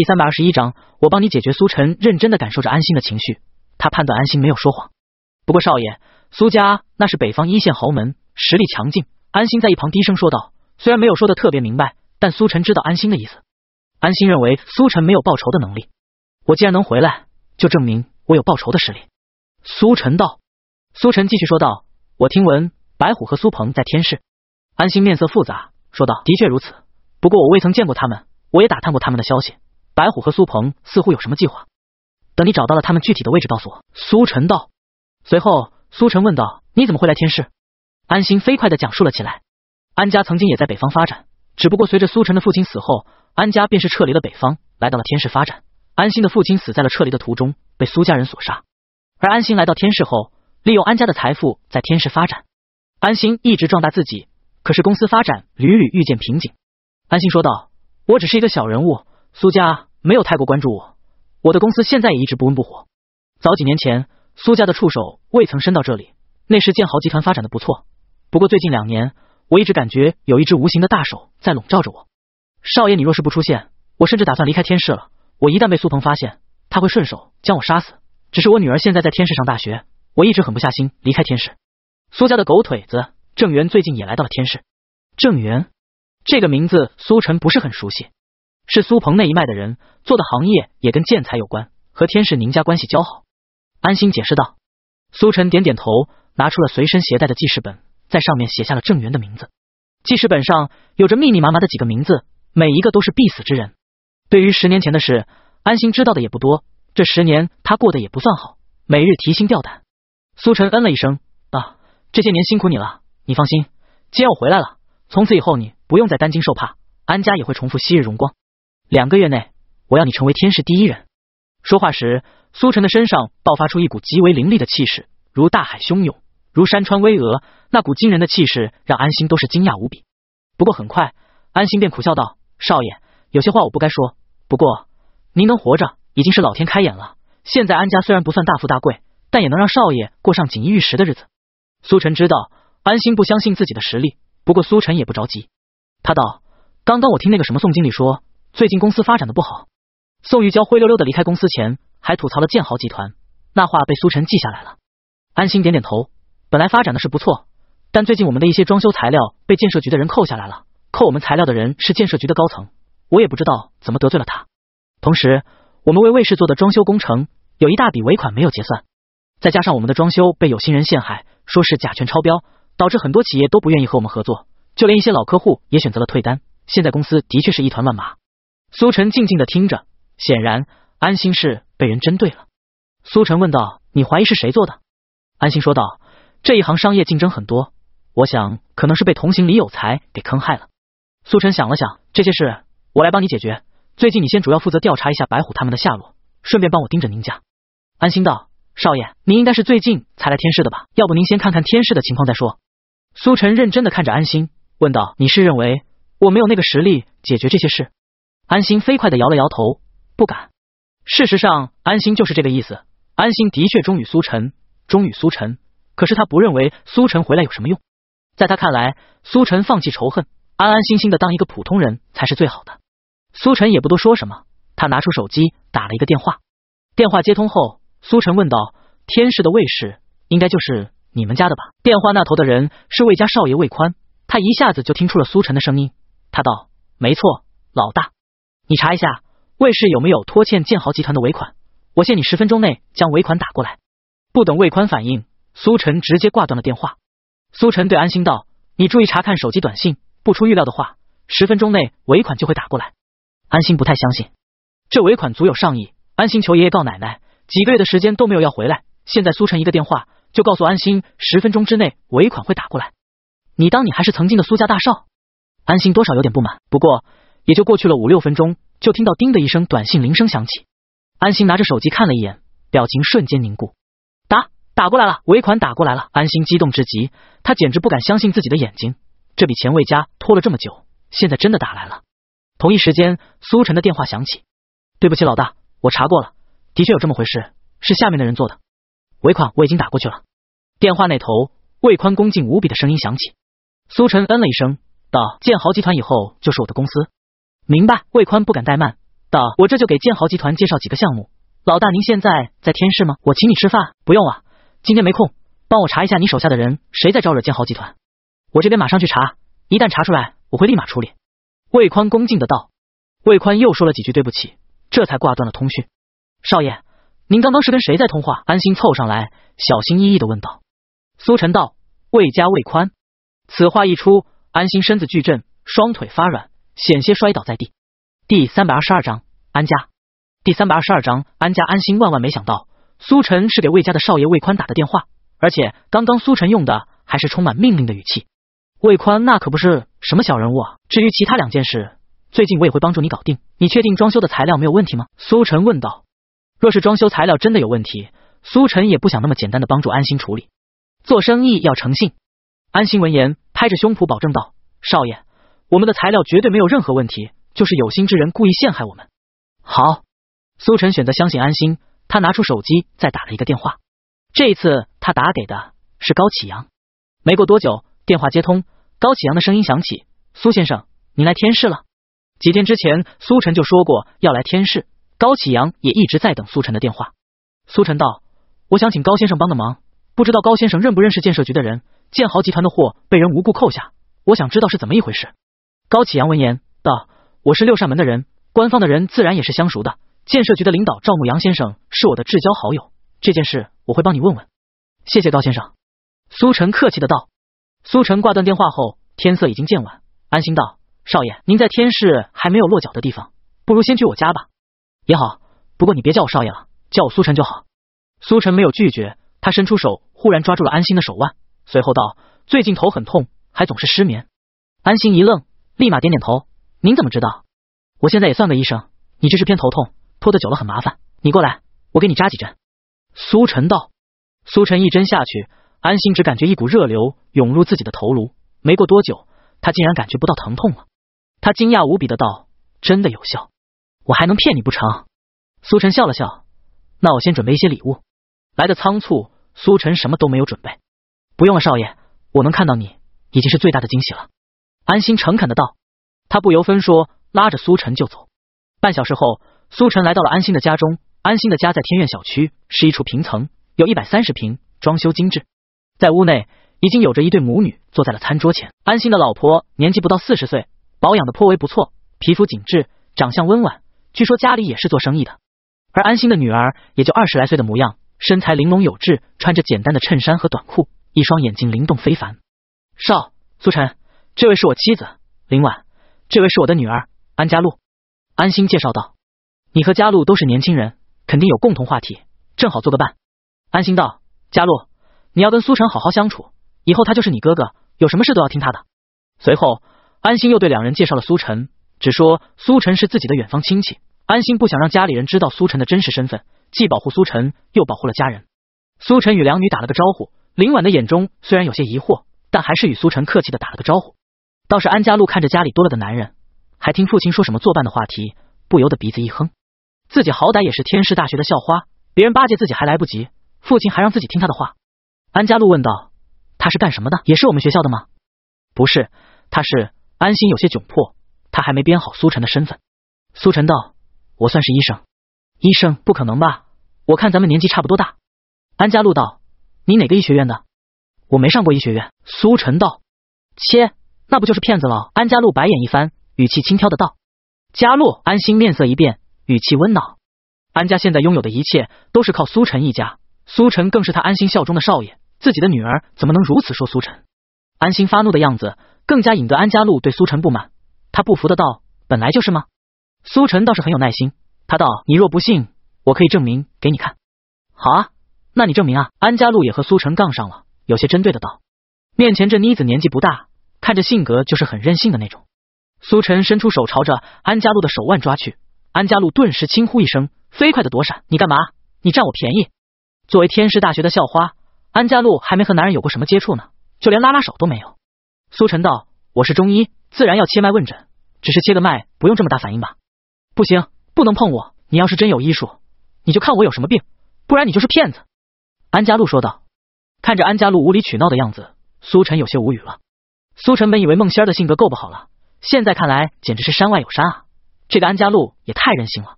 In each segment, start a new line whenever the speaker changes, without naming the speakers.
第三百二十一章，我帮你解决。苏晨认真的感受着安心的情绪，他判断安心没有说谎。不过少爷，苏家那是北方一线豪门，实力强劲。安心在一旁低声说道，虽然没有说的特别明白，但苏晨知道安心的意思。安心认为苏晨没有报仇的能力。我既然能回来，就证明我有报仇的实力。苏晨道。苏晨继续说道：“我听闻白虎和苏鹏在天世。”安心面色复杂，说道：“的确如此，不过我未曾见过他们，我也打探过他们的消息。”白虎和苏鹏似乎有什么计划，等你找到了他们具体的位置，告诉我。苏晨道。随后，苏晨问道：“你怎么会来天市？”安心飞快的讲述了起来。安家曾经也在北方发展，只不过随着苏晨的父亲死后，安家便是撤离了北方，来到了天市发展。安心的父亲死在了撤离的途中，被苏家人所杀。而安心来到天市后，利用安家的财富在天市发展。安心一直壮大自己，可是公司发展屡屡遇见瓶颈。安心说道：“我只是一个小人物，苏家。”没有太过关注我，我的公司现在也一直不温不火。早几年前，苏家的触手未曾伸到这里，那时建豪集团发展的不错。不过最近两年，我一直感觉有一只无形的大手在笼罩着我。少爷，你若是不出现，我甚至打算离开天市了。我一旦被苏鹏发现，他会顺手将我杀死。只是我女儿现在在天市上大学，我一直狠不下心离开天市。苏家的狗腿子郑源最近也来到了天市。郑源这个名字，苏晨不是很熟悉。是苏鹏那一脉的人做的行业也跟建材有关，和天氏宁家关系交好。安心解释道。苏晨点点头，拿出了随身携带的记事本，在上面写下了郑源的名字。记事本上有着密密麻麻的几个名字，每一个都是必死之人。对于十年前的事，安心知道的也不多。这十年他过得也不算好，每日提心吊胆。苏晨嗯了一声，啊，这些年辛苦你了。你放心，既然我回来了，从此以后你不用再担惊受怕，安家也会重复昔日荣光。两个月内，我要你成为天市第一人。说话时，苏晨的身上爆发出一股极为凌厉的气势，如大海汹涌，如山川巍峨。那股惊人的气势让安心都是惊讶无比。不过很快，安心便苦笑道：“少爷，有些话我不该说。不过您能活着已经是老天开眼了。现在安家虽然不算大富大贵，但也能让少爷过上锦衣玉食的日子。”苏晨知道安心不相信自己的实力，不过苏晨也不着急。他道：“刚刚我听那个什么宋经理说。”最近公司发展的不好，宋玉娇灰溜溜的离开公司前还吐槽了建豪集团，那话被苏晨记下来了。安心点点头，本来发展的是不错，但最近我们的一些装修材料被建设局的人扣下来了，扣我们材料的人是建设局的高层，我也不知道怎么得罪了他。同时，我们为卫视做的装修工程有一大笔尾款没有结算，再加上我们的装修被有心人陷害，说是甲醛超标，导致很多企业都不愿意和我们合作，就连一些老客户也选择了退单。现在公司的确是一团乱麻。苏晨静静的听着，显然安心是被人针对了。苏晨问道：“你怀疑是谁做的？”安心说道：“这一行商业竞争很多，我想可能是被同行李有才给坑害了。”苏晨想了想，这些事我来帮你解决。最近你先主要负责调查一下白虎他们的下落，顺便帮我盯着宁家。安心道：“少爷，您应该是最近才来天市的吧？要不您先看看天市的情况再说。”苏晨认真的看着安心，问道：“你是认为我没有那个实力解决这些事？”安心飞快的摇了摇头，不敢。事实上，安心就是这个意思。安心的确忠于苏晨，忠于苏晨。可是他不认为苏晨回来有什么用。在他看来，苏晨放弃仇恨，安安心心的当一个普通人才是最好的。苏晨也不多说什么，他拿出手机打了一个电话。电话接通后，苏晨问道：“天氏的卫士应该就是你们家的吧？”电话那头的人是魏家少爷魏宽，他一下子就听出了苏晨的声音。他道：“没错，老大。”你查一下卫氏有没有拖欠建豪集团的尾款，我限你十分钟内将尾款打过来。不等魏宽反应，苏晨直接挂断了电话。苏晨对安心道：“你注意查看手机短信，不出预料的话，十分钟内尾款就会打过来。”安心不太相信，这尾款足有上亿。安心求爷爷告奶奶，几个月的时间都没有要回来，现在苏晨一个电话就告诉安心十分钟之内尾款会打过来，你当你还是曾经的苏家大少？安心多少有点不满，不过。也就过去了五六分钟，就听到“叮”的一声，短信铃声响起。安心拿着手机看了一眼，表情瞬间凝固。打，打过来了，尾款打过来了。安心激动至极，他简直不敢相信自己的眼睛。这笔钱魏家拖了这么久，现在真的打来了。同一时间，苏晨的电话响起：“对不起，老大，我查过了，的确有这么回事，是下面的人做的。尾款我已经打过去了。”电话那头，魏宽恭敬无比的声音响起：“苏晨，嗯了一声，道：建豪集团以后就是我的公司。”明白，魏宽不敢怠慢，道：“我这就给剑豪集团介绍几个项目，老大您现在在天市吗？我请你吃饭。”“不用了，今天没空，帮我查一下你手下的人谁在招惹剑豪集团。”“我这边马上去查，一旦查出来，我会立马处理。”魏宽恭敬的道。魏宽又说了几句对不起，这才挂断了通讯。少爷，您刚刚是跟谁在通话？安心凑上来，小心翼翼的问道。苏晨道：“魏家魏宽。”此话一出，安心身子巨震，双腿发软。险些摔倒在地。第三百二十二章安家。第三百二十二章安家安心万万没想到，苏晨是给魏家的少爷魏宽打的电话，而且刚刚苏晨用的还是充满命令的语气。魏宽那可不是什么小人物啊！至于其他两件事，最近我也会帮助你搞定。你确定装修的材料没有问题吗？苏晨问道。若是装修材料真的有问题，苏晨也不想那么简单的帮助安心处理。做生意要诚信。安心闻言，拍着胸脯保证道：“少爷。”我们的材料绝对没有任何问题，就是有心之人故意陷害我们。好，苏晨选择相信安心，他拿出手机再打了一个电话。这一次他打给的是高启阳。没过多久，电话接通，高启阳的声音响起：“苏先生，您来天市了？几天之前，苏晨就说过要来天市，高启阳也一直在等苏晨的电话。”苏晨道：“我想请高先生帮个忙，不知道高先生认不认识建设局的人？建豪集团的货被人无故扣下，我想知道是怎么一回事。”高启阳闻言道：“我是六扇门的人，官方的人自然也是相熟的。建设局的领导赵牧阳先生是我的至交好友，这件事我会帮你问问。谢谢高先生。”苏晨客气的道。苏晨挂断电话后，天色已经渐晚。安心道：“少爷，您在天市还没有落脚的地方，不如先去我家吧。也好，不过你别叫我少爷了，叫我苏晨就好。”苏晨没有拒绝，他伸出手，忽然抓住了安心的手腕，随后道：“最近头很痛，还总是失眠。”安心一愣。立马点点头，您怎么知道？我现在也算个医生，你这是偏头痛，拖得久了很麻烦。你过来，我给你扎几针。苏晨道。苏晨一针下去，安心只感觉一股热流涌入自己的头颅，没过多久，他竟然感觉不到疼痛了。他惊讶无比的道：“真的有效，我还能骗你不成？”苏晨笑了笑，那我先准备一些礼物。来的仓促，苏晨什么都没有准备。不用了，少爷，我能看到你已经是最大的惊喜了。安心诚恳的道：“他不由分说，拉着苏晨就走。半小时后，苏晨来到了安心的家中。安心的家在天苑小区，是一处平层，有一百三十平，装修精致。在屋内，已经有着一对母女坐在了餐桌前。安心的老婆年纪不到四十岁，保养的颇为不错，皮肤紧致，长相温婉。据说家里也是做生意的。而安心的女儿也就二十来岁的模样，身材玲珑有致，穿着简单的衬衫和短裤，一双眼睛灵动非凡。少苏晨。”这位是我妻子林婉，这位是我的女儿安佳璐，安心介绍道：“你和佳璐都是年轻人，肯定有共同话题，正好做个伴。”安心道：“佳璐，你要跟苏晨好好相处，以后他就是你哥哥，有什么事都要听他的。”随后，安心又对两人介绍了苏晨，只说苏晨是自己的远方亲戚。安心不想让家里人知道苏晨的真实身份，既保护苏晨，又保护了家人。苏晨与两女打了个招呼，林婉的眼中虽然有些疑惑，但还是与苏晨客气的打了个招呼。倒是安家路看着家里多了的男人，还听父亲说什么作伴的话题，不由得鼻子一哼。自己好歹也是天师大学的校花，别人巴结自己还来不及，父亲还让自己听他的话。安家路问道：“他是干什么的？也是我们学校的吗？”“不是，他是安心。”有些窘迫，他还没编好苏晨的身份。苏晨道：“我算是医生。”“医生？不可能吧！我看咱们年纪差不多大。”安家路道：“你哪个医学院的？”“我没上过医学院。”苏晨道：“切。”那不就是骗子了？安家路白眼一翻，语气轻佻的道：“家路，安心。”面色一变，语气温恼。安家现在拥有的一切都是靠苏晨一家，苏晨更是他安心效忠的少爷。自己的女儿怎么能如此说苏晨？安心发怒的样子更加引得安家路对苏晨不满。他不服的道：“本来就是吗？”苏晨倒是很有耐心，他道：“你若不信，我可以证明给你看。”好啊，那你证明啊！安家路也和苏晨杠上了，有些针对的道：“面前这妮子年纪不大。”看着性格就是很任性的那种，苏晨伸出手朝着安家路的手腕抓去，安家路顿时轻呼一声，飞快的躲闪。你干嘛？你占我便宜？作为天师大学的校花，安家路还没和男人有过什么接触呢，就连拉拉手都没有。苏晨道：“我是中医，自然要切脉问诊，只是切个脉，不用这么大反应吧？”不行，不能碰我！你要是真有医术，你就看我有什么病，不然你就是骗子。”安家路说道。看着安家路无理取闹的样子，苏晨有些无语了。苏晨本以为孟仙儿的性格够不好了，现在看来简直是山外有山啊！这个安家路也太任性了。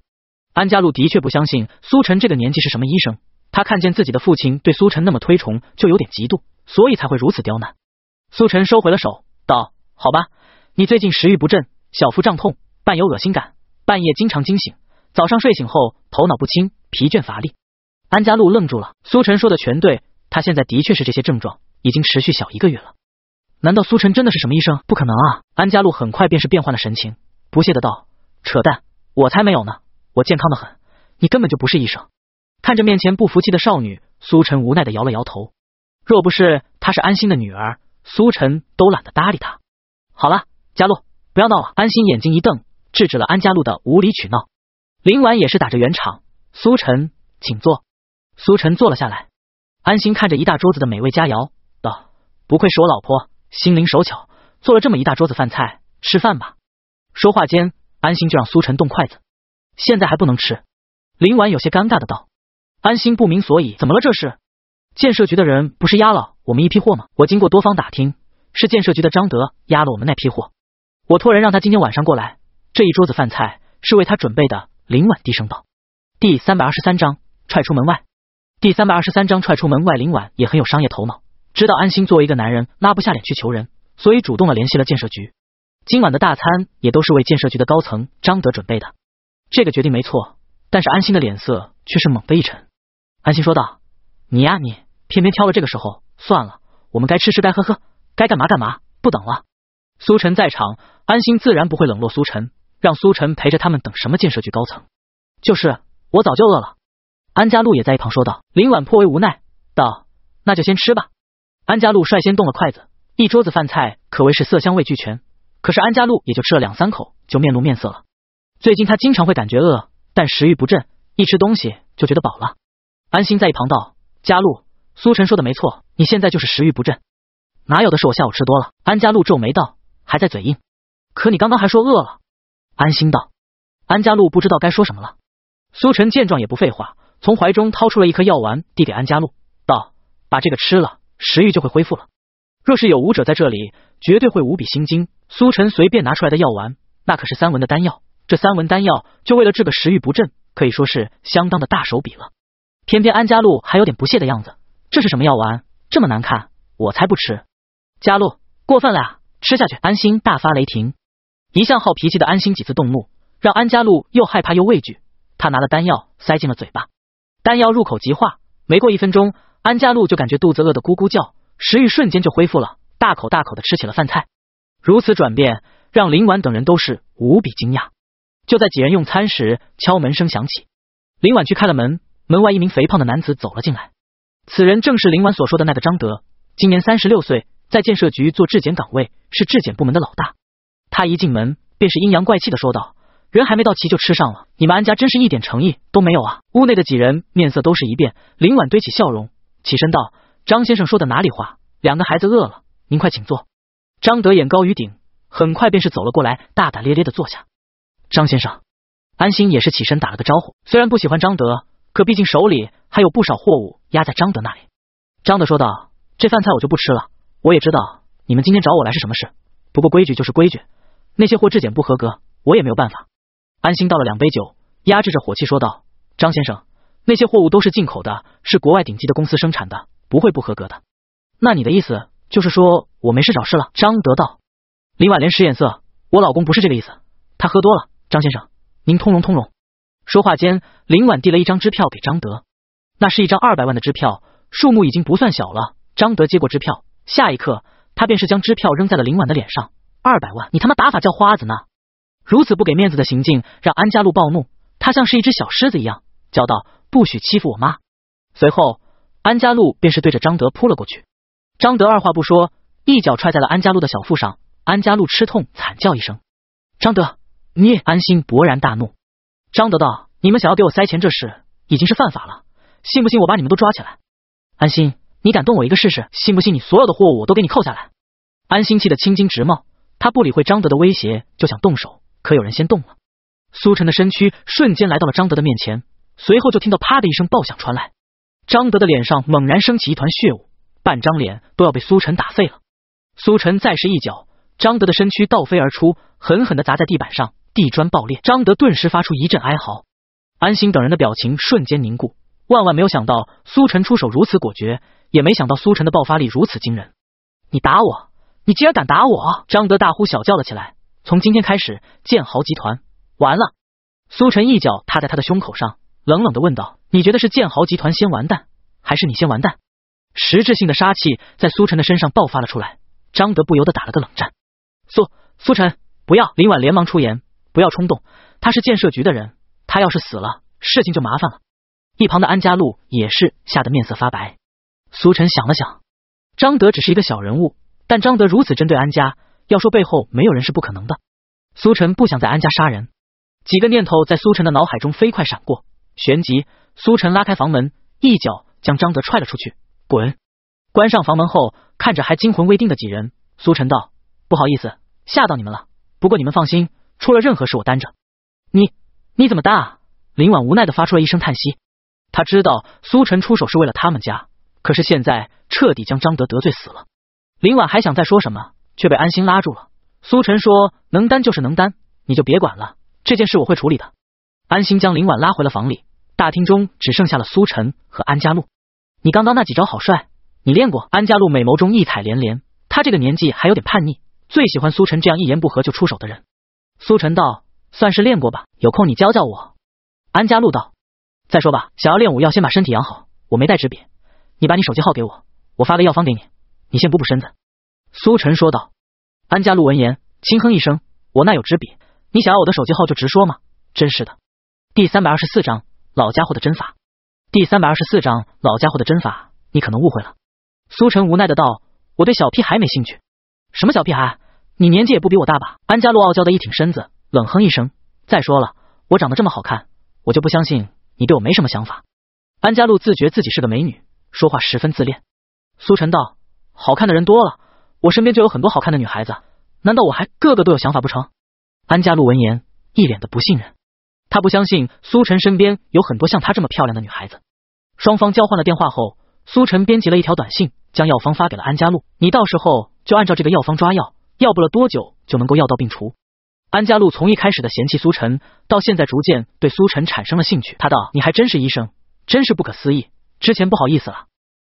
安家路的确不相信苏晨这个年纪是什么医生，他看见自己的父亲对苏晨那么推崇，就有点嫉妒，所以才会如此刁难。苏晨收回了手，道：“好吧，你最近食欲不振，小腹胀痛，伴有恶心感，半夜经常惊醒，早上睡醒后头脑不清，疲倦乏力。”安家路愣住了，苏晨说的全对，他现在的确是这些症状，已经持续小一个月了。难道苏晨真的是什么医生？不可能啊！安家路很快便是变换了神情，不屑的道：“扯淡，我才没有呢，我健康的很，你根本就不是医生。”看着面前不服气的少女，苏晨无奈的摇了摇头。若不是她是安心的女儿，苏晨都懒得搭理她。好了，家路，不要闹了。安心眼睛一瞪，制止了安家路的无理取闹。林婉也是打着圆场：“苏晨，请坐。”苏晨坐了下来。安心看着一大桌子的美味佳肴，道：“不愧是我老婆。”心灵手巧，做了这么一大桌子饭菜，吃饭吧。说话间，安心就让苏晨动筷子。现在还不能吃。林婉有些尴尬的道。安心不明所以，怎么了这是？建设局的人不是压了我们一批货吗？我经过多方打听，是建设局的张德压了我们那批货。我托人让他今天晚上过来，这一桌子饭菜是为他准备的。林婉低声道。第三百二十三章踹出门外。第三百二十三章踹出门外。林婉也很有商业头脑。知道安心作为一个男人拉不下脸去求人，所以主动的联系了建设局。今晚的大餐也都是为建设局的高层张德准备的。这个决定没错，但是安心的脸色却是猛的一沉。安心说道：“你呀，你偏偏挑了这个时候。算了，我们该吃吃，该喝喝，该干嘛干嘛，不等了。”苏晨在场，安心自然不会冷落苏晨，让苏晨陪着他们等什么建设局高层？就是我早就饿了。安家路也在一旁说道。林婉颇为无奈道：“那就先吃吧。”安家路率先动了筷子，一桌子饭菜可谓是色香味俱全。可是安家路也就吃了两三口，就面露面色了。最近他经常会感觉饿，但食欲不振，一吃东西就觉得饱了。安心在一旁道：“家路，苏晨说的没错，你现在就是食欲不振，哪有的是我下午吃多了？”安家路皱眉道：“还在嘴硬，可你刚刚还说饿了。”安心道：“安家路不知道该说什么了。”苏晨见状也不废话，从怀中掏出了一颗药丸，递给安家路道：“把这个吃了。”食欲就会恢复了。若是有武者在这里，绝对会无比心惊。苏晨随便拿出来的药丸，那可是三文的丹药。这三文丹药就为了治个食欲不振，可以说是相当的大手笔了。偏偏安家路还有点不屑的样子，这是什么药丸，这么难看，我才不吃。家路过分了，吃下去！安心大发雷霆。一向好脾气的安心几次动怒，让安家路又害怕又畏惧。他拿了丹药塞进了嘴巴，丹药入口即化，没过一分钟。安家路就感觉肚子饿得咕咕叫，食欲瞬间就恢复了，大口大口的吃起了饭菜。如此转变让林婉等人都是无比惊讶。就在几人用餐时，敲门声响起，林婉去开了门，门外一名肥胖的男子走了进来，此人正是林婉所说的那个张德，今年三十六岁，在建设局做质检岗位，是质检部门的老大。他一进门便是阴阳怪气的说道：“人还没到齐就吃上了，你们安家真是一点诚意都没有啊！”屋内的几人面色都是一变，林婉堆起笑容。起身道：“张先生说的哪里话？两个孩子饿了，您快请坐。”张德眼高于顶，很快便是走了过来，大大咧咧的坐下。张先生，安心也是起身打了个招呼。虽然不喜欢张德，可毕竟手里还有不少货物压在张德那里。张德说道：“这饭菜我就不吃了。我也知道你们今天找我来是什么事，不过规矩就是规矩，那些货质检不合格，我也没有办法。”安心倒了两杯酒，压制着火气说道：“张先生。”那些货物都是进口的，是国外顶级的公司生产的，不会不合格的。那你的意思就是说我没事找事了？张德道，林婉莲使眼色，我老公不是这个意思，他喝多了。张先生，您通融通融。说话间，林婉递了一张支票给张德，那是一张二百万的支票，数目已经不算小了。张德接过支票，下一刻他便是将支票扔在了林婉的脸上。二百万，你他妈打法叫花子呢？如此不给面子的行径让安家路暴怒，他像是一只小狮子一样叫道。不许欺负我妈！随后，安家路便是对着张德扑了过去。张德二话不说，一脚踹在了安家路的小腹上，安家路吃痛惨叫一声。张德，你安心勃然大怒。张德道：“你们想要给我塞钱，这事已经是犯法了，信不信我把你们都抓起来？”安心，你敢动我一个试试？信不信你所有的货物我都给你扣下来？安心气得青筋直冒，他不理会张德的威胁，就想动手，可有人先动了。苏晨的身躯瞬间来到了张德的面前。随后就听到啪的一声爆响传来，张德的脸上猛然升起一团血雾，半张脸都要被苏晨打废了。苏晨再是一脚，张德的身躯倒飞而出，狠狠的砸在地板上，地砖爆裂。张德顿时发出一阵哀嚎，安心等人的表情瞬间凝固，万万没有想到苏晨出手如此果决，也没想到苏晨的爆发力如此惊人。你打我，你竟然敢打我！张德大呼小叫了起来。从今天开始，建豪集团完了。苏晨一脚踏在他的胸口上。冷冷的问道：“你觉得是剑豪集团先完蛋，还是你先完蛋？”实质性的杀气在苏晨的身上爆发了出来，张德不由得打了个冷战。苏苏晨，不要！林婉连忙出言：“不要冲动，他是建设局的人，他要是死了，事情就麻烦了。”一旁的安家路也是吓得面色发白。苏晨想了想，张德只是一个小人物，但张德如此针对安家，要说背后没有人是不可能的。苏晨不想在安家杀人，几个念头在苏晨的脑海中飞快闪过。旋即，苏晨拉开房门，一脚将张德踹了出去，滚！关上房门后，看着还惊魂未定的几人，苏晨道：“不好意思，吓到你们了。不过你们放心，出了任何事我担着。”“你你怎么担？”林婉无奈的发出了一声叹息。他知道苏晨出手是为了他们家，可是现在彻底将张德得罪死了。林婉还想再说什么，却被安心拉住了。苏晨说：“能担就是能担，你就别管了，这件事我会处理的。”安心将林婉拉回了房里，大厅中只剩下了苏晨和安家路。你刚刚那几招好帅，你练过？安家路美眸中异彩连连。他这个年纪还有点叛逆，最喜欢苏晨这样一言不合就出手的人。苏晨道：“算是练过吧，有空你教教我。”安家路道：“再说吧，想要练武要先把身体养好。我没带纸笔，你把你手机号给我，我发个药方给你，你先补补身子。”苏晨说道。安家路闻言轻哼一声：“我那有纸笔，你想要我的手机号就直说嘛，真是的。”第三百二十四章老家伙的针法。第三百二十四章老家伙的针法，你可能误会了。苏晨无奈的道：“我对小屁孩没兴趣。”“什么小屁孩？你年纪也不比我大吧？”安家璐傲娇的一挺身子，冷哼一声：“再说了，我长得这么好看，我就不相信你对我没什么想法。”安家璐自觉自己是个美女，说话十分自恋。苏晨道：“好看的人多了，我身边就有很多好看的女孩子，难道我还个个都有想法不成？”安家璐闻言，一脸的不信任。他不相信苏晨身边有很多像她这么漂亮的女孩子。双方交换了电话后，苏晨编辑了一条短信，将药方发给了安家璐。你到时候就按照这个药方抓药，要不了多久就能够药到病除。安家璐从一开始的嫌弃苏晨，到现在逐渐对苏晨产生了兴趣。他道：“你还真是医生，真是不可思议。之前不好意思了。”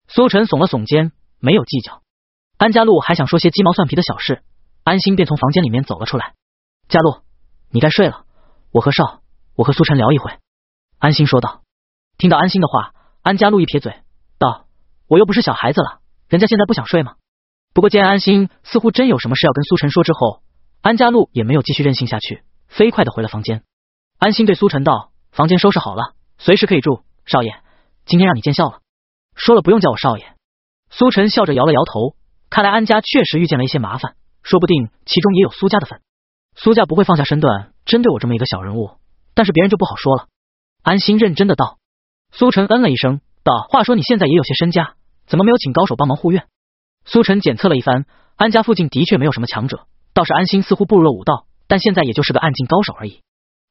苏晨耸了耸肩，没有计较。安家璐还想说些鸡毛蒜皮的小事，安心便从房间里面走了出来。佳璐，你该睡了，我和少。我和苏晨聊一会，安心说道。听到安心的话，安家路一撇嘴道：“我又不是小孩子了，人家现在不想睡吗？”不过见安心似乎真有什么事要跟苏晨说，之后安家路也没有继续任性下去，飞快的回了房间。安心对苏晨道：“房间收拾好了，随时可以住。少爷，今天让你见笑了。”说了不用叫我少爷。苏晨笑着摇了摇头，看来安家确实遇见了一些麻烦，说不定其中也有苏家的份。苏家不会放下身段针对我这么一个小人物。但是别人就不好说了。安心认真的道。苏晨嗯了一声，道：“话说你现在也有些身家，怎么没有请高手帮忙护院？”苏晨检测了一番，安家附近的确没有什么强者，倒是安心似乎步入了武道，但现在也就是个暗境高手而已。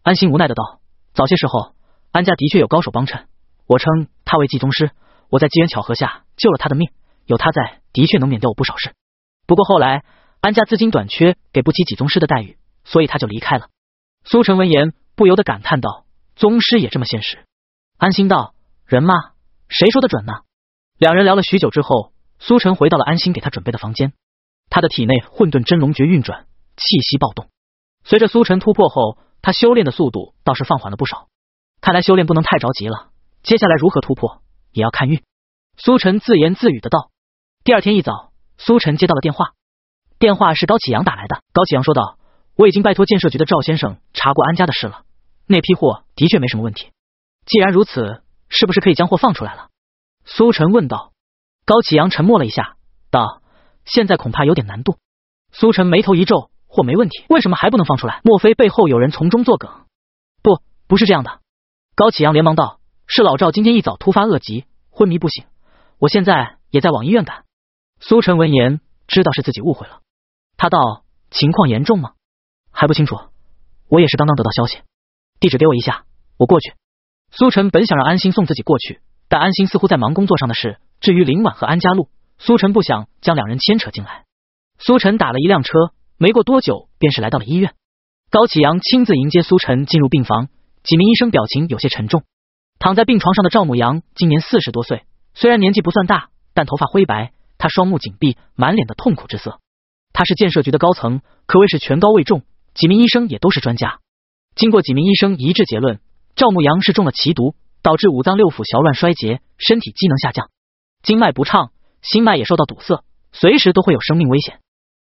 安心无奈的道：“早些时候安家的确有高手帮衬，我称他为季宗师。我在机缘巧合下救了他的命，有他在的确能免掉我不少事。不过后来安家资金短缺，给不起季宗师的待遇，所以他就离开了。”苏晨闻言。不由得感叹道：“宗师也这么现实。”安心道：“人嘛，谁说得准呢？”两人聊了许久之后，苏晨回到了安心给他准备的房间。他的体内混沌真龙诀运转，气息暴动。随着苏晨突破后，他修炼的速度倒是放缓了不少。看来修炼不能太着急了。接下来如何突破，也要看运。苏晨自言自语的道。第二天一早，苏晨接到了电话，电话是高启阳打来的。高启阳说道。我已经拜托建设局的赵先生查过安家的事了，那批货的确没什么问题。既然如此，是不是可以将货放出来了？苏晨问道。高启阳沉默了一下，道：“现在恐怕有点难度。”苏晨眉头一皱：“货没问题，为什么还不能放出来？莫非背后有人从中作梗？”“不，不是这样的。”高启阳连忙道：“是老赵今天一早突发恶疾，昏迷不醒。我现在也在往医院赶。”苏晨闻言，知道是自己误会了。他道：“情况严重吗？”还不清楚，我也是刚刚得到消息。地址给我一下，我过去。苏晨本想让安心送自己过去，但安心似乎在忙工作上的事。至于林婉和安家路，苏晨不想将两人牵扯进来。苏晨打了一辆车，没过多久便是来到了医院。高启阳亲自迎接苏晨进入病房，几名医生表情有些沉重。躺在病床上的赵母阳今年四十多岁，虽然年纪不算大，但头发灰白。他双目紧闭，满脸的痛苦之色。他是建设局的高层，可谓是权高位重。几名医生也都是专家，经过几名医生一致结论，赵牧阳是中了奇毒，导致五脏六腑小乱衰竭，身体机能下降，经脉不畅，心脉也受到堵塞，随时都会有生命危险。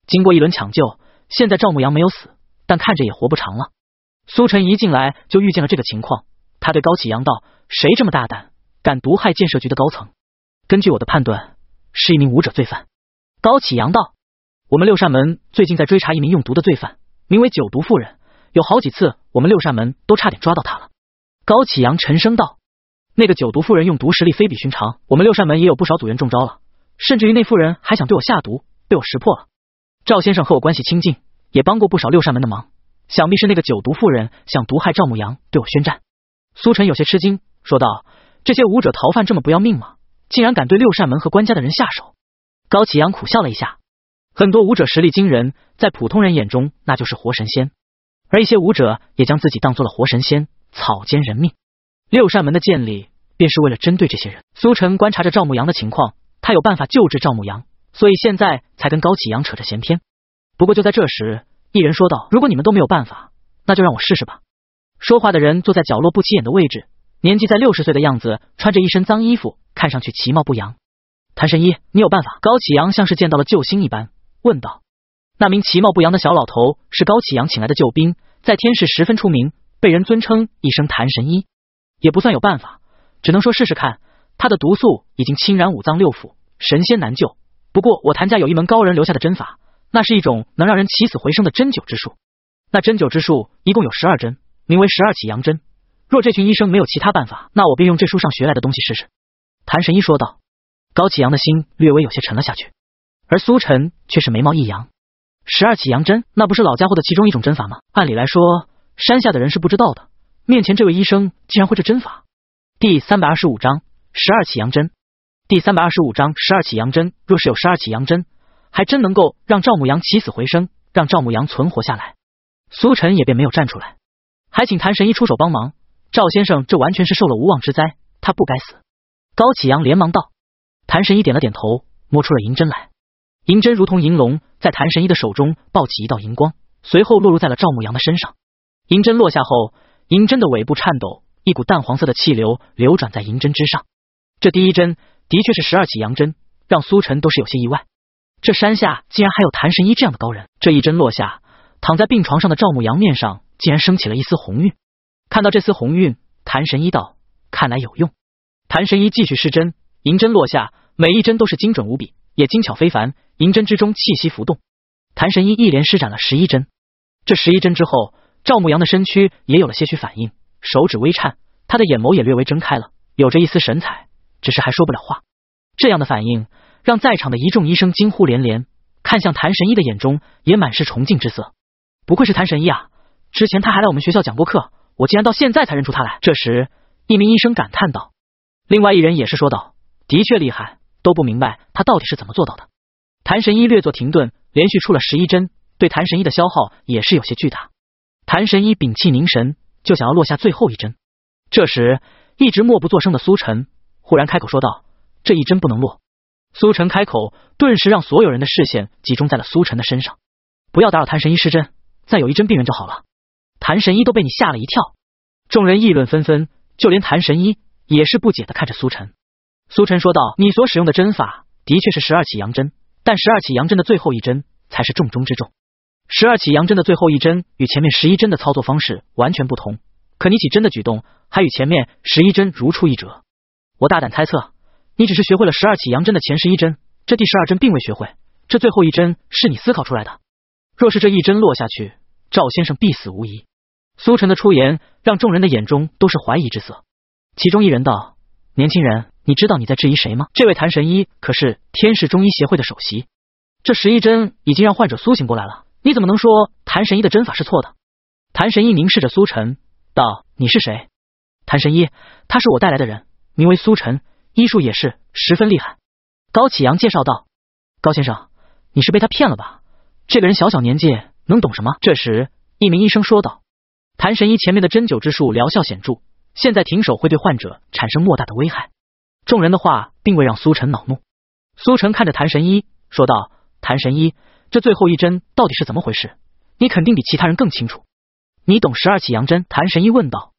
经过一轮抢救，现在赵牧阳没有死，但看着也活不长了。苏晨一进来就遇见了这个情况，他对高启阳道：“谁这么大胆，敢毒害建设局的高层？根据我的判断，是一名武者罪犯。”高启阳道：“我们六扇门最近在追查一名用毒的罪犯。”名为九毒妇人，有好几次我们六扇门都差点抓到她了。高启阳沉声道：“那个九毒妇人用毒实力非比寻常，我们六扇门也有不少组员中招了，甚至于那妇人还想对我下毒，被我识破了。”赵先生和我关系亲近，也帮过不少六扇门的忙，想必是那个九毒妇人想毒害赵牧阳，对我宣战。苏晨有些吃惊说道：“这些武者逃犯这么不要命吗？竟然敢对六扇门和官家的人下手？”高启阳苦笑了一下。很多武者实力惊人，在普通人眼中那就是活神仙，而一些武者也将自己当做了活神仙，草菅人命。六扇门的建立便是为了针对这些人。苏晨观察着赵牧阳的情况，他有办法救治赵牧阳，所以现在才跟高启阳扯着闲篇。不过就在这时，一人说道：“如果你们都没有办法，那就让我试试吧。”说话的人坐在角落不起眼的位置，年纪在六十岁的样子，穿着一身脏衣服，看上去其貌不扬。谭神医，你有办法？高启阳像是见到了救星一般。问道：“那名其貌不扬的小老头是高启阳请来的救兵，在天市十分出名，被人尊称一声谭神医，也不算有办法，只能说试试看。他的毒素已经侵染五脏六腑，神仙难救。不过我谭家有一门高人留下的针法，那是一种能让人起死回生的针灸之术。那针灸之术一共有十二针，名为十二起阳针。若这群医生没有其他办法，那我便用这书上学来的东西试试。”谭神医说道。高启阳的心略微有些沉了下去。而苏晨却是眉毛一扬，十二起阳针，那不是老家伙的其中一种针法吗？按理来说，山下的人是不知道的。面前这位医生竟然会这针法。第三百二十五章十二起阳针。第三百二十五章十二起阳针。若是有十二起阳针，还真能够让赵牧阳起死回生，让赵牧阳存活下来。苏晨也便没有站出来，还请谭神医出手帮忙。赵先生这完全是受了无妄之灾，他不该死。高启阳连忙道。谭神医点了点头，摸出了银针来。银针如同银龙，在谭神医的手中抱起一道银光，随后落入在了赵牧阳的身上。银针落下后，银针的尾部颤抖，一股淡黄色的气流流转在银针之上。这第一针的确是十二起阳针，让苏晨都是有些意外。这山下竟然还有谭神医这样的高人。这一针落下，躺在病床上的赵牧阳面上竟然升起了一丝红晕。看到这丝红晕，谭神医道：“看来有用。”谭神医继续施针，银针落下，每一针都是精准无比，也精巧非凡。银针之中气息浮动，谭神医一连施展了十一针。这十一针之后，赵牧阳的身躯也有了些许反应，手指微颤，他的眼眸也略微睁开了，有着一丝神采，只是还说不了话。这样的反应让在场的一众医生惊呼连连，看向谭神医的眼中也满是崇敬之色。不愧是谭神医啊！之前他还来我们学校讲过课，我竟然到现在才认出他来。这时，一名医生感叹道：“，另外一人也是说道：，的确厉害，都不明白他到底是怎么做到的。”谭神医略作停顿，连续出了十一针，对谭神医的消耗也是有些巨大。谭神医屏气凝神，就想要落下最后一针。这时，一直默不作声的苏晨忽然开口说道：“这一针不能落。”苏晨开口，顿时让所有人的视线集中在了苏晨的身上。不要打扰谭神医施针，再有一针病人就好了。谭神医都被你吓了一跳。众人议论纷纷，就连谭神医也是不解的看着苏晨。苏晨说道：“你所使用的针法的确是十二起阳针。”但十二起杨针的最后一针才是重中之重。十二起杨针的最后一针与前面十一针的操作方式完全不同，可你起针的举动还与前面十一针如出一辙。我大胆猜测，你只是学会了十二起杨针的前十一针，这第十二针并未学会，这最后一针是你思考出来的。若是这一针落下去，赵先生必死无疑。苏晨的出言让众人的眼中都是怀疑之色。其中一人道：“年轻人。”你知道你在质疑谁吗？这位谭神医可是天使中医协会的首席，这十一针已经让患者苏醒过来了。你怎么能说谭神医的针法是错的？谭神医凝视着苏晨，道：“你是谁？”谭神医，他是我带来的人，名为苏晨，医术也是十分厉害。高启阳介绍道：“高先生，你是被他骗了吧？这个人小小年纪能懂什么？”这时，一名医生说道：“谭神医前面的针灸之术疗效显著，现在停手会对患者产生莫大的危害。”众人的话并未让苏晨恼怒，苏晨看着谭神医说道：“谭神医，这最后一针到底是怎么回事？你肯定比其他人更清楚，你懂十二起阳针？”谭神医问道。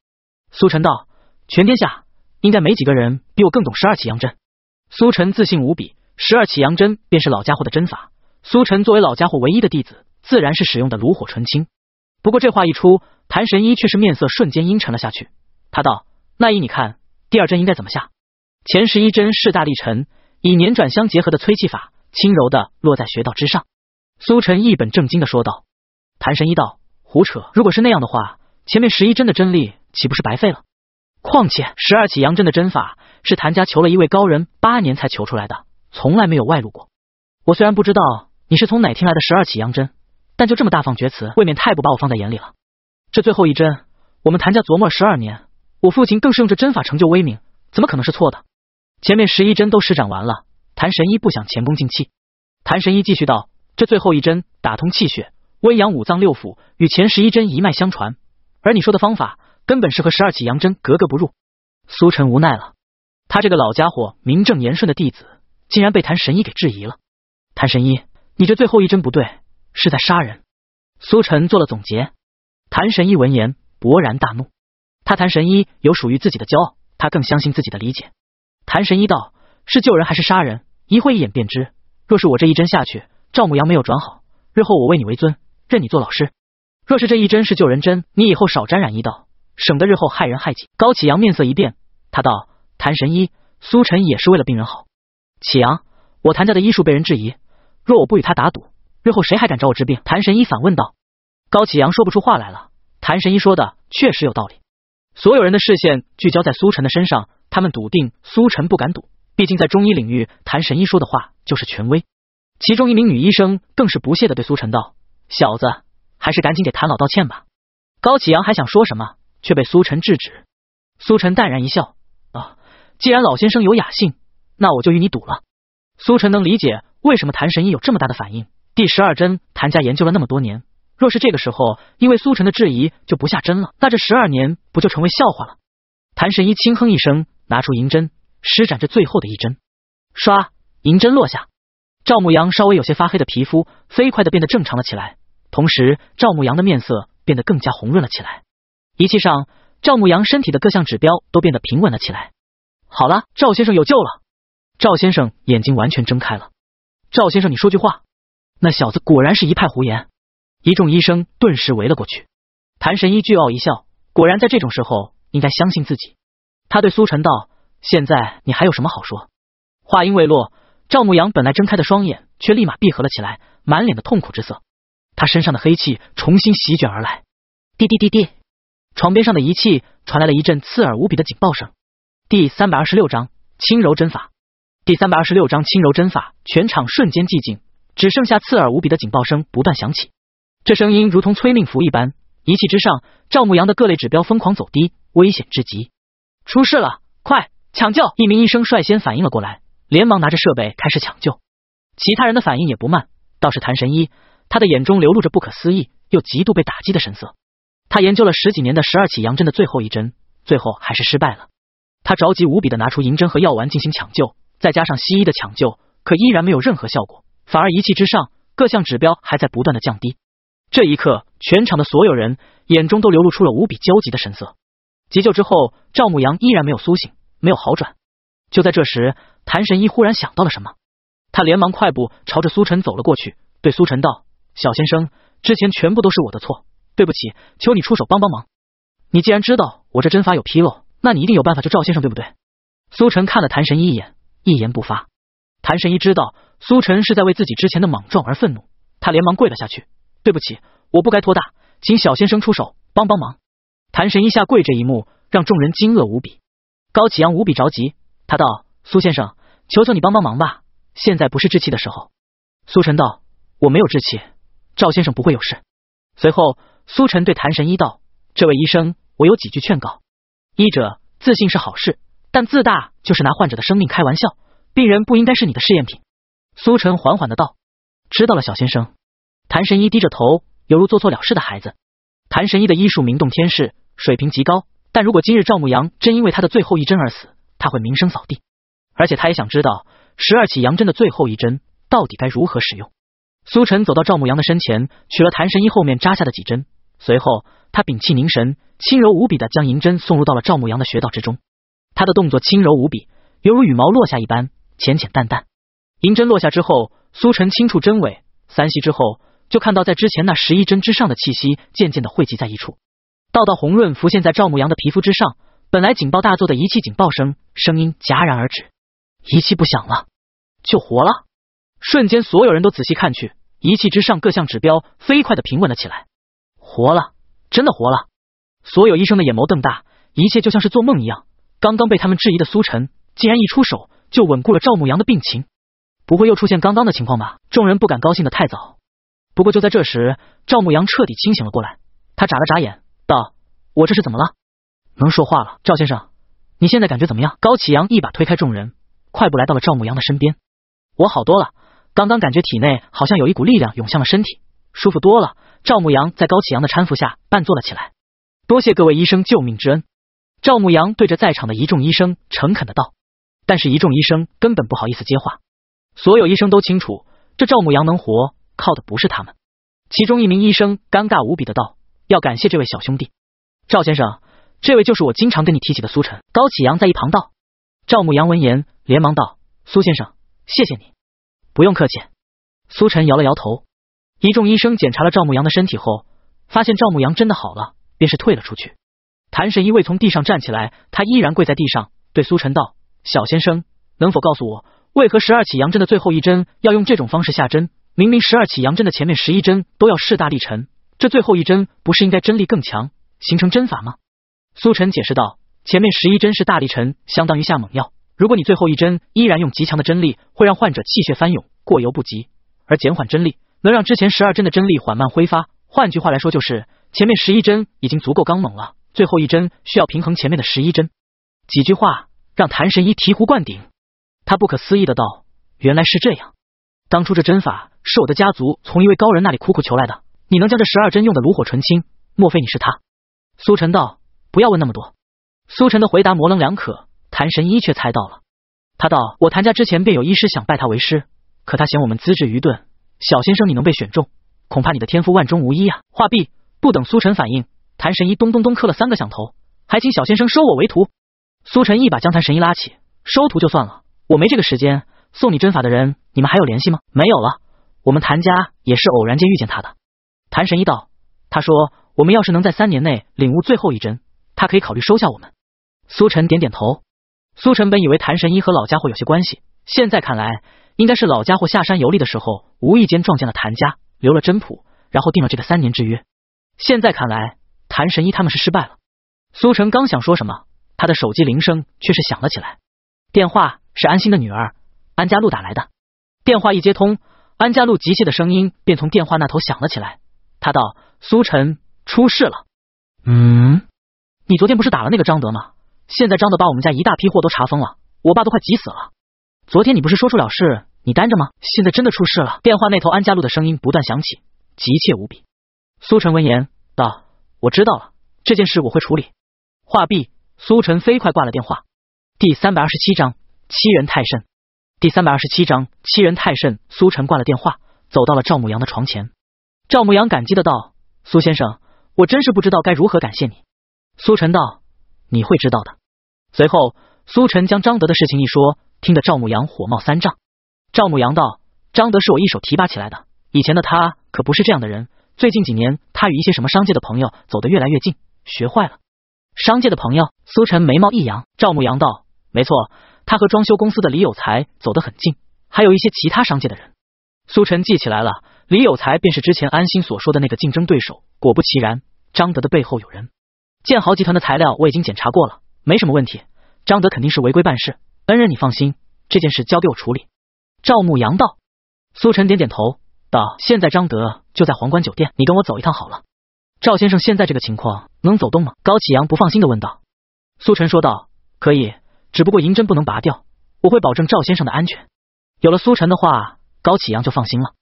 苏晨道：“全天下应该没几个人比我更懂十二起阳针。”苏晨自信无比，十二起阳针便是老家伙的针法。苏晨作为老家伙唯一的弟子，自然是使用的炉火纯青。不过这话一出，谭神医却是面色瞬间阴沉了下去。他道：“那依你看，第二针应该怎么下？”前十一针势大力沉，以年转相结合的催气法，轻柔的落在穴道之上。苏晨一本正经的说道：“谭神医道，胡扯！如果是那样的话，前面十一针的针力岂不是白费了？况且十二起阳针的针法，是谭家求了一位高人八年才求出来的，从来没有外露过。我虽然不知道你是从哪听来的十二起阳针，但就这么大放厥词，未免太不把我放在眼里了。这最后一针，我们谭家琢磨了十二年，我父亲更是用这针法成就威名。”怎么可能是错的？前面十一针都施展完了，谭神医不想前功尽弃。谭神医继续道：“这最后一针打通气血，温阳五脏六腑，与前十一针一脉相传。而你说的方法，根本是和十二起阳针格格不入。”苏晨无奈了，他这个老家伙名正言顺的弟子，竟然被谭神医给质疑了。谭神医，你这最后一针不对，是在杀人！苏晨做了总结。谭神医闻言勃然大怒，他谭神医有属于自己的骄傲。他更相信自己的理解。谭神医道：“是救人还是杀人，一会一眼便知。若是我这一针下去，赵牧阳没有转好，日后我为你为尊，任你做老师；若是这一针是救人针，你以后少沾染医道，省得日后害人害己。”高启阳面色一变，他道：“谭神医，苏晨也是为了病人好。启阳，我谭家的医术被人质疑，若我不与他打赌，日后谁还敢找我治病？”谭神医反问道。高启阳说不出话来了。谭神医说的确实有道理。所有人的视线聚焦在苏晨的身上，他们笃定苏晨不敢赌，毕竟在中医领域，谭神医说的话就是权威。其中一名女医生更是不屑的对苏晨道：“小子，还是赶紧给谭老道歉吧。”高启阳还想说什么，却被苏晨制止。苏晨淡然一笑：“啊，既然老先生有雅兴，那我就与你赌了。”苏晨能理解为什么谭神医有这么大的反应。第十二针，谭家研究了那么多年。若是这个时候因为苏晨的质疑就不下针了，那这十二年不就成为笑话了？谭神医轻哼一声，拿出银针，施展着最后的一针，刷，银针落下，赵牧阳稍微有些发黑的皮肤飞快的变得正常了起来，同时赵牧阳的面色变得更加红润了起来。仪器上，赵牧阳身体的各项指标都变得平稳了起来。好了，赵先生有救了。赵先生眼睛完全睁开了。赵先生，你说句话。那小子果然是一派胡言。一众医生顿时围了过去，谭神医巨傲一笑，果然在这种时候应该相信自己。他对苏晨道：“现在你还有什么好说？”话音未落，赵牧阳本来睁开的双眼却立马闭合了起来，满脸的痛苦之色。他身上的黑气重新席卷而来，滴滴滴滴，床边上的仪器传来了一阵刺耳无比的警报声。第三百二十六章轻柔针法。第三百二十六章轻柔针法，全场瞬间寂静，只剩下刺耳无比的警报声不断响起。这声音如同催命符一般，一气之上，赵牧阳的各类指标疯狂走低，危险至极。出事了，快抢救！一名医生率先反应了过来，连忙拿着设备开始抢救。其他人的反应也不慢，倒是谭神医，他的眼中流露着不可思议又极度被打击的神色。他研究了十几年的十二起阳针的最后一针，最后还是失败了。他着急无比的拿出银针和药丸进行抢救，再加上西医的抢救，可依然没有任何效果，反而一气之上，各项指标还在不断的降低。这一刻，全场的所有人眼中都流露出了无比焦急的神色。急救之后，赵牧阳依然没有苏醒，没有好转。就在这时，谭神医忽然想到了什么，他连忙快步朝着苏晨走了过去，对苏晨道：“小先生，之前全部都是我的错，对不起，求你出手帮帮忙。你既然知道我这针法有纰漏，那你一定有办法救赵先生，对不对？”苏晨看了谭神医一眼，一言不发。谭神医知道苏晨是在为自己之前的莽撞而愤怒，他连忙跪了下去。对不起，我不该托大，请小先生出手帮帮忙。谭神医下跪这一幕让众人惊愕无比，高启阳无比着急，他道：“苏先生，求求你帮帮忙吧，现在不是置气的时候。”苏晨道：“我没有志气，赵先生不会有事。”随后，苏晨对谭神医道：“这位医生，我有几句劝告。医者自信是好事，但自大就是拿患者的生命开玩笑，病人不应该是你的试验品。”苏晨缓缓的道：“知道了，小先生。”谭神医低着头，犹如做错了事的孩子。谭神医的医术名动天世，水平极高。但如果今日赵牧阳真因为他的最后一针而死，他会名声扫地。而且他也想知道十二起阳针的最后一针到底该如何使用。苏晨走到赵牧阳的身前，取了谭神医后面扎下的几针，随后他屏气凝神，轻柔无比的将银针送入到了赵牧阳的穴道之中。他的动作轻柔无比，犹如羽毛落下一般，浅浅淡淡。银针落下之后，苏晨轻触针尾，三息之后。就看到，在之前那十一针之上的气息渐渐的汇集在一处，道道红润浮现在赵牧阳的皮肤之上。本来警报大作的仪器警报声声音戛然而止，仪器不响了，救活了。瞬间，所有人都仔细看去，仪器之上各项指标飞快的平稳了起来，活了，真的活了！所有医生的眼眸瞪大，一切就像是做梦一样。刚刚被他们质疑的苏晨，竟然一出手就稳固了赵牧阳的病情，不会又出现刚刚的情况吧？众人不敢高兴的太早。不过就在这时，赵牧阳彻底清醒了过来。他眨了眨眼，道：“我这是怎么了？能说话了。”赵先生，你现在感觉怎么样？”高启阳一把推开众人，快步来到了赵牧阳的身边。“我好多了，刚刚感觉体内好像有一股力量涌向了身体，舒服多了。”赵牧阳在高启阳的搀扶下半坐了起来。“多谢各位医生救命之恩。”赵牧阳对着在场的一众医生诚恳的道。但是，一众医生根本不好意思接话。所有医生都清楚，这赵牧阳能活。靠的不是他们。其中一名医生尴尬无比的道：“要感谢这位小兄弟，赵先生，这位就是我经常跟你提起的苏晨。”高启阳在一旁道。赵牧阳闻言连忙道：“苏先生，谢谢你，不用客气。”苏晨摇了摇头。一众医生检查了赵牧阳的身体后，发现赵牧阳真的好了，便是退了出去。谭神医未从地上站起来，他依然跪在地上，对苏晨道：“小先生，能否告诉我，为何十二起阳针的最后一针要用这种方式下针？”明明十二起阳针的前面十一针都要势大力沉，这最后一针不是应该针力更强，形成针法吗？苏晨解释道：“前面十一针是大力沉，相当于下猛药。如果你最后一针依然用极强的针力，会让患者气血翻涌，过犹不及。而减缓针力，能让之前十二针的针力缓慢挥发。换句话来说，就是前面十一针已经足够刚猛了，最后一针需要平衡前面的十一针。”几句话让谭神医醍醐灌顶，他不可思议的道：“原来是这样！当初这针法……”是我的家族从一位高人那里苦苦求来的。你能将这十二针用的炉火纯青，莫非你是他？苏晨道：“不要问那么多。”苏晨的回答模棱两可，谭神医却猜到了。他道：“我谭家之前便有医师想拜他为师，可他嫌我们资质愚钝。小先生你能被选中，恐怕你的天赋万中无一啊！”话毕，不等苏晨反应，谭神医咚咚咚磕了三个响头，还请小先生收我为徒。苏晨一把将谭神医拉起：“收徒就算了，我没这个时间。送你针法的人，你们还有联系吗？”“没有了。”我们谭家也是偶然间遇见他的。谭神医道：“他说，我们要是能在三年内领悟最后一针，他可以考虑收下我们。”苏晨点点头。苏晨本以为谭神医和老家伙有些关系，现在看来，应该是老家伙下山游历的时候，无意间撞见了谭家，留了针谱，然后定了这个三年之约。现在看来，谭神医他们是失败了。苏晨刚想说什么，他的手机铃声却是响了起来。电话是安心的女儿安家璐打来的。电话一接通。安家路急切的声音便从电话那头响了起来，他道：“苏晨，出事了。嗯，你昨天不是打了那个张德吗？现在张德把我们家一大批货都查封了，我爸都快急死了。昨天你不是说出了事，你担着吗？现在真的出事了。”电话那头安家路的声音不断响起，急切无比。苏晨闻言道：“我知道了，这件事我会处理。”话毕，苏晨飞快挂了电话。第三百二十七章，欺人太甚。第三百二十七章欺人太甚。苏晨挂了电话，走到了赵牧阳的床前。赵牧阳感激的道：“苏先生，我真是不知道该如何感谢你。”苏晨道：“你会知道的。”随后，苏晨将张德的事情一说，听得赵牧阳火冒三丈。赵牧阳道：“张德是我一手提拔起来的，以前的他可不是这样的人。最近几年，他与一些什么商界的朋友走得越来越近，学坏了。”商界的朋友？苏晨眉毛一扬。赵牧阳道：“没错。”他和装修公司的李有才走得很近，还有一些其他商界的人。苏晨记起来了，李有才便是之前安心所说的那个竞争对手。果不其然，张德的背后有人。建豪集团的材料我已经检查过了，没什么问题。张德肯定是违规办事，恩人你放心，这件事交给我处理。赵牧阳道。苏晨点点头道：“现在张德就在皇冠酒店，你跟我走一趟好了。”赵先生现在这个情况能走动吗？高启阳不放心的问道。苏晨说道：“可以。”只不过银针不能拔掉，我会保证赵先生的安全。有了苏晨的话，高启阳就放心了。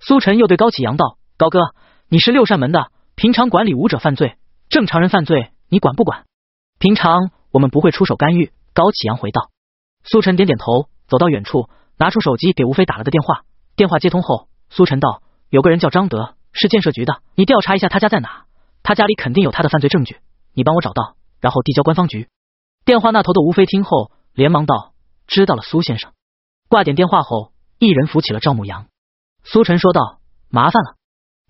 苏晨又对高启阳道：“高哥，你是六扇门的，平常管理武者犯罪，正常人犯罪你管不管？平常我们不会出手干预。”高启阳回道。苏晨点点头，走到远处，拿出手机给吴飞打了个电话。电话接通后，苏晨道：“有个人叫张德，是建设局的，你调查一下他家在哪，他家里肯定有他的犯罪证据，你帮我找到，然后递交官方局。”电话那头的吴飞听后，连忙道：“知道了，苏先生。”挂点电话后，一人扶起了赵牧阳。苏晨说道：“麻烦了。”“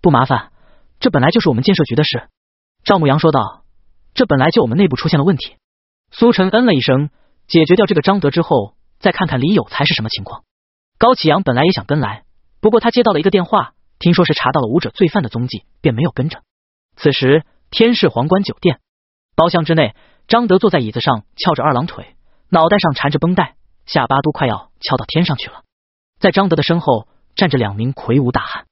不麻烦，这本来就是我们建设局的事。”赵牧阳说道：“这本来就我们内部出现了问题。”苏晨嗯了一声，解决掉这个张德之后，再看看李有才是什么情况。高启阳本来也想跟来，不过他接到了一个电话，听说是查到了武者罪犯的踪迹，便没有跟着。此时，天市皇冠酒店包厢之内。张德坐在椅子上，翘着二郎腿，脑袋上缠着绷带，下巴都快要翘到天上去了。在张德的身后站着两名魁梧大汉，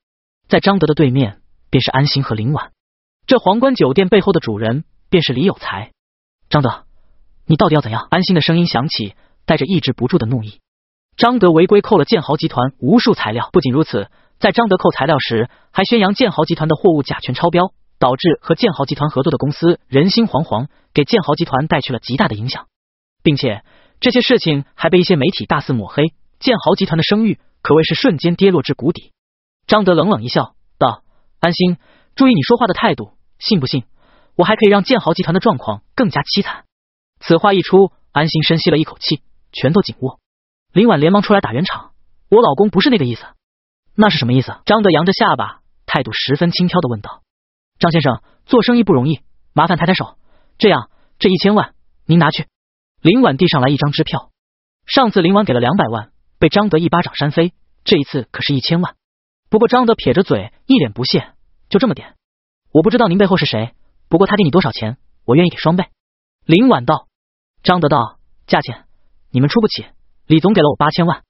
在张德的对面便是安心和林婉。这皇冠酒店背后的主人便是李有才。张德，你到底要怎样？安心的声音响起，带着抑制不住的怒意。张德违规扣了建豪集团无数材料，不仅如此，在张德扣材料时，还宣扬建豪集团的货物甲醛超标。导致和建豪集团合作的公司人心惶惶，给建豪集团带去了极大的影响，并且这些事情还被一些媒体大肆抹黑，建豪集团的声誉可谓是瞬间跌落至谷底。张德冷冷一笑，道：“安心，注意你说话的态度，信不信我还可以让建豪集团的状况更加凄惨。”此话一出，安心深吸了一口气，拳头紧握。林婉连忙出来打圆场：“我老公不是那个意思，那是什么意思？”张德扬着下巴，态度十分轻佻的问道。张先生做生意不容易，麻烦抬抬手。这样，这一千万您拿去。林婉递上来一张支票。上次林婉给了两百万，被张德一巴掌扇飞。这一次可是一千万。不过张德撇着嘴，一脸不屑。就这么点？我不知道您背后是谁，不过他给你多少钱，我愿意给双倍。林婉道。张德道：价钱你们出不起。李总给了我八千万。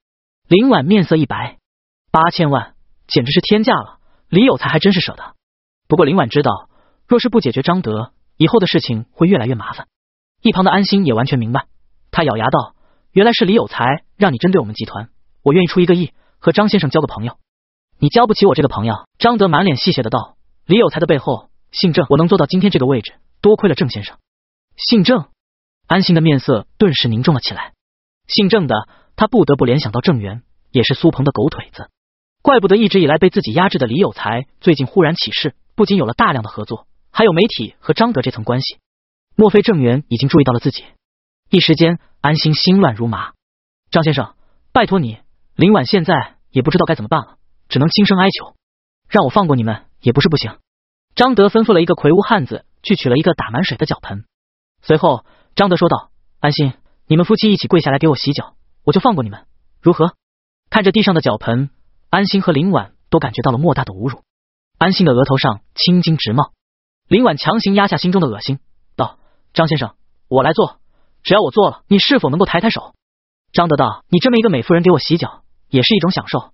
林婉面色一白，八千万简直是天价了。李有才还真是舍得。不过林婉知道，若是不解决张德，以后的事情会越来越麻烦。一旁的安心也完全明白，他咬牙道：“原来是李有才让你针对我们集团，我愿意出一个亿和张先生交个朋友。”你交不起我这个朋友？张德满脸戏谑的道：“李有才的背后姓郑，我能做到今天这个位置，多亏了郑先生。”姓郑？安心的面色顿时凝重了起来。姓郑的，他不得不联想到郑源，也是苏鹏的狗腿子，怪不得一直以来被自己压制的李有才，最近忽然起事。不仅有了大量的合作，还有媒体和张德这层关系。莫非郑源已经注意到了自己？一时间，安心心乱如麻。张先生，拜托你。林婉现在也不知道该怎么办了，只能轻声哀求：“让我放过你们也不是不行。”张德吩咐了一个魁梧汉子去取了一个打满水的脚盆。随后，张德说道：“安心，你们夫妻一起跪下来给我洗脚，我就放过你们，如何？”看着地上的脚盆，安心和林婉都感觉到了莫大的侮辱。安心的额头上青筋直冒，林婉强行压下心中的恶心，道：“张先生，我来做，只要我做了，你是否能够抬抬手？”张德道：“你这么一个美妇人给我洗脚，也是一种享受，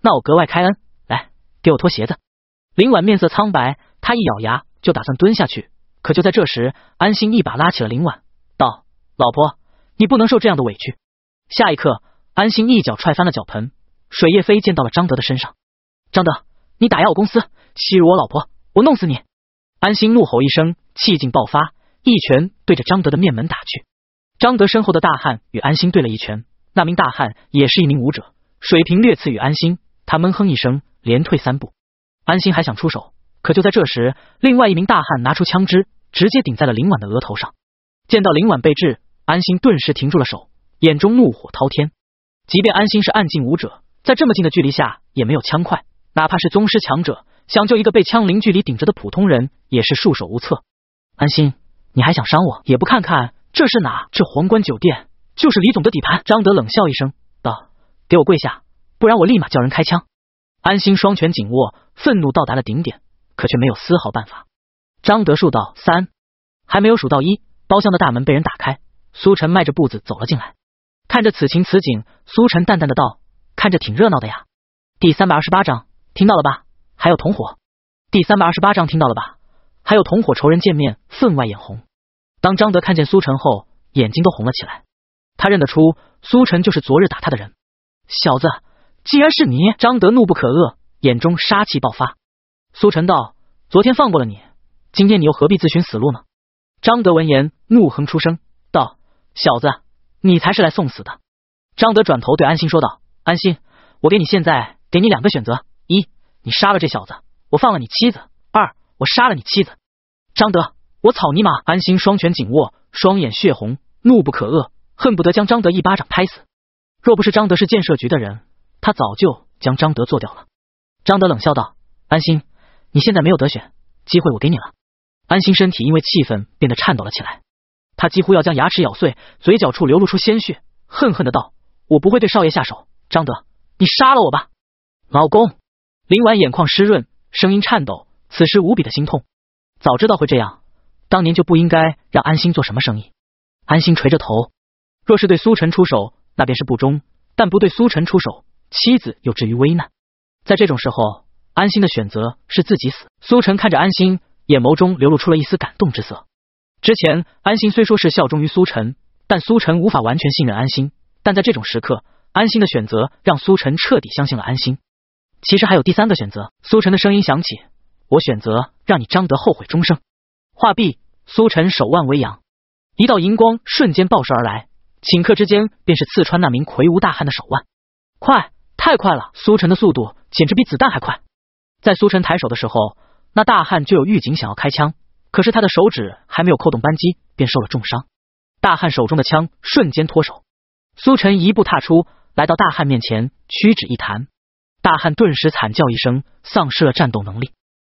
那我格外开恩，来给我脱鞋子。”林婉面色苍白，她一咬牙就打算蹲下去，可就在这时，安心一把拉起了林婉，道：“老婆，你不能受这样的委屈。”下一刻，安心一脚踹翻了脚盆，水液飞溅到了张德的身上，张德。你打压我公司，欺辱我老婆，我弄死你！安心怒吼一声，气劲爆发，一拳对着张德的面门打去。张德身后的大汉与安心对了一拳，那名大汉也是一名武者，水平略次于安心。他闷哼一声，连退三步。安心还想出手，可就在这时，另外一名大汉拿出枪支，直接顶在了林婉的额头上。见到林婉被制，安心顿时停住了手，眼中怒火滔天。即便安心是暗境武者，在这么近的距离下也没有枪快。哪怕是宗师强者，想救一个被枪零距离顶着的普通人，也是束手无策。安心，你还想伤我？也不看看这是哪？这皇冠酒店就是李总的底盘。张德冷笑一声道：“给我跪下，不然我立马叫人开枪！”安心双拳紧握，愤怒到达了顶点，可却没有丝毫办法。张德数道三，还没有数到一，包厢的大门被人打开，苏晨迈着步子走了进来。看着此情此景，苏晨淡淡的道：“看着挺热闹的呀。”第三百二十八章。听到了吧？还有同伙。第三百二十八章，听到了吧？还有同伙。仇人见面，分外眼红。当张德看见苏晨后，眼睛都红了起来。他认得出苏晨就是昨日打他的人。小子，既然是你！张德怒不可遏，眼中杀气爆发。苏晨道：“昨天放过了你，今天你又何必自寻死路呢？”张德闻言怒哼出声，道：“小子，你才是来送死的！”张德转头对安心说道：“安心，我给你现在给你两个选择。”你杀了这小子，我放了你妻子。二，我杀了你妻子，张德，我草泥马！安心，双拳紧握，双眼血红，怒不可遏，恨不得将张德一巴掌拍死。若不是张德是建设局的人，他早就将张德做掉了。张德冷笑道：“安心，你现在没有得选，机会我给你了。”安心身体因为气愤变得颤抖了起来，他几乎要将牙齿咬碎，嘴角处流露出鲜血，恨恨的道：“我不会对少爷下手，张德，你杀了我吧，老公。”林婉眼眶湿润，声音颤抖，此时无比的心痛。早知道会这样，当年就不应该让安心做什么生意。安心垂着头，若是对苏晨出手，那便是不忠；但不对苏晨出手，妻子又置于危难。在这种时候，安心的选择是自己死。苏晨看着安心，眼眸中流露出了一丝感动之色。之前安心虽说是效忠于苏晨，但苏晨无法完全信任安心。但在这种时刻，安心的选择让苏晨彻底相信了安心。其实还有第三个选择。苏晨的声音响起：“我选择让你张德后悔终生。”画壁，苏晨手腕微扬，一道银光瞬间爆射而来，顷刻之间便是刺穿那名魁梧大汉的手腕。快，太快了！苏晨的速度简直比子弹还快。在苏晨抬手的时候，那大汉就有狱警想要开枪，可是他的手指还没有扣动扳机，便受了重伤。大汉手中的枪瞬间脱手，苏晨一步踏出，来到大汉面前，屈指一弹。大汉顿时惨叫一声，丧失了战斗能力。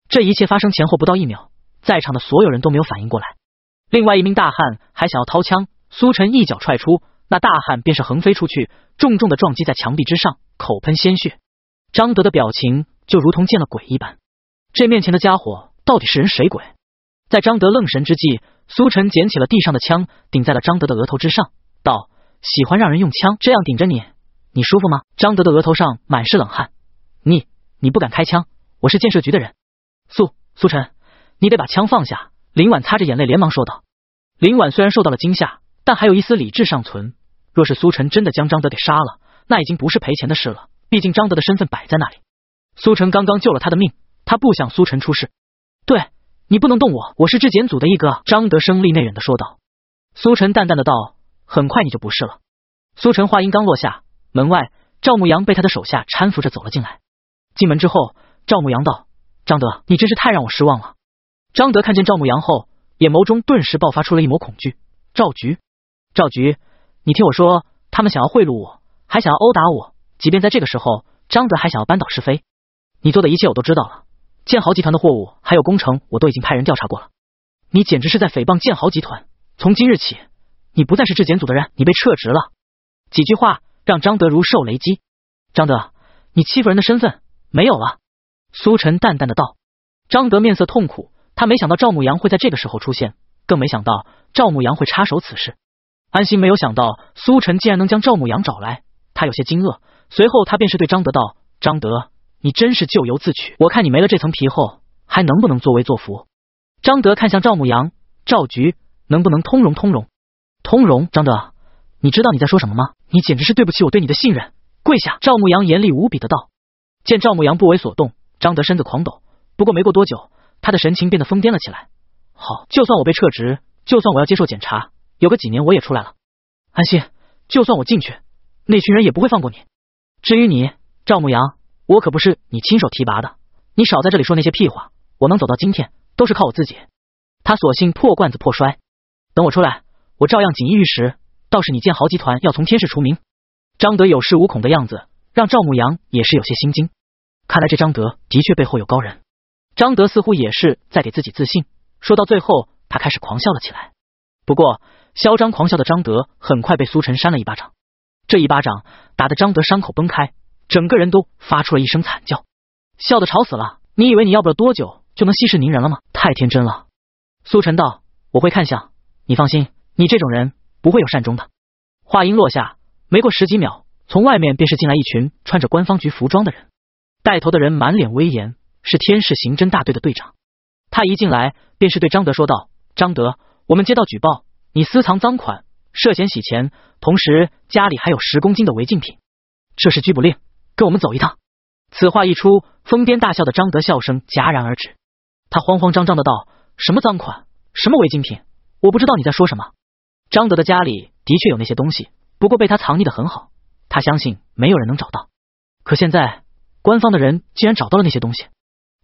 这一切发生前后不到一秒，在场的所有人都没有反应过来。另外一名大汉还想要掏枪，苏晨一脚踹出，那大汉便是横飞出去，重重的撞击在墙壁之上，口喷鲜血。张德的表情就如同见了鬼一般，这面前的家伙到底是人谁鬼？在张德愣神之际，苏晨捡起了地上的枪，顶在了张德的额头之上，道：“喜欢让人用枪这样顶着你，你舒服吗？”张德的额头上满是冷汗。你你不敢开枪，我是建设局的人。苏苏晨，你得把枪放下。”林婉擦着眼泪连忙说道。林婉虽然受到了惊吓，但还有一丝理智尚存。若是苏晨真的将张德给杀了，那已经不是赔钱的事了。毕竟张德的身份摆在那里。苏晨刚刚救了他的命，他不想苏晨出事。对你不能动我，我是质检组的一个。”张德声厉内忍的说道。苏晨淡淡的道：“很快你就不是了。”苏晨话音刚落下，门外赵牧阳被他的手下搀扶着走了进来。进门之后，赵牧阳道：“张德，你真是太让我失望了。”张德看见赵牧阳后，眼眸中顿时爆发出了一抹恐惧。“赵局，赵局，你听我说，他们想要贿赂我，还想要殴打我。即便在这个时候，张德还想要扳倒是非。你做的一切我都知道了。建豪集团的货物还有工程，我都已经派人调查过了。你简直是在诽谤建豪集团。从今日起，你不再是质检组的人，你被撤职了。”几句话让张德如受雷击。张德，你欺负人的身份！没有了，苏晨淡淡的道。张德面色痛苦，他没想到赵牧阳会在这个时候出现，更没想到赵牧阳会插手此事。安心没有想到苏晨竟然能将赵牧阳找来，他有些惊愕。随后他便是对张德道：“张德，你真是咎由自取，我看你没了这层皮后，还能不能作威作福？”张德看向赵牧阳，赵局能不能通融通融通融？张德，你知道你在说什么吗？你简直是对不起我对你的信任！跪下！赵牧阳严厉无比的道。见赵牧阳不为所动，张德身子狂抖。不过没过多久，他的神情变得疯癫了起来。好，就算我被撤职，就算我要接受检查，有个几年我也出来了。安心，就算我进去，那群人也不会放过你。至于你，赵牧阳，我可不是你亲手提拔的，你少在这里说那些屁话。我能走到今天，都是靠我自己。他索性破罐子破摔，等我出来，我照样锦衣玉食。倒是你剑豪集团要从天市除名，张德有恃无恐的样子，让赵牧阳也是有些心惊。看来这张德的确背后有高人，张德似乎也是在给自己自信。说到最后，他开始狂笑了起来。不过，嚣张狂笑的张德很快被苏晨扇了一巴掌，这一巴掌打得张德伤口崩开，整个人都发出了一声惨叫，笑得吵死了。你以为你要不了多久就能息事宁人了吗？太天真了。苏晨道：“我会看相，你放心，你这种人不会有善终的。”话音落下，没过十几秒，从外面便是进来一群穿着官方局服装的人。带头的人满脸威严，是天市刑侦大队的队长。他一进来，便是对张德说道：“张德，我们接到举报，你私藏赃款，涉嫌洗钱，同时家里还有十公斤的违禁品。这是拘捕令，跟我们走一趟。”此话一出，疯癫大笑的张德笑声戛然而止。他慌慌张张的道：“什么赃款？什么违禁品？我不知道你在说什么。”张德的家里的确有那些东西，不过被他藏匿的很好，他相信没有人能找到。可现在。官方的人竟然找到了那些东西，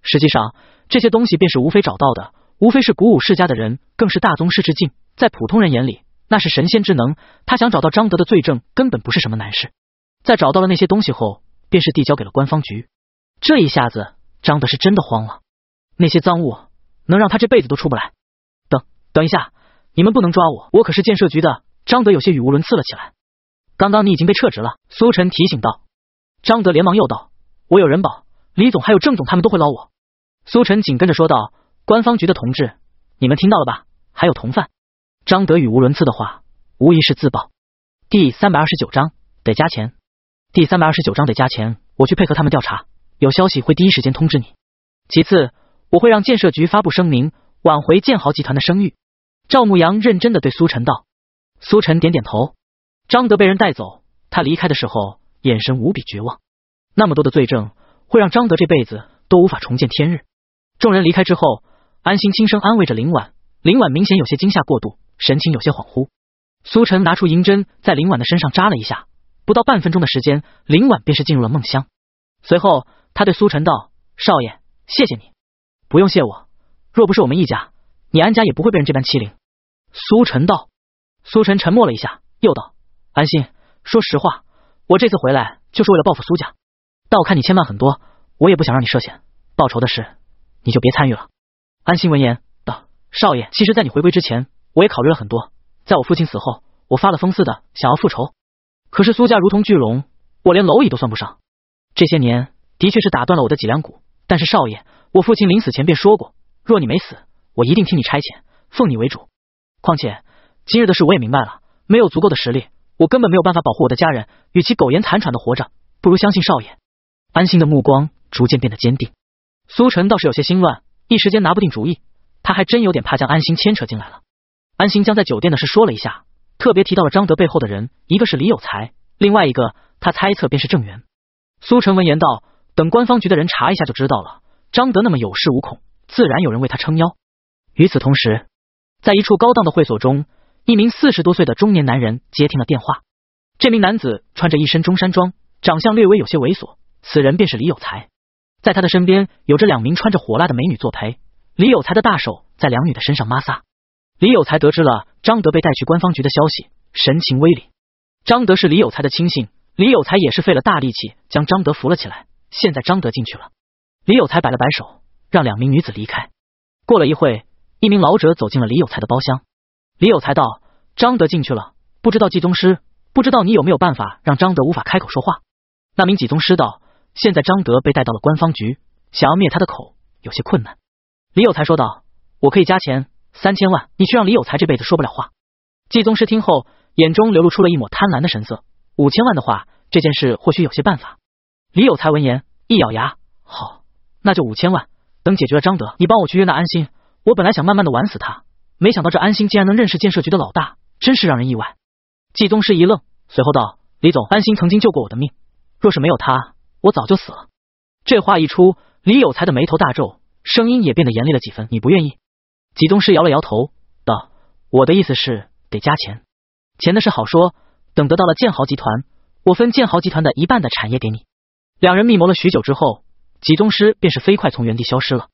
实际上这些东西便是吴非找到的，无非是鼓舞世家的人，更是大宗师之境，在普通人眼里那是神仙之能。他想找到张德的罪证根本不是什么难事，在找到了那些东西后，便是递交给了官方局。这一下子张德是真的慌了，那些赃物能让他这辈子都出不来。等等一下，你们不能抓我，我可是建设局的。张德有些语无伦次了起来。刚刚你已经被撤职了，苏晨提醒道。张德连忙又道。我有人保，李总还有郑总，他们都会捞我。苏晨紧跟着说道：“官方局的同志，你们听到了吧？还有同犯。”张德语无伦次的话，无疑是自爆。第三百二十九章得加钱。第三百二十九章得加钱，我去配合他们调查，有消息会第一时间通知你。其次，我会让建设局发布声明，挽回建豪集团的声誉。赵牧阳认真的对苏晨道。苏晨点点头。张德被人带走，他离开的时候，眼神无比绝望。那么多的罪证会让张德这辈子都无法重见天日。众人离开之后，安心轻声安慰着林婉。林婉明显有些惊吓过度，神情有些恍惚。苏晨拿出银针，在林婉的身上扎了一下。不到半分钟的时间，林婉便是进入了梦乡。随后，他对苏晨道：“少爷，谢谢你。”“不用谢我。若不是我们一家，你安家也不会被人这般欺凌。”苏晨道。苏晨沉默了一下，又道：“安心，说实话，我这次回来就是为了报复苏家。”但我看你牵绊很多，我也不想让你涉险。报仇的事，你就别参与了。安心闻言道：“少爷，其实，在你回归之前，我也考虑了很多。在我父亲死后，我发了疯似的想要复仇，可是苏家如同巨龙，我连蝼蚁都算不上。这些年的确是打断了我的脊梁骨。但是少爷，我父亲临死前便说过，若你没死，我一定听你差遣，奉你为主。况且今日的事我也明白了，没有足够的实力，我根本没有办法保护我的家人。与其苟延残喘的活着，不如相信少爷。”安心的目光逐渐变得坚定，苏晨倒是有些心乱，一时间拿不定主意。他还真有点怕将安心牵扯进来了。安心将在酒店的事说了一下，特别提到了张德背后的人，一个是李有才，另外一个他猜测便是郑源。苏晨闻言道：“等官方局的人查一下就知道了。张德那么有恃无恐，自然有人为他撑腰。”与此同时，在一处高档的会所中，一名四十多岁的中年男人接听了电话。这名男子穿着一身中山装，长相略微有些猥琐。此人便是李有才，在他的身边有着两名穿着火辣的美女作陪。李有才的大手在两女的身上摩挲。李有才得知了张德被带去官方局的消息，神情微凛。张德是李有才的亲信，李有才也是费了大力气将张德扶了起来。现在张德进去了，李有才摆了摆手，让两名女子离开。过了一会，一名老者走进了李有才的包厢。李有才道：“张德进去了，不知道季宗师，不知道你有没有办法让张德无法开口说话？”那名季宗师道。现在张德被带到了官方局，想要灭他的口有些困难。李有才说道：“我可以加钱三千万，你却让李有才这辈子说不了话。”季宗师听后，眼中流露出了一抹贪婪的神色。五千万的话，这件事或许有些办法。李有才闻言，一咬牙：“好，那就五千万。等解决了张德，你帮我去约那安心。我本来想慢慢的玩死他，没想到这安心竟然能认识建设局的老大，真是让人意外。”季宗师一愣，随后道：“李总，安心曾经救过我的命，若是没有他……”我早就死了。这话一出，李有才的眉头大皱，声音也变得严厉了几分。你不愿意？吉宗师摇了摇头，道：“我的意思是得加钱。钱的事好说，等得到了建豪集团，我分建豪集团的一半的产业给你。”两人密谋了许久之后，吉宗师便是飞快从原地消失了。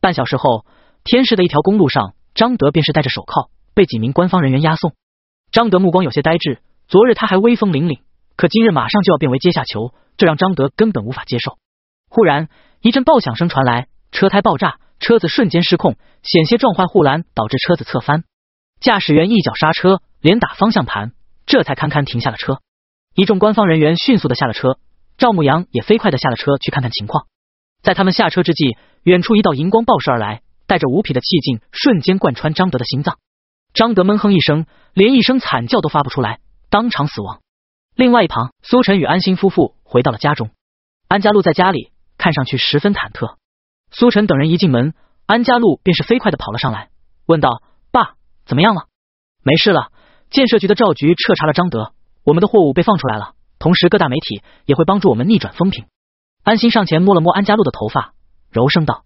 半小时后，天市的一条公路上，张德便是戴着手铐被几名官方人员押送。张德目光有些呆滞，昨日他还威风凛凛，可今日马上就要变为阶下囚。这让张德根本无法接受。忽然一阵爆响声传来，车胎爆炸，车子瞬间失控，险些撞坏护栏，导致车子侧翻。驾驶员一脚刹车，连打方向盘，这才堪堪停下了车。一众官方人员迅速的下了车，赵牧阳也飞快的下了车去看看情况。在他们下车之际，远处一道银光爆射而来，带着无匹的气劲，瞬间贯穿张德的心脏。张德闷哼一声，连一声惨叫都发不出来，当场死亡。另外一旁，苏晨与安心夫妇回到了家中。安家璐在家里看上去十分忐忑。苏晨等人一进门，安家璐便是飞快的跑了上来，问道：“爸，怎么样了？”“没事了，建设局的赵局彻查了张德，我们的货物被放出来了。同时，各大媒体也会帮助我们逆转风评。”安心上前摸了摸安家璐的头发，柔声道：“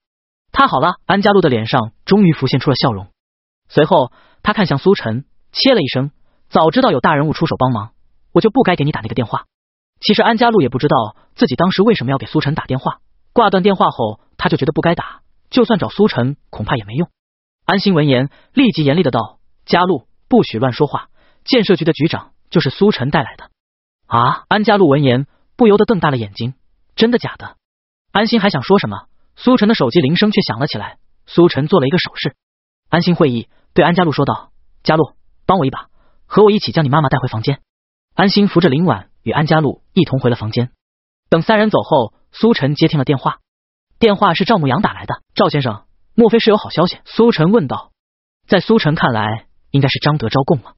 太好了！”安家璐的脸上终于浮现出了笑容。随后，他看向苏晨，切了一声：“早知道有大人物出手帮忙。”我就不该给你打那个电话。其实安家路也不知道自己当时为什么要给苏晨打电话。挂断电话后，他就觉得不该打，就算找苏晨恐怕也没用。安心闻言，立即严厉的道：“家路，不许乱说话！建设局的局长就是苏晨带来的。”啊！安家路闻言不由得瞪大了眼睛，真的假的？安心还想说什么，苏晨的手机铃声却响了起来。苏晨做了一个手势，安心会意，对安家路说道：“家路，帮我一把，和我一起将你妈妈带回房间。”安心扶着林婉与安家璐一同回了房间。等三人走后，苏晨接听了电话，电话是赵牧阳打来的。赵先生，莫非是有好消息？苏晨问道。在苏晨看来，应该是张德招供了。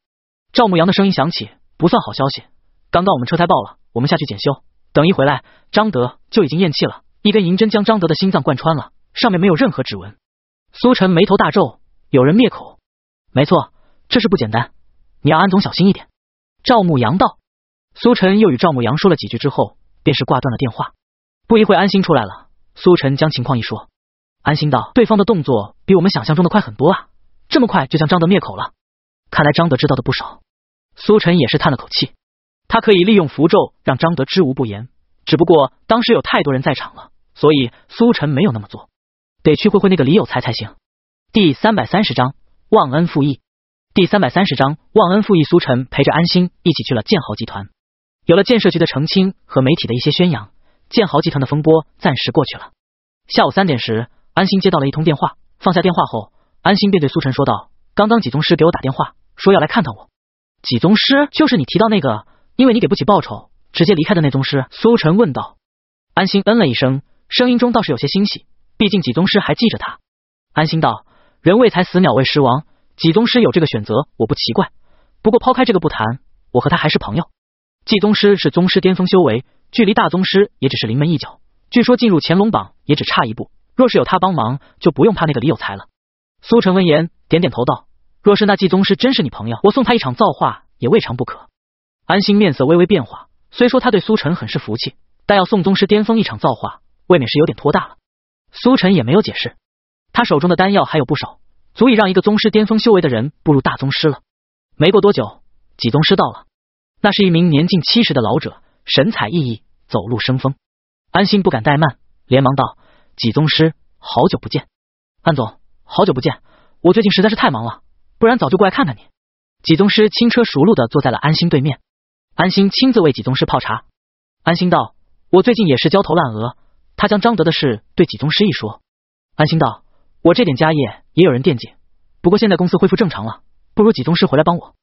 赵牧阳的声音响起，不算好消息。刚刚我们车胎爆了，我们下去检修。等一回来，张德就已经咽气了，一根银针将张德的心脏贯穿了，上面没有任何指纹。苏晨眉头大皱，有人灭口。没错，这事不简单，你要安总小心一点。赵牧阳道：“苏晨又与赵牧阳说了几句之后，便是挂断了电话。不一会，安心出来了。苏晨将情况一说，安心道：‘对方的动作比我们想象中的快很多啊！这么快就将张德灭口了，看来张德知道的不少。’苏晨也是叹了口气，他可以利用符咒让张德知无不言，只不过当时有太多人在场了，所以苏晨没有那么做。得去会会那个李有才才行。”第三百三十章，忘恩负义。第三百三十章忘恩负义。苏晨陪着安心一起去了建豪集团。有了建设局的澄清和媒体的一些宣扬，建豪集团的风波暂时过去了。下午三点时，安心接到了一通电话。放下电话后，安心便对苏晨说道：“刚刚几宗师给我打电话，说要来看看我。”几宗师就是你提到那个，因为你给不起报酬，直接离开的那宗师。苏晨问道。安心嗯了一声，声音中倒是有些欣喜，毕竟几宗师还记着他。安心道：“人为财死，鸟为食亡。”纪宗师有这个选择，我不奇怪。不过抛开这个不谈，我和他还是朋友。纪宗师是宗师巅峰修为，距离大宗师也只是临门一脚，据说进入乾隆榜也只差一步。若是有他帮忙，就不用怕那个李有才了。苏晨闻言点点头道：“若是那纪宗师真是你朋友，我送他一场造化也未尝不可。”安心面色微微变化，虽说他对苏晨很是服气，但要送宗师巅峰一场造化，未免是有点托大了。苏晨也没有解释，他手中的丹药还有不少。足以让一个宗师巅峰修为的人步入大宗师了。没过多久，几宗师到了，那是一名年近七十的老者，神采奕奕，走路生风。安心不敢怠慢，连忙道：“几宗师，好久不见，安总，好久不见，我最近实在是太忙了，不然早就过来看看你。”几宗师轻车熟路的坐在了安心对面，安心亲自为几宗师泡茶。安心道：“我最近也是焦头烂额。”他将张德的事对几宗师一说，安心道。我这点家业也有人惦记，不过现在公司恢复正常了，不如纪宗师回来帮我。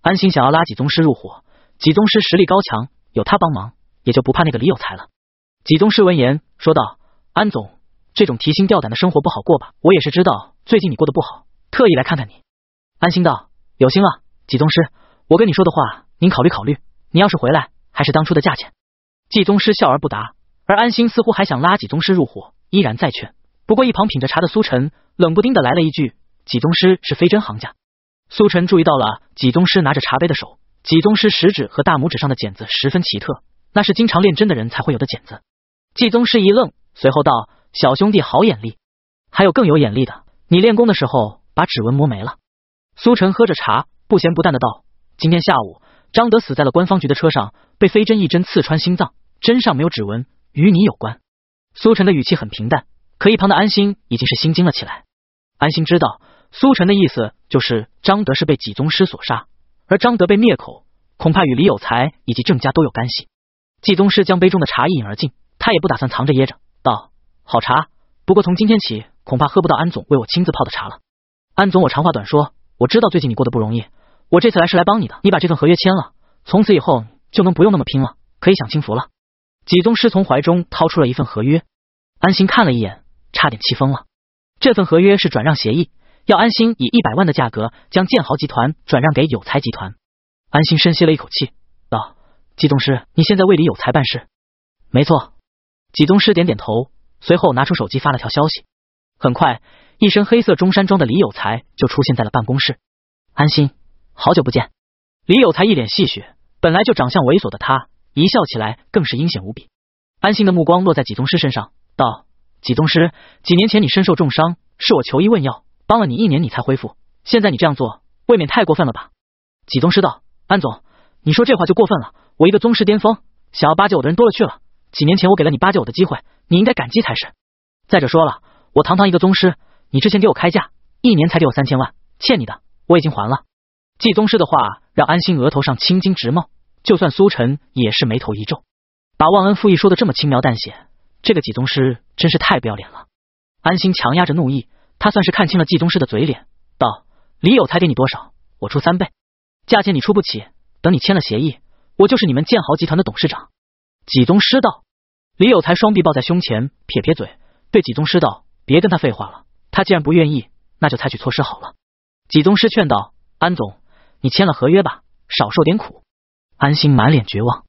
安心想要拉几宗师入伙，纪宗师实力高强，有他帮忙也就不怕那个李有才了。纪宗师闻言说道：“安总，这种提心吊胆的生活不好过吧？我也是知道最近你过得不好，特意来看看你。”安心道：“有心了，纪宗师，我跟你说的话您考虑考虑。你要是回来，还是当初的价钱。”纪宗师笑而不答，而安心似乎还想拉几宗师入伙，依然在劝。不过一旁品着茶的苏晨冷不丁的来了一句：“纪宗师是飞针行家。”苏晨注意到了纪宗师拿着茶杯的手，纪宗师食指和大拇指上的茧子十分奇特，那是经常练针的人才会有的茧子。纪宗师一愣，随后道：“小兄弟好眼力，还有更有眼力的，你练功的时候把指纹磨没了。”苏晨喝着茶，不咸不淡的道：“今天下午张德死在了官方局的车上，被飞针一针刺穿心脏，针上没有指纹，与你有关。”苏晨的语气很平淡。可一旁的安心已经是心惊了起来。安心知道苏晨的意思就是张德是被纪宗师所杀，而张德被灭口，恐怕与李有才以及郑家都有干系。纪宗师将杯中的茶一饮而尽，他也不打算藏着掖着，道：“好茶，不过从今天起，恐怕喝不到安总为我亲自泡的茶了。”安总，我长话短说，我知道最近你过得不容易，我这次来是来帮你的。你把这份合约签了，从此以后就能不用那么拼了，可以享清福了。纪宗师从怀中掏出了一份合约，安心看了一眼。差点气疯了。这份合约是转让协议，要安心以一百万的价格将建豪集团转让给有才集团。安心深吸了一口气，道：“季宗师，你现在为李有才办事？”“没错。”季宗师点点头，随后拿出手机发了条消息。很快，一身黑色中山装的李有才就出现在了办公室。安心，好久不见。李有才一脸戏谑，本来就长相猥琐的他，一笑起来更是阴险无比。安心的目光落在季宗师身上，道。纪宗师，几年前你身受重伤，是我求医问药，帮了你一年，你才恢复。现在你这样做，未免太过分了吧？纪宗师道：“安总，你说这话就过分了。我一个宗师巅峰，想要巴结我的人多了去了。几年前我给了你巴结我的机会，你应该感激才是。再者说了，我堂堂一个宗师，你之前给我开价一年才给我三千万，欠你的我已经还了。”纪宗师的话让安心额头上青筋直冒，就算苏晨也是眉头一皱，把忘恩负义说的这么轻描淡写。这个纪宗师真是太不要脸了！安心强压着怒意，他算是看清了纪宗师的嘴脸，道：“李有才给你多少，我出三倍价钱，你出不起。等你签了协议，我就是你们建豪集团的董事长。”纪宗师道。李有才双臂抱在胸前，撇撇嘴，对纪宗师道：“别跟他废话了，他既然不愿意，那就采取措施好了。”纪宗师劝道：“安总，你签了合约吧，少受点苦。”安心满脸绝望。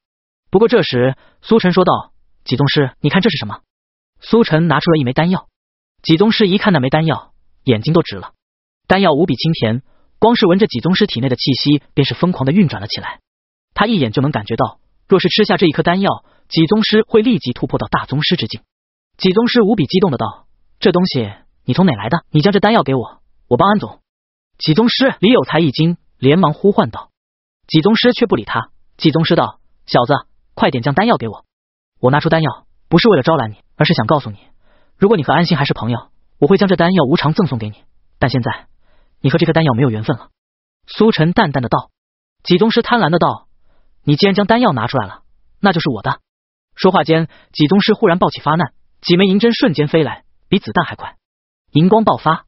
不过这时，苏晨说道。几宗师，你看这是什么？苏晨拿出了一枚丹药，几宗师一看那枚丹药，眼睛都直了。丹药无比清甜，光是闻着几宗师体内的气息，便是疯狂的运转了起来。他一眼就能感觉到，若是吃下这一颗丹药，几宗师会立即突破到大宗师之境。几宗师无比激动的道：“这东西你从哪来的？你将这丹药给我，我帮安总。”几宗师李有才一惊，连忙呼唤道：“几宗师！”却不理他。几宗师道：“小子，快点将丹药给我。”我拿出丹药，不是为了招揽你，而是想告诉你，如果你和安心还是朋友，我会将这丹药无偿赠送给你。但现在，你和这颗丹药没有缘分了。”苏晨淡淡的道。几宗师贪婪的道：“你既然将丹药拿出来了，那就是我的。”说话间，几宗师忽然暴起发难，几枚银针瞬间飞来，比子弹还快，银光爆发。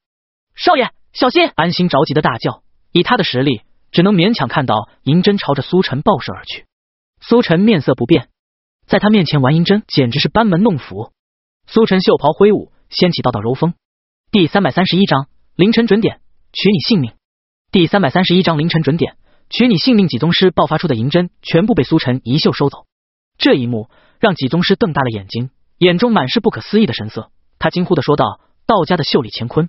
少爷，小心！”安心着急的大叫。以他的实力，只能勉强看到银针朝着苏晨爆射而去。苏晨面色不变。在他面前玩银针，简直是班门弄斧。苏晨袖袍挥舞，掀起道道柔风。第三百三十一章凌晨准点取你性命。第三百三十一章凌晨准点取你性命。几宗师爆发出的银针全部被苏晨一袖收走，这一幕让几宗师瞪大了眼睛，眼中满是不可思议的神色。他惊呼的说道：“道家的袖里乾坤。”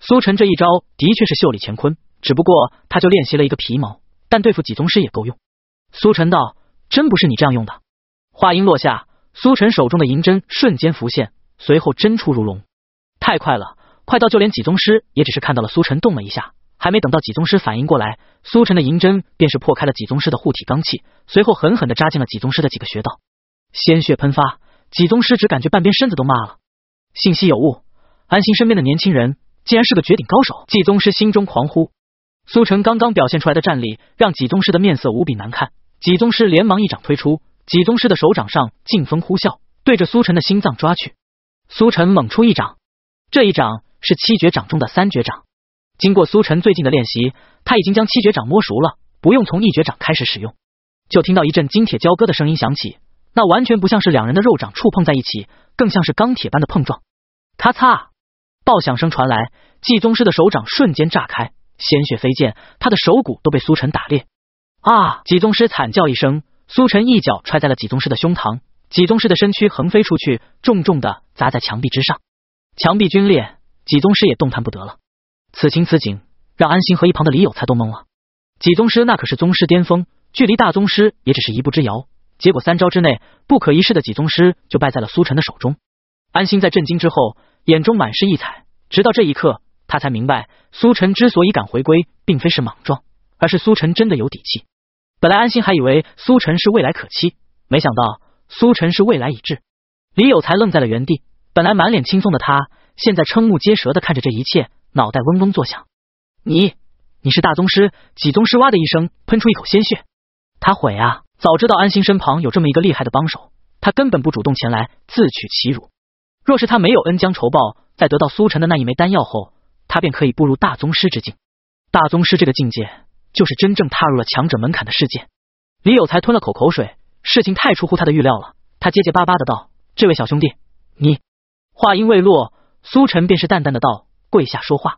苏晨这一招的确是袖里乾坤，只不过他就练习了一个皮毛，但对付几宗师也够用。苏晨道：“真不是你这样用的。”话音落下，苏晨手中的银针瞬间浮现，随后针出如龙，太快了，快到就连纪宗师也只是看到了苏晨动了一下，还没等到纪宗师反应过来，苏晨的银针便是破开了纪宗师的护体罡气，随后狠狠的扎进了纪宗师的几个穴道，鲜血喷发，纪宗师只感觉半边身子都麻了。信息有误，安心身边的年轻人竟然是个绝顶高手，纪宗师心中狂呼。苏晨刚刚表现出来的战力，让纪宗师的面色无比难看，纪宗师连忙一掌推出。纪宗师的手掌上劲风呼啸，对着苏晨的心脏抓去。苏晨猛出一掌，这一掌是七绝掌中的三绝掌。经过苏晨最近的练习，他已经将七绝掌摸熟了，不用从一绝掌开始使用。就听到一阵金铁交割的声音响起，那完全不像是两人的肉掌触碰在一起，更像是钢铁般的碰撞。咔嚓，爆响声传来，季宗师的手掌瞬间炸开，鲜血飞溅，他的手骨都被苏晨打裂。啊！季宗师惨叫一声。苏晨一脚踹在了几宗师的胸膛，几宗师的身躯横飞出去，重重的砸在墙壁之上，墙壁皲裂，几宗师也动弹不得了。此情此景，让安心和一旁的李有才都懵了。几宗师那可是宗师巅峰，距离大宗师也只是一步之遥，结果三招之内，不可一世的几宗师就败在了苏晨的手中。安心在震惊之后，眼中满是异彩。直到这一刻，他才明白，苏晨之所以敢回归，并非是莽撞，而是苏晨真的有底气。本来安心还以为苏晨是未来可期，没想到苏晨是未来已至。李有才愣在了原地，本来满脸轻松的他，现在瞠目结舌的看着这一切，脑袋嗡嗡作响。你，你是大宗师，几宗师？哇的一声喷出一口鲜血，他悔啊！早知道安心身旁有这么一个厉害的帮手，他根本不主动前来自取其辱。若是他没有恩将仇报，在得到苏晨的那一枚丹药后，他便可以步入大宗师之境。大宗师这个境界。就是真正踏入了强者门槛的世界。李有才吞了口口水，事情太出乎他的预料了。他结结巴巴的道：“这位小兄弟，你……”话音未落，苏晨便是淡淡的道：“跪下说话。”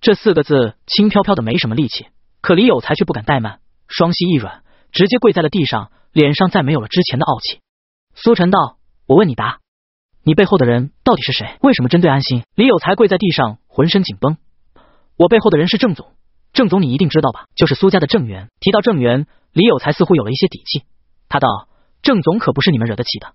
这四个字轻飘飘的，没什么力气，可李有才却不敢怠慢，双膝一软，直接跪在了地上，脸上再没有了之前的傲气。苏晨道：“我问你答，你背后的人到底是谁？为什么针对安心？”李有才跪在地上，浑身紧绷：“我背后的人是郑总。”郑总，你一定知道吧？就是苏家的郑源。提到郑源，李有才似乎有了一些底气。他道：“郑总可不是你们惹得起的。”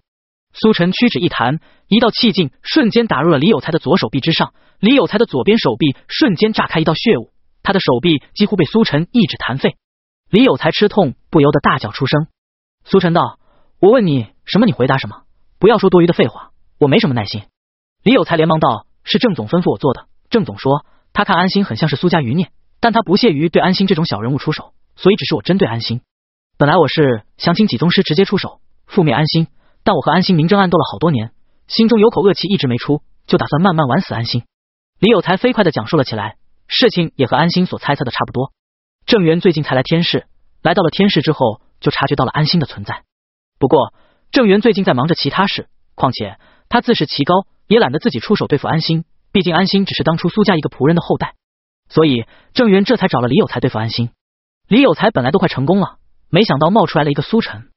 苏晨屈指一弹，一道气劲瞬间打入了李有才的左手臂之上。李有才的左边手臂瞬间炸开一道血雾，他的手臂几乎被苏晨一指弹废。李有才吃痛，不由得大叫出声。苏晨道：“我问你什么，你回答什么，不要说多余的废话，我没什么耐心。”李有才连忙道：“是郑总吩咐我做的。郑总说，他看安心很像是苏家余孽。”但他不屑于对安心这种小人物出手，所以只是我针对安心。本来我是想请几宗师直接出手覆灭安心，但我和安心明争暗斗了好多年，心中有口恶气一直没出，就打算慢慢玩死安心。李有才飞快的讲述了起来，事情也和安心所猜测的差不多。郑源最近才来天市，来到了天市之后就察觉到了安心的存在。不过郑源最近在忙着其他事，况且他自视其高，也懒得自己出手对付安心。毕竟安心只是当初苏家一个仆人的后代。所以郑源这才找了李有才对付安心。李有才本来都快成功了，没想到冒出来了一个苏晨。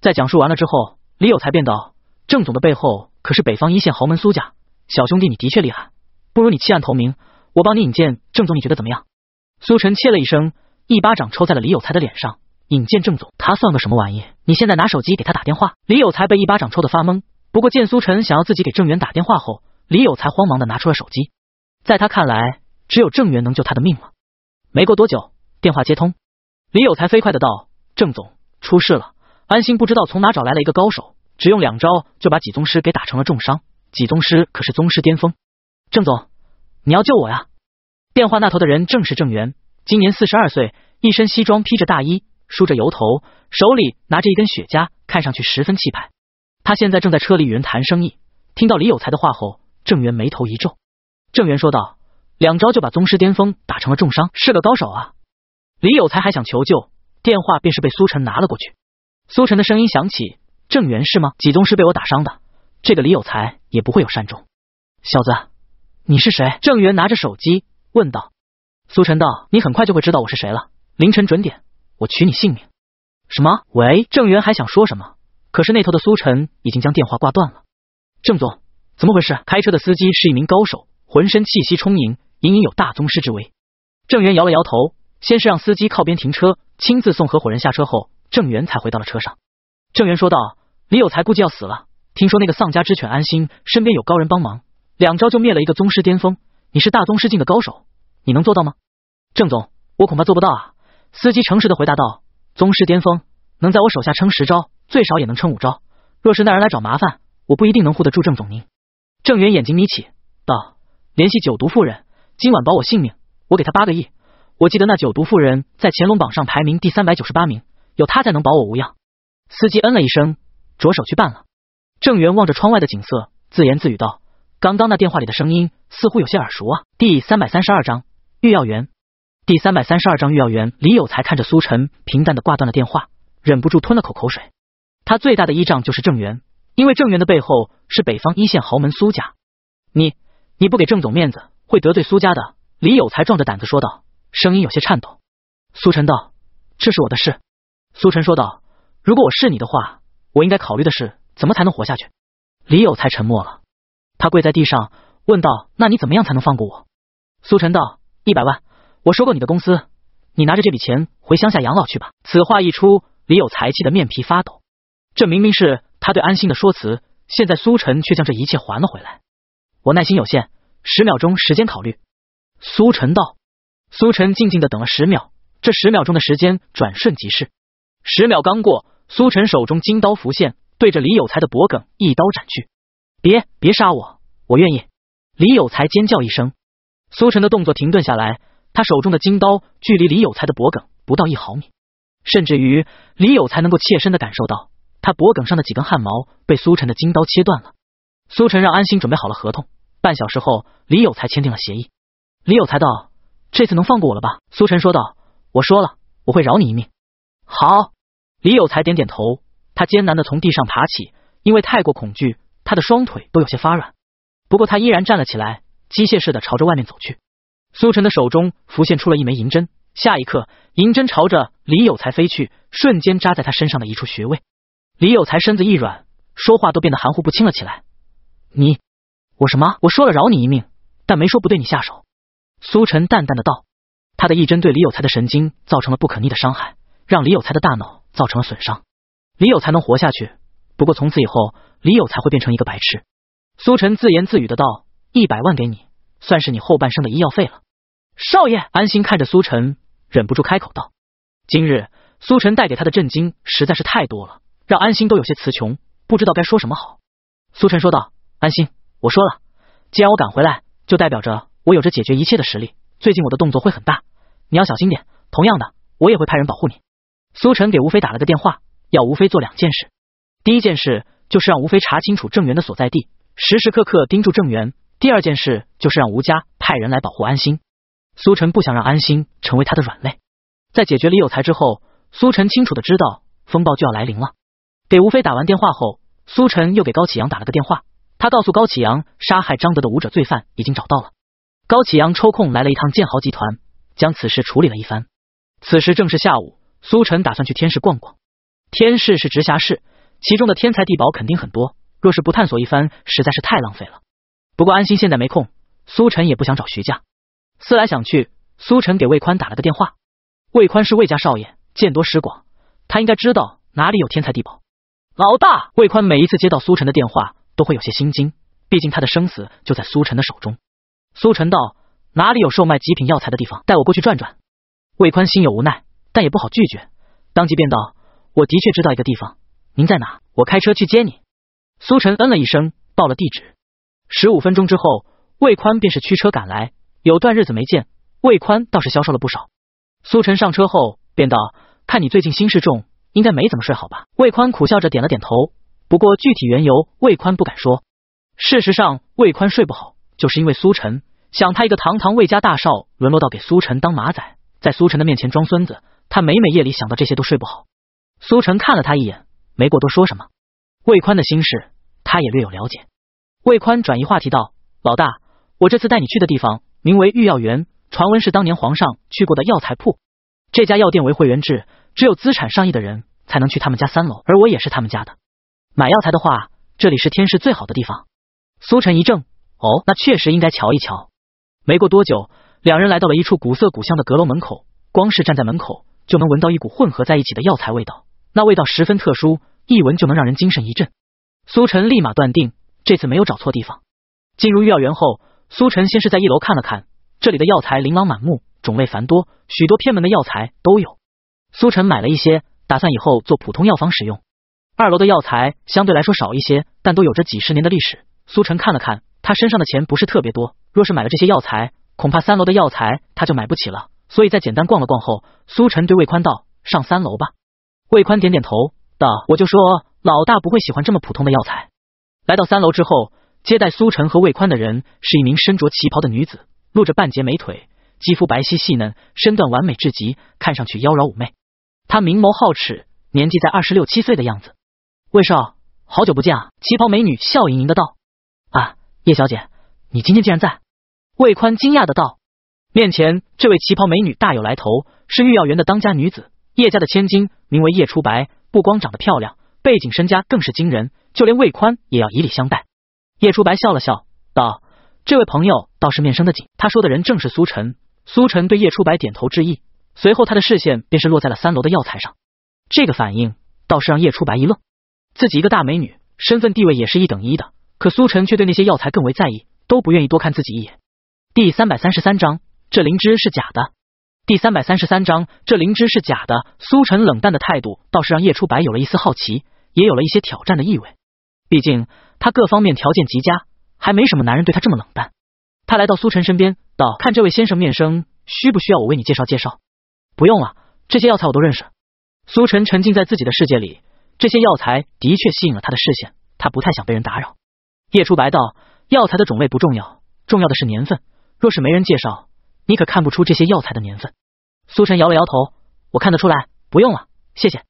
在讲述完了之后，李有才便道：“郑总的背后可是北方一线豪门苏家，小兄弟你的确厉害，不如你弃暗投明，我帮你引荐郑总，你觉得怎么样？”苏晨切了一声，一巴掌抽在了李有才的脸上。引荐郑总，他算个什么玩意？你现在拿手机给他打电话。李有才被一巴掌抽得发懵，不过见苏晨想要自己给郑源打电话后，李有才慌忙的拿出了手机。在他看来。只有郑源能救他的命了。没过多久，电话接通，李有才飞快的道：“郑总出事了，安心不知道从哪找来了一个高手，只用两招就把纪宗师给打成了重伤。纪宗师可是宗师巅峰，郑总，你要救我呀！”电话那头的人正是郑源，今年四十二岁，一身西装，披着大衣，梳着油头，手里拿着一根雪茄，看上去十分气派。他现在正在车里与人谈生意，听到李有才的话后，郑源眉头一皱。郑源说道。两招就把宗师巅峰打成了重伤，是个高手啊！李有才还想求救，电话便是被苏晨拿了过去。苏晨的声音响起：“郑源是吗？几宗师被我打伤的，这个李有才也不会有善终。小子，你是谁？”郑源拿着手机问道。苏晨道：“你很快就会知道我是谁了。凌晨准点，我取你性命。”什么？喂！郑源还想说什么，可是那头的苏晨已经将电话挂断了。郑总，怎么回事？开车的司机是一名高手，浑身气息充盈。隐隐有大宗师之威。郑源摇了摇头，先是让司机靠边停车，亲自送合伙人下车后，郑源才回到了车上。郑源说道：“李有才估计要死了。听说那个丧家之犬安心身边有高人帮忙，两招就灭了一个宗师巅峰。你是大宗师境的高手，你能做到吗？”郑总，我恐怕做不到啊。”司机诚实的回答道：“宗师巅峰能在我手下撑十招，最少也能撑五招。若是那人来找麻烦，我不一定能护得住郑总您。”郑源眼睛眯起，道：“联系九毒妇人。”今晚保我性命，我给他八个亿。我记得那九毒妇人在乾隆榜上排名第三百九十八名，有他在能保我无恙。司机嗯了一声，着手去办了。郑源望着窗外的景色，自言自语道：“刚刚那电话里的声音似乎有些耳熟啊。”第三百三十二章御药园。第三百三十二章御药园。李有才看着苏晨，平淡的挂断了电话，忍不住吞了口口水。他最大的依仗就是郑源，因为郑源的背后是北方一线豪门苏家。你，你不给郑总面子？会得罪苏家的，李有才壮着胆子说道，声音有些颤抖。苏晨道：“这是我的事。”苏晨说道：“如果我是你的话，我应该考虑的是怎么才能活下去。”李有才沉默了，他跪在地上问道：“那你怎么样才能放过我？”苏晨道：“一百万，我收购你的公司，你拿着这笔钱回乡下养老去吧。”此话一出，李有才气得面皮发抖。这明明是他对安心的说辞，现在苏晨却将这一切还了回来。我耐心有限。十秒钟时间考虑，苏晨道。苏晨静静的等了十秒，这十秒钟的时间转瞬即逝。十秒刚过，苏晨手中金刀浮现，对着李有才的脖颈一刀斩去。别别杀我，我愿意！李有才尖叫一声。苏晨的动作停顿下来，他手中的金刀距离李有才的脖颈不到一毫米，甚至于李有才能够切身的感受到他脖颈上的几根汗毛被苏晨的金刀切断了。苏晨让安心准备好了合同。半小时后，李有才签订了协议。李有才道：“这次能放过我了吧？”苏晨说道：“我说了，我会饶你一命。”好，李有才点点头。他艰难的从地上爬起，因为太过恐惧，他的双腿都有些发软。不过他依然站了起来，机械似的朝着外面走去。苏晨的手中浮现出了一枚银针，下一刻，银针朝着李有才飞去，瞬间扎在他身上的一处穴位。李有才身子一软，说话都变得含糊不清了起来。你。我什么？我说了饶你一命，但没说不对你下手。苏晨淡淡的道。他的一针对李有才的神经造成了不可逆的伤害，让李有才的大脑造成了损伤。李有才能活下去，不过从此以后，李有才会变成一个白痴。苏晨自言自语的道。一百万给你，算是你后半生的医药费了。少爷，安心看着苏晨，忍不住开口道。今日苏晨带给他的震惊实在是太多了，让安心都有些词穷，不知道该说什么好。苏晨说道，安心。我说了，既然我赶回来，就代表着我有着解决一切的实力。最近我的动作会很大，你要小心点。同样的，我也会派人保护你。苏晨给吴非打了个电话，要吴非做两件事。第一件事就是让吴非查清楚郑源的所在地，时时刻刻盯住郑源。第二件事就是让吴家派人来保护安心。苏晨不想让安心成为他的软肋。在解决李有才之后，苏晨清楚的知道风暴就要来临了。给吴非打完电话后，苏晨又给高启阳打了个电话。他告诉高启阳，杀害张德的武者罪犯已经找到了。高启阳抽空来了一趟建豪集团，将此事处理了一番。此时正是下午，苏晨打算去天市逛逛。天市是直辖市，其中的天才地宝肯定很多，若是不探索一番，实在是太浪费了。不过安心现在没空，苏晨也不想找徐家。思来想去，苏晨给魏宽打了个电话。魏宽是魏家少爷，见多识广，他应该知道哪里有天才地宝。老大，魏宽每一次接到苏晨的电话。都会有些心惊，毕竟他的生死就在苏晨的手中。苏晨道：“哪里有售卖极品药材的地方？带我过去转转。”魏宽心有无奈，但也不好拒绝，当即便道：“我的确知道一个地方，您在哪？我开车去接你。”苏晨嗯了一声，报了地址。十五分钟之后，魏宽便是驱车赶来。有段日子没见，魏宽倒是消瘦了不少。苏晨上车后便道：“看你最近心事重，应该没怎么睡好吧？”魏宽苦笑着点了点头。不过具体缘由，魏宽不敢说。事实上，魏宽睡不好，就是因为苏晨。想他一个堂堂魏家大少，沦落到给苏晨当马仔，在苏晨的面前装孙子，他每每夜里想到这些都睡不好。苏晨看了他一眼，没过多说什么。魏宽的心事，他也略有了解。魏宽转移话题道：“老大，我这次带你去的地方名为御药园，传闻是当年皇上去过的药材铺。这家药店为会员制，只有资产上亿的人才能去他们家三楼，而我也是他们家的。”买药材的话，这里是天市最好的地方。苏晨一怔，哦，那确实应该瞧一瞧。没过多久，两人来到了一处古色古香的阁楼门口，光是站在门口，就能闻到一股混合在一起的药材味道，那味道十分特殊，一闻就能让人精神一振。苏晨立马断定，这次没有找错地方。进入御药园后，苏晨先是在一楼看了看，这里的药材琳琅满目，种类繁多，许多偏门的药材都有。苏晨买了一些，打算以后做普通药方使用。二楼的药材相对来说少一些，但都有着几十年的历史。苏晨看了看，他身上的钱不是特别多，若是买了这些药材，恐怕三楼的药材他就买不起了。所以在简单逛了逛后，苏晨对魏宽道：“上三楼吧。”魏宽点点头道：“我就说老大不会喜欢这么普通的药材。”来到三楼之后，接待苏晨和魏宽的人是一名身着旗袍的女子，露着半截美腿，肌肤白皙细嫩，身段完美至极，看上去妖娆妩媚。她明眸皓齿，年纪在二十六七岁的样子。魏少，好久不见啊！旗袍美女笑盈盈的道。啊，叶小姐，你今天竟然在？魏宽惊讶的道。面前这位旗袍美女大有来头，是御药园的当家女子，叶家的千金，名为叶初白。不光长得漂亮，背景身家更是惊人，就连魏宽也要以礼相待。叶初白笑了笑，道：“这位朋友倒是面生的紧。”他说的人正是苏晨。苏晨对叶初白点头致意，随后他的视线便是落在了三楼的药材上。这个反应倒是让叶初白一愣。自己一个大美女，身份地位也是一等一的，可苏晨却对那些药材更为在意，都不愿意多看自己一眼。第三百三十三章，这灵芝是假的。第三百三十三章，这灵芝是假的。苏晨冷淡的态度倒是让叶初白有了一丝好奇，也有了一些挑战的意味。毕竟他各方面条件极佳，还没什么男人对他这么冷淡。他来到苏晨身边，道：“看这位先生面生，需不需要我为你介绍介绍？”“不用了，这些药材我都认识。”苏晨沉浸在自己的世界里。这些药材的确吸引了他的视线，他不太想被人打扰。叶初白道：“药材的种类不重要，重要的是年份。若是没人介绍，你可看不出这些药材的年份。”苏晨摇了摇头：“我看得出来，不用了，谢谢。”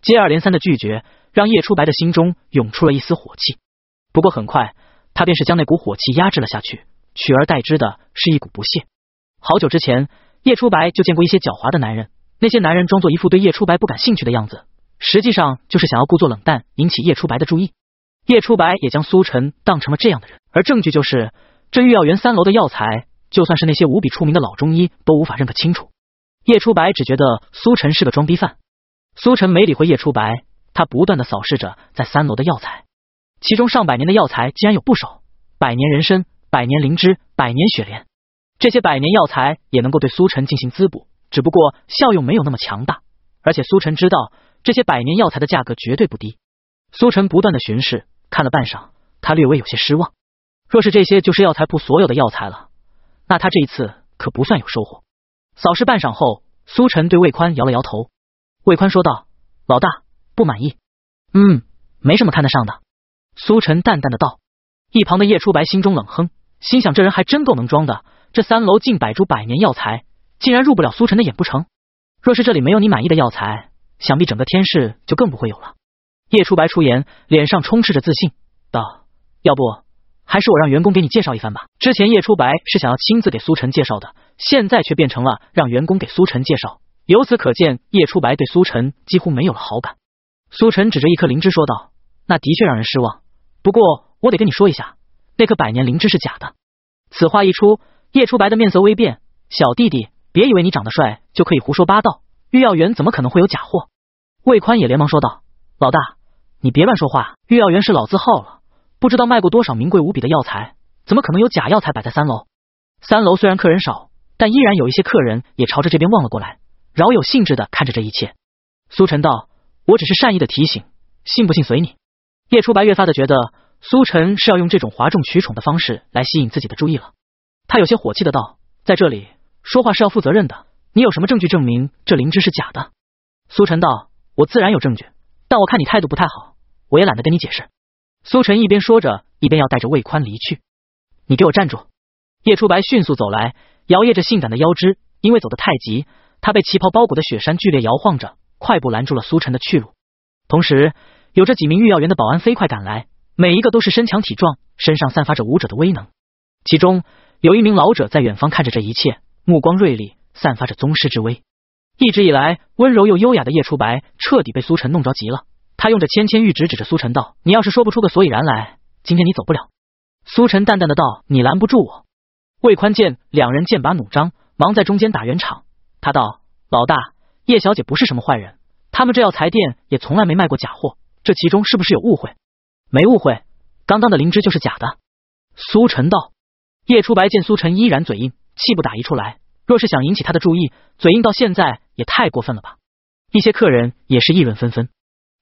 接二连三的拒绝让叶初白的心中涌出了一丝火气，不过很快他便是将那股火气压制了下去，取而代之的是一股不屑。好久之前，叶初白就见过一些狡猾的男人，那些男人装作一副对叶初白不感兴趣的样子。实际上就是想要故作冷淡，引起叶初白的注意。叶初白也将苏晨当成了这样的人，而证据就是这御药园三楼的药材，就算是那些无比出名的老中医都无法认可清楚。叶初白只觉得苏晨是个装逼犯。苏晨没理会叶初白，他不断的扫视着在三楼的药材，其中上百年的药材竟然有不少百年人参、百年灵芝、百年雪莲，这些百年药材也能够对苏晨进行滋补，只不过效用没有那么强大。而且苏晨知道。这些百年药材的价格绝对不低。苏晨不断的巡视，看了半晌，他略微有些失望。若是这些就是药材铺所有的药材了，那他这一次可不算有收获。扫视半晌后，苏晨对魏宽摇了摇头。魏宽说道：“老大不满意？”“嗯，没什么看得上的。”苏晨淡淡的道。一旁的叶初白心中冷哼，心想这人还真够能装的。这三楼近百株百年药材，竟然入不了苏晨的眼不成？若是这里没有你满意的药材，想必整个天世就更不会有了。叶初白出言，脸上充斥着自信，道：“要不还是我让员工给你介绍一番吧。”之前叶初白是想要亲自给苏晨介绍的，现在却变成了让员工给苏晨介绍。由此可见，叶初白对苏晨几乎没有了好感。苏晨指着一颗灵芝说道：“那的确让人失望。不过我得跟你说一下，那颗百年灵芝是假的。”此话一出，叶初白的面色微变：“小弟弟，别以为你长得帅就可以胡说八道。”御药园怎么可能会有假货？魏宽也连忙说道：“老大，你别乱说话，御药园是老字号了，不知道卖过多少名贵无比的药材，怎么可能有假药材摆在三楼？三楼虽然客人少，但依然有一些客人也朝着这边望了过来，饶有兴致的看着这一切。”苏晨道：“我只是善意的提醒，信不信随你。”叶初白越发的觉得苏晨是要用这种哗众取宠的方式来吸引自己的注意了，他有些火气的道：“在这里说话是要负责任的。”你有什么证据证明这灵芝是假的？苏晨道：“我自然有证据，但我看你态度不太好，我也懒得跟你解释。”苏晨一边说着，一边要带着魏宽离去。你给我站住！叶初白迅速走来，摇曳着性感的腰肢，因为走得太急，他被旗袍包裹的雪山剧烈摇晃着，快步拦住了苏晨的去路。同时，有着几名御药园的保安飞快赶来，每一个都是身强体壮，身上散发着武者的威能。其中有一名老者在远方看着这一切，目光锐利。散发着宗师之威，一直以来温柔又优雅的叶初白彻底被苏晨弄着急了。他用着芊芊玉指指着苏晨道：“你要是说不出个所以然来，今天你走不了。”苏晨淡淡的道：“你拦不住我。”魏宽见两人剑拔弩张，忙在中间打圆场。他道：“老大，叶小姐不是什么坏人，他们这药材店也从来没卖过假货，这其中是不是有误会？没误会，刚刚的灵芝就是假的。”苏晨道。叶初白见苏晨依然嘴硬，气不打一处来。若是想引起他的注意，嘴硬到现在也太过分了吧！一些客人也是议论纷纷，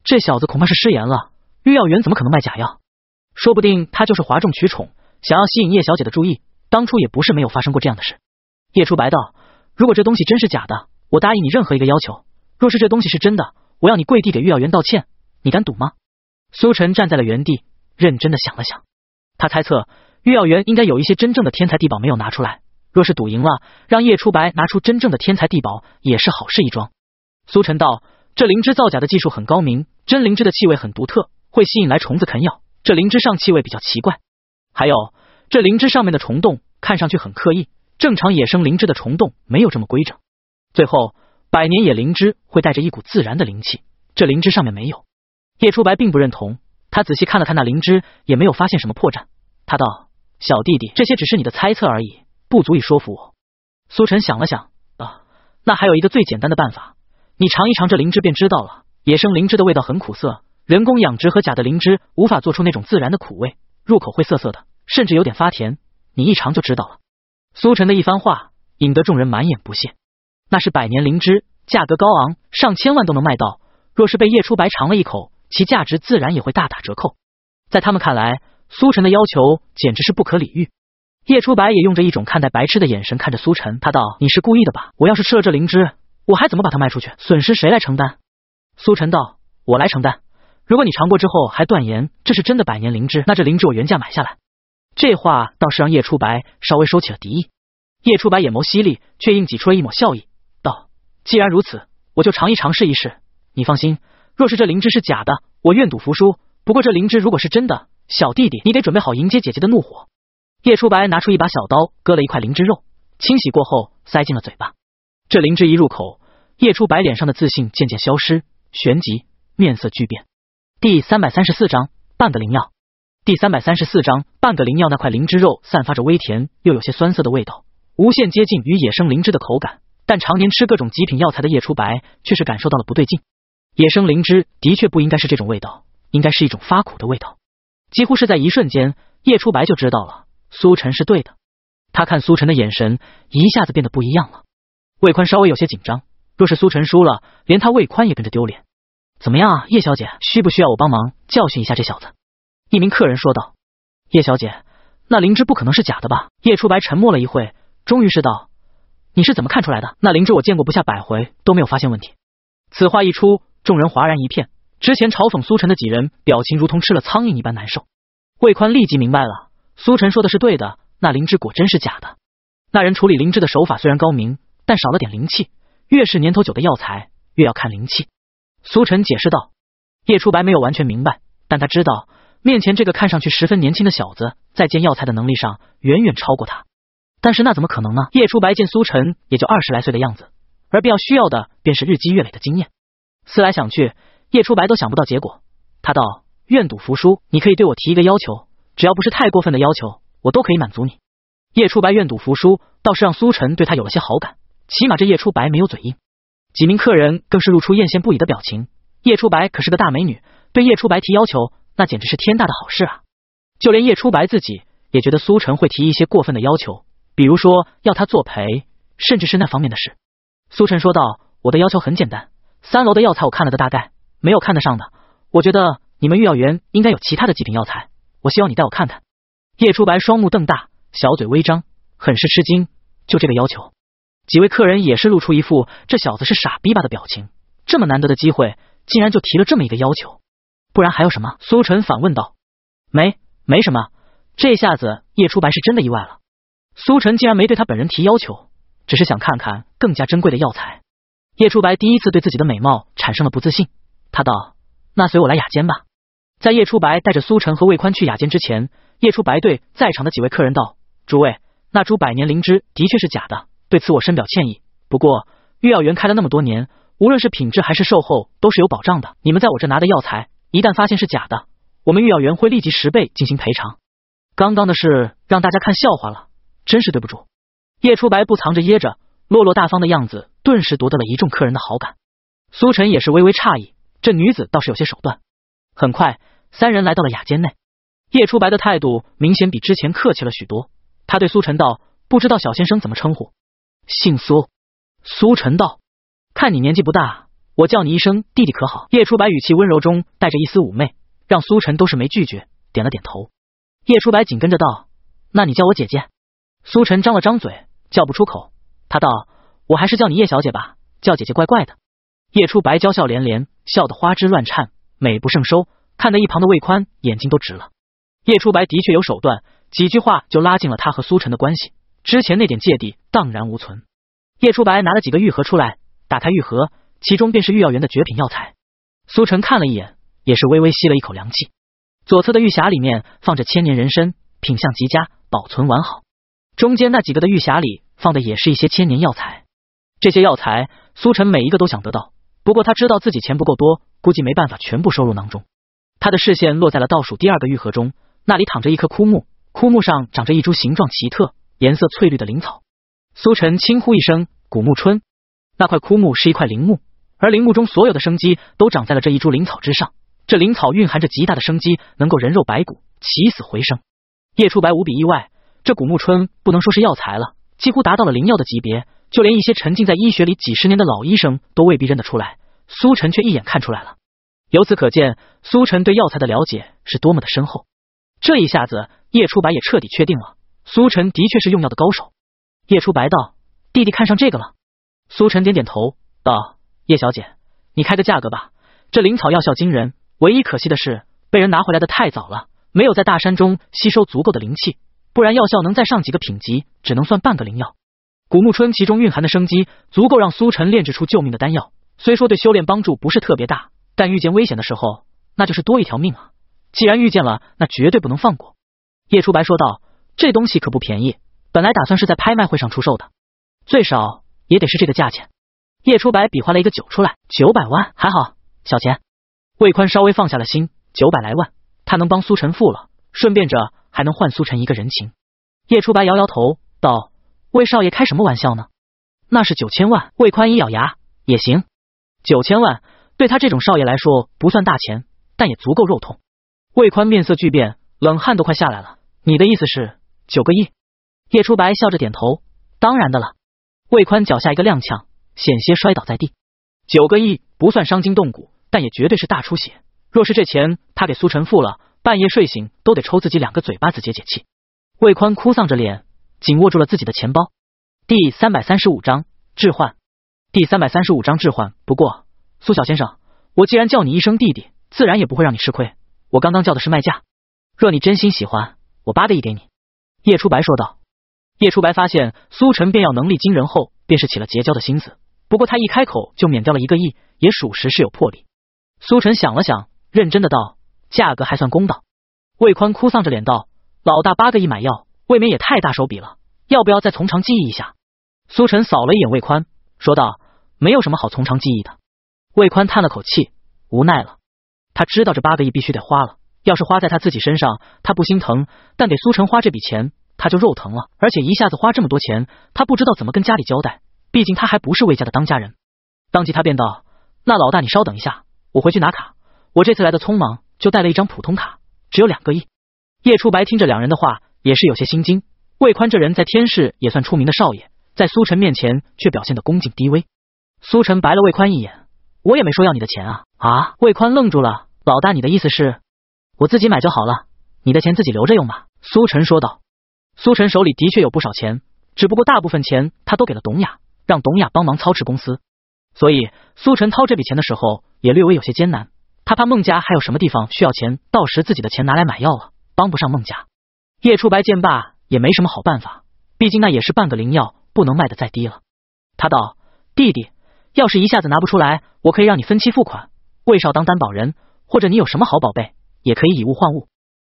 这小子恐怕是失言了。御药员怎么可能卖假药？说不定他就是哗众取宠，想要吸引叶小姐的注意。当初也不是没有发生过这样的事。叶初白道：“如果这东西真是假的，我答应你任何一个要求；若是这东西是真的，我要你跪地给御药员道歉。你敢赌吗？”苏晨站在了原地，认真的想了想，他猜测御药员应该有一些真正的天才地宝没有拿出来。若是赌赢了，让叶初白拿出真正的天才地宝也是好事一桩。苏晨道：“这灵芝造假的技术很高明，真灵芝的气味很独特，会吸引来虫子啃咬。这灵芝上气味比较奇怪，还有这灵芝上面的虫洞看上去很刻意，正常野生灵芝的虫洞没有这么规整。最后，百年野灵芝会带着一股自然的灵气，这灵芝上面没有。”叶初白并不认同，他仔细看了看那灵芝，也没有发现什么破绽。他道：“小弟弟，这些只是你的猜测而已。”不足以说服我。苏晨想了想，啊，那还有一个最简单的办法，你尝一尝这灵芝便知道了。野生灵芝的味道很苦涩，人工养殖和假的灵芝无法做出那种自然的苦味，入口会涩涩的，甚至有点发甜。你一尝就知道了。苏晨的一番话引得众人满眼不屑。那是百年灵芝，价格高昂，上千万都能卖到。若是被叶初白尝了一口，其价值自然也会大打折扣。在他们看来，苏晨的要求简直是不可理喻。叶初白也用着一种看待白痴的眼神看着苏晨，他道：“你是故意的吧？我要是吃了这灵芝，我还怎么把它卖出去？损失谁来承担？”苏晨道：“我来承担。如果你尝过之后还断言这是真的百年灵芝，那这灵芝我原价买下来。”这话倒是让叶初白稍微收起了敌意。叶初白眼眸犀利，却硬挤出了一抹笑意，道：“既然如此，我就尝一尝，试一试。你放心，若是这灵芝是假的，我愿赌服输。不过这灵芝如果是真的，小弟弟，你得准备好迎接姐姐的怒火。”叶初白拿出一把小刀，割了一块灵芝肉，清洗过后塞进了嘴巴。这灵芝一入口，叶初白脸上的自信渐渐消失，旋即面色巨变。第三百三十四章半个灵药。第三百三十四章半个灵药。那块灵芝肉散发着微甜又有些酸涩的味道，无限接近与野生灵芝的口感，但常年吃各种极品药材的叶初白却是感受到了不对劲。野生灵芝的确不应该是这种味道，应该是一种发苦的味道。几乎是在一瞬间，叶初白就知道了。苏晨是对的，他看苏晨的眼神一下子变得不一样了。魏宽稍微有些紧张，若是苏晨输了，连他魏宽也跟着丢脸。怎么样啊，叶小姐，需不需要我帮忙教训一下这小子？一名客人说道。叶小姐，那灵芝不可能是假的吧？叶初白沉默了一会，终于是道：“你是怎么看出来的？那灵芝我见过不下百回，都没有发现问题。”此话一出，众人哗然一片。之前嘲讽苏晨的几人表情如同吃了苍蝇一般难受。魏宽立即明白了。苏晨说的是对的，那灵芝果真是假的。那人处理灵芝的手法虽然高明，但少了点灵气。越是年头久的药材，越要看灵气。苏晨解释道。叶初白没有完全明白，但他知道面前这个看上去十分年轻的小子，在见药材的能力上远远超过他。但是那怎么可能呢？叶初白见苏晨也就二十来岁的样子，而必要需要的便是日积月累的经验。思来想去，叶初白都想不到结果。他道：“愿赌服输，你可以对我提一个要求。”只要不是太过分的要求，我都可以满足你。叶初白愿赌服输，倒是让苏晨对他有了些好感。起码这叶初白没有嘴硬。几名客人更是露出艳羡不已的表情。叶初白可是个大美女，对叶初白提要求，那简直是天大的好事啊！就连叶初白自己也觉得苏晨会提一些过分的要求，比如说要他作陪，甚至是那方面的事。苏晨说道：“我的要求很简单，三楼的药材我看了个大概，没有看得上的，我觉得你们御药园应该有其他的极品药材。”我希望你带我看看。叶初白双目瞪大，小嘴微张，很是吃惊。就这个要求，几位客人也是露出一副这小子是傻逼吧的表情。这么难得的机会，竟然就提了这么一个要求，不然还有什么？苏晨反问道。没，没什么。这下子叶初白是真的意外了。苏晨竟然没对他本人提要求，只是想看看更加珍贵的药材。叶初白第一次对自己的美貌产生了不自信，他道：“那随我来雅间吧。”在叶初白带着苏晨和魏宽去雅间之前，叶初白对在场的几位客人道：“诸位，那株百年灵芝的确是假的，对此我深表歉意。不过，御药园开了那么多年，无论是品质还是售后都是有保障的。你们在我这拿的药材，一旦发现是假的，我们御药园会立即十倍进行赔偿。刚刚的事让大家看笑话了，真是对不住。”叶初白不藏着掖着，落落大方的样子，顿时夺得了一众客人的好感。苏晨也是微微诧异，这女子倒是有些手段。很快，三人来到了雅间内。叶初白的态度明显比之前客气了许多。他对苏晨道：“不知道小先生怎么称呼？”姓苏。苏晨道：“看你年纪不大，我叫你一声弟弟可好？”叶初白语气温柔中带着一丝妩媚，让苏晨都是没拒绝，点了点头。叶初白紧跟着道：“那你叫我姐姐。”苏晨张了张嘴，叫不出口。他道：“我还是叫你叶小姐吧，叫姐姐怪怪的。”叶初白娇笑连连，笑得花枝乱颤。美不胜收，看得一旁的魏宽眼睛都直了。叶初白的确有手段，几句话就拉近了他和苏晨的关系，之前那点芥蒂荡然无存。叶初白拿了几个玉盒出来，打开玉盒，其中便是御药园的绝品药材。苏晨看了一眼，也是微微吸了一口凉气。左侧的玉匣里面放着千年人参，品相极佳，保存完好。中间那几个的玉匣里放的也是一些千年药材，这些药材苏晨每一个都想得到。不过他知道自己钱不够多，估计没办法全部收入囊中。他的视线落在了倒数第二个玉盒中，那里躺着一棵枯木，枯木上长着一株形状奇特、颜色翠绿的灵草。苏晨轻呼一声：“古木春。”那块枯木是一块灵木，而灵木中所有的生机都长在了这一株灵草之上。这灵草蕴含着极大的生机，能够人肉白骨，起死回生。叶初白无比意外，这古木春不能说是药材了，几乎达到了灵药的级别。就连一些沉浸在医学里几十年的老医生都未必认得出来，苏晨却一眼看出来了。由此可见，苏晨对药材的了解是多么的深厚。这一下子，叶初白也彻底确定了，苏晨的确是用药的高手。叶初白道：“弟弟看上这个了？”苏晨点点头道：“叶小姐，你开个价格吧。这灵草药效惊人，唯一可惜的是被人拿回来的太早了，没有在大山中吸收足够的灵气，不然药效能再上几个品级，只能算半个灵药。”古木春其中蕴含的生机，足够让苏晨炼制出救命的丹药。虽说对修炼帮助不是特别大，但遇见危险的时候，那就是多一条命啊！既然遇见了，那绝对不能放过。叶初白说道：“这东西可不便宜，本来打算是在拍卖会上出售的，最少也得是这个价钱。”叶初白比划了一个九出来，九百万，还好，小钱。魏宽稍微放下了心，九百来万，他能帮苏晨付了，顺便着还能换苏晨一个人情。叶初白摇摇头道。魏少爷开什么玩笑呢？那是九千万。魏宽一咬牙，也行，九千万对他这种少爷来说不算大钱，但也足够肉痛。魏宽面色巨变，冷汗都快下来了。你的意思是九个亿？叶初白笑着点头，当然的了。魏宽脚下一个踉跄，险些摔倒在地。九个亿不算伤筋动骨，但也绝对是大出血。若是这钱他给苏晨付了，半夜睡醒都得抽自己两个嘴巴子解解气。魏宽哭丧着脸。紧握住了自己的钱包。第三百三十五章置换。第三百三十五章置换。不过，苏小先生，我既然叫你一声弟弟，自然也不会让你吃亏。我刚刚叫的是卖价，若你真心喜欢，我八个亿给你。”叶初白说道。叶初白发现苏晨变药能力惊人后，便是起了结交的心思。不过他一开口就免掉了一个亿，也属实是有魄力。苏晨想了想，认真的道：“价格还算公道。”魏宽哭丧着脸道：“老大八个亿买药。”未免也太大手笔了，要不要再从长计议一下？苏晨扫了一眼魏宽，说道：“没有什么好从长计议的。”魏宽叹了口气，无奈了。他知道这八个亿必须得花了，要是花在他自己身上，他不心疼；但给苏晨花这笔钱，他就肉疼了。而且一下子花这么多钱，他不知道怎么跟家里交代。毕竟他还不是魏家的当家人。当即他便道：“那老大，你稍等一下，我回去拿卡。我这次来的匆忙，就带了一张普通卡，只有两个亿。”叶初白听着两人的话。也是有些心惊。魏宽这人在天市也算出名的少爷，在苏晨面前却表现的恭敬低微。苏晨白了魏宽一眼：“我也没说要你的钱啊！”啊！魏宽愣住了：“老大，你的意思是，我自己买就好了，你的钱自己留着用吧？”苏晨说道。苏晨手里的确有不少钱，只不过大部分钱他都给了董雅，让董雅帮忙操持公司，所以苏晨掏这笔钱的时候也略微有些艰难。他怕孟家还有什么地方需要钱，到时自己的钱拿来买药了，帮不上孟家。叶初白见罢，也没什么好办法，毕竟那也是半个灵药，不能卖的再低了。他道：“弟弟，要是一下子拿不出来，我可以让你分期付款，魏少当担保人，或者你有什么好宝贝，也可以以物换物。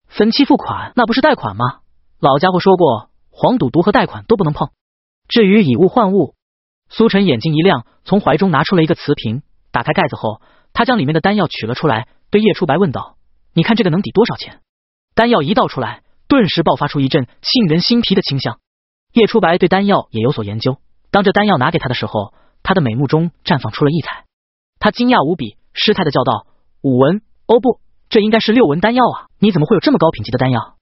分期付款那不是贷款吗？老家伙说过，黄赌毒和贷款都不能碰。至于以物换物，苏晨眼睛一亮，从怀中拿出了一个瓷瓶，打开盖子后，他将里面的丹药取了出来，对叶初白问道：‘你看这个能抵多少钱？’丹药一倒出来。”顿时爆发出一阵沁人心脾的清香。叶初白对丹药也有所研究，当这丹药拿给他的时候，他的美目中绽放出了异彩。他惊讶无比，失态的叫道：“五文？哦不，这应该是六文丹药啊！你怎么会有这么高品级的丹药？”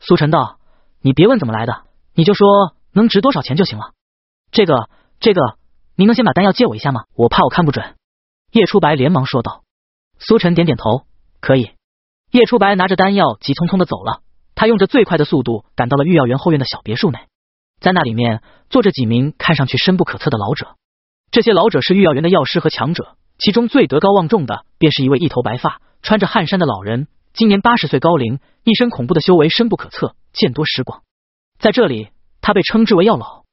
苏晨道：“你别问怎么来的，你就说能值多少钱就行了。”这个，这个，您能先把丹药借我一下吗？我怕我看不准。”叶初白连忙说道。苏晨点点头：“可以。”叶初白拿着丹药急匆匆的走了。他用着最快的速度赶到了御药园后院的小别墅内，在那里面坐着几名看上去深不可测的老者。这些老者是御药园的药师和强者，其中最德高望重的便是一位一头白发、穿着汗衫的老人，今年八十岁高龄，一身恐怖的修为深不可测，见多识广。在这里，他被称之为药老。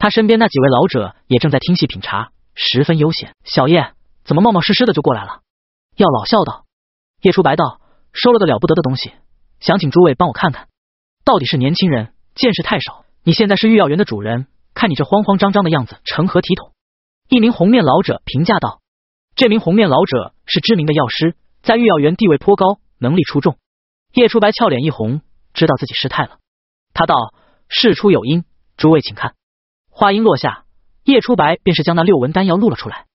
他身边那几位老者也正在听戏品茶，十分悠闲。小叶怎么冒冒失失的就过来了？药老笑道。叶初白道：“收了个了不得的东西。”想请诸位帮我看看，到底是年轻人见识太少。你现在是御药园的主人，看你这慌慌张张的样子，成何体统？一名红面老者评价道：“这名红面老者是知名的药师，在御药园地位颇高，能力出众。”叶初白俏脸一红，知道自己失态了。他道：“事出有因，诸位请看。”话音落下，叶初白便是将那六文丹药露了出来。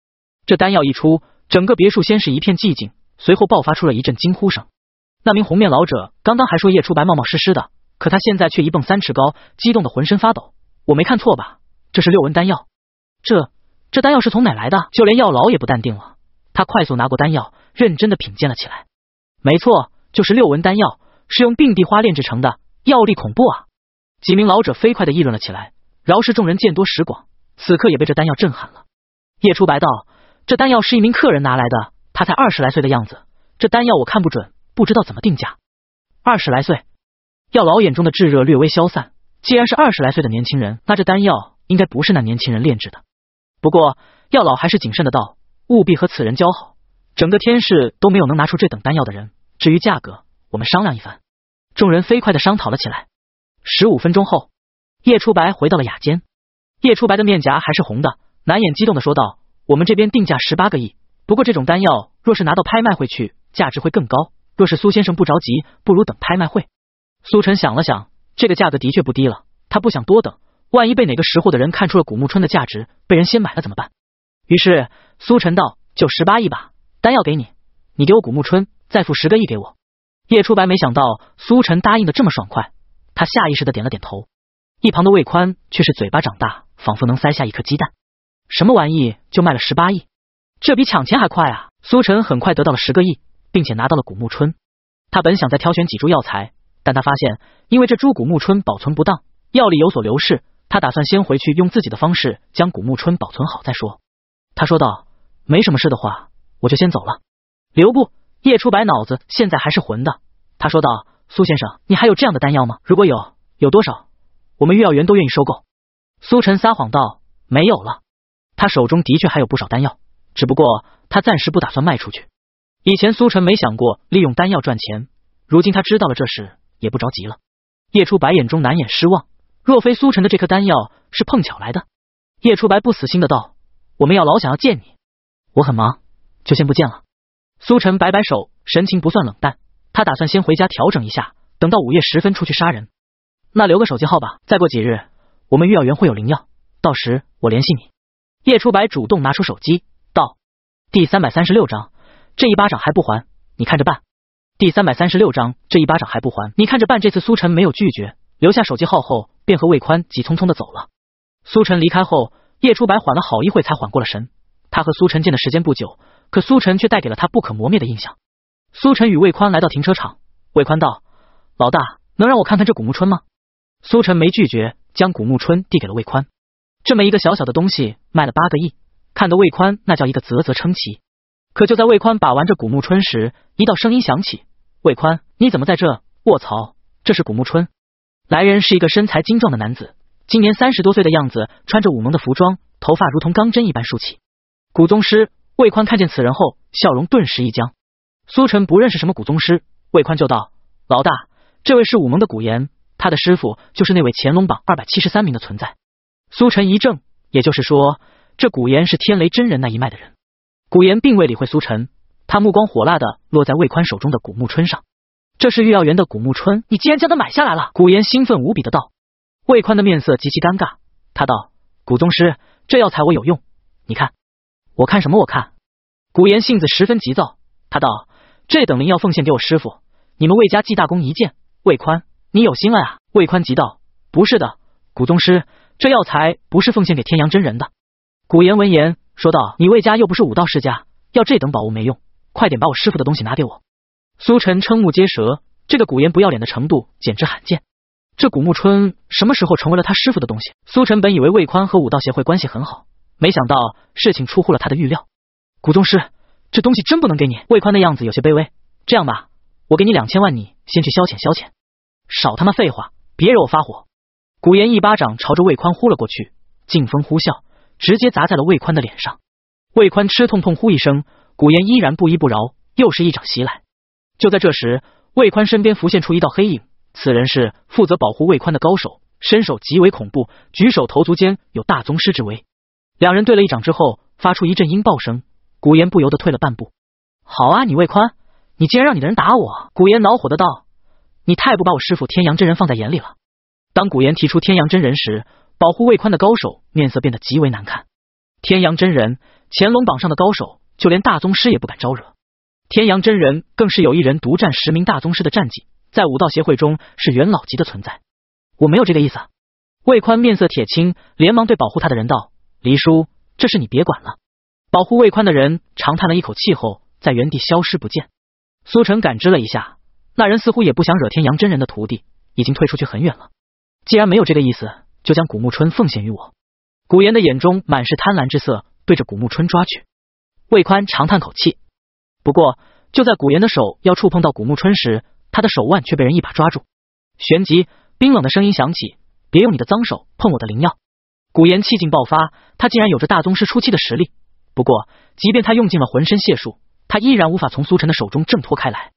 这丹药一出，整个别墅先是一片寂静，随后爆发出了一阵惊呼声。那名红面老者刚刚还说叶初白冒冒失失的，可他现在却一蹦三尺高，激动的浑身发抖。我没看错吧？这是六纹丹药，这这丹药是从哪来的？就连药老也不淡定了，他快速拿过丹药，认真的品鉴了起来。没错，就是六纹丹药，是用并蒂花炼制成的，药力恐怖啊！几名老者飞快的议论了起来。饶是众人见多识广，此刻也被这丹药震撼了。叶初白道：“这丹药是一名客人拿来的，他才二十来岁的样子，这丹药我看不准。”不知道怎么定价。二十来岁，药老眼中的炙热略微消散。既然是二十来岁的年轻人，那这丹药应该不是那年轻人炼制的。不过，药老还是谨慎的道：“务必和此人交好。整个天世都没有能拿出这等丹药的人。至于价格，我们商量一番。”众人飞快的商讨了起来。十五分钟后，叶初白回到了雅间。叶初白的面颊还是红的，难掩激动的说道：“我们这边定价十八个亿。不过，这种丹药若是拿到拍卖会去，价值会更高。”若是苏先生不着急，不如等拍卖会。苏晨想了想，这个价格的确不低了，他不想多等，万一被哪个识货的人看出了古木春的价值，被人先买了怎么办？于是苏晨道：“就十八亿吧，丹药给你，你给我古木春，再付十个亿给我。”叶初白没想到苏晨答应的这么爽快，他下意识的点了点头。一旁的魏宽却是嘴巴长大，仿佛能塞下一颗鸡蛋。什么玩意？就卖了十八亿？这比抢钱还快啊！苏晨很快得到了十个亿。并且拿到了古木春，他本想再挑选几株药材，但他发现因为这株古木春保存不当，药力有所流逝。他打算先回去用自己的方式将古木春保存好再说。他说道：“没什么事的话，我就先走了。”留步！叶初白脑子现在还是浑的，他说道：“苏先生，你还有这样的丹药吗？如果有，有多少？我们御药园都愿意收购。”苏晨撒谎道：“没有了。”他手中的确还有不少丹药，只不过他暂时不打算卖出去。以前苏晨没想过利用丹药赚钱，如今他知道了这事也不着急了。叶初白眼中难掩失望，若非苏晨的这颗丹药是碰巧来的，叶初白不死心的道：“我们要老想要见你，我很忙，就先不见了。”苏晨摆摆手，神情不算冷淡，他打算先回家调整一下，等到午夜时分出去杀人。那留个手机号吧，再过几日我们御药园会有灵药，到时我联系你。叶初白主动拿出手机，道：“第三百三十六章。”这一巴掌还不还？你看着办。第三百三十六章，这一巴掌还不还？你看着办。这次苏晨没有拒绝，留下手机号后，便和魏宽急匆匆的走了。苏晨离开后，叶初白缓了好一会才缓过了神。他和苏晨见的时间不久，可苏晨却带给了他不可磨灭的印象。苏晨与魏宽来到停车场，魏宽道：“老大，能让我看看这古木春吗？”苏晨没拒绝，将古木春递给了魏宽。这么一个小小的东西，卖了八个亿，看得魏宽那叫一个啧啧称奇。可就在魏宽把玩着古木春时，一道声音响起：“魏宽，你怎么在这？”卧槽，这是古木春。来人是一个身材精壮的男子，今年三十多岁的样子，穿着武盟的服装，头发如同钢针一般竖起。古宗师魏宽看见此人后，笑容顿时一僵。苏晨不认识什么古宗师，魏宽就道：“老大，这位是武盟的古岩，他的师傅就是那位乾隆榜二百七十三名的存在。”苏晨一怔，也就是说，这古岩是天雷真人那一脉的人。古岩并未理会苏晨，他目光火辣的落在魏宽手中的古木春上。这是御药园的古木春，你竟然将它买下来了？古岩兴奋无比的道。魏宽的面色极其尴尬，他道：“古宗师，这药材我有用，你看，我看什么？我看。”古岩性子十分急躁，他道：“这等灵药奉献给我师傅，你们魏家记大功一件。魏宽，你有心了啊！”魏宽急道：“不是的，古宗师，这药材不是奉献给天阳真人的。”古岩闻言。说道：“你魏家又不是武道世家，要这等宝物没用，快点把我师傅的东西拿给我。”苏晨瞠目结舌，这个古岩不要脸的程度简直罕见。这古木春什么时候成为了他师傅的东西？苏晨本以为魏宽和武道协会关系很好，没想到事情出乎了他的预料。古宗师，这东西真不能给你。魏宽的样子有些卑微，这样吧，我给你两千万，你先去消遣消遣。少他妈废话，别惹我发火！古岩一巴掌朝着魏宽呼了过去，劲风呼啸。直接砸在了魏宽的脸上，魏宽吃痛痛呼一声，古岩依然不依不饶，又是一掌袭来。就在这时，魏宽身边浮现出一道黑影，此人是负责保护魏宽的高手，身手极为恐怖，举手投足间有大宗师之威。两人对了一掌之后，发出一阵音爆声，古岩不由得退了半步。好啊，你魏宽，你竟然让你的人打我！古岩恼火的道：“你太不把我师傅天阳真人放在眼里了。”当古岩提出天阳真人时，保护魏宽的高手面色变得极为难看。天阳真人，乾隆榜上的高手，就连大宗师也不敢招惹。天阳真人更是有一人独占十名大宗师的战绩，在武道协会中是元老级的存在。我没有这个意思。魏宽面色铁青，连忙对保护他的人道：“黎叔，这事你别管了。”保护魏宽的人长叹了一口气后，在原地消失不见。苏晨感知了一下，那人似乎也不想惹天阳真人的徒弟，已经退出去很远了。既然没有这个意思，就将古木春奉献于我。古岩的眼中满是贪婪之色，对着古木春抓去。魏宽长叹口气。不过，就在古岩的手要触碰到古木春时，他的手腕却被人一把抓住。旋即，冰冷的声音响起：“别用你的脏手碰我的灵药！”古岩气劲爆发，他竟然有着大宗师初期的实力。不过，即便他用尽了浑身解数，他依然无法从苏晨的手中挣脱开来。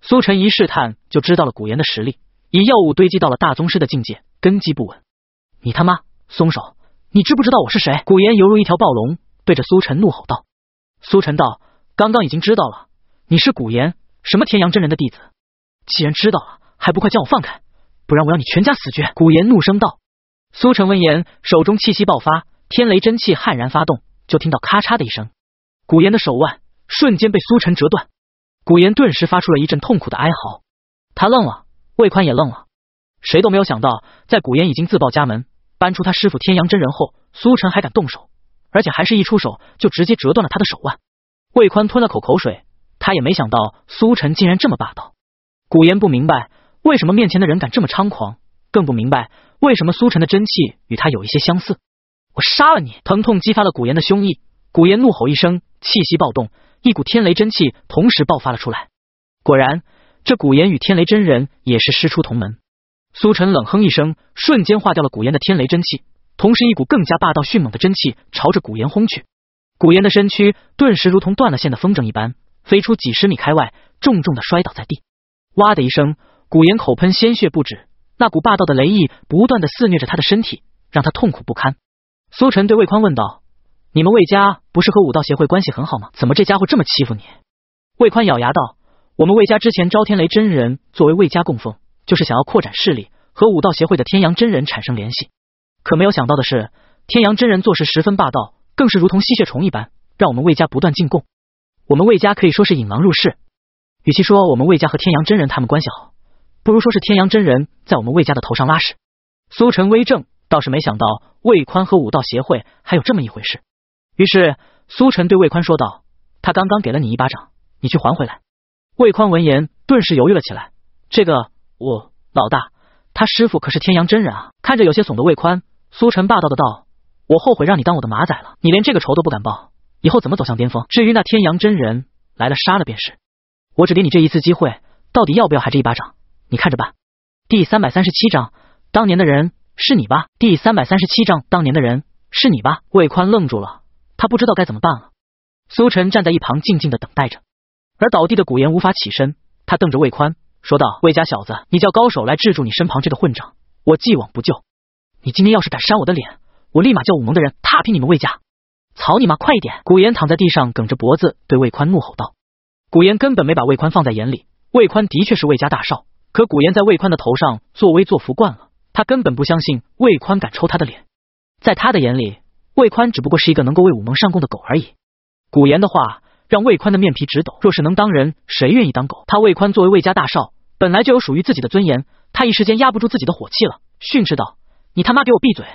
苏晨一试探就知道了古岩的实力。以药物堆积到了大宗师的境界，根基不稳。你他妈松手！你知不知道我是谁？古岩犹如一条暴龙，对着苏晨怒吼道。苏晨道：“刚刚已经知道了，你是古岩，什么天阳真人的弟子。既然知道了，还不快将我放开？不然我要你全家死绝！”古岩怒声道。苏晨闻言，手中气息爆发，天雷真气悍然发动，就听到咔嚓的一声，古岩的手腕瞬间被苏晨折断。古岩顿时发出了一阵痛苦的哀嚎。他愣了。魏宽也愣了，谁都没有想到，在古岩已经自报家门，搬出他师傅天阳真人后，苏晨还敢动手，而且还是一出手就直接折断了他的手腕。魏宽吞了口口水，他也没想到苏晨竟然这么霸道。古岩不明白为什么面前的人敢这么猖狂，更不明白为什么苏晨的真气与他有一些相似。我杀了你！疼痛激发了古岩的凶意，古岩怒吼一声，气息暴动，一股天雷真气同时爆发了出来。果然。这古岩与天雷真人也是师出同门。苏晨冷哼一声，瞬间化掉了古岩的天雷真气，同时一股更加霸道迅猛的真气朝着古岩轰去。古岩的身躯顿时如同断了线的风筝一般，飞出几十米开外，重重的摔倒在地。哇的一声，古岩口喷鲜血不止，那股霸道的雷意不断的肆虐着他的身体，让他痛苦不堪。苏晨对魏宽问道：“你们魏家不是和武道协会关系很好吗？怎么这家伙这么欺负你？”魏宽咬牙道。我们魏家之前招天雷真人作为魏家供奉，就是想要扩展势力和武道协会的天阳真人产生联系。可没有想到的是，天阳真人做事十分霸道，更是如同吸血虫一般，让我们魏家不断进贡。我们魏家可以说是引狼入室。与其说我们魏家和天阳真人他们关系好，不如说是天阳真人在我们魏家的头上拉屎。苏晨微怔，倒是没想到魏宽和武道协会还有这么一回事。于是苏晨对魏宽说道：“他刚刚给了你一巴掌，你去还回来。”魏宽闻言，顿时犹豫了起来。这个我老大，他师傅可是天阳真人啊！看着有些怂的魏宽，苏晨霸道的道：“我后悔让你当我的马仔了，你连这个仇都不敢报，以后怎么走向巅峰？至于那天阳真人来了，杀了便是。我只给你这一次机会，到底要不要，还这一巴掌，你看着办。”第三百三十七章，当年的人是你吧？第三百三十七章，当年的人是你吧？魏宽愣住了，他不知道该怎么办了。苏晨站在一旁，静静的等待着。而倒地的古岩无法起身，他瞪着魏宽说道：“魏家小子，你叫高手来制住你身旁这个混账，我既往不咎。你今天要是敢扇我的脸，我立马叫武盟的人踏平你们魏家！操你妈，快一点！”古岩躺在地上，梗着脖子对魏宽怒吼道：“古岩根本没把魏宽放在眼里。魏宽的确是魏家大少，可古岩在魏宽的头上作威作福惯了，他根本不相信魏宽敢抽他的脸。在他的眼里，魏宽只不过是一个能够为武盟上供的狗而已。”古岩的话。让魏宽的面皮直抖。若是能当人，谁愿意当狗？他魏宽作为魏家大少，本来就有属于自己的尊严。他一时间压不住自己的火气了，训斥道：“你他妈给我闭嘴！”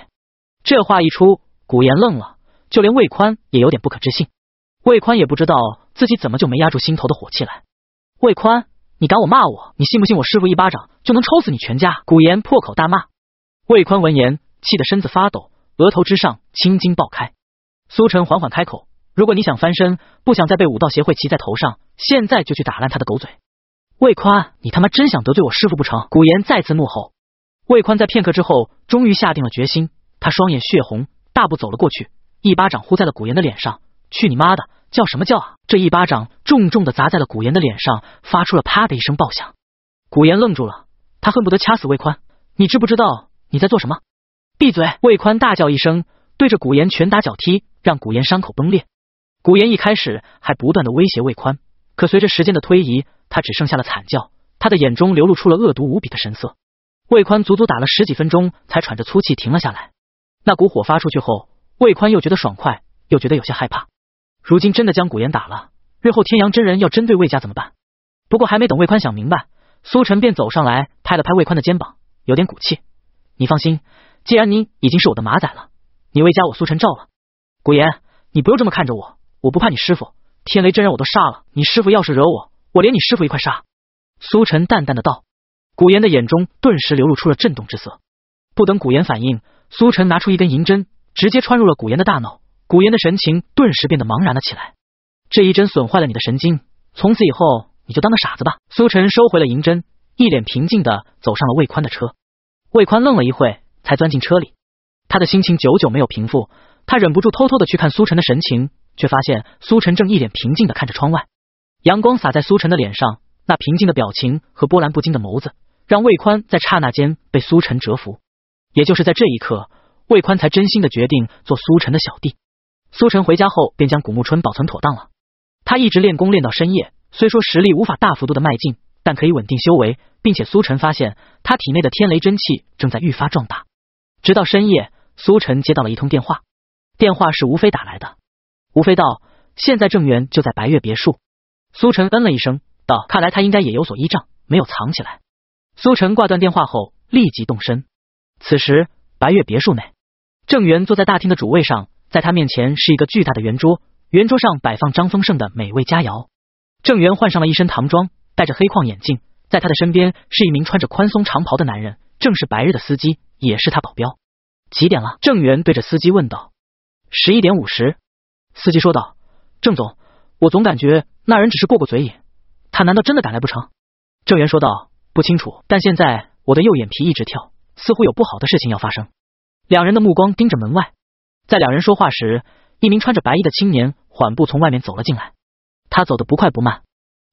这话一出，古言愣了，就连魏宽也有点不可置信。魏宽也不知道自己怎么就没压住心头的火气来。魏宽，你敢我骂我，你信不信我师傅一巴掌就能抽死你全家？古言破口大骂。魏宽闻言，气得身子发抖，额头之上青筋爆开。苏晨缓缓开口。如果你想翻身，不想再被武道协会骑在头上，现在就去打烂他的狗嘴！魏宽，你他妈真想得罪我师傅不成？古岩再次怒吼。魏宽在片刻之后，终于下定了决心，他双眼血红，大步走了过去，一巴掌呼在了古岩的脸上。去你妈的！叫什么叫啊？这一巴掌重重的砸在了古岩的脸上，发出了啪的一声爆响。古岩愣住了，他恨不得掐死魏宽。你知不知道你在做什么？闭嘴！魏宽大叫一声，对着古岩拳打脚踢，让古岩伤口崩裂。古岩一开始还不断的威胁魏宽，可随着时间的推移，他只剩下了惨叫，他的眼中流露出了恶毒无比的神色。魏宽足足打了十几分钟，才喘着粗气停了下来。那股火发出去后，魏宽又觉得爽快，又觉得有些害怕。如今真的将古岩打了，日后天阳真人要针对魏家怎么办？不过还没等魏宽想明白，苏晨便走上来拍了拍魏宽的肩膀，有点骨气，你放心，既然您已经是我的马仔了，你魏家我苏晨罩了。古岩，你不用这么看着我。我不怕你师傅，天雷真人我都杀了。你师傅要是惹我，我连你师傅一块杀。”苏晨淡淡的道。古岩的眼中顿时流露出了震动之色。不等古岩反应，苏晨拿出一根银针，直接穿入了古岩的大脑。古岩的神情顿时变得茫然了起来。这一针损坏了你的神经，从此以后你就当个傻子吧。苏晨收回了银针，一脸平静的走上了魏宽的车。魏宽愣了一会，才钻进车里。他的心情久久没有平复，他忍不住偷偷的去看苏晨的神情。却发现苏晨正一脸平静的看着窗外，阳光洒在苏晨的脸上，那平静的表情和波澜不惊的眸子，让魏宽在刹那间被苏晨折服。也就是在这一刻，魏宽才真心的决定做苏晨的小弟。苏晨回家后便将古木春保存妥当了。他一直练功练到深夜，虽说实力无法大幅度的迈进，但可以稳定修为，并且苏晨发现他体内的天雷真气正在愈发壮大。直到深夜，苏晨接到了一通电话，电话是吴非打来的。吴非道：“现在郑源就在白月别墅。”苏晨嗯了一声，道：“看来他应该也有所依仗，没有藏起来。”苏晨挂断电话后，立即动身。此时，白月别墅内，郑源坐在大厅的主位上，在他面前是一个巨大的圆桌，圆桌上摆放张丰盛的美味佳肴。郑源换上了一身唐装，戴着黑框眼镜，在他的身边是一名穿着宽松长袍的男人，正是白日的司机，也是他保镖。几点了？郑源对着司机问道：“十一点五十。”司机说道：“郑总，我总感觉那人只是过过嘴瘾，他难道真的敢来不成？”郑源说道：“不清楚，但现在我的右眼皮一直跳，似乎有不好的事情要发生。”两人的目光盯着门外，在两人说话时，一名穿着白衣的青年缓步从外面走了进来。他走的不快不慢，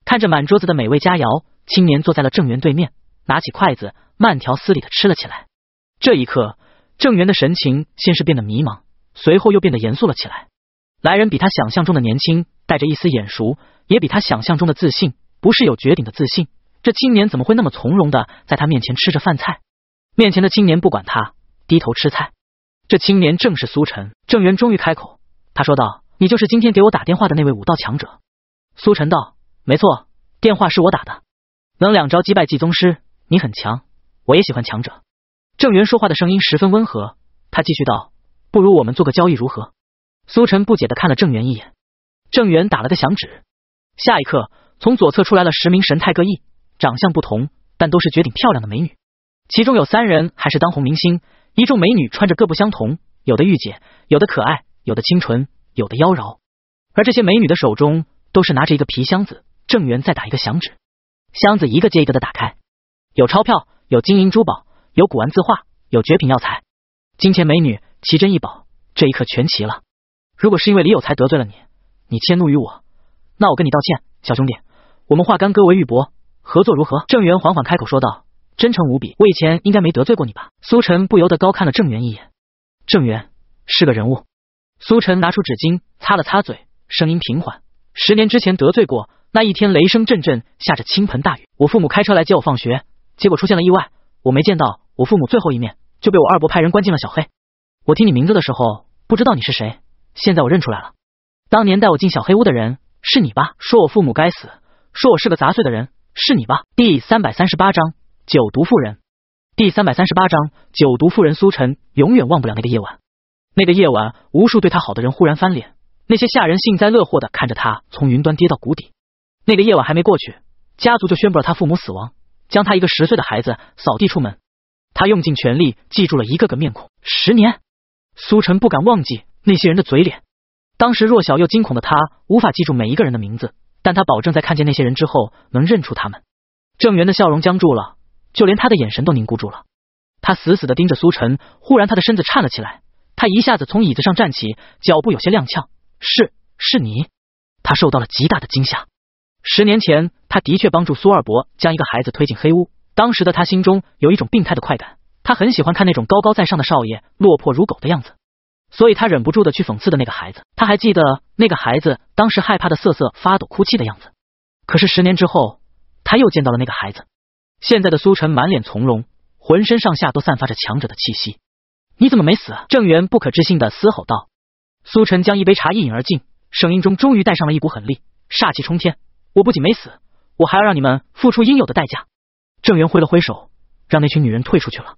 看着满桌子的美味佳肴，青年坐在了郑源对面，拿起筷子，慢条斯理的吃了起来。这一刻，郑源的神情先是变得迷茫，随后又变得严肃了起来。来人比他想象中的年轻，带着一丝眼熟，也比他想象中的自信。不是有绝顶的自信，这青年怎么会那么从容的在他面前吃着饭菜？面前的青年不管他，低头吃菜。这青年正是苏晨。郑源终于开口，他说道：“你就是今天给我打电话的那位武道强者。”苏晨道：“没错，电话是我打的。能两招击败季宗师，你很强，我也喜欢强者。”郑源说话的声音十分温和，他继续道：“不如我们做个交易，如何？”苏晨不解的看了郑源一眼，郑源打了个响指，下一刻从左侧出来了十名神态各异、长相不同，但都是绝顶漂亮的美女，其中有三人还是当红明星。一众美女穿着各不相同，有的御姐，有的可爱，有的清纯，有的妖娆。而这些美女的手中都是拿着一个皮箱子，郑源再打一个响指，箱子一个接一个的打开，有钞票，有金银珠宝，有古玩字画，有绝品药材，金钱美女、奇珍异宝，这一刻全齐了。如果是因为李有才得罪了你，你迁怒于我，那我跟你道歉。小兄弟，我们化干戈为玉帛，合作如何？郑源缓缓开口说道，真诚无比。我以前应该没得罪过你吧？苏晨不由得高看了郑源一眼。郑源是个人物。苏晨拿出纸巾擦了擦嘴，声音平缓。十年之前得罪过那一天，雷声阵阵，下着倾盆大雨。我父母开车来接我放学，结果出现了意外，我没见到我父母最后一面，就被我二伯派人关进了小黑。我听你名字的时候，不知道你是谁。现在我认出来了，当年带我进小黑屋的人是你吧？说我父母该死，说我是个杂碎的人是你吧？第三百三十八章九毒妇人。第三百三十八章九毒妇人。苏晨永远忘不了那个夜晚，那个夜晚无数对他好的人忽然翻脸，那些下人幸灾乐祸的看着他从云端跌到谷底。那个夜晚还没过去，家族就宣布了他父母死亡，将他一个十岁的孩子扫地出门。他用尽全力记住了一个个面孔。十年，苏晨不敢忘记。那些人的嘴脸，当时弱小又惊恐的他无法记住每一个人的名字，但他保证在看见那些人之后能认出他们。郑源的笑容僵住了，就连他的眼神都凝固住了。他死死的盯着苏晨，忽然他的身子颤了起来，他一下子从椅子上站起，脚步有些踉跄。是，是你？他受到了极大的惊吓。十年前，他的确帮助苏二伯将一个孩子推进黑屋，当时的他心中有一种病态的快感，他很喜欢看那种高高在上的少爷落魄如狗的样子。所以他忍不住的去讽刺的那个孩子，他还记得那个孩子当时害怕的瑟瑟发抖、哭泣的样子。可是十年之后，他又见到了那个孩子。现在的苏晨满脸从容，浑身上下都散发着强者的气息。你怎么没死？郑源不可置信的嘶吼道。苏晨将一杯茶一饮而尽，声音中终于带上了一股狠力，煞气冲天。我不仅没死，我还要让你们付出应有的代价。郑源挥了挥手，让那群女人退出去了。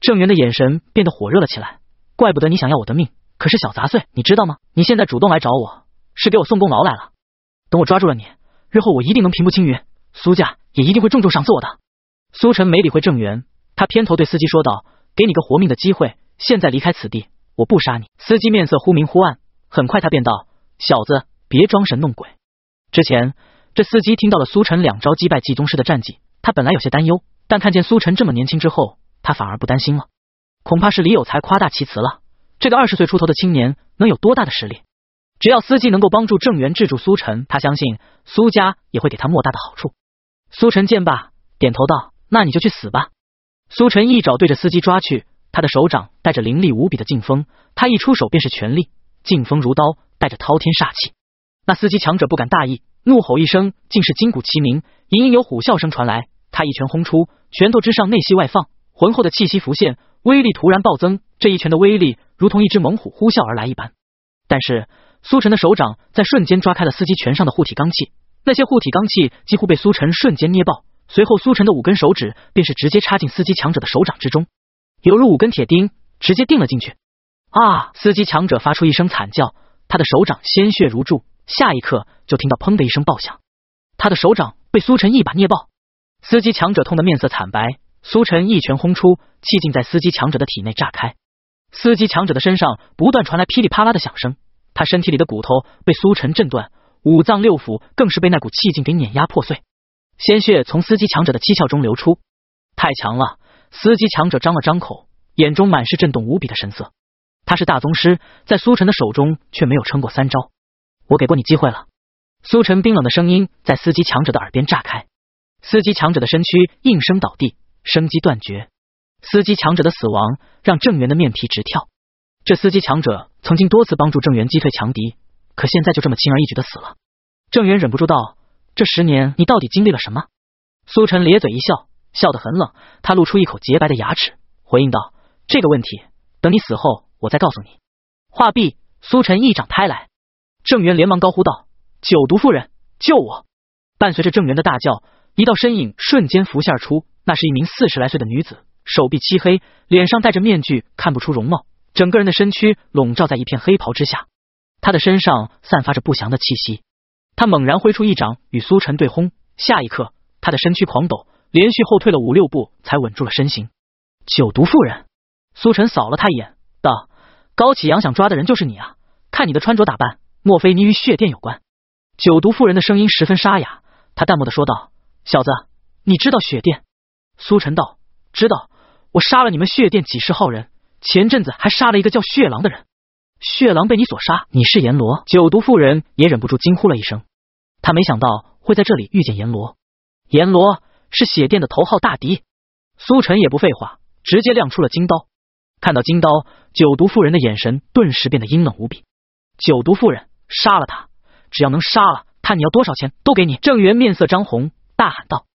郑源的眼神变得火热了起来。怪不得你想要我的命，可是小杂碎，你知道吗？你现在主动来找我，是给我送功劳来了。等我抓住了你，日后我一定能平步青云，苏家也一定会重重赏赐我的。苏晨没理会郑源，他偏头对司机说道：“给你个活命的机会，现在离开此地，我不杀你。”司机面色忽明忽暗，很快他便道：“小子，别装神弄鬼。”之前这司机听到了苏晨两招击败季宗师的战绩，他本来有些担忧，但看见苏晨这么年轻之后，他反而不担心了。恐怕是李有才夸大其词了。这个二十岁出头的青年能有多大的实力？只要司机能够帮助郑源制住苏晨，他相信苏家也会给他莫大的好处。苏晨见罢，点头道：“那你就去死吧！”苏晨一爪对着司机抓去，他的手掌带着凌厉无比的劲风，他一出手便是全力，劲风如刀，带着滔天煞气。那司机强者不敢大意，怒吼一声，竟是筋骨齐鸣，隐隐有虎啸声传来。他一拳轰出，拳头之上内息外放，浑厚的气息浮现。威力突然暴增，这一拳的威力如同一只猛虎呼啸而来一般。但是苏晨的手掌在瞬间抓开了司机拳上的护体罡气，那些护体罡气几乎被苏晨瞬间捏爆。随后，苏晨的五根手指便是直接插进司机强者的手掌之中，犹如五根铁钉直接钉了进去。啊！司机强者发出一声惨叫，他的手掌鲜血如注。下一刻就听到砰的一声爆响，他的手掌被苏晨一把捏爆。司机强者痛得面色惨白。苏晨一拳轰出，气劲在司机强者的体内炸开。司机强者的身上不断传来噼里啪啦的响声，他身体里的骨头被苏晨震断，五脏六腑更是被那股气劲给碾压破碎，鲜血从司机强者的七窍中流出。太强了！司机强者张了张口，眼中满是震动无比的神色。他是大宗师，在苏晨的手中却没有撑过三招。我给过你机会了。苏晨冰冷的声音在司机强者的耳边炸开，司机强者的身躯应声倒地。生机断绝，司机强者的死亡让郑源的面皮直跳。这司机强者曾经多次帮助郑源击退强敌，可现在就这么轻而易举的死了。郑源忍不住道：“这十年你到底经历了什么？”苏晨咧嘴一笑，笑得很冷。他露出一口洁白的牙齿，回应道：“这个问题，等你死后，我再告诉你。”话毕，苏晨一掌拍来，郑源连忙高呼道：“九毒夫人，救我！”伴随着郑源的大叫。一道身影瞬间浮现而出，那是一名四十来岁的女子，手臂漆黑，脸上戴着面具，看不出容貌，整个人的身躯笼罩在一片黑袍之下。她的身上散发着不祥的气息。她猛然挥出一掌，与苏晨对轰。下一刻，她的身躯狂抖，连续后退了五六步，才稳住了身形。九毒妇人，苏晨扫了他一眼，道：“高启阳想抓的人就是你啊！看你的穿着打扮，莫非你与血殿有关？”九毒妇人的声音十分沙哑，她淡漠的说道。小子，你知道血殿？苏晨道：“知道，我杀了你们血殿几十号人，前阵子还杀了一个叫血狼的人。血狼被你所杀，你是阎罗。”九毒妇人也忍不住惊呼了一声，他没想到会在这里遇见阎罗。阎罗是血殿的头号大敌。苏晨也不废话，直接亮出了金刀。看到金刀，九毒妇人的眼神顿时变得阴冷无比。九毒妇人杀了他，只要能杀了他，你要多少钱都给你。郑源面色涨红。大喊道：“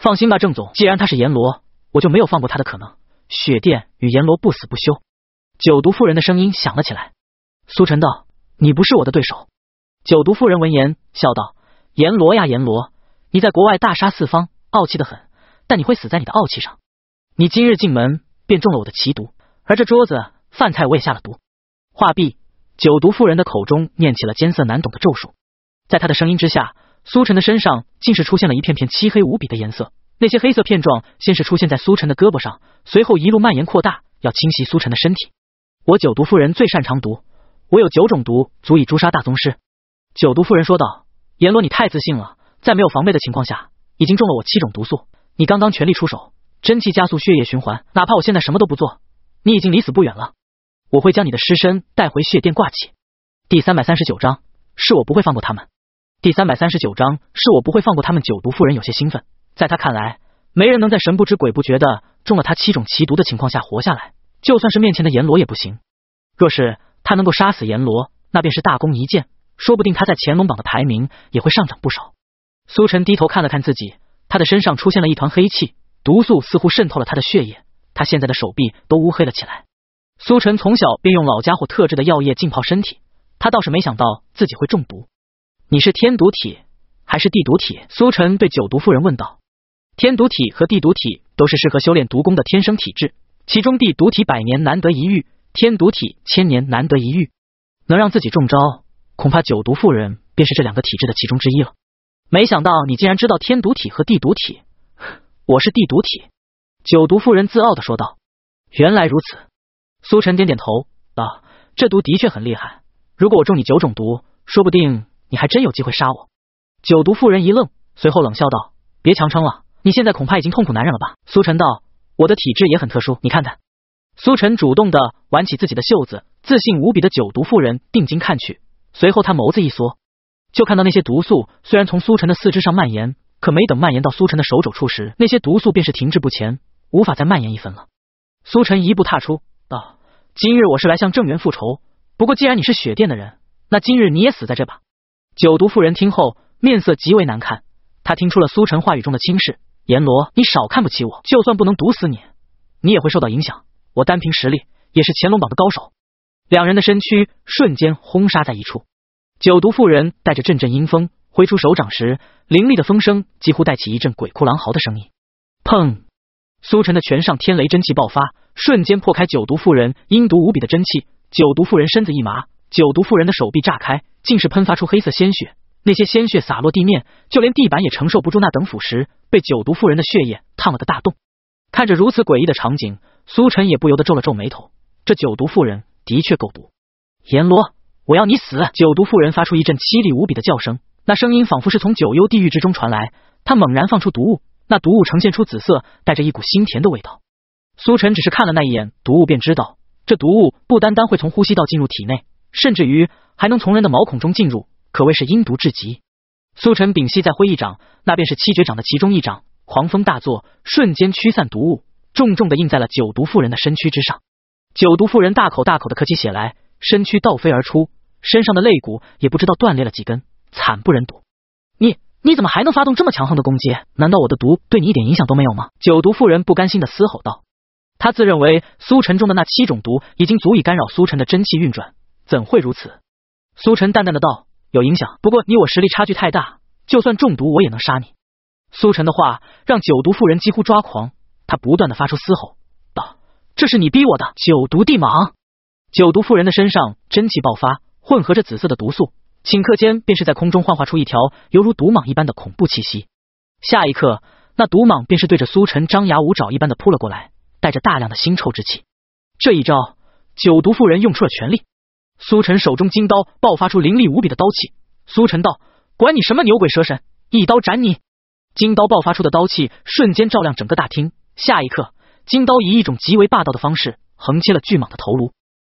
放心吧，郑总，既然他是阎罗，我就没有放过他的可能。雪殿与阎罗不死不休。”九毒妇人的声音响了起来。苏晨道：“你不是我的对手。”九毒妇人闻言笑道：“阎罗呀，阎罗，你在国外大杀四方，傲气的很，但你会死在你的傲气上。你今日进门便中了我的奇毒，而这桌子饭菜我也下了毒。”话毕，九毒妇人的口中念起了艰涩难懂的咒术，在她的声音之下。苏晨的身上竟是出现了一片片漆黑无比的颜色，那些黑色片状先是出现在苏晨的胳膊上，随后一路蔓延扩大，要侵袭苏晨的身体。我九毒妇人最擅长毒，我有九种毒足以诛杀大宗师。九毒妇人说道：“阎罗，你太自信了，在没有防备的情况下，已经中了我七种毒素。你刚刚全力出手，真气加速血液循环，哪怕我现在什么都不做，你已经离死不远了。我会将你的尸身带回血殿挂起。”第三百三十九章，是我不会放过他们。第三百三十九章，是我不会放过他们。九毒妇人有些兴奋，在他看来，没人能在神不知鬼不觉的中了他七种奇毒的情况下活下来，就算是面前的阎罗也不行。若是他能够杀死阎罗，那便是大功一件，说不定他在乾隆榜的排名也会上涨不少。苏晨低头看了看自己，他的身上出现了一团黑气，毒素似乎渗透了他的血液，他现在的手臂都乌黑了起来。苏晨从小便用老家伙特制的药液浸泡身体，他倒是没想到自己会中毒。你是天毒体还是地毒体？苏晨对九毒妇人问道。天毒体和地毒体都是适合修炼毒功的天生体质，其中地毒体百年难得一遇，天毒体千年难得一遇。能让自己中招，恐怕九毒妇人便是这两个体质的其中之一了。没想到你竟然知道天毒体和地毒体，我是地毒体。九毒妇人自傲的说道。原来如此，苏晨点点头道，这毒的确很厉害。如果我中你九种毒，说不定。你还真有机会杀我！九毒妇人一愣，随后冷笑道：“别强撑了，你现在恐怕已经痛苦难忍了吧？”苏晨道：“我的体质也很特殊，你看看。”苏晨主动的挽起自己的袖子，自信无比的九毒妇人定睛看去，随后他眸子一缩，就看到那些毒素虽然从苏晨的四肢上蔓延，可没等蔓延到苏晨的手肘处时，那些毒素便是停滞不前，无法再蔓延一分了。苏晨一步踏出，道：“今日我是来向郑源复仇，不过既然你是血殿的人，那今日你也死在这吧。”九毒妇人听后面色极为难看，她听出了苏晨话语中的轻视。阎罗，你少看不起我！就算不能毒死你，你也会受到影响。我单凭实力也是乾龙榜的高手。两人的身躯瞬间轰杀在一处。九毒妇人带着阵阵阴风，挥出手掌时，凌厉的风声几乎带起一阵鬼哭狼嚎的声音。砰！苏晨的拳上天雷真气爆发，瞬间破开九毒妇人阴毒无比的真气。九毒妇人身子一麻，九毒妇人的手臂炸开。竟是喷发出黑色鲜血，那些鲜血洒落地面，就连地板也承受不住那等腐蚀，被九毒妇人的血液烫了个大洞。看着如此诡异的场景，苏晨也不由得皱了皱眉头。这九毒妇人的确够毒。阎罗，我要你死！九毒妇人发出一阵凄厉无比的叫声，那声音仿佛是从九幽地狱之中传来。他猛然放出毒物，那毒物呈现出紫色，带着一股腥甜的味道。苏晨只是看了那一眼毒物，便知道这毒物不单单会从呼吸道进入体内。甚至于还能从人的毛孔中进入，可谓是阴毒至极。苏晨屏息，在挥一掌，那便是七绝掌的其中一掌。狂风大作，瞬间驱散毒雾，重重的印在了九毒妇人的身躯之上。九毒妇人大口大口的咳起血来，身躯倒飞而出，身上的肋骨也不知道断裂了几根，惨不忍睹。你你怎么还能发动这么强横的攻击？难道我的毒对你一点影响都没有吗？九毒妇人不甘心的嘶吼道，他自认为苏晨中的那七种毒已经足以干扰苏晨的真气运转。怎会如此？苏晨淡淡的道：“有影响，不过你我实力差距太大，就算中毒我也能杀你。”苏晨的话让九毒妇人几乎抓狂，他不断的发出嘶吼道：“这是你逼我的！”九毒地蟒，九毒妇人的身上真气爆发，混合着紫色的毒素，顷刻间便是在空中幻化出一条犹如毒蟒一般的恐怖气息。下一刻，那毒蟒便是对着苏晨张牙舞爪一般的扑了过来，带着大量的腥臭之气。这一招，九毒妇人用出了全力。苏晨手中金刀爆发出凌厉无比的刀气。苏晨道：“管你什么牛鬼蛇神，一刀斩你！”金刀爆发出的刀气瞬间照亮整个大厅。下一刻，金刀以一种极为霸道的方式横切了巨蟒的头颅。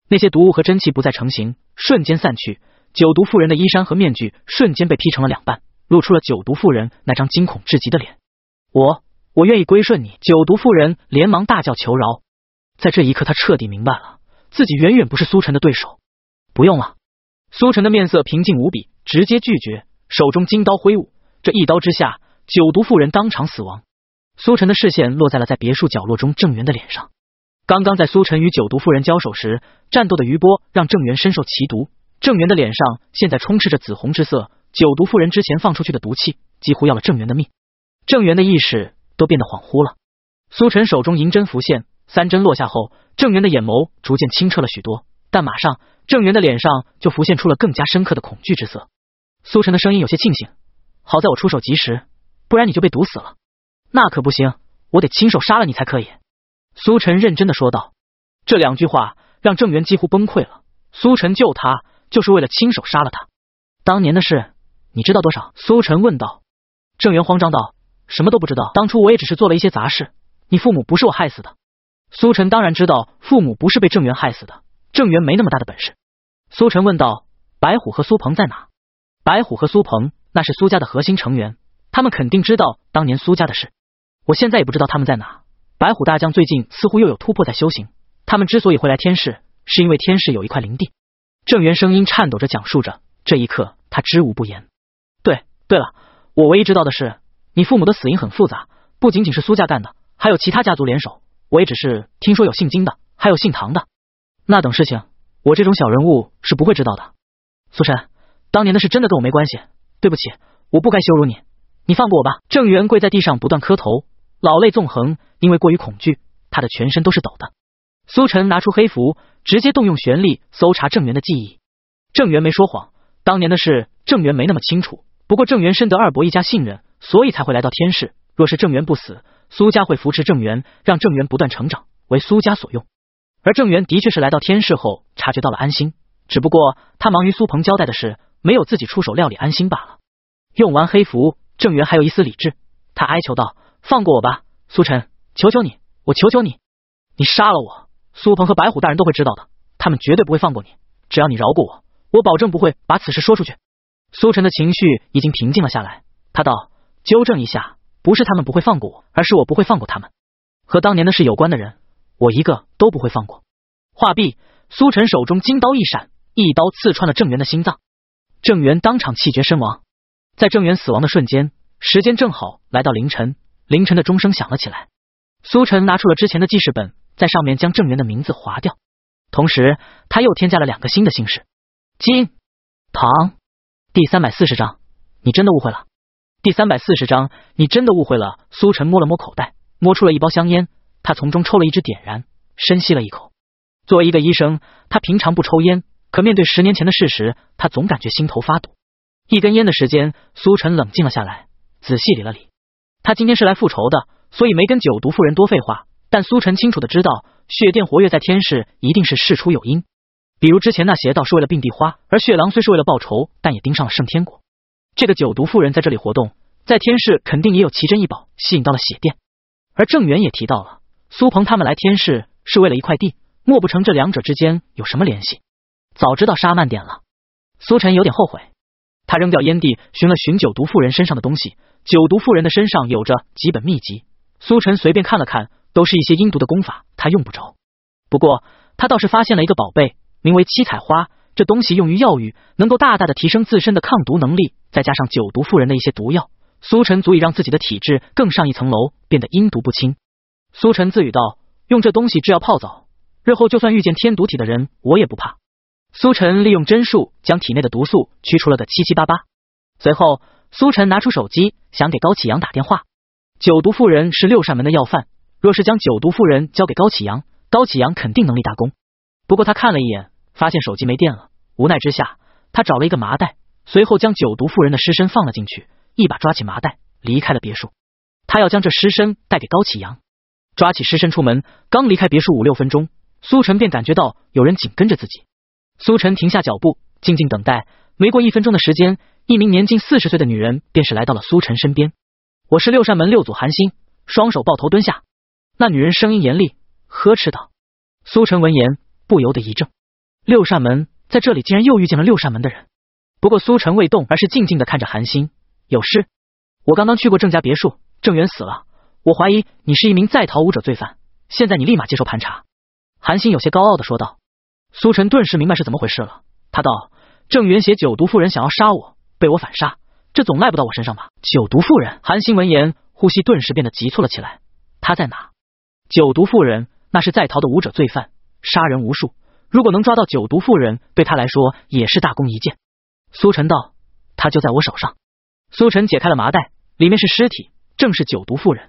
那些毒物和真气不再成型，瞬间散去。九毒妇人的衣衫和面具瞬间被劈成了两半，露出了九毒妇人那张惊恐至极的脸。“我，我愿意归顺你！”九毒妇人连忙大叫求饶。在这一刻，他彻底明白了，自己远远不是苏晨的对手。不用了，苏晨的面色平静无比，直接拒绝。手中金刀挥舞，这一刀之下，九毒妇人当场死亡。苏晨的视线落在了在别墅角落中郑源的脸上。刚刚在苏晨与九毒妇人交手时，战斗的余波让郑源深受其毒。郑源的脸上现在充斥着紫红之色。九毒妇人之前放出去的毒气几乎要了郑源的命，郑源的意识都变得恍惚了。苏晨手中银针浮现，三针落下后，郑源的眼眸逐渐清澈了许多，但马上。郑源的脸上就浮现出了更加深刻的恐惧之色。苏晨的声音有些庆幸：“好在我出手及时，不然你就被毒死了。那可不行，我得亲手杀了你才可以。”苏晨认真的说道。这两句话让郑源几乎崩溃了。苏晨救他就是为了亲手杀了他。当年的事，你知道多少？苏晨问道。郑源慌张道：“什么都不知道。当初我也只是做了一些杂事。你父母不是我害死的。”苏晨当然知道父母不是被郑源害死的。郑源没那么大的本事，苏晨问道：“白虎和苏鹏在哪？”白虎和苏鹏那是苏家的核心成员，他们肯定知道当年苏家的事。我现在也不知道他们在哪。白虎大将最近似乎又有突破，在修行。他们之所以会来天世，是因为天世有一块灵地。郑源声音颤抖着讲述着，这一刻他知无不言。对，对了，我唯一知道的是，你父母的死因很复杂，不仅仅是苏家干的，还有其他家族联手。我也只是听说有姓金的，还有姓唐的。那等事情，我这种小人物是不会知道的。苏晨，当年的事真的跟我没关系，对不起，我不该羞辱你，你放过我吧。郑源跪在地上不断磕头，老泪纵横，因为过于恐惧，他的全身都是抖的。苏晨拿出黑符，直接动用玄力搜查郑源的记忆。郑源没说谎，当年的事郑源没那么清楚。不过郑源深得二伯一家信任，所以才会来到天世。若是郑源不死，苏家会扶持郑源，让郑源不断成长为苏家所用。而郑源的确是来到天世后，察觉到了安心，只不过他忙于苏鹏交代的事，没有自己出手料理安心罢了。用完黑符，郑源还有一丝理智，他哀求道：“放过我吧，苏晨，求求你，我求求你，你杀了我，苏鹏和白虎大人都会知道的，他们绝对不会放过你。只要你饶过我，我保证不会把此事说出去。”苏晨的情绪已经平静了下来，他道：“纠正一下，不是他们不会放过我，而是我不会放过他们，和当年的事有关的人。”我一个都不会放过。画毕，苏晨手中金刀一闪，一刀刺穿了郑源的心脏，郑源当场气绝身亡。在郑源死亡的瞬间，时间正好来到凌晨，凌晨的钟声响了起来。苏晨拿出了之前的记事本，在上面将郑源的名字划掉，同时他又添加了两个新的姓氏：金、唐。第三百四十章，你真的误会了。第三百四十章，你真的误会了。苏晨摸了摸口袋，摸出了一包香烟。他从中抽了一支，点燃，深吸了一口。作为一个医生，他平常不抽烟，可面对十年前的事实，他总感觉心头发堵。一根烟的时间，苏晨冷静了下来，仔细理了理。他今天是来复仇的，所以没跟九毒妇人多废话。但苏晨清楚的知道，血殿活跃在天世，一定是事出有因。比如之前那邪道是为了并蒂花，而血狼虽是为了报仇，但也盯上了圣天国。这个九毒妇人在这里活动，在天世肯定也有奇珍异宝吸引到了血殿。而郑源也提到了。苏鹏他们来天市是为了一块地，莫不成这两者之间有什么联系？早知道杀慢点了，苏晨有点后悔。他扔掉烟蒂，寻了寻九毒妇人身上的东西。九毒妇人的身上有着几本秘籍，苏晨随便看了看，都是一些阴毒的功法，他用不着。不过他倒是发现了一个宝贝，名为七彩花。这东西用于药浴，能够大大的提升自身的抗毒能力。再加上九毒妇人的一些毒药，苏晨足以让自己的体质更上一层楼，变得阴毒不侵。苏晨自语道：“用这东西制药泡澡，日后就算遇见天毒体的人，我也不怕。”苏晨利用针术将体内的毒素驱除了个七七八八。随后，苏晨拿出手机，想给高启阳打电话。九毒妇人是六扇门的要犯，若是将九毒妇人交给高启阳，高启阳肯定能立大功。不过他看了一眼，发现手机没电了。无奈之下，他找了一个麻袋，随后将九毒妇人的尸身放了进去，一把抓起麻袋离开了别墅。他要将这尸身带给高启阳。抓起尸身出门，刚离开别墅五六分钟，苏晨便感觉到有人紧跟着自己。苏晨停下脚步，静静等待。没过一分钟的时间，一名年近四十岁的女人便是来到了苏晨身边。我是六扇门六祖韩星，双手抱头蹲下。那女人声音严厉呵斥道：“苏晨闻言不由得一怔，六扇门在这里竟然又遇见了六扇门的人。不过苏晨未动，而是静静的看着韩星。有事？我刚刚去过郑家别墅，郑源死了。”我怀疑你是一名在逃武者罪犯，现在你立马接受盘查。”韩信有些高傲的说道。苏晨顿时明白是怎么回事了，他道：“郑元邪九毒妇人想要杀我，被我反杀，这总赖不到我身上吧？”九毒妇人，韩信闻言呼吸顿时变得急促了起来。他在哪？九毒妇人，那是在逃的武者罪犯，杀人无数。如果能抓到九毒妇人，对他来说也是大功一件。苏晨道：“他就在我手上。”苏晨解开了麻袋，里面是尸体，正是九毒妇人。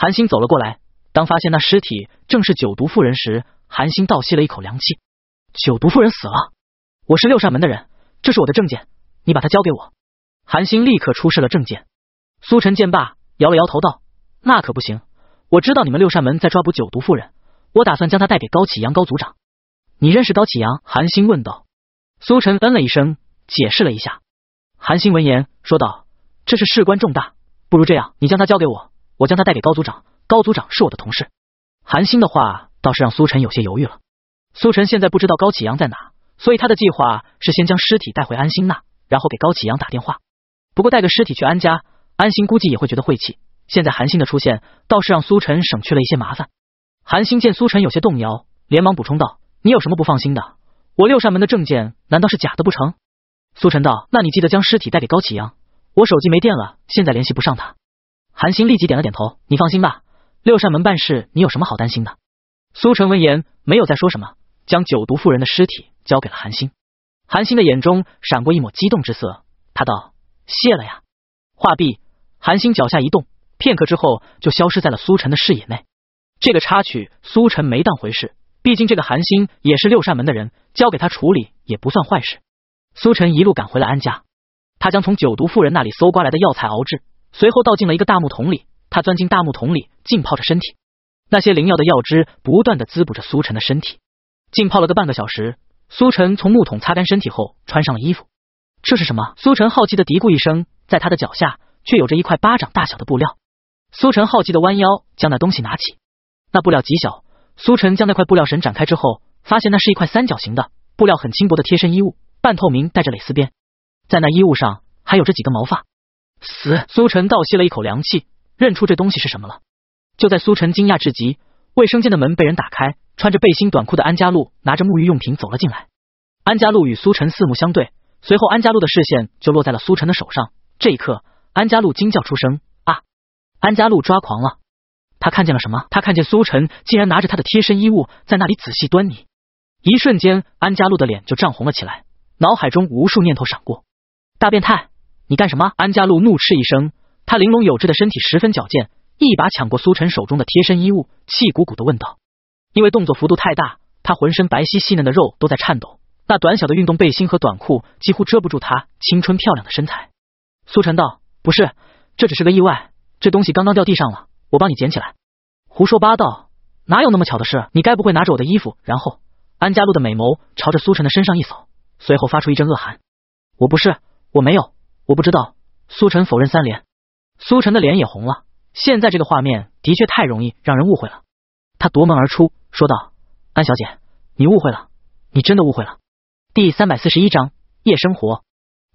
韩星走了过来，当发现那尸体正是九毒妇人时，韩星倒吸了一口凉气。九毒妇人死了，我是六扇门的人，这是我的证件，你把它交给我。韩星立刻出示了证件。苏晨见罢，摇了摇头道：“那可不行，我知道你们六扇门在抓捕九毒妇人，我打算将她带给高启阳高族长。”“你认识高启阳？”韩星问道。苏晨嗯了一声，解释了一下。韩星闻言说道：“这是事关重大，不如这样，你将她交给我。”我将他带给高组长，高组长是我的同事。韩星的话倒是让苏晨有些犹豫了。苏晨现在不知道高启阳在哪，所以他的计划是先将尸体带回安心那，然后给高启阳打电话。不过带个尸体去安家，安心估计也会觉得晦气。现在韩星的出现倒是让苏晨省去了一些麻烦。韩星见苏晨有些动摇，连忙补充道：“你有什么不放心的？我六扇门的证件难道是假的不成？”苏晨道：“那你记得将尸体带给高启阳，我手机没电了，现在联系不上他。”韩星立即点了点头，你放心吧，六扇门办事，你有什么好担心的？苏晨闻言没有再说什么，将九毒妇人的尸体交给了韩星。韩星的眼中闪过一抹激动之色，他道：“谢了呀。”话毕，韩星脚下一动，片刻之后就消失在了苏晨的视野内。这个插曲苏晨没当回事，毕竟这个韩星也是六扇门的人，交给他处理也不算坏事。苏晨一路赶回了安家，他将从九毒妇人那里搜刮来的药材熬制。随后倒进了一个大木桶里，他钻进大木桶里浸泡着身体，那些灵药的药汁不断的滋补着苏晨的身体。浸泡了个半个小时，苏晨从木桶擦干身体后穿上了衣服。这是什么？苏晨好奇的嘀咕一声，在他的脚下却有着一块巴掌大小的布料。苏晨好奇的弯腰将那东西拿起，那布料极小。苏晨将那块布料绳展开之后，发现那是一块三角形的布料，很轻薄的贴身衣物，半透明，带着蕾丝边。在那衣物上还有着几根毛发。死！苏晨倒吸了一口凉气，认出这东西是什么了。就在苏晨惊讶至极，卫生间的门被人打开，穿着背心短裤的安家璐拿着沐浴用品走了进来。安家璐与苏晨四目相对，随后安家璐的视线就落在了苏晨的手上。这一刻，安家璐惊叫出声，啊！安家璐抓狂了，他看见了什么？他看见苏晨竟然拿着他的贴身衣物在那里仔细端倪。一瞬间，安家璐的脸就涨红了起来，脑海中无数念头闪过，大变态！你干什么？安家璐怒斥一声，她玲珑有致的身体十分矫健，一把抢过苏晨手中的贴身衣物，气鼓鼓的问道。因为动作幅度太大，她浑身白皙细嫩的肉都在颤抖，那短小的运动背心和短裤几乎遮不住她青春漂亮的身材。苏晨道：“不是，这只是个意外，这东西刚刚掉地上了，我帮你捡起来。”胡说八道，哪有那么巧的事？你该不会拿着我的衣服，然后……安家璐的美眸朝着苏晨的身上一扫，随后发出一阵恶寒：“我不是，我没有。”我不知道，苏晨否认三连，苏晨的脸也红了。现在这个画面的确太容易让人误会了。他夺门而出，说道：“安小姐，你误会了，你真的误会了。”第三百四十一章夜生活。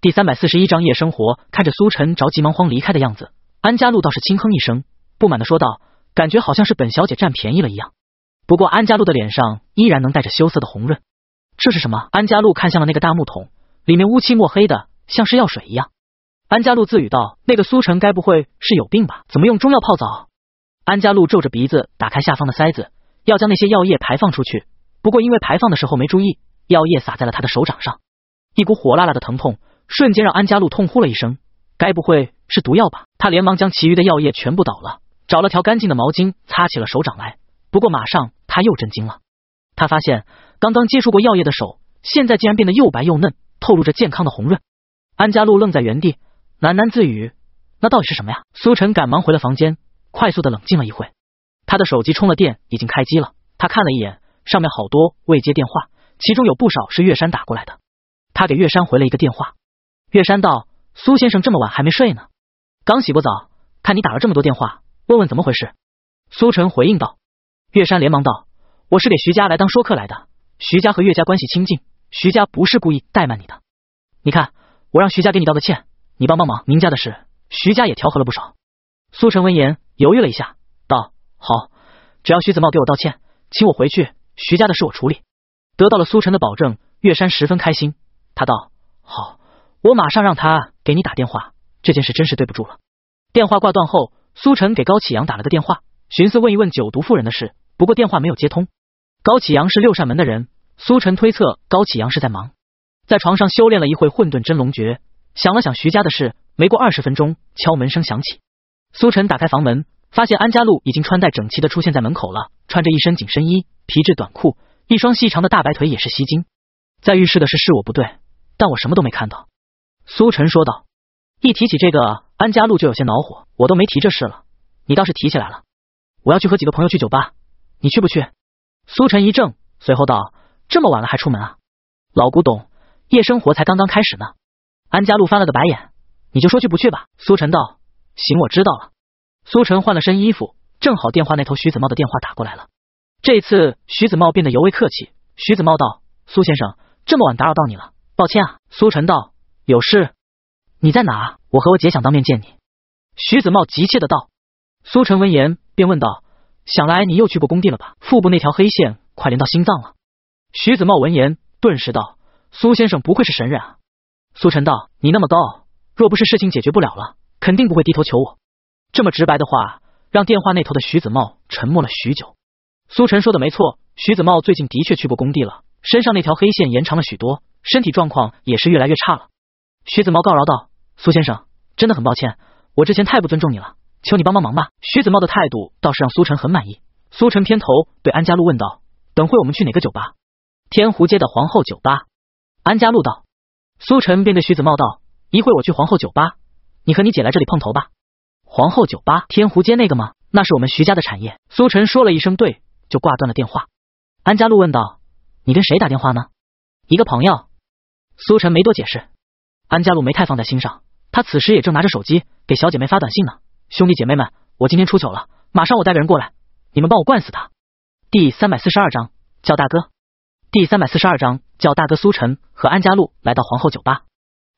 第三百四十一章夜生活。看着苏晨着急忙慌离开的样子，安家璐倒是轻哼一声，不满的说道：“感觉好像是本小姐占便宜了一样。”不过安家璐的脸上依然能带着羞涩的红润。这是什么？安家璐看向了那个大木桶，里面乌漆墨黑的，像是药水一样。安家路自语道：“那个苏晨该不会是有病吧？怎么用中药泡澡？”安家路皱着鼻子，打开下方的塞子，要将那些药液排放出去。不过因为排放的时候没注意，药液洒在了他的手掌上，一股火辣辣的疼痛瞬间让安家路痛呼了一声：“该不会是毒药吧？”他连忙将其余的药液全部倒了，找了条干净的毛巾擦起了手掌来。不过马上他又震惊了，他发现刚刚接触过药液的手，现在竟然变得又白又嫩，透露着健康的红润。安家路愣在原地。喃喃自语：“那到底是什么呀？”苏晨赶忙回了房间，快速的冷静了一会。他的手机充了电，已经开机了。他看了一眼，上面好多未接电话，其中有不少是岳山打过来的。他给岳山回了一个电话。岳山道：“苏先生这么晚还没睡呢？刚洗过澡，看你打了这么多电话，问问怎么回事。”苏晨回应道：“岳山，连忙道，我是给徐家来当说客来的。徐家和岳家关系亲近，徐家不是故意怠慢你的。你看，我让徐家给你道个歉。”你帮帮忙，宁家的事，徐家也调和了不少。苏晨闻言犹豫了一下，道：“好，只要徐子茂给我道歉，请我回去，徐家的事我处理。”得到了苏晨的保证，月山十分开心，他道：“好，我马上让他给你打电话。”这件事真是对不住了。电话挂断后，苏晨给高启阳打了个电话，寻思问一问九毒妇人的事，不过电话没有接通。高启阳是六扇门的人，苏晨推测高启阳是在忙，在床上修炼了一会混沌真龙诀。想了想徐家的事，没过二十分钟，敲门声响起。苏晨打开房门，发现安家路已经穿戴整齐的出现在门口了，穿着一身紧身衣、皮质短裤，一双细长的大白腿也是吸睛。在浴室的事是我不对，但我什么都没看到。苏晨说道。一提起这个，安家路就有些恼火，我都没提这事了，你倒是提起来了。我要去和几个朋友去酒吧，你去不去？苏晨一怔，随后道：这么晚了还出门啊？老古董，夜生活才刚刚开始呢。安家路翻了个白眼，你就说去不去吧。苏晨道：“行，我知道了。”苏晨换了身衣服，正好电话那头徐子茂的电话打过来了。这次徐子茂变得尤为客气。徐子茂道：“苏先生，这么晚打扰到你了，抱歉啊。”苏晨道：“有事？你在哪？我和我姐想当面见你。”徐子茂急切的道。苏晨闻言便问道：“想来你又去过工地了吧？腹部那条黑线快连到心脏了。”徐子茂闻言顿时道：“苏先生不愧是神人啊！”苏晨道：“你那么高傲，若不是事情解决不了了，肯定不会低头求我。”这么直白的话，让电话那头的徐子茂沉默了许久。苏晨说的没错，徐子茂最近的确去过工地了，身上那条黑线延长了许多，身体状况也是越来越差了。徐子茂告饶道：“苏先生，真的很抱歉，我之前太不尊重你了，求你帮帮忙吧。”徐子茂的态度倒是让苏晨很满意。苏晨偏头对安家路问道：“等会我们去哪个酒吧？天湖街的皇后酒吧。”安家路道。苏晨便对徐子茂道：“一会我去皇后酒吧，你和你姐来这里碰头吧。”皇后酒吧，天湖街那个吗？那是我们徐家的产业。苏晨说了一声“对”，就挂断了电话。安家路问道：“你跟谁打电话呢？”一个朋友。苏晨没多解释。安家路没太放在心上，他此时也正拿着手机给小姐妹发短信呢。兄弟姐妹们，我今天出糗了，马上我带个人过来，你们帮我灌死他。第三百四十二章，叫大哥。第三百四十二章叫大哥苏晨和安嘉璐来到皇后酒吧，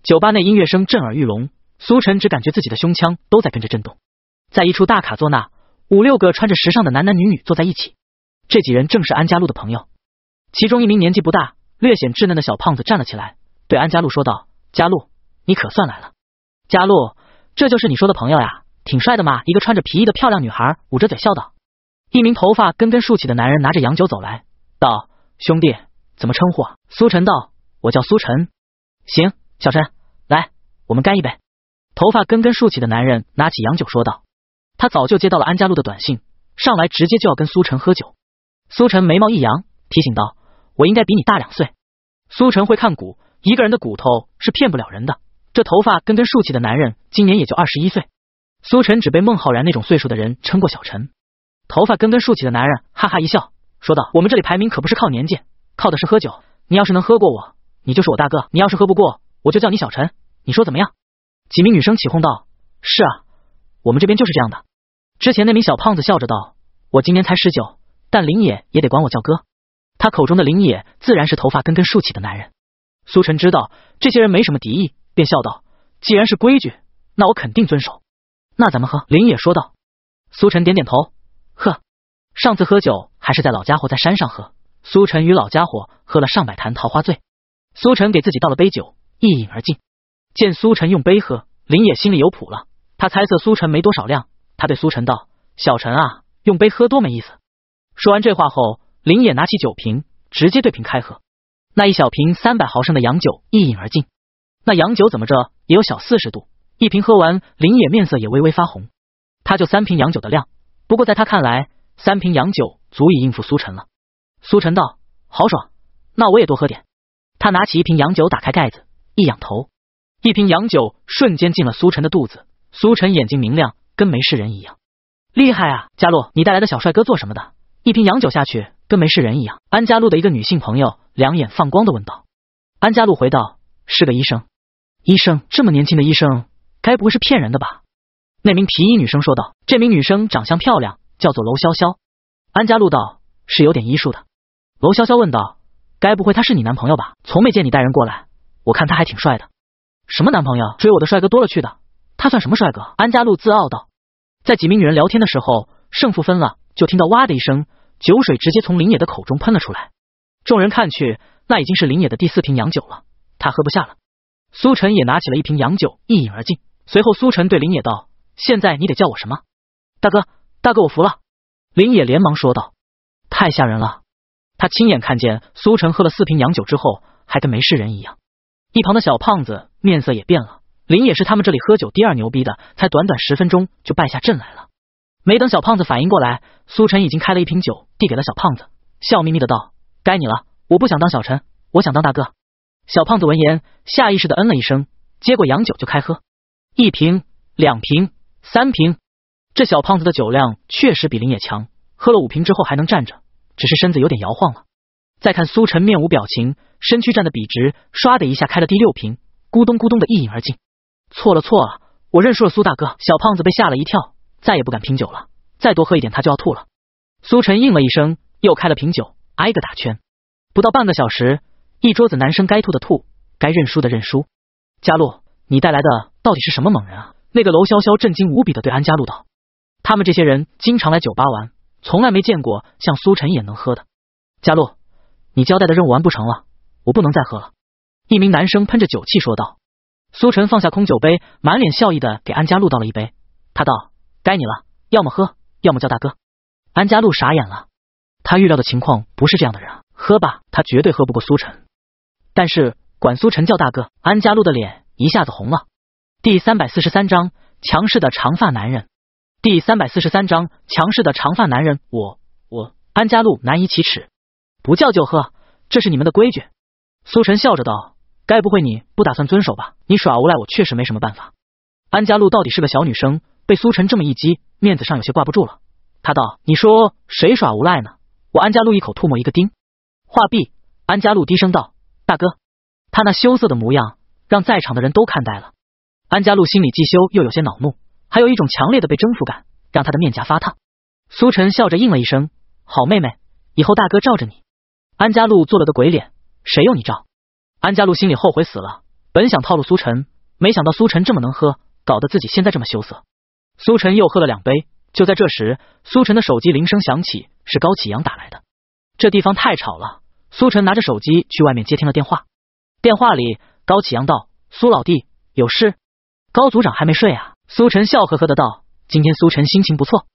酒吧内音乐声震耳欲聋，苏晨只感觉自己的胸腔都在跟着震动。在一处大卡座那，五六个穿着时尚的男男女女坐在一起，这几人正是安嘉璐的朋友。其中一名年纪不大、略显稚嫩的小胖子站了起来，对安嘉璐说道：“嘉璐，你可算来了。”嘉璐，这就是你说的朋友呀，挺帅的嘛！一个穿着皮衣的漂亮女孩捂着嘴笑道。一名头发根根竖起的男人拿着洋酒走来，道。兄弟，怎么称呼？苏晨道：“我叫苏晨。”行，小陈，来，我们干一杯。头发根根竖起的男人拿起洋酒说道：“他早就接到了安家路的短信，上来直接就要跟苏晨喝酒。”苏晨眉毛一扬，提醒道：“我应该比你大两岁。”苏晨会看骨，一个人的骨头是骗不了人的。这头发根根竖起的男人今年也就二十一岁。苏晨只被孟浩然那种岁数的人称过小陈。头发根根竖起的男人哈哈一笑。说道：“我们这里排名可不是靠年纪，靠的是喝酒。你要是能喝过我，你就是我大哥；你要是喝不过，我就叫你小陈。你说怎么样？”几名女生起哄道：“是啊，我们这边就是这样的。”之前那名小胖子笑着道：“我今年才十九，但林野也得管我叫哥。”他口中的林野自然是头发根根竖起的男人。苏晨知道这些人没什么敌意，便笑道：“既然是规矩，那我肯定遵守。那咱们喝。”林野说道。苏晨点点头：“呵，上次喝酒。”还是在老家伙在山上喝。苏晨与老家伙喝了上百坛桃花醉。苏晨给自己倒了杯酒，一饮而尽。见苏晨用杯喝，林野心里有谱了。他猜测苏晨没多少量。他对苏晨道：“小陈啊，用杯喝多没意思。”说完这话后，林野拿起酒瓶，直接对瓶开喝。那一小瓶三百毫升的洋酒一饮而尽。那洋酒怎么着也有小四十度，一瓶喝完，林野面色也微微发红。他就三瓶洋酒的量，不过在他看来，三瓶洋酒。足以应付苏晨了。苏晨道：“豪爽，那我也多喝点。”他拿起一瓶洋酒，打开盖子，一仰头，一瓶洋酒瞬间进了苏晨的肚子。苏晨眼睛明亮，跟没事人一样。厉害啊，嘉洛，你带来的小帅哥做什么的？一瓶洋酒下去，跟没事人一样。安嘉璐的一个女性朋友两眼放光的问道：“安嘉璐，回道是个医生。医生这么年轻的医生，该不会是骗人的吧？”那名皮衣女生说道：“这名女生长相漂亮，叫做娄潇潇。”安家路道是有点医术的，娄潇潇问道：“该不会他是你男朋友吧？从没见你带人过来，我看他还挺帅的。”“什么男朋友？追我的帅哥多了去的，他算什么帅哥？”安家路自傲道。在几名女人聊天的时候，胜负分了，就听到哇的一声，酒水直接从林野的口中喷了出来。众人看去，那已经是林野的第四瓶洋酒了，他喝不下了。苏晨也拿起了一瓶洋酒，一饮而尽。随后苏晨对林野道：“现在你得叫我什么？大哥，大哥我服了。”林野连忙说道：“太吓人了！他亲眼看见苏晨喝了四瓶洋酒之后，还跟没事人一样。”一旁的小胖子面色也变了。林野是他们这里喝酒第二牛逼的，才短短十分钟就败下阵来了。没等小胖子反应过来，苏晨已经开了一瓶酒递给了小胖子，笑眯眯的道：“该你了，我不想当小陈，我想当大哥。”小胖子闻言，下意识的嗯了一声，接过洋酒就开喝，一瓶、两瓶、三瓶。这小胖子的酒量确实比林野强，喝了五瓶之后还能站着，只是身子有点摇晃了。再看苏晨，面无表情，身躯站得笔直，唰的一下开了第六瓶，咕咚咕咚的一饮而尽。错了，错了，我认输了，苏大哥。小胖子被吓了一跳，再也不敢拼酒了。再多喝一点，他就要吐了。苏晨应了一声，又开了瓶酒，挨个打圈。不到半个小时，一桌子男生该吐的吐，该认输的认输。佳璐，你带来的到底是什么猛人啊？那个娄潇潇震惊无比的对安佳璐道。他们这些人经常来酒吧玩，从来没见过像苏晨也能喝的。佳璐，你交代的任务完不成了，我不能再喝了。一名男生喷着酒气说道。苏晨放下空酒杯，满脸笑意的给安佳露倒了一杯。他道：“该你了，要么喝，要么叫大哥。”安佳露傻眼了，他预料的情况不是这样的人喝吧，他绝对喝不过苏晨。但是管苏晨叫大哥，安佳露的脸一下子红了。第三百四十三章强势的长发男人。第三百四十三章强势的长发男人，我我安家路难以启齿，不叫就喝，这是你们的规矩。苏晨笑着道：“该不会你不打算遵守吧？你耍无赖，我确实没什么办法。”安家路到底是个小女生，被苏晨这么一激，面子上有些挂不住了。他道：“你说谁耍无赖呢？我安家路一口吐沫一个钉。”话毕，安家路低声道：“大哥。”他那羞涩的模样让在场的人都看呆了。安家路心里既羞又有些恼怒。还有一种强烈的被征服感，让他的面颊发烫。苏晨笑着应了一声：“好妹妹，以后大哥罩着你。”安家璐做了个鬼脸：“谁用你罩？”安家璐心里后悔死了，本想套路苏晨，没想到苏晨这么能喝，搞得自己现在这么羞涩。苏晨又喝了两杯。就在这时，苏晨的手机铃声响起，是高启阳打来的。这地方太吵了，苏晨拿着手机去外面接听了电话。电话里，高启阳道：“苏老弟，有事？高组长还没睡啊？”苏晨笑呵呵的道：“今天苏晨心情不错。”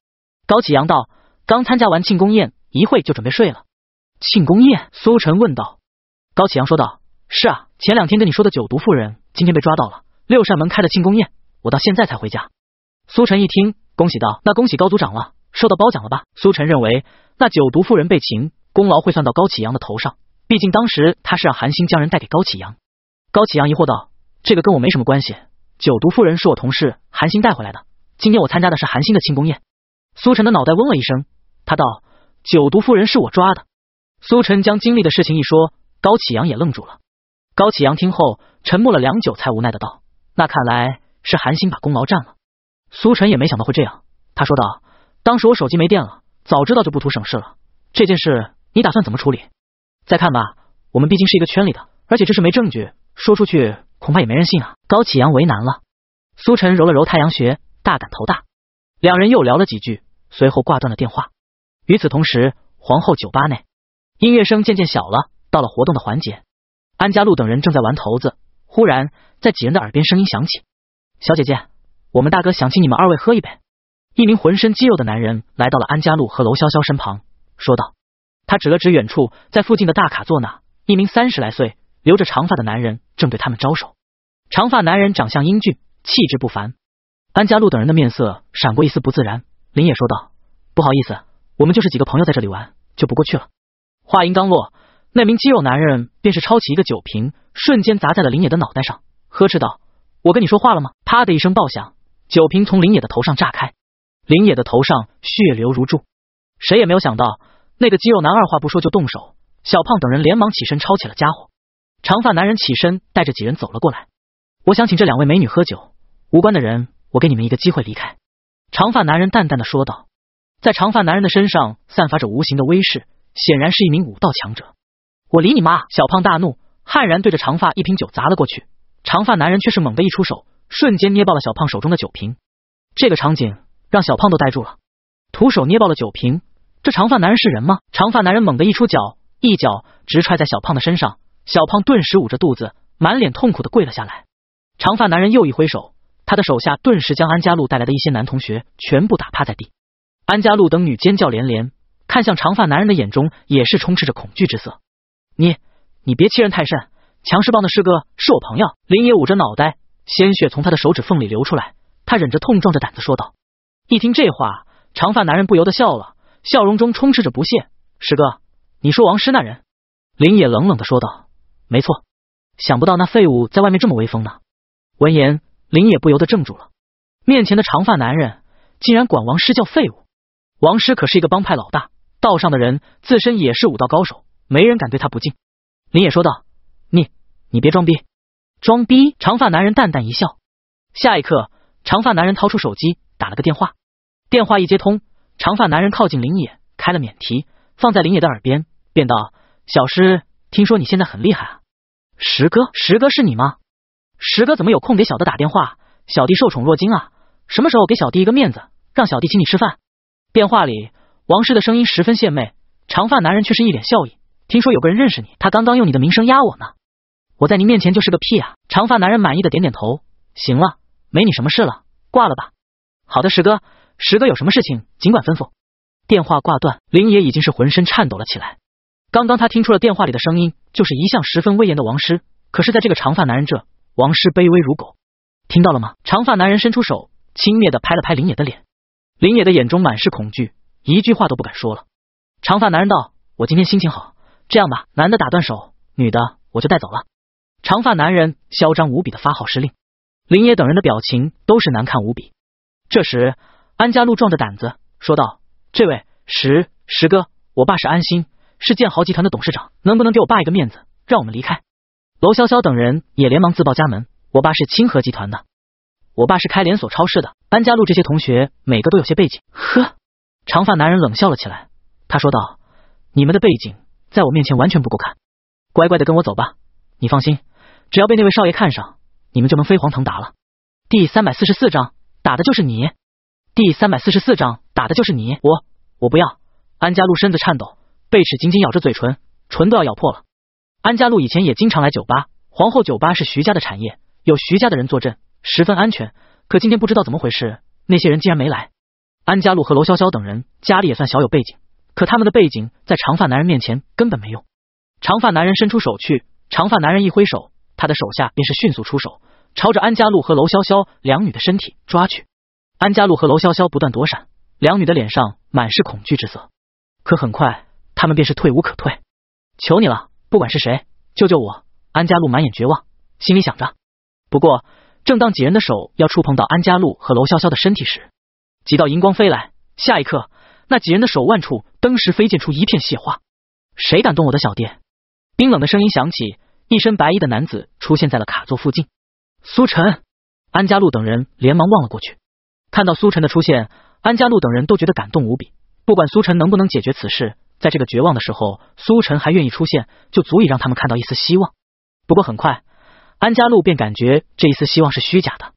高启阳道：“刚参加完庆功宴，一会就准备睡了。”庆功宴，苏晨问道。高启阳说道：“是啊，前两天跟你说的九毒妇人今天被抓到了，六扇门开的庆功宴，我到现在才回家。”苏晨一听，恭喜道：“那恭喜高组长了，受到褒奖了吧？”苏晨认为那九毒妇人被擒，功劳会算到高启阳的头上，毕竟当时他是让韩星将人带给高启阳。高启阳疑惑道：“这个跟我没什么关系。”九毒夫人是我同事韩星带回来的，今天我参加的是韩星的庆功宴。苏晨的脑袋嗡了一声，他道：“九毒夫人是我抓的。”苏晨将经历的事情一说，高启阳也愣住了。高启阳听后沉默了良久，才无奈的道：“那看来是韩星把功劳占了。”苏晨也没想到会这样，他说道：“当时我手机没电了，早知道就不图省事了。这件事你打算怎么处理？再看吧，我们毕竟是一个圈里的，而且这是没证据。”说出去恐怕也没人信啊！高启阳为难了。苏晨揉了揉太阳穴，大胆头大。两人又聊了几句，随后挂断了电话。与此同时，皇后酒吧内，音乐声渐渐小了，到了活动的环节。安家路等人正在玩骰子，忽然在几人的耳边声音响起：“小姐姐，我们大哥想请你们二位喝一杯。”一名浑身肌肉的男人来到了安家路和娄潇潇身旁，说道。他指了指远处，在附近的大卡座那，一名三十来岁。留着长发的男人正对他们招手，长发男人长相英俊，气质不凡。安家路等人的面色闪过一丝不自然。林野说道：“不好意思，我们就是几个朋友在这里玩，就不过去了。”话音刚落，那名肌肉男人便是抄起一个酒瓶，瞬间砸在了林野的脑袋上，呵斥道：“我跟你说话了吗？”啪的一声爆响，酒瓶从林野的头上炸开，林野的头上血流如注。谁也没有想到，那个肌肉男二话不说就动手。小胖等人连忙起身抄起了家伙。长发男人起身，带着几人走了过来。我想请这两位美女喝酒，无关的人，我给你们一个机会离开。”长发男人淡淡的说道。在长发男人的身上散发着无形的威势，显然是一名武道强者。我理你妈！小胖大怒，悍然对着长发一瓶酒砸了过去。长发男人却是猛的一出手，瞬间捏爆了小胖手中的酒瓶。这个场景让小胖都呆住了，徒手捏爆了酒瓶，这长发男人是人吗？长发男人猛的一出脚，一脚直踹在小胖的身上。小胖顿时捂着肚子，满脸痛苦的跪了下来。长发男人又一挥手，他的手下顿时将安家路带来的一些男同学全部打趴在地。安家路等女尖叫连连，看向长发男人的眼中也是充斥着恐惧之色。你你别欺人太甚！强势棒的师哥是我朋友。林野捂着脑袋，鲜血从他的手指缝里流出来，他忍着痛，壮着胆子说道。一听这话，长发男人不由得笑了，笑容中充斥着不屑。师哥，你说王师那人？林野冷冷的说道。没错，想不到那废物在外面这么威风呢。闻言，林也不由得怔住了。面前的长发男人竟然管王师叫废物。王师可是一个帮派老大，道上的人自身也是武道高手，没人敢对他不敬。林也说道：“你，你别装逼，装逼！”长发男人淡淡一笑。下一刻，长发男人掏出手机打了个电话。电话一接通，长发男人靠近林野，开了免提，放在林野的耳边，便道：“小师，听说你现在很厉害啊。”石哥，石哥是你吗？石哥怎么有空给小的打电话？小弟受宠若惊啊！什么时候给小弟一个面子，让小弟请你吃饭？电话里，王氏的声音十分献媚，长发男人却是一脸笑意。听说有个人认识你，他刚刚用你的名声压我呢。我在您面前就是个屁啊！长发男人满意的点点头，行了，没你什么事了，挂了吧。好的，石哥，石哥有什么事情尽管吩咐。电话挂断，林野已经是浑身颤抖了起来。刚刚他听出了电话里的声音，就是一向十分威严的王师。可是，在这个长发男人这，王师卑微如狗。听到了吗？长发男人伸出手，轻蔑的拍了拍林野的脸。林野的眼中满是恐惧，一句话都不敢说了。长发男人道：“我今天心情好，这样吧，男的打断手，女的我就带走了。”长发男人嚣张无比的发号施令，林野等人的表情都是难看无比。这时，安家路壮着胆子说道：“这位十十哥，我爸是安心。”是建豪集团的董事长，能不能给我爸一个面子，让我们离开？娄潇潇等人也连忙自报家门，我爸是清河集团的，我爸是开连锁超市的。安家路这些同学每个都有些背景。呵，长发男人冷笑了起来，他说道：“你们的背景在我面前完全不够看，乖乖的跟我走吧。你放心，只要被那位少爷看上，你们就能飞黄腾达了。”第三百四十四章打的就是你。第三百四十四章打的就是你。我我不要！安家路身子颤抖。贝齿紧紧咬着嘴唇，唇都要咬破了。安家路以前也经常来酒吧，皇后酒吧是徐家的产业，有徐家的人坐镇，十分安全。可今天不知道怎么回事，那些人竟然没来。安家路和娄潇潇等人家里也算小有背景，可他们的背景在长发男人面前根本没用。长发男人伸出手去，长发男人一挥手，他的手下便是迅速出手，朝着安家路和娄潇潇两女的身体抓去。安家路和娄潇潇不断躲闪，两女的脸上满是恐惧之色。可很快。他们便是退无可退，求你了，不管是谁，救救我！安家路满眼绝望，心里想着。不过，正当几人的手要触碰到安家路和娄潇潇的身体时，几道银光飞来，下一刻，那几人的手腕处登时飞溅出一片血花。谁敢动我的小店？冰冷的声音响起，一身白衣的男子出现在了卡座附近。苏晨，安家路等人连忙望了过去，看到苏晨的出现，安家路等人都觉得感动无比。不管苏晨能不能解决此事。在这个绝望的时候，苏晨还愿意出现，就足以让他们看到一丝希望。不过很快，安家路便感觉这一丝希望是虚假的。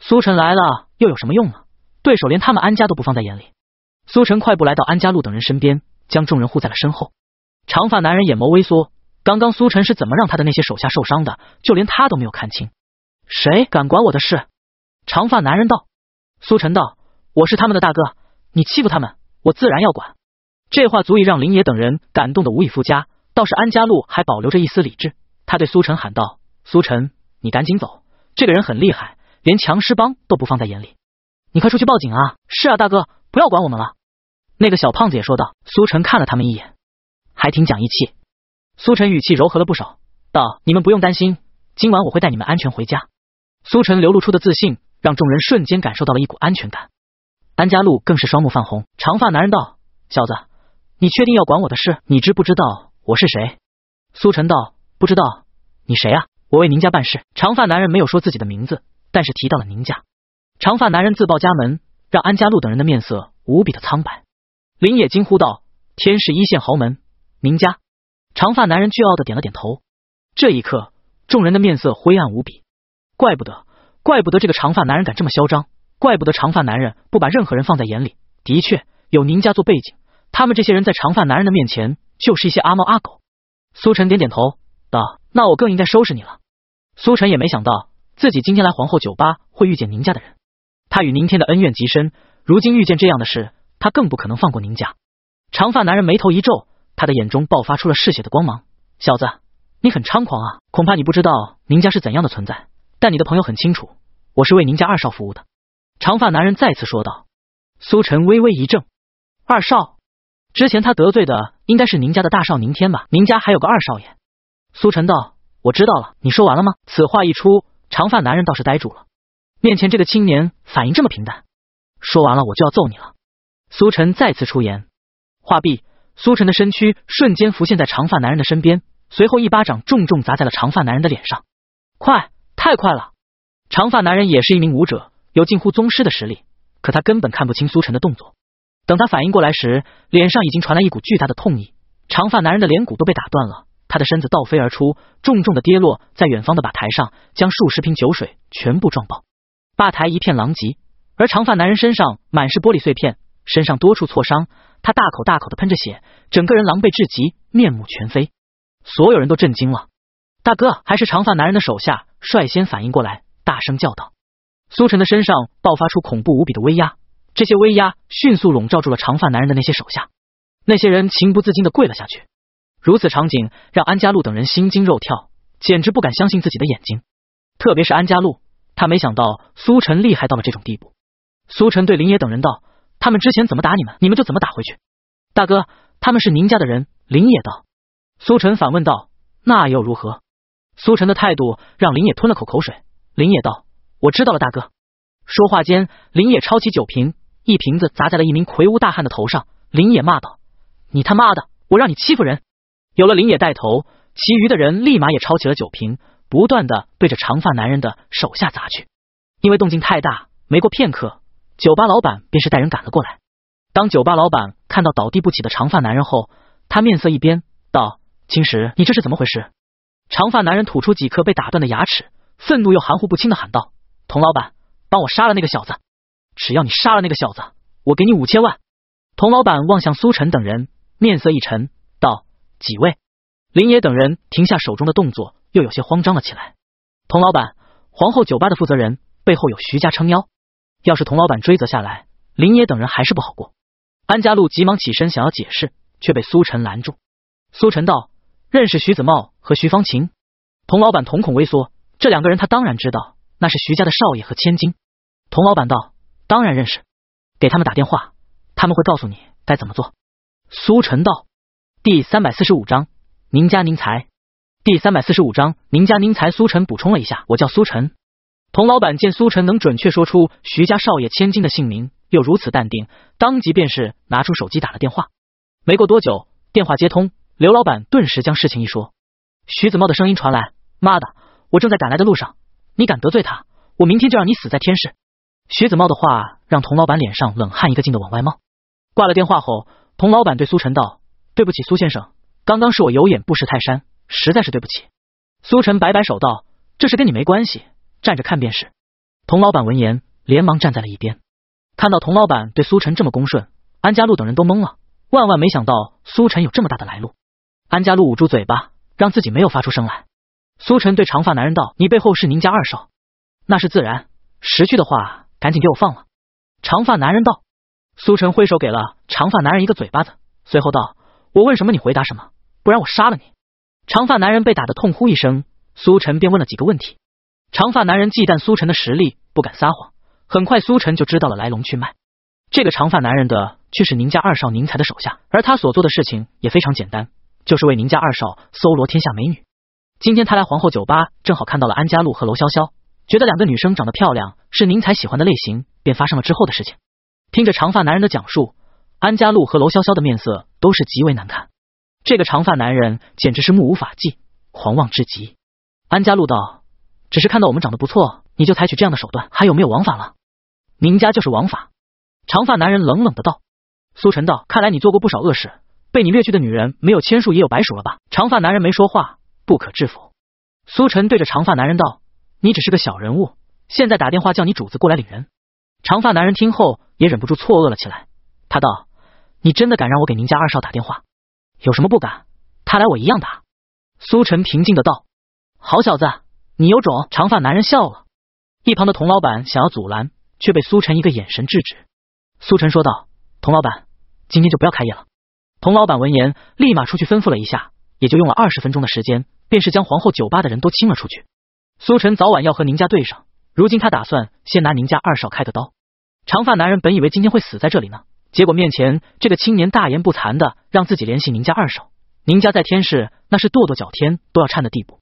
苏晨来了又有什么用呢？对手连他们安家都不放在眼里。苏晨快步来到安家路等人身边，将众人护在了身后。长发男人眼眸微缩，刚刚苏晨是怎么让他的那些手下受伤的？就连他都没有看清。谁敢管我的事？长发男人道。苏晨道：“我是他们的大哥，你欺负他们，我自然要管。”这话足以让林野等人感动的无以复加，倒是安家路还保留着一丝理智，他对苏晨喊道：“苏晨，你赶紧走，这个人很厉害，连强尸帮都不放在眼里，你快出去报警啊！”“是啊，大哥，不要管我们了。”那个小胖子也说道。苏晨看了他们一眼，还挺讲义气。苏晨语气柔和了不少，道：“你们不用担心，今晚我会带你们安全回家。”苏晨流露出的自信，让众人瞬间感受到了一股安全感。安家路更是双目泛红，长发男人道：“小子。”你确定要管我的事？你知不知道我是谁？苏晨道：“不知道，你谁啊？我为宁家办事。”长发男人没有说自己的名字，但是提到了宁家。长发男人自报家门，让安家路等人的面色无比的苍白。林野惊呼道：“天是一线豪门，宁家！”长发男人倨傲的点了点头。这一刻，众人的面色灰暗无比。怪不得，怪不得这个长发男人敢这么嚣张，怪不得长发男人不把任何人放在眼里。的确，有宁家做背景。他们这些人在长发男人的面前就是一些阿猫阿狗。苏晨点点头道：“那我更应该收拾你了。”苏晨也没想到自己今天来皇后酒吧会遇见宁家的人，他与宁天的恩怨极深，如今遇见这样的事，他更不可能放过宁家。长发男人眉头一皱，他的眼中爆发出了嗜血的光芒：“小子，你很猖狂啊！恐怕你不知道宁家是怎样的存在，但你的朋友很清楚，我是为宁家二少服务的。”长发男人再次说道。苏晨微微一怔：“二少？”之前他得罪的应该是宁家的大少宁天吧？宁家还有个二少爷。苏晨道：“我知道了，你说完了吗？”此话一出，长发男人倒是呆住了。面前这个青年反应这么平淡，说完了我就要揍你了。苏晨再次出言，话毕，苏晨的身躯瞬间浮现在长发男人的身边，随后一巴掌重重砸在了长发男人的脸上。快，太快了！长发男人也是一名武者，有近乎宗师的实力，可他根本看不清苏晨的动作。等他反应过来时，脸上已经传来一股巨大的痛意，长发男人的脸骨都被打断了，他的身子倒飞而出，重重的跌落在远方的吧台上，将数十瓶酒水全部撞爆，吧台一片狼藉，而长发男人身上满是玻璃碎片，身上多处挫伤，他大口大口的喷着血，整个人狼狈至极，面目全非，所有人都震惊了。大哥，还是长发男人的手下率先反应过来，大声叫道：“苏晨的身上爆发出恐怖无比的威压。”这些威压迅速笼罩住了长发男人的那些手下，那些人情不自禁的跪了下去。如此场景让安家路等人心惊肉跳，简直不敢相信自己的眼睛。特别是安家路，他没想到苏晨厉害到了这种地步。苏晨对林野等人道：“他们之前怎么打你们，你们就怎么打回去。”大哥，他们是宁家的人。”林野道。苏晨反问道：“那又如何？”苏晨的态度让林野吞了口口水。林野道：“我知道了，大哥。”说话间，林野抄起酒瓶。一瓶子砸在了一名魁梧大汉的头上，林野骂道：“你他妈的，我让你欺负人！”有了林野带头，其余的人立马也抄起了酒瓶，不断的对着长发男人的手下砸去。因为动静太大，没过片刻，酒吧老板便是带人赶了过来。当酒吧老板看到倒地不起的长发男人后，他面色一变，道：“青石，你这是怎么回事？”长发男人吐出几颗被打断的牙齿，愤怒又含糊不清的喊道：“童老板，帮我杀了那个小子！”只要你杀了那个小子，我给你五千万。童老板望向苏晨等人，面色一沉，道：“几位，林野等人停下手中的动作，又有些慌张了起来。”童老板，皇后酒吧的负责人背后有徐家撑腰，要是童老板追责下来，林野等人还是不好过。安家路急忙起身想要解释，却被苏晨拦住。苏晨道：“认识徐子茂和徐方晴？”童老板瞳孔微缩，这两个人他当然知道，那是徐家的少爷和千金。童老板道。当然认识，给他们打电话，他们会告诉你该怎么做。苏晨道。第三百四十五章，宁家宁财。第三百四十五章，宁家宁财。苏晨补充了一下，我叫苏晨。童老板见苏晨能准确说出徐家少爷千金的姓名，又如此淡定，当即便是拿出手机打了电话。没过多久，电话接通，刘老板顿时将事情一说。徐子茂的声音传来：“妈的，我正在赶来的路上，你敢得罪他，我明天就让你死在天市。”徐子茂的话让童老板脸上冷汗一个劲的往外冒。挂了电话后，童老板对苏晨道：“对不起，苏先生，刚刚是我有眼不识泰山，实在是对不起。”苏晨摆摆手道：“这事跟你没关系，站着看便是。”童老板闻言连忙站在了一边。看到童老板对苏晨这么恭顺，安家路等人都懵了，万万没想到苏晨有这么大的来路。安家路捂住嘴巴，让自己没有发出声来。苏晨对长发男人道：“你背后是您家二少，那是自然。识趣的话。”赶紧给我放了！长发男人道。苏晨挥手给了长发男人一个嘴巴子，随后道：“我问什么你回答什么，不然我杀了你！”长发男人被打得痛呼一声，苏晨便问了几个问题。长发男人忌惮苏晨的实力，不敢撒谎，很快苏晨就知道了来龙去脉。这个长发男人的却是宁家二少宁才的手下，而他所做的事情也非常简单，就是为宁家二少搜罗天下美女。今天他来皇后酒吧，正好看到了安家路和娄潇潇。觉得两个女生长得漂亮，是宁采喜欢的类型，便发生了之后的事情。听着长发男人的讲述，安家璐和娄潇潇的面色都是极为难看。这个长发男人简直是目无法纪，狂妄至极。安家璐道：“只是看到我们长得不错，你就采取这样的手段，还有没有王法了？”宁家就是王法。长发男人冷冷的道：“苏晨道，看来你做过不少恶事，被你掠去的女人没有千数也有百数了吧？”长发男人没说话，不可置否。苏晨对着长发男人道。你只是个小人物，现在打电话叫你主子过来领人。长发男人听后也忍不住错愕了起来，他道：“你真的敢让我给宁家二少打电话？有什么不敢？他来我一样打。”苏晨平静的道：“好小子，你有种！”长发男人笑了。一旁的童老板想要阻拦，却被苏晨一个眼神制止。苏晨说道：“童老板，今天就不要开业了。”童老板闻言，立马出去吩咐了一下，也就用了二十分钟的时间，便是将皇后酒吧的人都清了出去。苏晨早晚要和宁家对上，如今他打算先拿宁家二少开个刀。长发男人本以为今天会死在这里呢，结果面前这个青年大言不惭的让自己联系宁家二少。宁家在天市那是跺跺脚天都要颤的地步。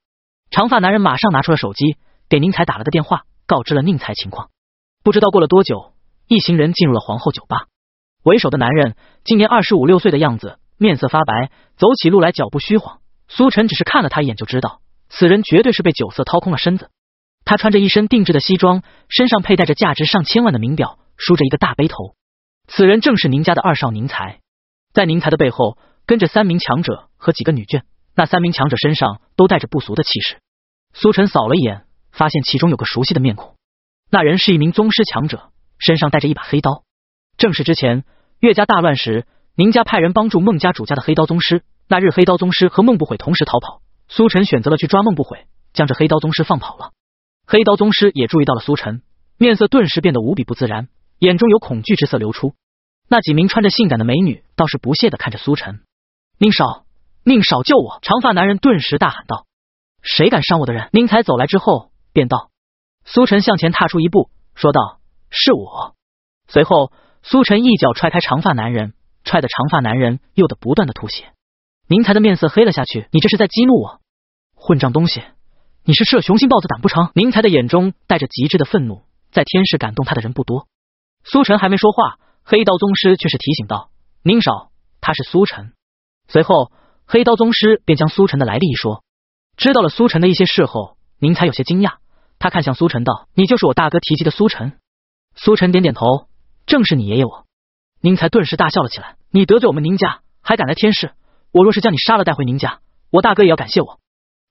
长发男人马上拿出了手机，给宁才打了个电话，告知了宁才情况。不知道过了多久，一行人进入了皇后酒吧。为首的男人今年二十五六岁的样子，面色发白，走起路来脚步虚晃。苏晨只是看了他一眼就知道。此人绝对是被酒色掏空了身子。他穿着一身定制的西装，身上佩戴着价值上千万的名表，梳着一个大背头。此人正是宁家的二少宁才。在宁才的背后跟着三名强者和几个女眷。那三名强者身上都带着不俗的气势。苏晨扫了一眼，发现其中有个熟悉的面孔。那人是一名宗师强者，身上带着一把黑刀。正是之前岳家大乱时，宁家派人帮助孟家主家的黑刀宗师。那日黑刀宗师和孟不悔同时逃跑。苏晨选择了去抓孟不悔，将这黑刀宗师放跑了。黑刀宗师也注意到了苏晨，面色顿时变得无比不自然，眼中有恐惧之色流出。那几名穿着性感的美女倒是不屑的看着苏晨。宁少，宁少救我！长发男人顿时大喊道：“谁敢伤我的人？”宁才走来之后便道：“苏晨向前踏出一步，说道：是我。”随后，苏晨一脚踹开长发男人，踹的长发男人又得不断的吐血。宁才的面色黑了下去：“你这是在激怒我？”混账东西，你是吃了雄心豹子胆不成？宁才的眼中带着极致的愤怒，在天世感动他的人不多。苏晨还没说话，黑刀宗师却是提醒道：“宁少，他是苏晨。”随后，黑刀宗师便将苏晨的来历一说。知道了苏晨的一些事后，宁才有些惊讶，他看向苏晨道：“你就是我大哥提及的苏晨？”苏晨点点头：“正是你爷爷我。”宁才顿时大笑了起来：“你得罪我们宁家，还敢来天世？我若是将你杀了带回宁家，我大哥也要感谢我。”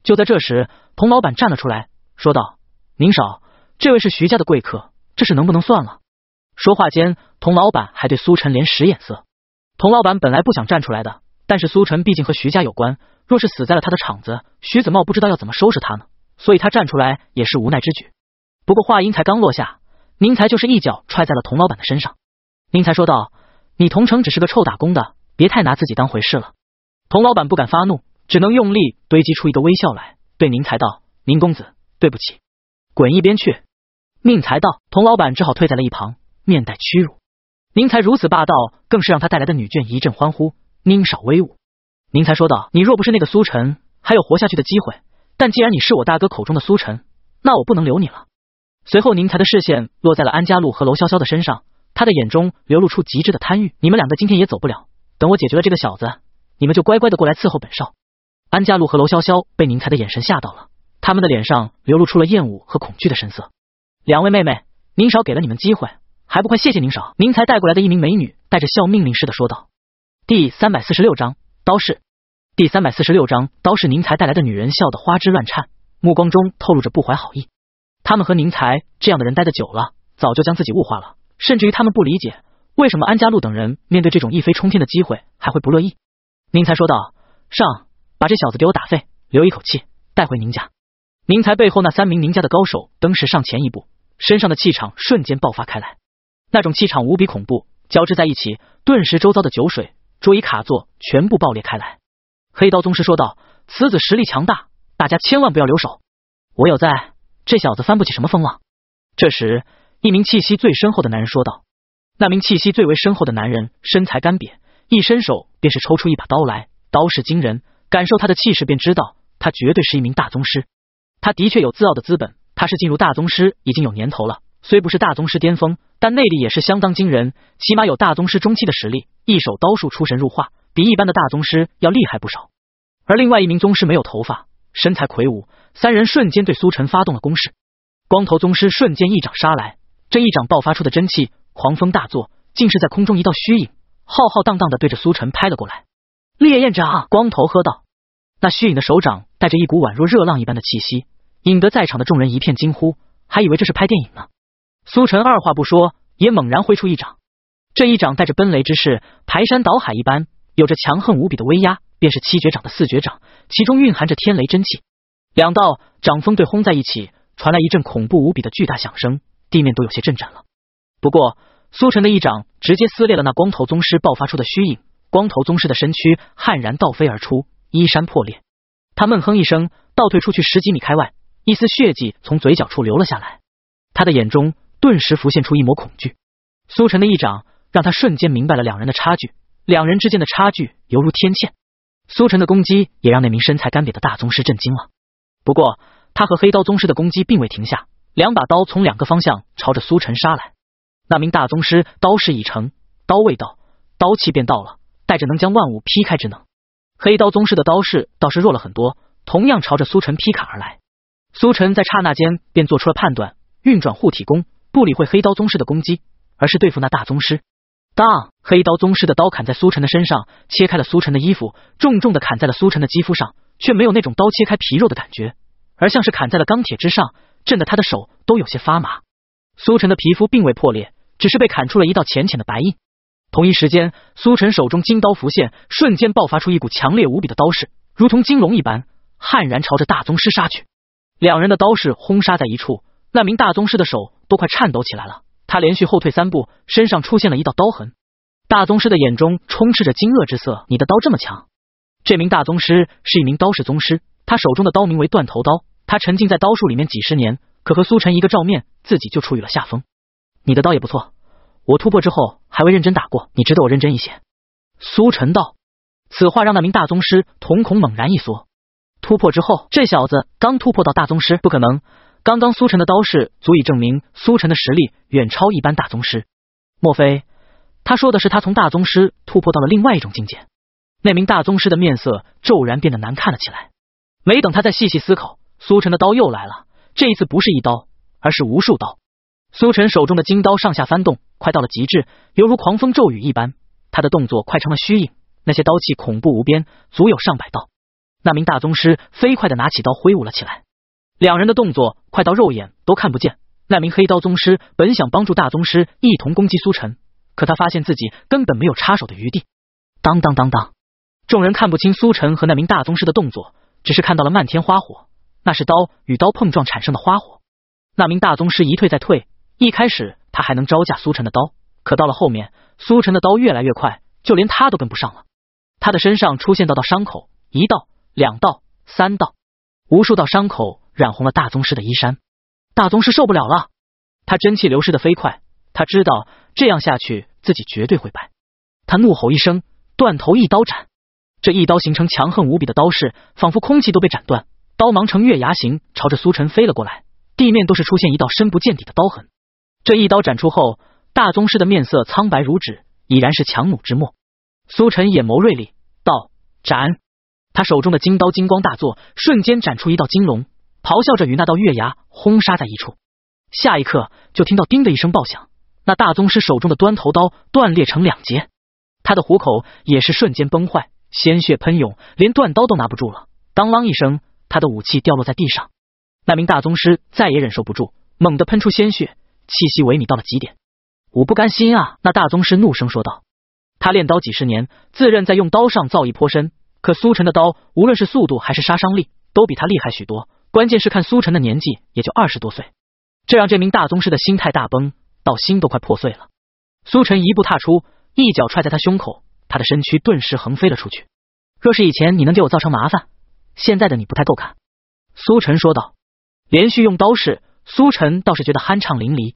就在这时，童老板站了出来，说道：“宁少，这位是徐家的贵客，这事能不能算了？”说话间，童老板还对苏晨连使眼色。童老板本来不想站出来的，但是苏晨毕竟和徐家有关，若是死在了他的场子，徐子茂不知道要怎么收拾他呢，所以他站出来也是无奈之举。不过话音才刚落下，宁才就是一脚踹在了童老板的身上。宁才说道：“你童诚只是个臭打工的，别太拿自己当回事了。”童老板不敢发怒。只能用力堆积出一个微笑来，对宁才道：“宁公子，对不起，滚一边去！”宁才道：“童老板只好退在了一旁，面带屈辱。”宁才如此霸道，更是让他带来的女眷一阵欢呼。宁少威武！宁才说道：“你若不是那个苏晨，还有活下去的机会。但既然你是我大哥口中的苏晨，那我不能留你了。”随后，宁才的视线落在了安家路和娄潇潇的身上，他的眼中流露出极致的贪欲。你们两个今天也走不了。等我解决了这个小子，你们就乖乖的过来伺候本少。安家路和娄潇潇被宁才的眼神吓到了，他们的脸上流露出了厌恶和恐惧的神色。两位妹妹，宁少给了你们机会，还不快谢谢宁少！宁才带过来的一名美女带着笑，命令似的说道。第三百四十六章刀势。第三百四十六章刀势。宁才带来的女人笑得花枝乱颤，目光中透露着不怀好意。他们和宁才这样的人待的久了，早就将自己物化了，甚至于他们不理解为什么安家路等人面对这种一飞冲天的机会还会不乐意。宁才说道：“上。”把这小子给我打废，留一口气带回宁家。宁才背后那三名宁家的高手，登时上前一步，身上的气场瞬间爆发开来，那种气场无比恐怖，交织在一起，顿时周遭的酒水、桌椅、卡座全部爆裂开来。黑刀宗师说道：“此子实力强大，大家千万不要留手。”我有在，这小子翻不起什么风浪。这时，一名气息最深厚的男人说道：“那名气息最为深厚的男人身材干瘪，一伸手便是抽出一把刀来，刀势惊人。”感受他的气势，便知道他绝对是一名大宗师。他的确有自傲的资本。他是进入大宗师已经有年头了，虽不是大宗师巅峰，但内力也是相当惊人，起码有大宗师中期的实力。一手刀术出神入化，比一般的大宗师要厉害不少。而另外一名宗师没有头发，身材魁梧，三人瞬间对苏晨发动了攻势。光头宗师瞬间一掌杀来，这一掌爆发出的真气，狂风大作，竟是在空中一道虚影，浩浩荡荡的对着苏晨拍了过来。烈焰掌，光头喝道。那虚影的手掌带着一股宛若热浪一般的气息，引得在场的众人一片惊呼，还以为这是拍电影呢。苏晨二话不说，也猛然挥出一掌，这一掌带着奔雷之势，排山倒海一般，有着强横无比的威压，便是七绝掌的四绝掌，其中蕴含着天雷真气。两道掌风对轰在一起，传来一阵恐怖无比的巨大响声，地面都有些震颤了。不过，苏晨的一掌直接撕裂了那光头宗师爆发出的虚影，光头宗师的身躯悍然倒飞而出。衣衫破裂，他闷哼一声，倒退出去十几米开外，一丝血迹从嘴角处流了下来。他的眼中顿时浮现出一抹恐惧。苏晨的一掌让他瞬间明白了两人的差距，两人之间的差距犹如天堑。苏晨的攻击也让那名身材干瘪的大宗师震惊了。不过他和黑刀宗师的攻击并未停下，两把刀从两个方向朝着苏晨杀来。那名大宗师刀势已成，刀未到，刀气便到了，带着能将万物劈开之能。黑刀宗师的刀势倒是弱了很多，同样朝着苏晨劈砍而来。苏晨在刹那间便做出了判断，运转护体功，不理会黑刀宗师的攻击，而是对付那大宗师。当黑刀宗师的刀砍在苏晨的身上，切开了苏晨的衣服，重重的砍在了苏晨的肌肤上，却没有那种刀切开皮肉的感觉，而像是砍在了钢铁之上，震得他的手都有些发麻。苏晨的皮肤并未破裂，只是被砍出了一道浅浅的白印。同一时间，苏晨手中金刀浮现，瞬间爆发出一股强烈无比的刀势，如同金龙一般，悍然朝着大宗师杀去。两人的刀势轰杀在一处，那名大宗师的手都快颤抖起来了，他连续后退三步，身上出现了一道刀痕。大宗师的眼中充斥着惊愕之色：“你的刀这么强？”这名大宗师是一名刀式宗师，他手中的刀名为断头刀，他沉浸在刀术里面几十年，可和苏晨一个照面，自己就处于了下风。你的刀也不错。我突破之后还未认真打过，你值得我认真一些。”苏晨道。此话让那名大宗师瞳孔猛然一缩。突破之后，这小子刚突破到大宗师，不可能。刚刚苏晨的刀势足以证明苏晨的实力远超一般大宗师。莫非他说的是他从大宗师突破到了另外一种境界？那名大宗师的面色骤然变得难看了起来。没等他再细细思考，苏晨的刀又来了。这一次不是一刀，而是无数刀。苏晨手中的金刀上下翻动。快到了极致，犹如狂风骤雨一般。他的动作快成了虚影，那些刀气恐怖无边，足有上百道。那名大宗师飞快的拿起刀挥舞了起来，两人的动作快到肉眼都看不见。那名黑刀宗师本想帮助大宗师一同攻击苏晨，可他发现自己根本没有插手的余地。当当当当，众人看不清苏晨和那名大宗师的动作，只是看到了漫天花火，那是刀与刀碰撞产生的花火。那名大宗师一退再退，一开始。他还能招架苏晨的刀，可到了后面，苏晨的刀越来越快，就连他都跟不上了。他的身上出现道道伤口，一道、两道、三道，无数道伤口染红了大宗师的衣衫。大宗师受不了了，他真气流失的飞快，他知道这样下去自己绝对会败。他怒吼一声，断头一刀斩，这一刀形成强横无比的刀势，仿佛空气都被斩断，刀芒呈月牙形朝着苏晨飞了过来，地面都是出现一道深不见底的刀痕。这一刀斩出后，大宗师的面色苍白如纸，已然是强弩之末。苏晨眼眸锐利，道：“斩！”他手中的金刀金光大作，瞬间斩出一道金龙，咆哮着与那道月牙轰杀在一处。下一刻，就听到“叮”的一声爆响，那大宗师手中的端头刀断裂成两截，他的虎口也是瞬间崩坏，鲜血喷涌，连断刀都拿不住了。当啷一声，他的武器掉落在地上。那名大宗师再也忍受不住，猛地喷出鲜血。气息萎靡到了极点，我不甘心啊！那大宗师怒声说道：“他练刀几十年，自认在用刀上造诣颇深，可苏晨的刀无论是速度还是杀伤力，都比他厉害许多。关键是看苏晨的年纪，也就二十多岁，这让这名大宗师的心态大崩，到心都快破碎了。”苏晨一步踏出，一脚踹在他胸口，他的身躯顿时横飞了出去。若是以前你能给我造成麻烦，现在的你不太够看。”苏晨说道。连续用刀势，苏晨倒是觉得酣畅淋漓。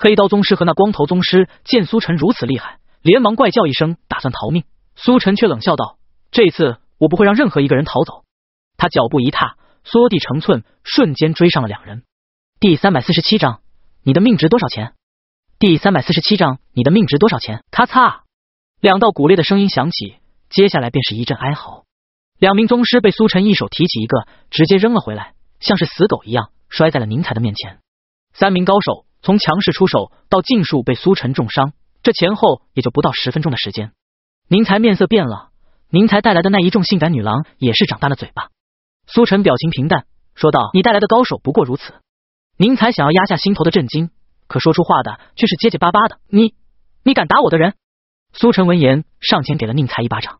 黑刀宗师和那光头宗师见苏晨如此厉害，连忙怪叫一声，打算逃命。苏晨却冷笑道：“这一次我不会让任何一个人逃走。”他脚步一踏，缩地成寸，瞬间追上了两人。第三百四十七章你的命值多少钱？第三百四十七章你的命值多少钱？咔嚓，两道骨裂的声音响起，接下来便是一阵哀嚎。两名宗师被苏晨一手提起，一个直接扔了回来，像是死狗一样摔在了宁采的面前。三名高手。从强势出手到尽数被苏晨重伤，这前后也就不到十分钟的时间。宁才面色变了，宁才带来的那一众性感女郎也是长大了嘴巴。苏晨表情平淡说道：“你带来的高手不过如此。”宁才想要压下心头的震惊，可说出话的却是结结巴巴的：“你，你敢打我的人？”苏晨闻言上前给了宁才一巴掌，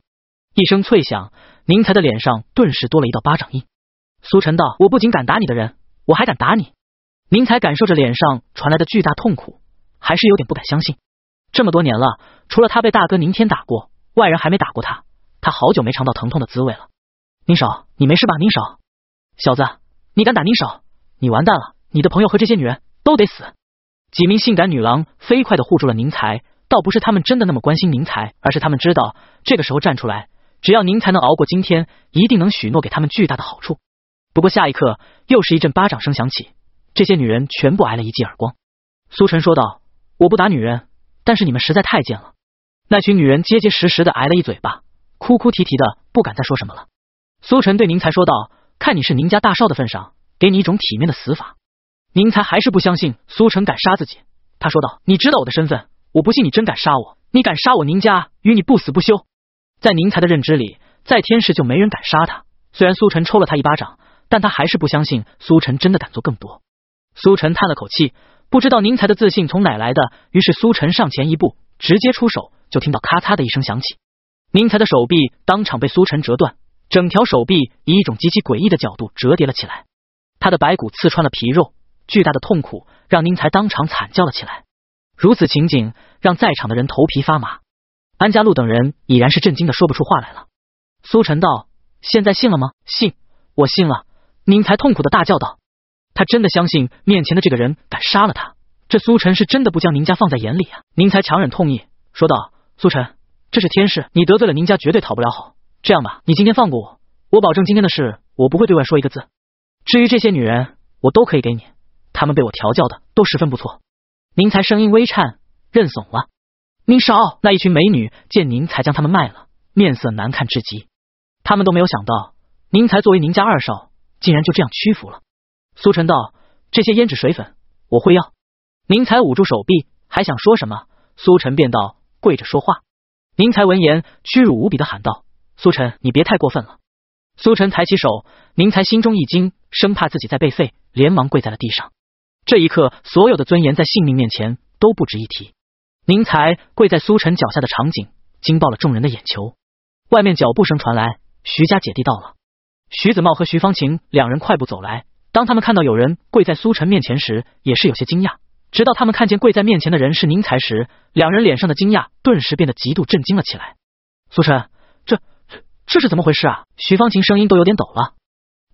一声脆响，宁才的脸上顿时多了一道巴掌印。苏晨道：“我不仅敢打你的人，我还敢打你。”宁才感受着脸上传来的巨大痛苦，还是有点不敢相信。这么多年了，除了他被大哥宁天打过，外人还没打过他。他好久没尝到疼痛的滋味了。宁少，你没事吧？宁少，小子，你敢打宁少，你完蛋了！你的朋友和这些女人都得死。几名性感女郎飞快的护住了宁才，倒不是他们真的那么关心宁才，而是他们知道这个时候站出来，只要宁才能熬过今天，一定能许诺给他们巨大的好处。不过下一刻，又是一阵巴掌声响起。这些女人全部挨了一记耳光，苏晨说道：“我不打女人，但是你们实在太贱了。”那群女人结结实实的挨了一嘴巴，哭哭啼啼的不敢再说什么了。苏晨对宁才说道：“看你是宁家大少的份上，给你一种体面的死法。”宁才还是不相信苏晨敢杀自己，他说道：“你知道我的身份，我不信你真敢杀我。你敢杀我，宁家与你不死不休。”在宁才的认知里，在天使就没人敢杀他。虽然苏晨抽了他一巴掌，但他还是不相信苏晨真的敢做更多。苏晨叹了口气，不知道宁才的自信从哪来的。于是苏晨上前一步，直接出手，就听到咔嚓的一声响起，宁才的手臂当场被苏晨折断，整条手臂以一种极其诡异的角度折叠了起来，他的白骨刺穿了皮肉，巨大的痛苦让宁才当场惨叫了起来。如此情景让在场的人头皮发麻，安家路等人已然是震惊的说不出话来了。苏晨道：“现在信了吗？信，我信了。”宁才痛苦的大叫道。他真的相信面前的这个人敢杀了他？这苏晨是真的不将宁家放在眼里啊！宁才强忍痛意说道：“苏晨，这是天事，你得罪了宁家，绝对讨不了好。这样吧，你今天放过我，我保证今天的事我不会对外说一个字。至于这些女人，我都可以给你，她们被我调教的都十分不错。”宁才声音微颤，认怂了。宁少那一群美女见宁才将他们卖了，面色难看至极。他们都没有想到，宁才作为宁家二少，竟然就这样屈服了。苏晨道：“这些胭脂水粉我会要。”宁才捂住手臂，还想说什么，苏晨便道：“跪着说话。”宁才闻言，屈辱无比的喊道：“苏晨，你别太过分了！”苏晨抬起手，宁才心中一惊，生怕自己在被废，连忙跪在了地上。这一刻，所有的尊严在性命面前都不值一提。宁才跪在苏晨脚下的场景惊爆了众人的眼球。外面脚步声传来，徐家姐弟到了，徐子茂和徐方晴两人快步走来。当他们看到有人跪在苏晨面前时，也是有些惊讶。直到他们看见跪在面前的人是宁才时，两人脸上的惊讶顿时变得极度震惊了起来。苏晨，这这是怎么回事啊？徐方琴声音都有点抖了。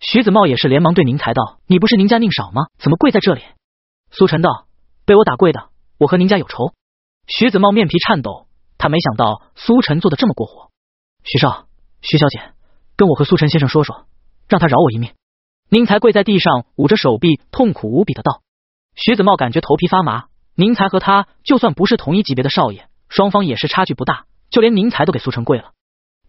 徐子茂也是连忙对宁才道：“你不是宁家宁少吗？怎么跪在这里？”苏晨道：“被我打跪的，我和宁家有仇。”徐子茂面皮颤抖，他没想到苏晨做的这么过火。徐少，徐小姐，跟我和苏晨先生说说，让他饶我一命。宁才跪在地上，捂着手臂，痛苦无比的道：“徐子茂，感觉头皮发麻。宁才和他就算不是同一级别的少爷，双方也是差距不大，就连宁才都给苏晨跪了。”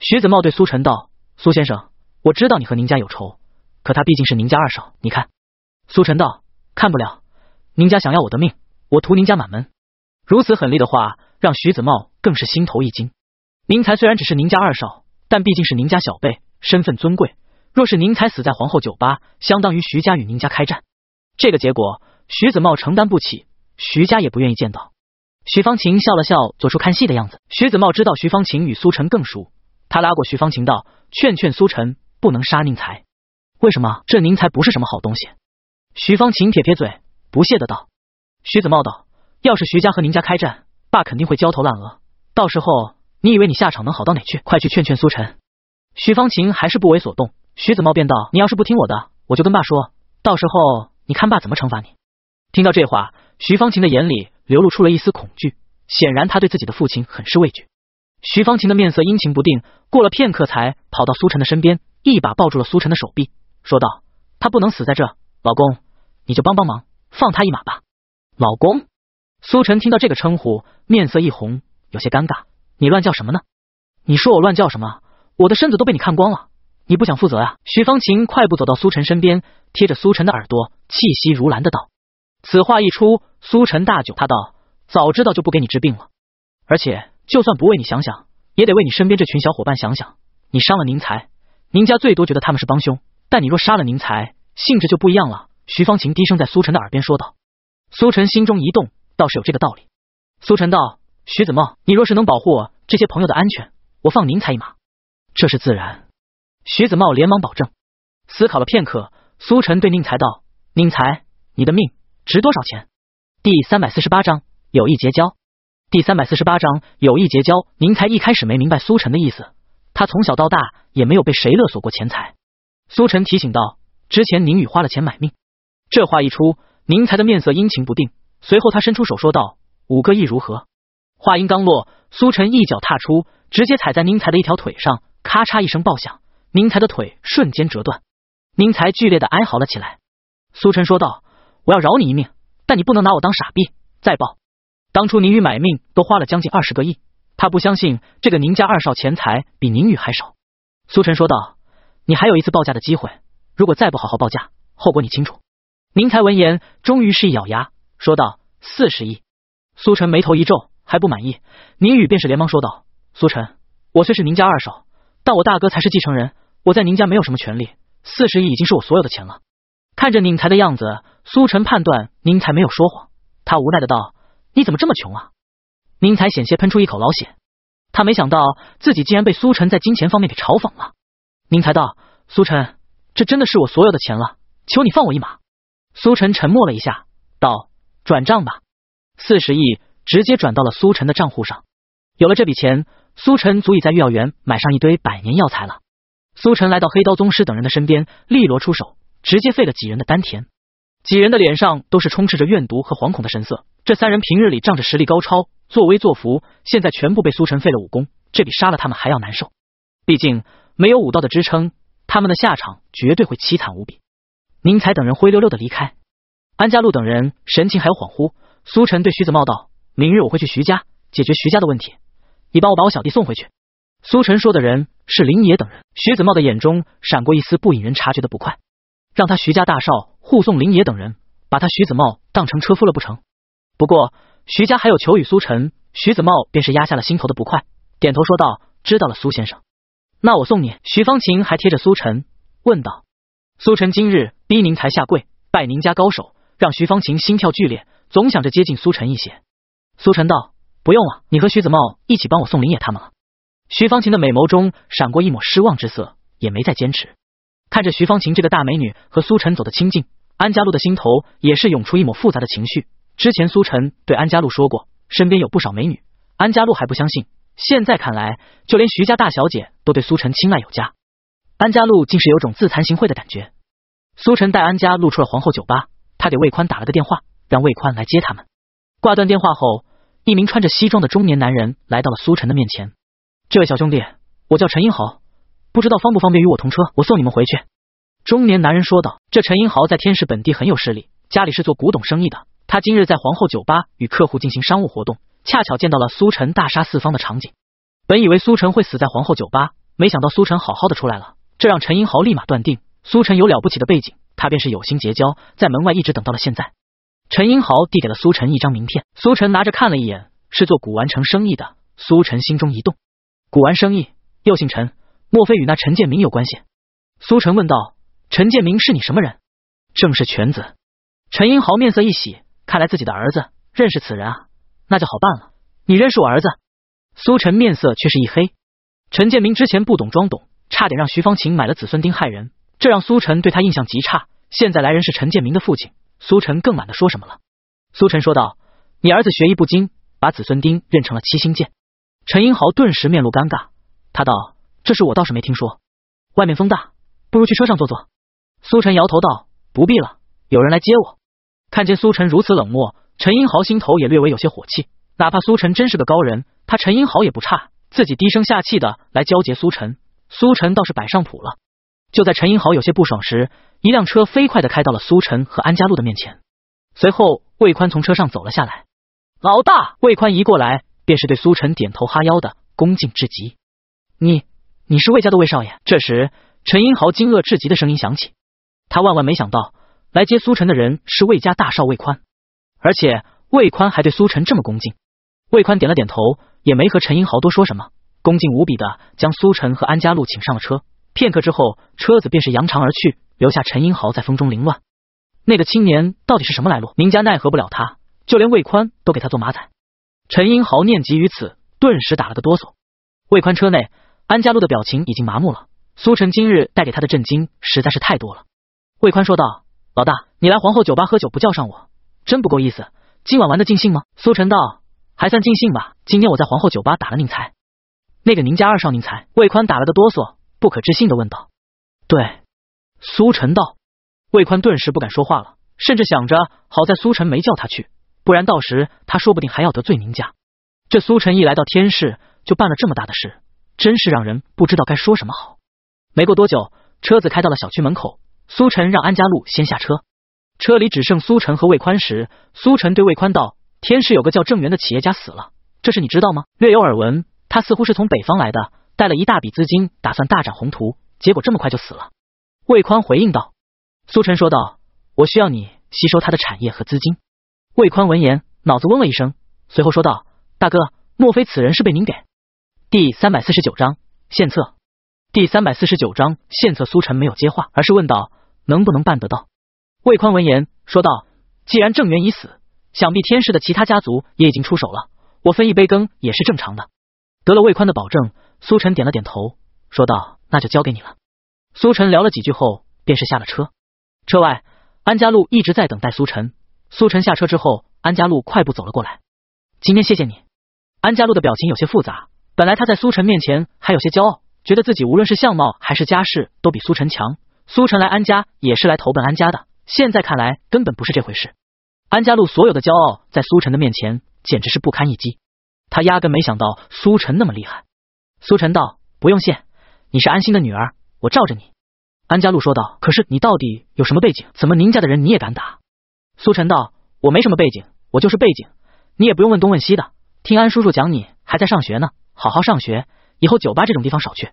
徐子茂对苏晨道：“苏先生，我知道你和宁家有仇，可他毕竟是宁家二少，你看。”苏晨道：“看不了，宁家想要我的命，我屠宁家满门。”如此狠厉的话，让徐子茂更是心头一惊。宁才虽然只是宁家二少，但毕竟是宁家小辈，身份尊贵。若是宁才死在皇后酒吧，相当于徐家与宁家开战，这个结果徐子茂承担不起，徐家也不愿意见到。徐方晴笑了笑，做出看戏的样子。徐子茂知道徐方晴与苏晨更熟，他拉过徐方晴道：“劝劝苏晨，不能杀宁才。为什么？这宁才不是什么好东西。”徐方晴撇撇嘴，不屑的道：“徐子茂道，要是徐家和宁家开战，爸肯定会焦头烂额，到时候你以为你下场能好到哪去？快去劝劝苏晨。”徐方晴还是不为所动。徐子茂便道：“你要是不听我的，我就跟爸说，到时候你看爸怎么惩罚你。”听到这话，徐芳琴的眼里流露出了一丝恐惧，显然他对自己的父亲很是畏惧。徐芳琴的面色阴晴不定，过了片刻才跑到苏晨的身边，一把抱住了苏晨的手臂，说道：“他不能死在这，老公，你就帮帮忙，放他一马吧。”老公，苏晨听到这个称呼，面色一红，有些尴尬：“你乱叫什么呢？你说我乱叫什么？我的身子都被你看光了。”你不想负责啊？徐方琴快步走到苏晨身边，贴着苏晨的耳朵，气息如兰的道。此话一出，苏晨大窘。他道：“早知道就不给你治病了。而且，就算不为你想想，也得为你身边这群小伙伴想想。你伤了宁才，宁家最多觉得他们是帮凶；但你若杀了宁才，性质就不一样了。”徐方琴低声在苏晨的耳边说道。苏晨心中一动，倒是有这个道理。苏晨道：“徐子墨，你若是能保护我这些朋友的安全，我放宁才一马。这是自然。”徐子茂连忙保证，思考了片刻，苏晨对宁财道：“宁财，你的命值多少钱？”第三百四十八章有意结交。第三百四十八章有意结交。宁财一开始没明白苏晨的意思，他从小到大也没有被谁勒索过钱财。苏晨提醒道：“之前宁宇花了钱买命。”这话一出，宁财的面色阴晴不定。随后他伸出手说道：“五个亿如何？”话音刚落，苏晨一脚踏出，直接踩在宁财的一条腿上，咔嚓一声爆响。宁才的腿瞬间折断，宁才剧烈的哀嚎了起来。苏晨说道：“我要饶你一命，但你不能拿我当傻逼。”再报，当初宁宇买命都花了将近二十个亿，他不相信这个宁家二少钱财比宁宇还少。苏晨说道：“你还有一次报价的机会，如果再不好好报价，后果你清楚。”宁才闻言，终于是一咬牙说道：“四十亿。”苏晨眉头一皱，还不满意，宁宇便是连忙说道：“苏晨，我虽是宁家二少，但我大哥才是继承人。”我在宁家没有什么权利，四十亿已经是我所有的钱了。看着宁财的样子，苏晨判断宁财没有说谎，他无奈的道：“你怎么这么穷啊？”宁财险些喷出一口老血，他没想到自己竟然被苏晨在金钱方面给嘲讽了。宁财道：“苏晨，这真的是我所有的钱了，求你放我一马。”苏晨沉默了一下，道：“转账吧，四十亿直接转到了苏晨的账户上。有了这笔钱，苏晨足以在药园买上一堆百年药材了。”苏晨来到黑刀宗师等人的身边，利落出手，直接废了几人的丹田。几人的脸上都是充斥着怨毒和惶恐的神色。这三人平日里仗着实力高超，作威作福，现在全部被苏晨废了武功，这比杀了他们还要难受。毕竟没有武道的支撑，他们的下场绝对会凄惨无比。宁采等人灰溜溜的离开，安家路等人神情还有恍惚。苏晨对徐子茂道：“明日我会去徐家解决徐家的问题，你帮我把我小弟送回去。”苏晨说的人是林野等人，徐子茂的眼中闪过一丝不引人察觉的不快，让他徐家大少护送林野等人，把他徐子茂当成车夫了不成？不过徐家还有求与苏晨，徐子茂便是压下了心头的不快，点头说道：“知道了，苏先生，那我送你。”徐方晴还贴着苏晨问道：“苏晨今日逼您才下跪拜您家高手，让徐方晴心跳剧烈，总想着接近苏晨一些。”苏晨道：“不用了，你和徐子茂一起帮我送林野他们了。”徐芳琴的美眸中闪过一抹失望之色，也没再坚持。看着徐芳琴这个大美女和苏晨走的亲近，安家路的心头也是涌出一抹复杂的情绪。之前苏晨对安家路说过身边有不少美女，安家路还不相信，现在看来，就连徐家大小姐都对苏晨青睐有加，安家路竟是有种自惭形秽的感觉。苏晨带安家露出了皇后酒吧，他给魏宽打了个电话，让魏宽来接他们。挂断电话后，一名穿着西装的中年男人来到了苏晨的面前。这位小兄弟，我叫陈英豪，不知道方不方便与我同车，我送你们回去。”中年男人说道。这陈英豪在天使本地很有势力，家里是做古董生意的。他今日在皇后酒吧与客户进行商务活动，恰巧见到了苏晨大杀四方的场景。本以为苏晨会死在皇后酒吧，没想到苏晨好好的出来了，这让陈英豪立马断定苏晨有了不起的背景，他便是有心结交，在门外一直等到了现在。陈英豪递给了苏晨一张名片，苏晨拿着看了一眼，是做古玩城生意的。苏晨心中一动。古玩生意，又姓陈，莫非与那陈建明有关系？苏晨问道。陈建明是你什么人？正是犬子。陈英豪面色一喜，看来自己的儿子认识此人啊，那就好办了。你认识我儿子？苏晨面色却是一黑。陈建明之前不懂装懂，差点让徐方琴买了子孙丁害人，这让苏晨对他印象极差。现在来人是陈建明的父亲，苏晨更懒得说什么了。苏晨说道：“你儿子学艺不精，把子孙丁认成了七星剑。”陈英豪顿时面露尴尬，他道：“这事我倒是没听说。外面风大，不如去车上坐坐。”苏晨摇头道：“不必了，有人来接我。”看见苏晨如此冷漠，陈英豪心头也略微有些火气。哪怕苏晨真是个高人，他陈英豪也不差，自己低声下气的来交接苏晨，苏晨倒是摆上谱了。就在陈英豪有些不爽时，一辆车飞快的开到了苏晨和安家路的面前，随后魏宽从车上走了下来。老大，魏宽移过来。便是对苏晨点头哈腰的恭敬至极。你，你是魏家的魏少爷。这时，陈英豪惊愕至极的声音响起，他万万没想到来接苏晨的人是魏家大少魏宽，而且魏宽还对苏晨这么恭敬。魏宽点了点头，也没和陈英豪多说什么，恭敬无比的将苏晨和安家路请上了车。片刻之后，车子便是扬长而去，留下陈英豪在风中凌乱。那个青年到底是什么来路？宁家奈何不了他，就连魏宽都给他做马仔。陈英豪念及于此，顿时打了个哆嗦。魏宽车内，安家路的表情已经麻木了。苏晨今日带给他的震惊实在是太多了。魏宽说道：“老大，你来皇后酒吧喝酒不叫上我，真不够意思。今晚玩的尽兴吗？”苏晨道：“还算尽兴吧。今天我在皇后酒吧打了宁财，那个宁家二少宁财。”魏宽打了个哆嗦，不可置信的问道：“对？”苏晨道。魏宽顿时不敢说话了，甚至想着，好在苏晨没叫他去。不然，到时他说不定还要得罪宁家。这苏晨一来到天市，就办了这么大的事，真是让人不知道该说什么好。没过多久，车子开到了小区门口，苏晨让安家路先下车，车里只剩苏晨和魏宽时，苏晨对魏宽道：“天市有个叫郑源的企业家死了，这事你知道吗？”略有耳闻，他似乎是从北方来的，带了一大笔资金，打算大展宏图，结果这么快就死了。魏宽回应道：“苏晨说道，我需要你吸收他的产业和资金。”魏宽闻言，脑子嗡了一声，随后说道：“大哥，莫非此人是被您给？”第三百四十九章献策。第三百四十九章献策。苏晨没有接话，而是问道：“能不能办得到？”魏宽闻言说道：“既然郑源已死，想必天氏的其他家族也已经出手了，我分一杯羹也是正常的。”得了魏宽的保证，苏晨点了点头，说道：“那就交给你了。”苏晨聊了几句后，便是下了车。车外，安家路一直在等待苏晨。苏晨下车之后，安家路快步走了过来。今天谢谢你。安家路的表情有些复杂。本来他在苏晨面前还有些骄傲，觉得自己无论是相貌还是家世都比苏晨强。苏晨来安家也是来投奔安家的，现在看来根本不是这回事。安家路所有的骄傲在苏晨的面前简直是不堪一击。他压根没想到苏晨那么厉害。苏晨道：“不用谢，你是安心的女儿，我罩着你。”安家路说道：“可是你到底有什么背景？怎么宁家的人你也敢打？”苏晨道：“我没什么背景，我就是背景，你也不用问东问西的。听安叔叔讲，你还在上学呢，好好上学，以后酒吧这种地方少去。”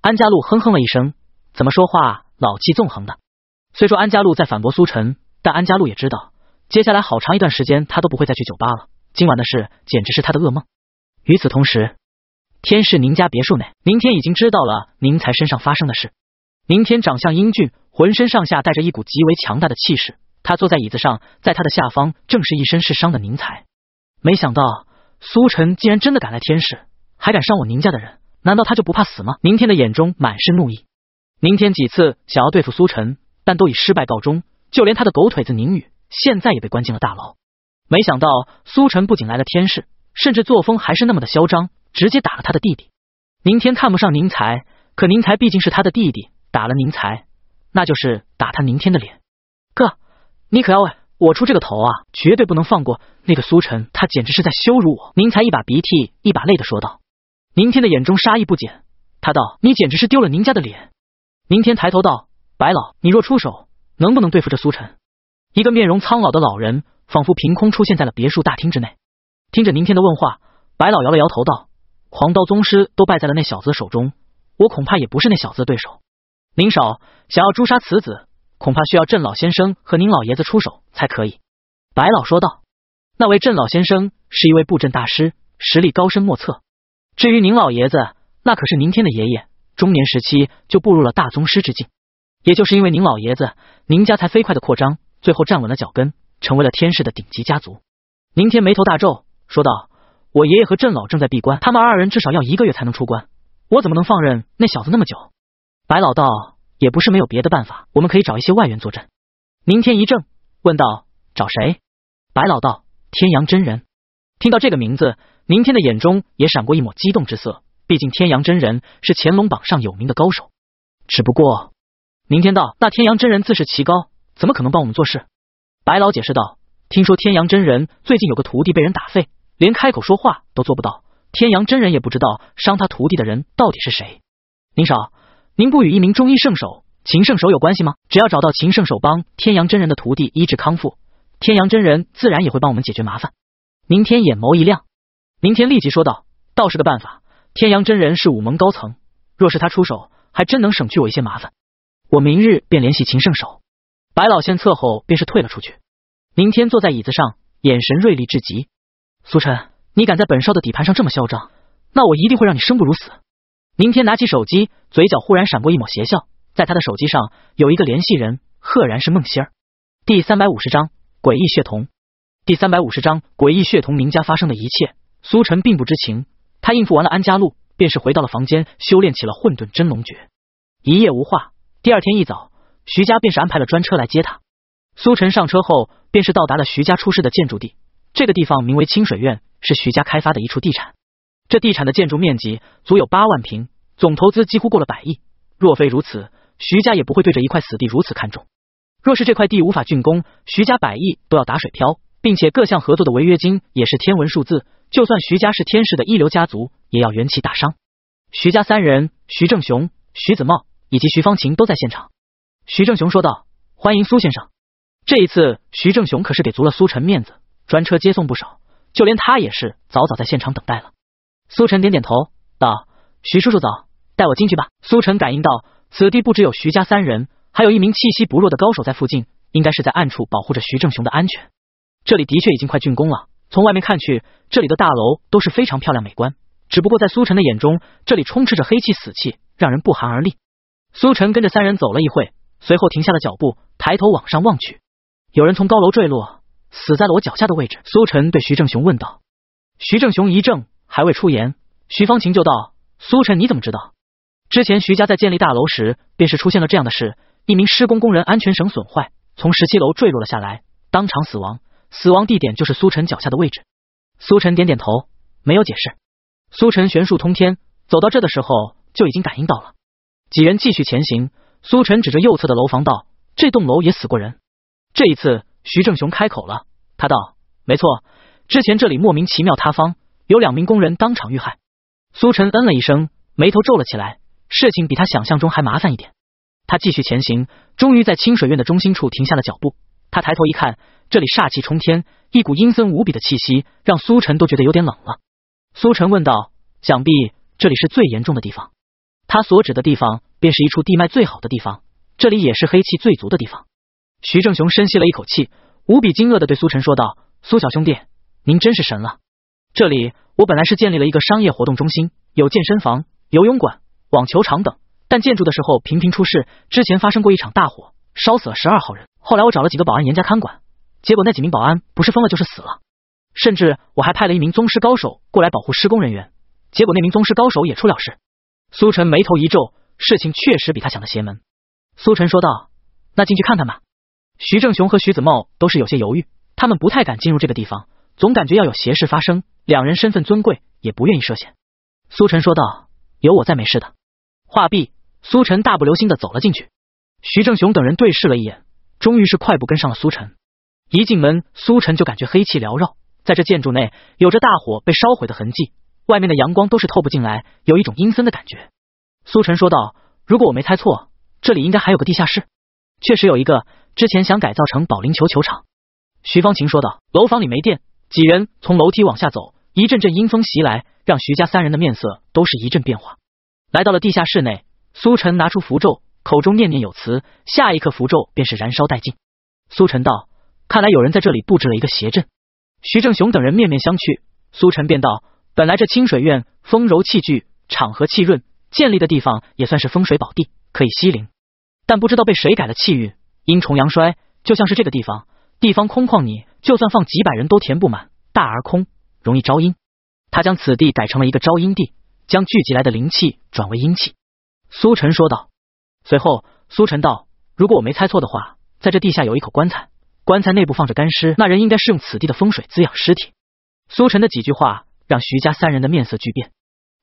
安家路哼哼了一声，怎么说话老气纵横的？虽说安家路在反驳苏晨，但安家路也知道，接下来好长一段时间他都不会再去酒吧了。今晚的事简直是他的噩梦。与此同时，天是宁家别墅内，明天已经知道了宁才身上发生的事。明天长相英俊，浑身上下带着一股极为强大的气势。他坐在椅子上，在他的下方正是一身是伤的宁才。没想到苏晨竟然真的敢来天市，还敢伤我宁家的人，难道他就不怕死吗？宁天的眼中满是怒意。宁天几次想要对付苏晨，但都以失败告终，就连他的狗腿子宁宇现在也被关进了大牢。没想到苏晨不仅来了天市，甚至作风还是那么的嚣张，直接打了他的弟弟。宁天看不上宁才，可宁才毕竟是他的弟弟，打了宁才，那就是打他宁天的脸。哥。你可要我出这个头啊！绝对不能放过那个苏晨，他简直是在羞辱我！宁才一把鼻涕一把泪的说道。宁天的眼中杀意不减，他道：“你简直是丢了宁家的脸。”宁天抬头道：“白老，你若出手，能不能对付这苏晨？”一个面容苍老的老人仿佛凭空出现在了别墅大厅之内，听着宁天的问话，白老摇了摇头道：“狂刀宗师都败在了那小子手中，我恐怕也不是那小子的对手。宁少想要诛杀此子。”恐怕需要郑老先生和宁老爷子出手才可以。”白老说道，“那位郑老先生是一位布阵大师，实力高深莫测。至于宁老爷子，那可是宁天的爷爷，中年时期就步入了大宗师之境。也就是因为宁老爷子，宁家才飞快的扩张，最后站稳了脚跟，成为了天氏的顶级家族。”宁天眉头大皱，说道：“我爷爷和郑老正在闭关，他们二人至少要一个月才能出关，我怎么能放任那小子那么久？”白老道。也不是没有别的办法，我们可以找一些外援坐镇。明天一怔，问道：“找谁？”白老道：“天阳真人。”听到这个名字，明天的眼中也闪过一抹激动之色。毕竟天阳真人是乾隆榜上有名的高手。只不过，明天道：“那天阳真人自视其高，怎么可能帮我们做事？”白老解释道：“听说天阳真人最近有个徒弟被人打废，连开口说话都做不到。天阳真人也不知道伤他徒弟的人到底是谁。”宁少。您不与一名中医圣手秦圣手有关系吗？只要找到秦圣手帮天阳真人的徒弟医治康复，天阳真人自然也会帮我们解决麻烦。明天眼眸一亮，明天立即说道：“倒是个办法。天阳真人是武盟高层，若是他出手，还真能省去我一些麻烦。我明日便联系秦圣手。”白老仙侧后便是退了出去。明天坐在椅子上，眼神锐利至极。苏晨，你敢在本少的底盘上这么嚣张，那我一定会让你生不如死。明天拿起手机，嘴角忽然闪过一抹邪笑。在他的手机上有一个联系人，赫然是孟心儿。第三百五十章诡异血瞳。第三百五十章诡异血瞳。明家发生的一切，苏晨并不知情。他应付完了安家路，便是回到了房间，修炼起了混沌真龙诀。一夜无话。第二天一早，徐家便是安排了专车来接他。苏晨上车后，便是到达了徐家出事的建筑地。这个地方名为清水苑，是徐家开发的一处地产。这地产的建筑面积足有八万平，总投资几乎过了百亿。若非如此，徐家也不会对着一块死地如此看重。若是这块地无法竣工，徐家百亿都要打水漂，并且各项合作的违约金也是天文数字。就算徐家是天氏的一流家族，也要元气大伤。徐家三人，徐正雄、徐子茂以及徐方晴都在现场。徐正雄说道：“欢迎苏先生。”这一次，徐正雄可是给足了苏晨面子，专车接送不少，就连他也是早早在现场等待了。苏晨点点头，道：“徐叔叔早，带我进去吧。”苏晨感应到，此地不只有徐家三人，还有一名气息不弱的高手在附近，应该是在暗处保护着徐正雄的安全。这里的确已经快竣工了，从外面看去，这里的大楼都是非常漂亮美观。只不过在苏晨的眼中，这里充斥着黑气、死气，让人不寒而栗。苏晨跟着三人走了一会，随后停下了脚步，抬头往上望去，有人从高楼坠落，死在了我脚下的位置。苏晨对徐正雄问道：“徐正雄，一怔。”还未出言，徐方晴就道：“苏晨，你怎么知道？之前徐家在建立大楼时，便是出现了这样的事，一名施工工人安全绳损坏，从十七楼坠落了下来，当场死亡。死亡地点就是苏晨脚下的位置。”苏晨点点头，没有解释。苏晨玄术通天，走到这的时候就已经感应到了。几人继续前行，苏晨指着右侧的楼房道：“这栋楼也死过人。”这一次，徐正雄开口了，他道：“没错，之前这里莫名其妙塌方。”有两名工人当场遇害，苏晨嗯了一声，眉头皱了起来。事情比他想象中还麻烦一点。他继续前行，终于在清水院的中心处停下了脚步。他抬头一看，这里煞气冲天，一股阴森无比的气息让苏晨都觉得有点冷了。苏晨问道：“想必这里是最严重的地方？”他所指的地方，便是一处地脉最好的地方，这里也是黑气最足的地方。徐正雄深吸了一口气，无比惊愕的对苏晨说道：“苏小兄弟，您真是神了！”这里我本来是建立了一个商业活动中心，有健身房、游泳馆、网球场等，但建筑的时候频频出事。之前发生过一场大火，烧死了十二号人。后来我找了几个保安严加看管，结果那几名保安不是疯了就是死了。甚至我还派了一名宗师高手过来保护施工人员，结果那名宗师高手也出了事。苏晨眉头一皱，事情确实比他想的邪门。苏晨说道：“那进去看看吧。”徐正雄和徐子茂都是有些犹豫，他们不太敢进入这个地方，总感觉要有邪事发生。两人身份尊贵，也不愿意涉险。苏晨说道：“有我在，没事的。”话毕，苏晨大步流星的走了进去。徐正雄等人对视了一眼，终于是快步跟上了苏晨。一进门，苏晨就感觉黑气缭绕，在这建筑内有着大火被烧毁的痕迹，外面的阳光都是透不进来，有一种阴森的感觉。苏晨说道：“如果我没猜错，这里应该还有个地下室。”确实有一个，之前想改造成保龄球球场。徐芳琴说道：“楼房里没电，几人从楼梯往下走。”一阵阵阴风袭来，让徐家三人的面色都是一阵变化。来到了地下室内，苏晨拿出符咒，口中念念有词，下一刻符咒便是燃烧殆尽。苏晨道：“看来有人在这里布置了一个邪阵。”徐正雄等人面面相觑，苏晨便道：“本来这清水院风柔气聚，场合气润，建立的地方也算是风水宝地，可以吸灵。但不知道被谁改了气运，阴重阳衰，就像是这个地方，地方空旷，你就算放几百人都填不满，大而空。”容易招阴，他将此地改成了一个招阴地，将聚集来的灵气转为阴气。苏晨说道。随后，苏晨道：“如果我没猜错的话，在这地下有一口棺材，棺材内部放着干尸，那人应该是用此地的风水滋养尸体。”苏晨的几句话让徐家三人的面色巨变。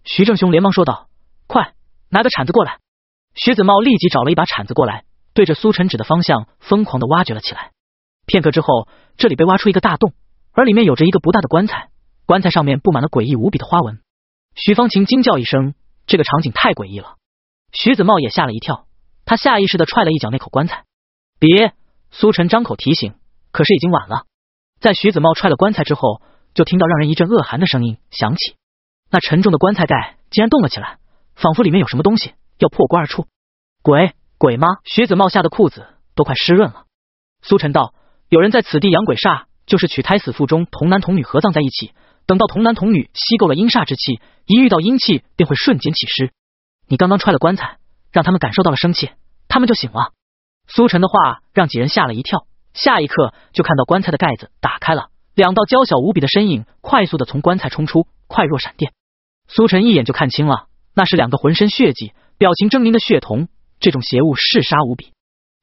徐正雄连忙说道：“快拿个铲子过来！”徐子茂立即找了一把铲子过来，对着苏晨指的方向疯狂的挖掘了起来。片刻之后，这里被挖出一个大洞，而里面有着一个不大的棺材。棺材上面布满了诡异无比的花纹，徐方晴惊叫一声，这个场景太诡异了。徐子茂也吓了一跳，他下意识的踹了一脚那口棺材。别，苏晨张口提醒，可是已经晚了。在徐子茂踹了棺材之后，就听到让人一阵恶寒的声音响起，那沉重的棺材盖竟然动了起来，仿佛里面有什么东西要破棺而出。鬼鬼吗？徐子茂吓得裤子都快湿润了。苏晨道：“有人在此地养鬼煞，就是取胎死腹中童男童女合葬在一起。”等到童男童女吸够了阴煞之气，一遇到阴气便会瞬间起尸。你刚刚踹了棺材，让他们感受到了生气，他们就醒了。苏晨的话让几人吓了一跳，下一刻就看到棺材的盖子打开了，两道娇小无比的身影快速的从棺材冲出，快若闪电。苏晨一眼就看清了，那是两个浑身血迹、表情狰狞的血童。这种邪物嗜杀无比，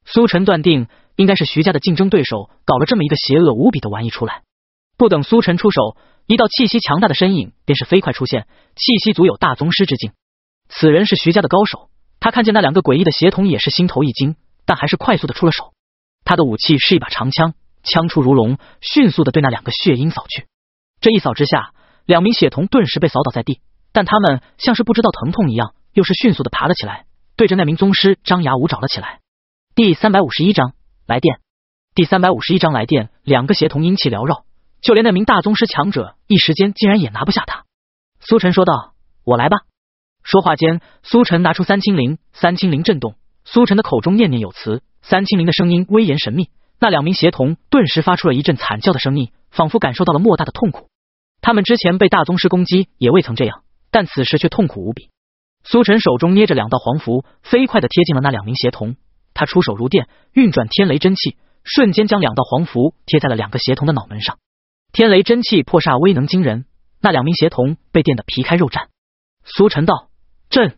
苏晨断定应该是徐家的竞争对手搞了这么一个邪恶无比的玩意出来。不等苏晨出手。一道气息强大的身影便是飞快出现，气息足有大宗师之境。此人是徐家的高手，他看见那两个诡异的血同也是心头一惊，但还是快速的出了手。他的武器是一把长枪，枪出如龙，迅速的对那两个血婴扫去。这一扫之下，两名血童顿时被扫倒在地，但他们像是不知道疼痛一样，又是迅速的爬了起来，对着那名宗师张牙舞爪了起来。第三百五十一章来电。第三百五十一章来电。两个血同阴气缭绕。就连那名大宗师强者，一时间竟然也拿不下他。苏晨说道：“我来吧。”说话间，苏晨拿出三清灵，三清灵震动。苏晨的口中念念有词，三清灵的声音威严神秘。那两名邪童顿时发出了一阵惨叫的声音，仿佛感受到了莫大的痛苦。他们之前被大宗师攻击，也未曾这样，但此时却痛苦无比。苏晨手中捏着两道黄符，飞快的贴近了那两名邪童。他出手如电，运转天雷真气，瞬间将两道黄符贴在了两个邪童的脑门上。天雷真气破煞，威能惊人。那两名邪童被电得皮开肉绽。苏晨道：“震。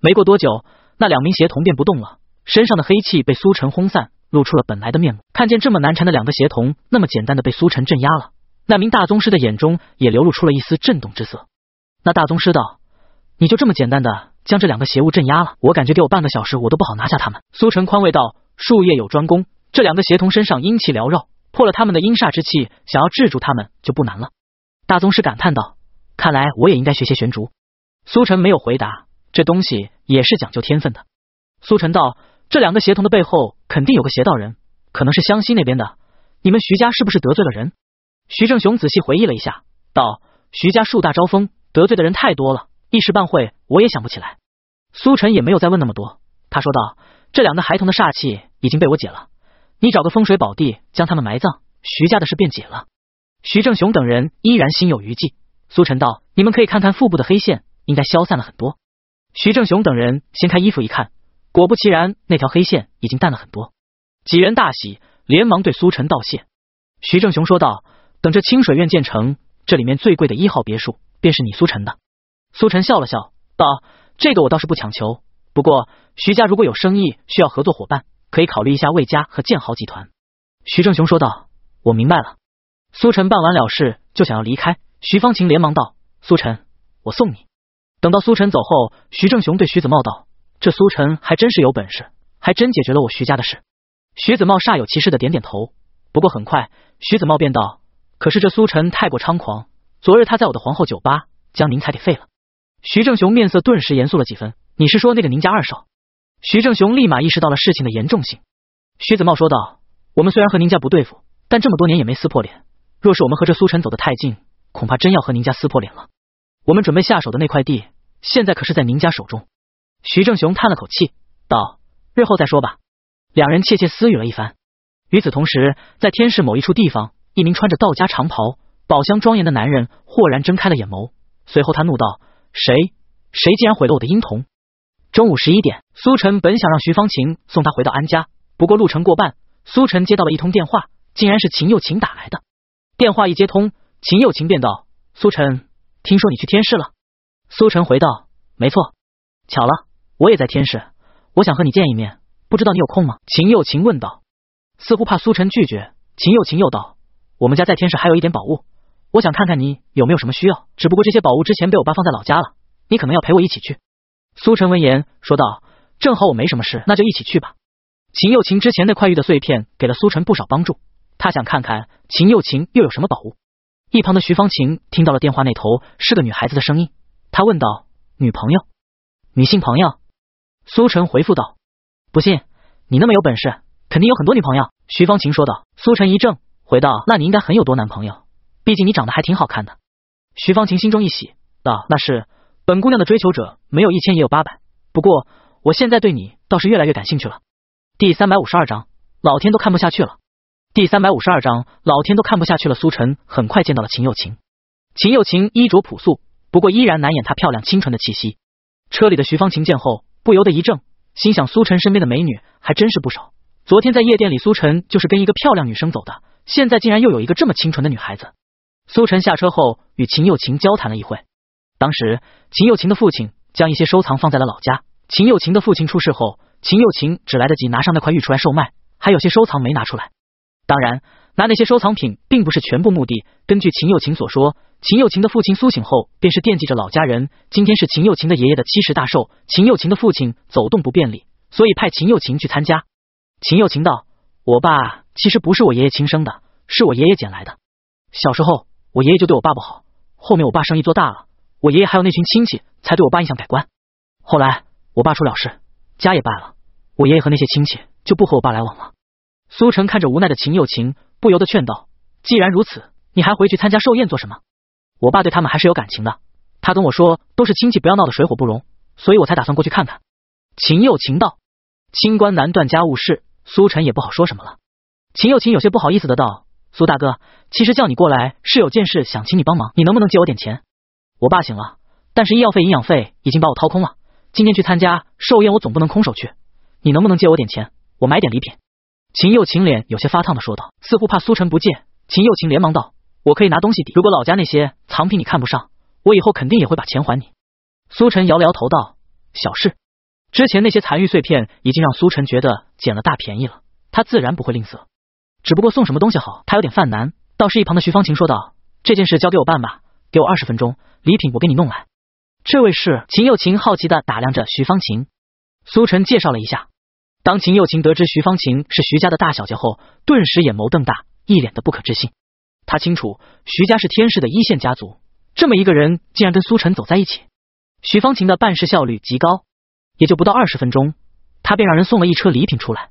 没过多久，那两名邪童便不动了，身上的黑气被苏晨轰散，露出了本来的面目。看见这么难缠的两个邪童，那么简单的被苏晨镇压了，那名大宗师的眼中也流露出了一丝震动之色。那大宗师道：“你就这么简单的将这两个邪物镇压了？我感觉给我半个小时，我都不好拿下他们。”苏晨宽慰道：“术业有专攻，这两个邪童身上阴气缭绕。”破了他们的阴煞之气，想要制住他们就不难了。大宗师感叹道：“看来我也应该学些玄竹。”苏晨没有回答，这东西也是讲究天分的。苏晨道：“这两个邪童的背后肯定有个邪道人，可能是湘西那边的。你们徐家是不是得罪了人？”徐正雄仔细回忆了一下，道：“徐家树大招风，得罪的人太多了，一时半会我也想不起来。”苏晨也没有再问那么多，他说道：“这两个孩童的煞气已经被我解了。”你找个风水宝地，将他们埋葬，徐家的事便解了。徐正雄等人依然心有余悸。苏晨道：“你们可以看看腹部的黑线，应该消散了很多。”徐正雄等人掀开衣服一看，果不其然，那条黑线已经淡了很多。几人大喜，连忙对苏晨道谢。徐正雄说道：“等这清水院建成，这里面最贵的一号别墅便是你苏晨的。”苏晨笑了笑，道：“这个我倒是不强求，不过徐家如果有生意需要合作伙伴。”可以考虑一下魏家和建豪集团。”徐正雄说道。“我明白了。”苏晨办完了事就想要离开，徐方晴连忙道：“苏晨，我送你。”等到苏晨走后，徐正雄对徐子茂道：“这苏晨还真是有本事，还真解决了我徐家的事。”徐子茂煞有其事的点点头。不过很快，徐子茂便道：“可是这苏晨太过猖狂，昨日他在我的皇后酒吧将宁采给废了。”徐正雄面色顿时严肃了几分。“你是说那个宁家二少？”徐正雄立马意识到了事情的严重性，徐子茂说道：“我们虽然和宁家不对付，但这么多年也没撕破脸。若是我们和这苏晨走得太近，恐怕真要和宁家撕破脸了。我们准备下手的那块地，现在可是在宁家手中。”徐正雄叹了口气道：“日后再说吧。”两人窃窃私语了一番。与此同时，在天市某一处地方，一名穿着道家长袍、宝箱庄严的男人豁然睁开了眼眸，随后他怒道：“谁？谁竟然毁了我的婴童？”中午十一点，苏晨本想让徐方晴送他回到安家，不过路程过半，苏晨接到了一通电话，竟然是秦又晴打来的。电话一接通，秦又晴便道：“苏晨，听说你去天市了？”苏晨回道：“没错，巧了，我也在天市，我想和你见一面，不知道你有空吗？”秦又晴问道，似乎怕苏晨拒绝，秦又晴又道：“我们家在天市还有一点宝物，我想看看你有没有什么需要。只不过这些宝物之前被我爸放在老家了，你可能要陪我一起去。”苏晨闻言说道：“正好我没什么事，那就一起去吧。”秦又晴之前那块玉的碎片给了苏晨不少帮助，他想看看秦又晴又有什么宝物。一旁的徐芳晴听到了电话那头是个女孩子的声音，她问道：“女朋友？女性朋友？”苏晨回复道：“不信，你那么有本事，肯定有很多女朋友。”徐芳晴说道。苏晨一怔，回道：“那你应该很有多男朋友，毕竟你长得还挺好看的。”徐芳晴心中一喜，道：“那是。”本姑娘的追求者没有一千也有八百，不过我现在对你倒是越来越感兴趣了。第三百五十二章，老天都看不下去了。第三百五十二章，老天都看不下去了。苏晨很快见到了秦又晴，秦又晴衣着朴素，不过依然难掩她漂亮清纯的气息。车里的徐芳琴见后不由得一怔，心想苏晨身边的美女还真是不少。昨天在夜店里，苏晨就是跟一个漂亮女生走的，现在竟然又有一个这么清纯的女孩子。苏晨下车后与秦又晴交谈了一会。当时，秦幼晴的父亲将一些收藏放在了老家。秦幼晴的父亲出事后，秦幼晴只来得及拿上那块玉出来售卖，还有些收藏没拿出来。当然，拿那些收藏品并不是全部目的。根据秦幼晴所说，秦幼晴的父亲苏醒后便是惦记着老家人。今天是秦幼晴的爷爷的七十大寿，秦幼晴的父亲走动不便利，所以派秦幼晴去参加。秦幼晴道：“我爸其实不是我爷爷亲生的，是我爷爷捡来的。小时候，我爷爷就对我爸不好。后面我爸生意做大了。”我爷爷还有那群亲戚才对我爸印象改观，后来我爸出了事，家也败了，我爷爷和那些亲戚就不和我爸来往了。苏晨看着无奈的秦又晴，不由得劝道：“既然如此，你还回去参加寿宴做什么？”我爸对他们还是有感情的，他跟我说都是亲戚，不要闹得水火不容，所以我才打算过去看看。秦又晴道：“清官难断家务事。”苏晨也不好说什么了。秦又晴有些不好意思的道：“苏大哥，其实叫你过来是有件事想请你帮忙，你能不能借我点钱？”我爸醒了，但是医药费、营养费已经把我掏空了。今天去参加寿宴，我总不能空手去。你能不能借我点钱，我买点礼品？秦幼晴脸有些发烫的说道，似乎怕苏晨不借。秦幼晴连忙道：“我可以拿东西抵，如果老家那些藏品你看不上，我以后肯定也会把钱还你。”苏晨摇了摇头道：“小事，之前那些残玉碎片已经让苏晨觉得捡了大便宜了，他自然不会吝啬。只不过送什么东西好，他有点犯难。倒是，一旁的徐芳晴说道：“这件事交给我办吧，给我二十分钟。”礼品我给你弄来。这位是秦幼琴，好奇的打量着徐方琴。苏晨介绍了一下。当秦幼琴得知徐方琴是徐家的大小姐后，顿时眼眸瞪大，一脸的不可置信。他清楚，徐家是天市的一线家族，这么一个人竟然跟苏晨走在一起。徐方琴的办事效率极高，也就不到二十分钟，他便让人送了一车礼品出来。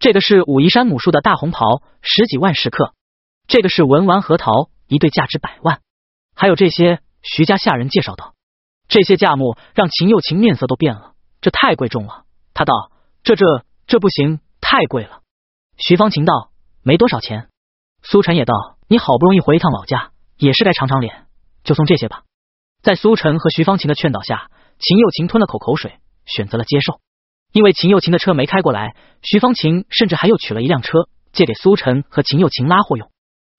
这个是武夷山母树的大红袍，十几万石克。这个是文玩核桃，一对价值百万。还有这些。徐家下人介绍道：“这些价目让秦幼琴面色都变了，这太贵重了。”他道：“这、这、这不行，太贵了。”徐芳琴道：“没多少钱。”苏晨也道：“你好不容易回一趟老家，也是该长长脸，就送这些吧。”在苏晨和徐芳琴的劝导下，秦幼琴吞了口口水，选择了接受。因为秦幼琴的车没开过来，徐芳琴甚至还又取了一辆车借给苏晨和秦幼琴拉货用。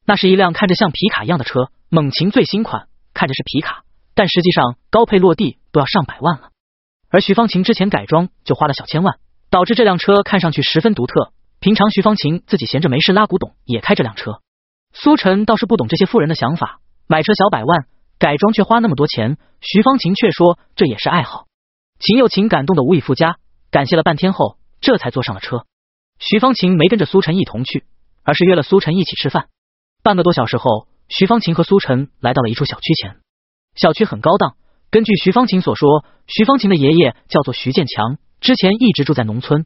那是一辆看着像皮卡一样的车，猛禽最新款。看着是皮卡，但实际上高配落地都要上百万了。而徐方晴之前改装就花了小千万，导致这辆车看上去十分独特。平常徐方晴自己闲着没事拉古董也开这辆车。苏晨倒是不懂这些富人的想法，买车小百万，改装却花那么多钱，徐方晴却说这也是爱好。秦又晴感动的无以复加，感谢了半天后，这才坐上了车。徐方晴没跟着苏晨一同去，而是约了苏晨一起吃饭。半个多小时后。徐方琴和苏晨来到了一处小区前，小区很高档。根据徐方琴所说，徐方琴的爷爷叫做徐建强，之前一直住在农村。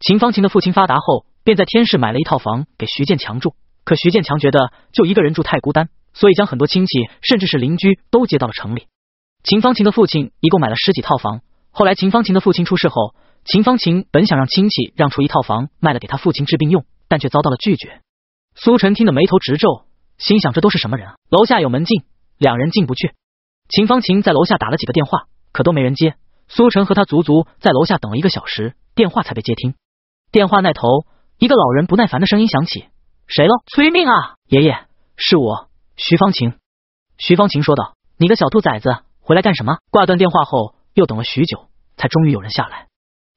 秦方琴的父亲发达后，便在天市买了一套房给徐建强住。可徐建强觉得就一个人住太孤单，所以将很多亲戚甚至是邻居都接到了城里。秦方琴的父亲一共买了十几套房。后来秦方琴的父亲出事后，秦方琴本想让亲戚让出一套房卖了给他父亲治病用，但却遭到了拒绝。苏晨听得眉头直皱。心想这都是什么人啊？楼下有门禁，两人进不去。秦方琴在楼下打了几个电话，可都没人接。苏晨和他足足在楼下等了一个小时，电话才被接听。电话那头，一个老人不耐烦的声音响起：“谁了？催命啊！爷爷，是我，徐方琴。徐方琴说道：“你个小兔崽子，回来干什么？”挂断电话后，又等了许久，才终于有人下来。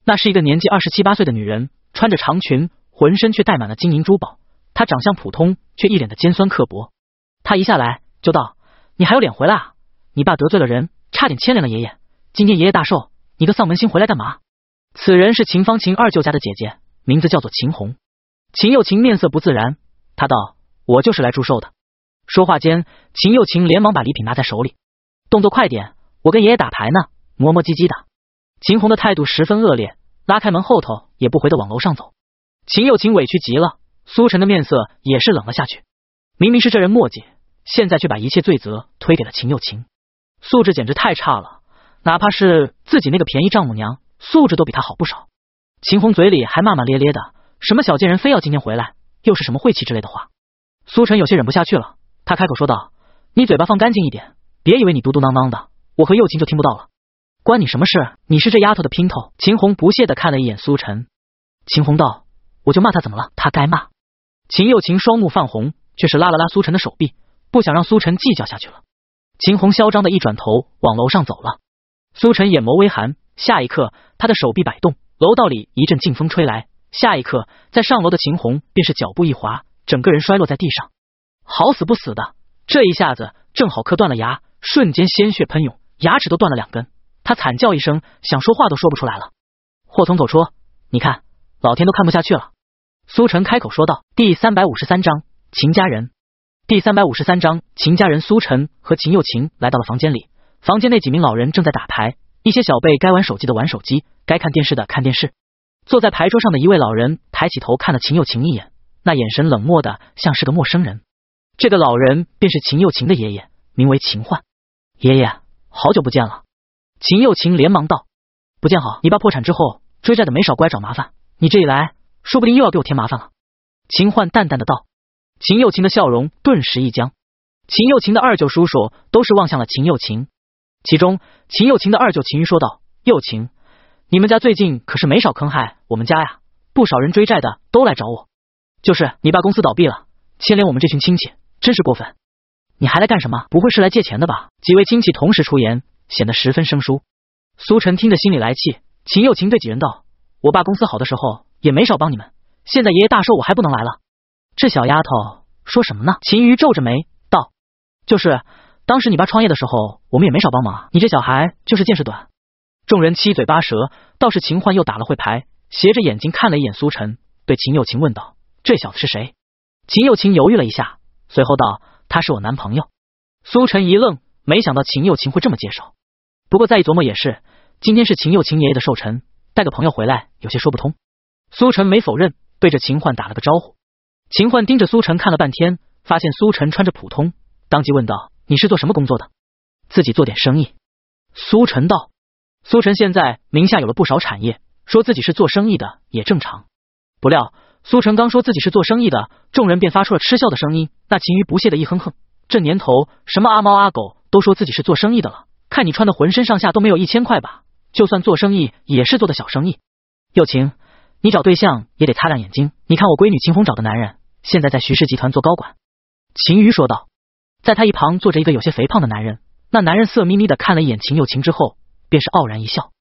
那是一个年纪二十七八岁的女人，穿着长裙，浑身却戴满了金银珠宝。她长相普通。却一脸的尖酸刻薄，他一下来就道：“你还有脸回来？啊？你爸得罪了人，差点牵连了爷爷。今天爷爷大寿，你个丧门星回来干嘛？”此人是秦芳秦二舅家的姐姐，名字叫做秦红。秦又晴面色不自然，他道：“我就是来祝寿的。”说话间，秦又晴连忙把礼品拿在手里，动作快点，我跟爷爷打牌呢，磨磨唧唧的。秦红的态度十分恶劣，拉开门后头也不回的往楼上走。秦又晴委屈极了。苏晨的面色也是冷了下去，明明是这人磨叽，现在却把一切罪责推给了秦幼晴，素质简直太差了。哪怕是自己那个便宜丈母娘，素质都比她好不少。秦红嘴里还骂骂咧咧的，什么小贱人非要今天回来，又是什么晦气之类的话。苏晨有些忍不下去了，他开口说道：“你嘴巴放干净一点，别以为你嘟嘟囔囔的，我和幼晴就听不到了，关你什么事？你是这丫头的姘头。”秦红不屑的看了一眼苏晨，秦红道：“我就骂他怎么了？他该骂。”秦又晴双目泛红，却是拉了拉苏晨的手臂，不想让苏晨计较下去了。秦红嚣张的一转头往楼上走了。苏晨眼眸微寒，下一刻他的手臂摆动，楼道里一阵劲风吹来。下一刻，在上楼的秦红便是脚步一滑，整个人摔落在地上。好死不死的，这一下子正好磕断了牙，瞬间鲜血喷涌，牙齿都断了两根。他惨叫一声，想说话都说不出来了。霍从走出，你看，老天都看不下去了。苏晨开口说道：“第三百五十三章，秦家人。”第三百五十三章，秦家人。苏晨和秦又晴来到了房间里，房间内几名老人正在打牌，一些小辈该玩手机的玩手机，该看电视的看电视。坐在牌桌上的一位老人抬起头看了秦又晴一眼，那眼神冷漠的像是个陌生人。这个老人便是秦又晴的爷爷，名为秦焕。爷爷，好久不见了。秦又晴连忙道：“不见好，你爸破产之后，追债的没少过来找麻烦，你这一来。”说不定又要给我添麻烦了，秦焕淡淡的道。秦又晴的笑容顿时一僵。秦又晴的二舅叔叔都是望向了秦又晴，其中秦又晴的二舅秦玉说道：“又晴，你们家最近可是没少坑害我们家呀，不少人追债的都来找我。就是你爸公司倒闭了，牵连我们这群亲戚，真是过分。你还来干什么？不会是来借钱的吧？”几位亲戚同时出言，显得十分生疏。苏晨听得心里来气，秦又晴对几人道。我爸公司好的时候也没少帮你们，现在爷爷大寿我还不能来了，这小丫头说什么呢？秦瑜皱着眉道：“就是，当时你爸创业的时候，我们也没少帮忙啊，你这小孩就是见识短。”众人七嘴八舌，倒是秦焕又打了会牌，斜着眼睛看了一眼苏晨，对秦有情问道：“这小子是谁？”秦有情犹豫了一下，随后道：“他是我男朋友。”苏晨一愣，没想到秦有情会这么介绍，不过再一琢磨也是，今天是秦有情爷爷的寿辰。带个朋友回来有些说不通，苏晨没否认，对着秦焕打了个招呼。秦焕盯着苏晨看了半天，发现苏晨穿着普通，当即问道：“你是做什么工作的？”“自己做点生意。”苏晨道。苏晨现在名下有了不少产业，说自己是做生意的也正常。不料苏晨刚说自己是做生意的，众人便发出了嗤笑的声音。那秦于不屑的一哼哼：“这年头什么阿猫阿狗都说自己是做生意的了，看你穿的浑身上下都没有一千块吧。”就算做生意也是做的小生意。又晴，你找对象也得擦亮眼睛。你看我闺女秦红找的男人，现在在徐氏集团做高管。”秦瑜说道。在他一旁坐着一个有些肥胖的男人，那男人色眯眯的看了一眼秦幼晴之后，便是傲然一笑。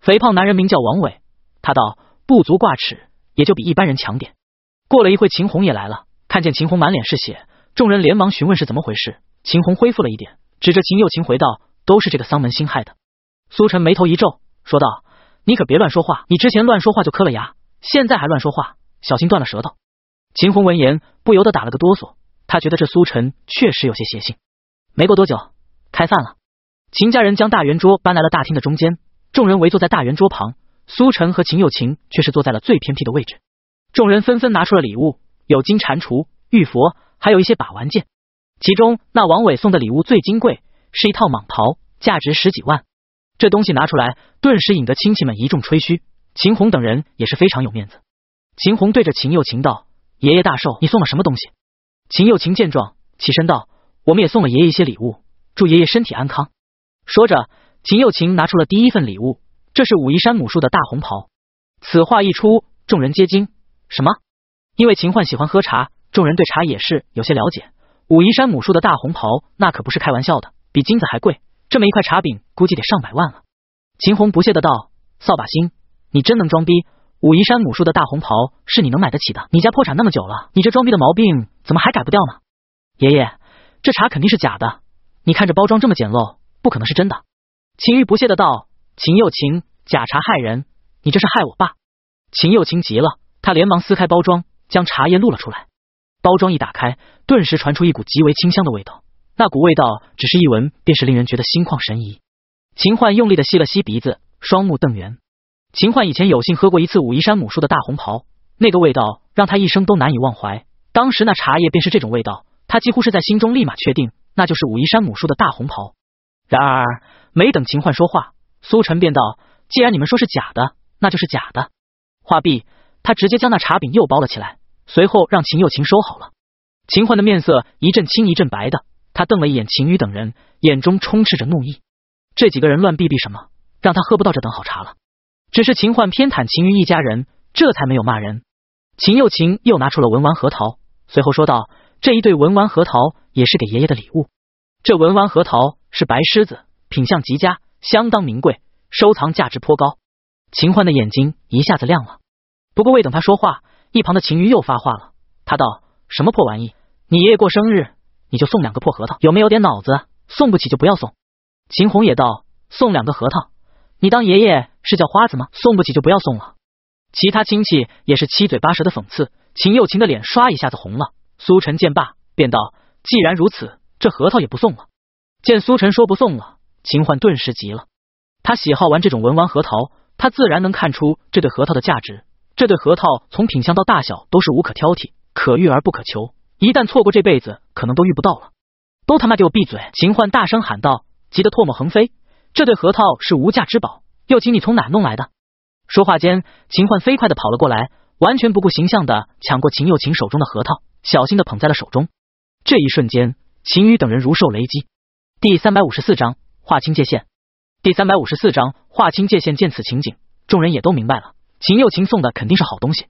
肥胖男人名叫王伟，他道：“不足挂齿，也就比一般人强点。”过了一会，秦红也来了，看见秦红满脸是血，众人连忙询问是怎么回事。秦红恢复了一点，指着秦幼晴回道：“都是这个丧门星害的。”苏晨眉头一皱，说道：“你可别乱说话，你之前乱说话就磕了牙，现在还乱说话，小心断了舌头。”秦红闻言不由得打了个哆嗦，他觉得这苏晨确实有些邪性。没过多久，开饭了。秦家人将大圆桌搬来了大厅的中间，众人围坐在大圆桌旁。苏晨和秦有晴却是坐在了最偏僻的位置。众人纷纷拿出了礼物，有金蟾蜍、玉佛，还有一些把玩件。其中那王伟送的礼物最金贵，是一套蟒袍，价值十几万。这东西拿出来，顿时引得亲戚们一众吹嘘。秦红等人也是非常有面子。秦红对着秦又琴道：“爷爷大寿，你送了什么东西？”秦又琴见状，起身道：“我们也送了爷爷一些礼物，祝爷爷身体安康。”说着，秦又琴拿出了第一份礼物，这是武夷山母树的大红袍。此话一出，众人皆惊。什么？因为秦焕喜欢喝茶，众人对茶也是有些了解。武夷山母树的大红袍，那可不是开玩笑的，比金子还贵。这么一块茶饼，估计得上百万了。秦红不屑的道：“扫把星，你真能装逼！武夷山母树的大红袍是你能买得起的？你家破产那么久了，你这装逼的毛病怎么还改不掉呢？”爷爷，这茶肯定是假的，你看这包装这么简陋，不可能是真的。秦玉不屑的道：“秦又晴，假茶害人，你这是害我爸！”秦又秦急了，他连忙撕开包装，将茶叶露了出来。包装一打开，顿时传出一股极为清香的味道。那股味道，只是一闻，便是令人觉得心旷神怡。秦焕用力的吸了吸鼻子，双目瞪圆。秦焕以前有幸喝过一次武夷山母树的大红袍，那个味道让他一生都难以忘怀。当时那茶叶便是这种味道，他几乎是在心中立马确定，那就是武夷山母树的大红袍。然而，没等秦焕说话，苏晨便道：“既然你们说是假的，那就是假的。”话毕，他直接将那茶饼又包了起来，随后让秦又晴收好了。秦焕的面色一阵青一阵白的。他瞪了一眼秦宇等人，眼中充斥着怒意。这几个人乱逼逼什么，让他喝不到这等好茶了。只是秦焕偏袒秦宇一家人，这才没有骂人。秦又秦又拿出了文玩核桃，随后说道：“这一对文玩核桃也是给爷爷的礼物。这文玩核桃是白狮子，品相极佳，相当名贵，收藏价值颇高。”秦焕的眼睛一下子亮了。不过未等他说话，一旁的秦宇又发话了，他道：“什么破玩意？你爷爷过生日？”你就送两个破核桃，有没有点脑子？送不起就不要送。秦红也道：“送两个核桃，你当爷爷是叫花子吗？送不起就不要送了。”其他亲戚也是七嘴八舌的讽刺。秦又琴的脸刷一下子红了。苏晨见罢，便道：“既然如此，这核桃也不送了。”见苏晨说不送了，秦焕顿时急了。他喜好玩这种文玩核桃，他自然能看出这对核桃的价值。这对核桃从品相到大小都是无可挑剔，可遇而不可求。一旦错过，这辈子可能都遇不到了。都他妈给我闭嘴！秦焕大声喊道，急得唾沫横飞。这对核桃是无价之宝，又请你从哪弄来的？说话间，秦焕飞快的跑了过来，完全不顾形象的抢过秦又琴手中的核桃，小心的捧在了手中。这一瞬间，秦宇等人如受雷击。第三百五十四章划清界限。第三百五十四章划清界限。见此情景，众人也都明白了，秦又琴送的肯定是好东西。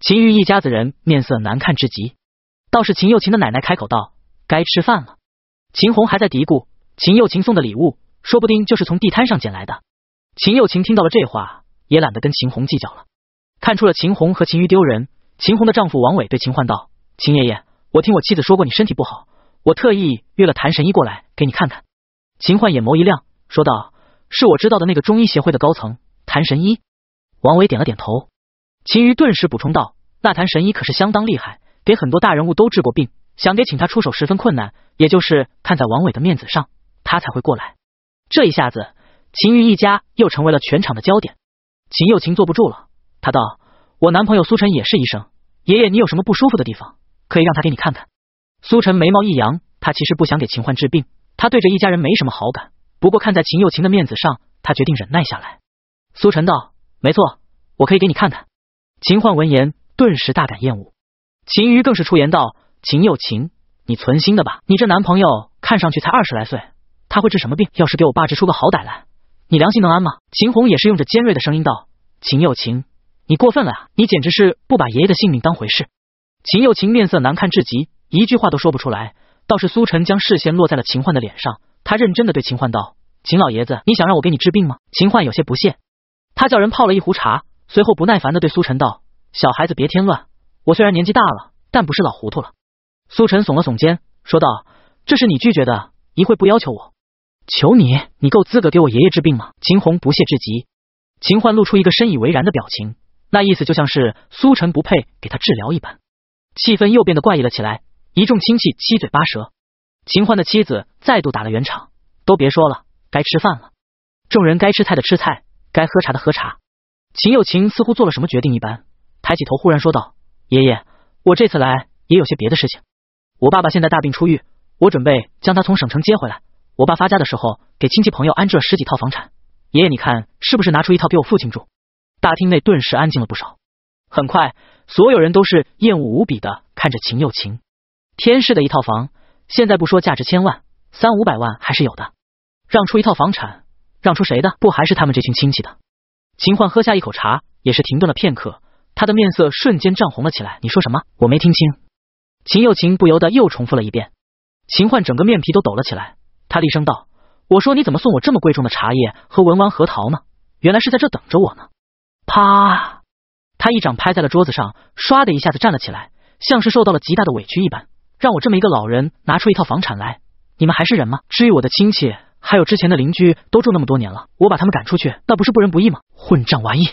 秦宇一家子人面色难看至极。倒是秦幼琴的奶奶开口道：“该吃饭了。”秦红还在嘀咕：“秦幼琴送的礼物，说不定就是从地摊上捡来的。”秦幼琴听到了这话，也懒得跟秦红计较了。看出了秦红和秦余丢人，秦红的丈夫王伟对秦焕道：“秦爷爷，我听我妻子说过你身体不好，我特意约了谭神医过来给你看看。”秦焕眼眸一亮，说道：“是我知道的那个中医协会的高层谭神医。”王伟点了点头，秦余顿时补充道：“那谭神医可是相当厉害。”给很多大人物都治过病，想给请他出手十分困难，也就是看在王伟的面子上，他才会过来。这一下子，秦玉一家又成为了全场的焦点。秦又晴坐不住了，他道：“我男朋友苏晨也是医生，爷爷你有什么不舒服的地方，可以让他给你看看。”苏晨眉毛一扬，他其实不想给秦焕治病，他对着一家人没什么好感，不过看在秦又晴的面子上，他决定忍耐下来。苏晨道：“没错，我可以给你看看。”秦焕闻言顿时大感厌恶。秦瑜更是出言道：“秦又晴，你存心的吧？你这男朋友看上去才二十来岁，他会治什么病？要是给我爸治出个好歹来，你良心能安吗？”秦红也是用着尖锐的声音道：“秦又晴，你过分了啊！你简直是不把爷爷的性命当回事！”秦又晴面色难看至极，一句话都说不出来。倒是苏晨将视线落在了秦焕的脸上，他认真的对秦焕道：“秦老爷子，你想让我给你治病吗？”秦焕有些不屑，他叫人泡了一壶茶，随后不耐烦的对苏晨道：“小孩子别添乱。”我虽然年纪大了，但不是老糊涂了。苏晨耸了耸肩，说道：“这是你拒绝的，一会不要求我，求你，你够资格给我爷爷治病吗？”秦红不屑至极。秦焕露出一个深以为然的表情，那意思就像是苏晨不配给他治疗一般。气氛又变得怪异了起来，一众亲戚七嘴八舌。秦焕的妻子再度打了圆场：“都别说了，该吃饭了。”众人该吃菜的吃菜，该喝茶的喝茶。秦有情似乎做了什么决定一般，抬起头忽然说道。爷爷，我这次来也有些别的事情。我爸爸现在大病初愈，我准备将他从省城接回来。我爸发家的时候，给亲戚朋友安置了十几套房产。爷爷，你看是不是拿出一套给我父亲住？大厅内顿时安静了不少。很快，所有人都是厌恶无比的看着秦又秦。天市的一套房，现在不说价值千万，三五百万还是有的。让出一套房产，让出谁的？不还是他们这群亲戚的？秦焕喝下一口茶，也是停顿了片刻。他的面色瞬间涨红了起来。你说什么？我没听清。秦又秦不由得又重复了一遍。秦焕整个面皮都抖了起来，他厉声道：“我说你怎么送我这么贵重的茶叶和文玩核桃呢？原来是在这等着我呢！”啪！他一掌拍在了桌子上，唰的一下子站了起来，像是受到了极大的委屈一般。让我这么一个老人拿出一套房产来，你们还是人吗？至于我的亲戚，还有之前的邻居，都住那么多年了，我把他们赶出去，那不是不仁不义吗？混账玩意！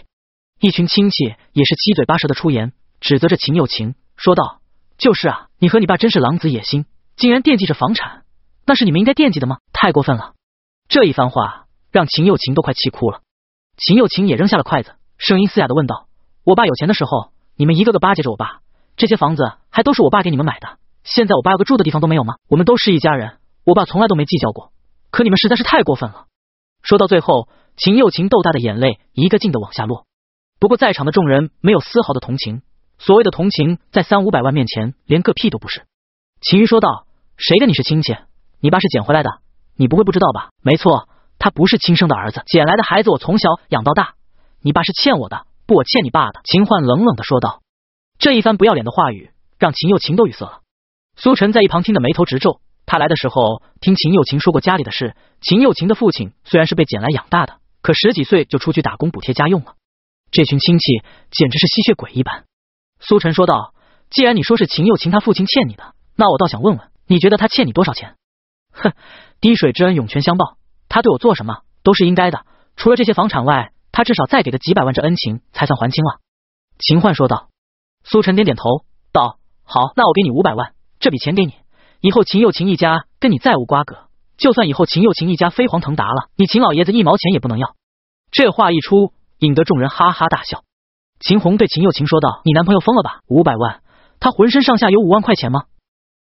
一群亲戚也是七嘴八舌的出言指责着秦有情，说道：“就是啊，你和你爸真是狼子野心，竟然惦记着房产，那是你们应该惦记的吗？太过分了！”这一番话让秦有情都快气哭了。秦有情也扔下了筷子，声音嘶哑的问道：“我爸有钱的时候，你们一个个巴结着我爸，这些房子还都是我爸给你们买的，现在我爸个住的地方都没有吗？我们都是一家人，我爸从来都没计较过，可你们实在是太过分了！”说到最后，秦有情豆大的眼泪一个劲的往下落。不过，在场的众人没有丝毫的同情。所谓的同情，在三五百万面前，连个屁都不是。秦瑜说道：“谁跟你是亲戚？你爸是捡回来的，你不会不知道吧？”“没错，他不是亲生的儿子，捡来的孩子，我从小养到大。你爸是欠我的，不，我欠你爸的。”秦焕冷冷的说道。这一番不要脸的话语，让秦佑晴都语塞了。苏晨在一旁听得眉头直皱。他来的时候，听秦佑晴说过家里的事。秦佑晴的父亲虽然是被捡来养大的，可十几岁就出去打工补贴家用了。这群亲戚简直是吸血鬼一般，苏晨说道：“既然你说是秦佑琴他父亲欠你的，那我倒想问问，你觉得他欠你多少钱？”“哼，滴水之恩，涌泉相报。他对我做什么都是应该的。除了这些房产外，他至少再给个几百万，这恩情才算还清了。”秦焕说道。苏晨点点头，道：“好，那我给你五百万，这笔钱给你。以后秦佑琴一家跟你再无瓜葛。就算以后秦佑琴一家飞黄腾达了，你秦老爷子一毛钱也不能要。”这话一出。引得众人哈哈大笑。秦红对秦佑晴说道：“你男朋友疯了吧？五百万，他浑身上下有五万块钱吗？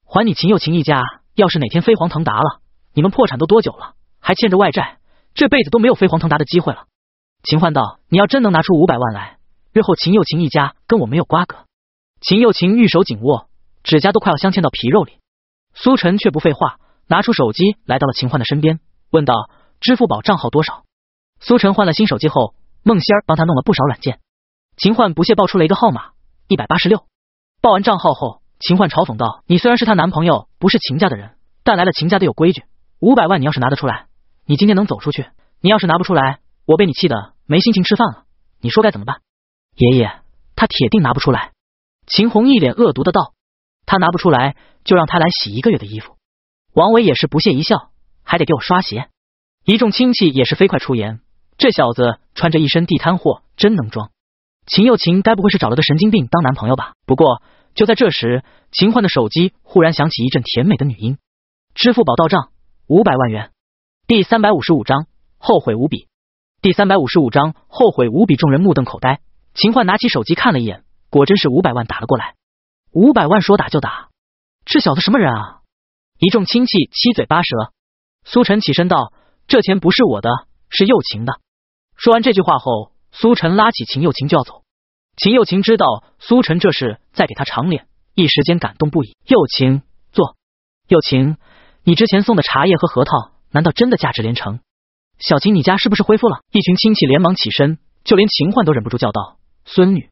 还你秦佑晴一家，要是哪天飞黄腾达了，你们破产都多久了，还欠着外债，这辈子都没有飞黄腾达的机会了。”秦焕道：“你要真能拿出五百万来，日后秦佑晴一家跟我没有瓜葛。”秦佑晴玉手紧握，指甲都快要镶嵌到皮肉里。苏晨却不废话，拿出手机来到了秦焕的身边，问道：“支付宝账号多少？”苏晨换了新手机后。孟仙儿帮他弄了不少软件，秦焕不屑报出了一个号码一百八十六。报完账号后，秦焕嘲讽道：“你虽然是他男朋友，不是秦家的人，但来了秦家得有规矩。五百万你要是拿得出来，你今天能走出去；你要是拿不出来，我被你气的没心情吃饭了。你说该怎么办？”爷爷，他铁定拿不出来。秦红一脸恶毒的道：“他拿不出来，就让他来洗一个月的衣服。”王伟也是不屑一笑，还得给我刷鞋。一众亲戚也是飞快出言。这小子穿着一身地摊货，真能装！秦又琴该不会是找了个神经病当男朋友吧？不过就在这时，秦焕的手机忽然响起一阵甜美的女音：“支付宝到账五百万元。”第三百五十五章后悔无比。第三百五十五章后悔无比。众人目瞪口呆。秦焕拿起手机看了一眼，果真是五百万打了过来。五百万说打就打，这小子什么人啊？一众亲戚七嘴八舌。苏晨起身道：“这钱不是我的，是右晴的。”说完这句话后，苏晨拉起秦又晴就要走。秦又晴知道苏晨这是在给他长脸，一时间感动不已。又晴，坐。又晴，你之前送的茶叶和核桃，难道真的价值连城？小琴，你家是不是恢复了？一群亲戚连忙起身，就连秦焕都忍不住叫道：“孙女！”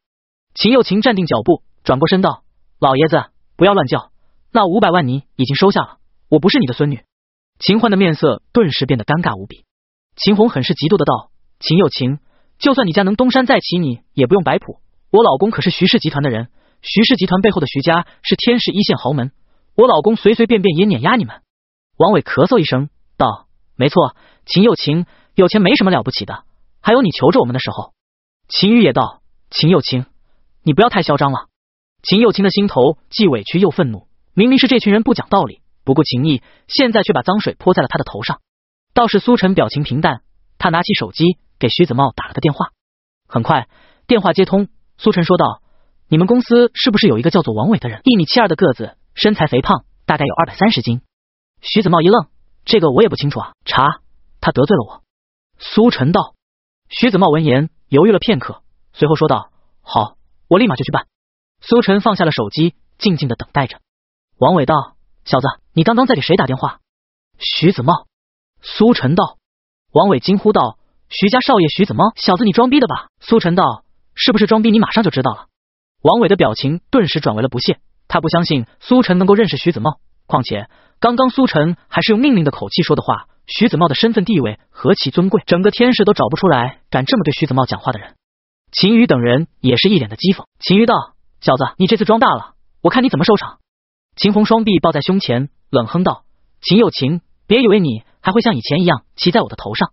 秦又晴站定脚步，转过身道：“老爷子，不要乱叫。那五百万你已经收下了，我不是你的孙女。”秦焕的面色顿时变得尴尬无比。秦红很是嫉妒的道。秦又晴，就算你家能东山再起，你也不用摆谱。我老公可是徐氏集团的人，徐氏集团背后的徐家是天市一线豪门。我老公随随便便也碾压你们。王伟咳嗽一声道：“没错，秦又晴，有钱没什么了不起的。还有你求着我们的时候。”秦宇也道：“秦又晴，你不要太嚣张了。”秦又晴的心头既委屈又愤怒，明明是这群人不讲道理、不顾情义，现在却把脏水泼在了他的头上。倒是苏晨表情平淡，他拿起手机。给徐子茂打了个电话，很快电话接通。苏晨说道：“你们公司是不是有一个叫做王伟的人？一米七二的个子，身材肥胖，大概有二百三十斤。”徐子茂一愣：“这个我也不清楚啊。”查，他得罪了我。苏晨道。徐子茂闻言，犹豫了片刻，随后说道：“好，我立马就去办。”苏晨放下了手机，静静的等待着。王伟道：“小子，你刚刚在给谁打电话？”徐子茂。苏晨道。王伟惊呼道。徐家少爷徐子茂，小子你装逼的吧？苏晨道：“是不是装逼，你马上就知道了。”王伟的表情顿时转为了不屑，他不相信苏晨能够认识徐子茂，况且刚刚苏晨还是用命令的口气说的话。徐子茂的身份地位何其尊贵，整个天世都找不出来敢这么对徐子茂讲话的人。秦宇等人也是一脸的讥讽。秦宇道：“小子，你这次装大了，我看你怎么收场。”秦红双臂抱在胸前，冷哼道：“秦有情，别以为你还会像以前一样骑在我的头上。”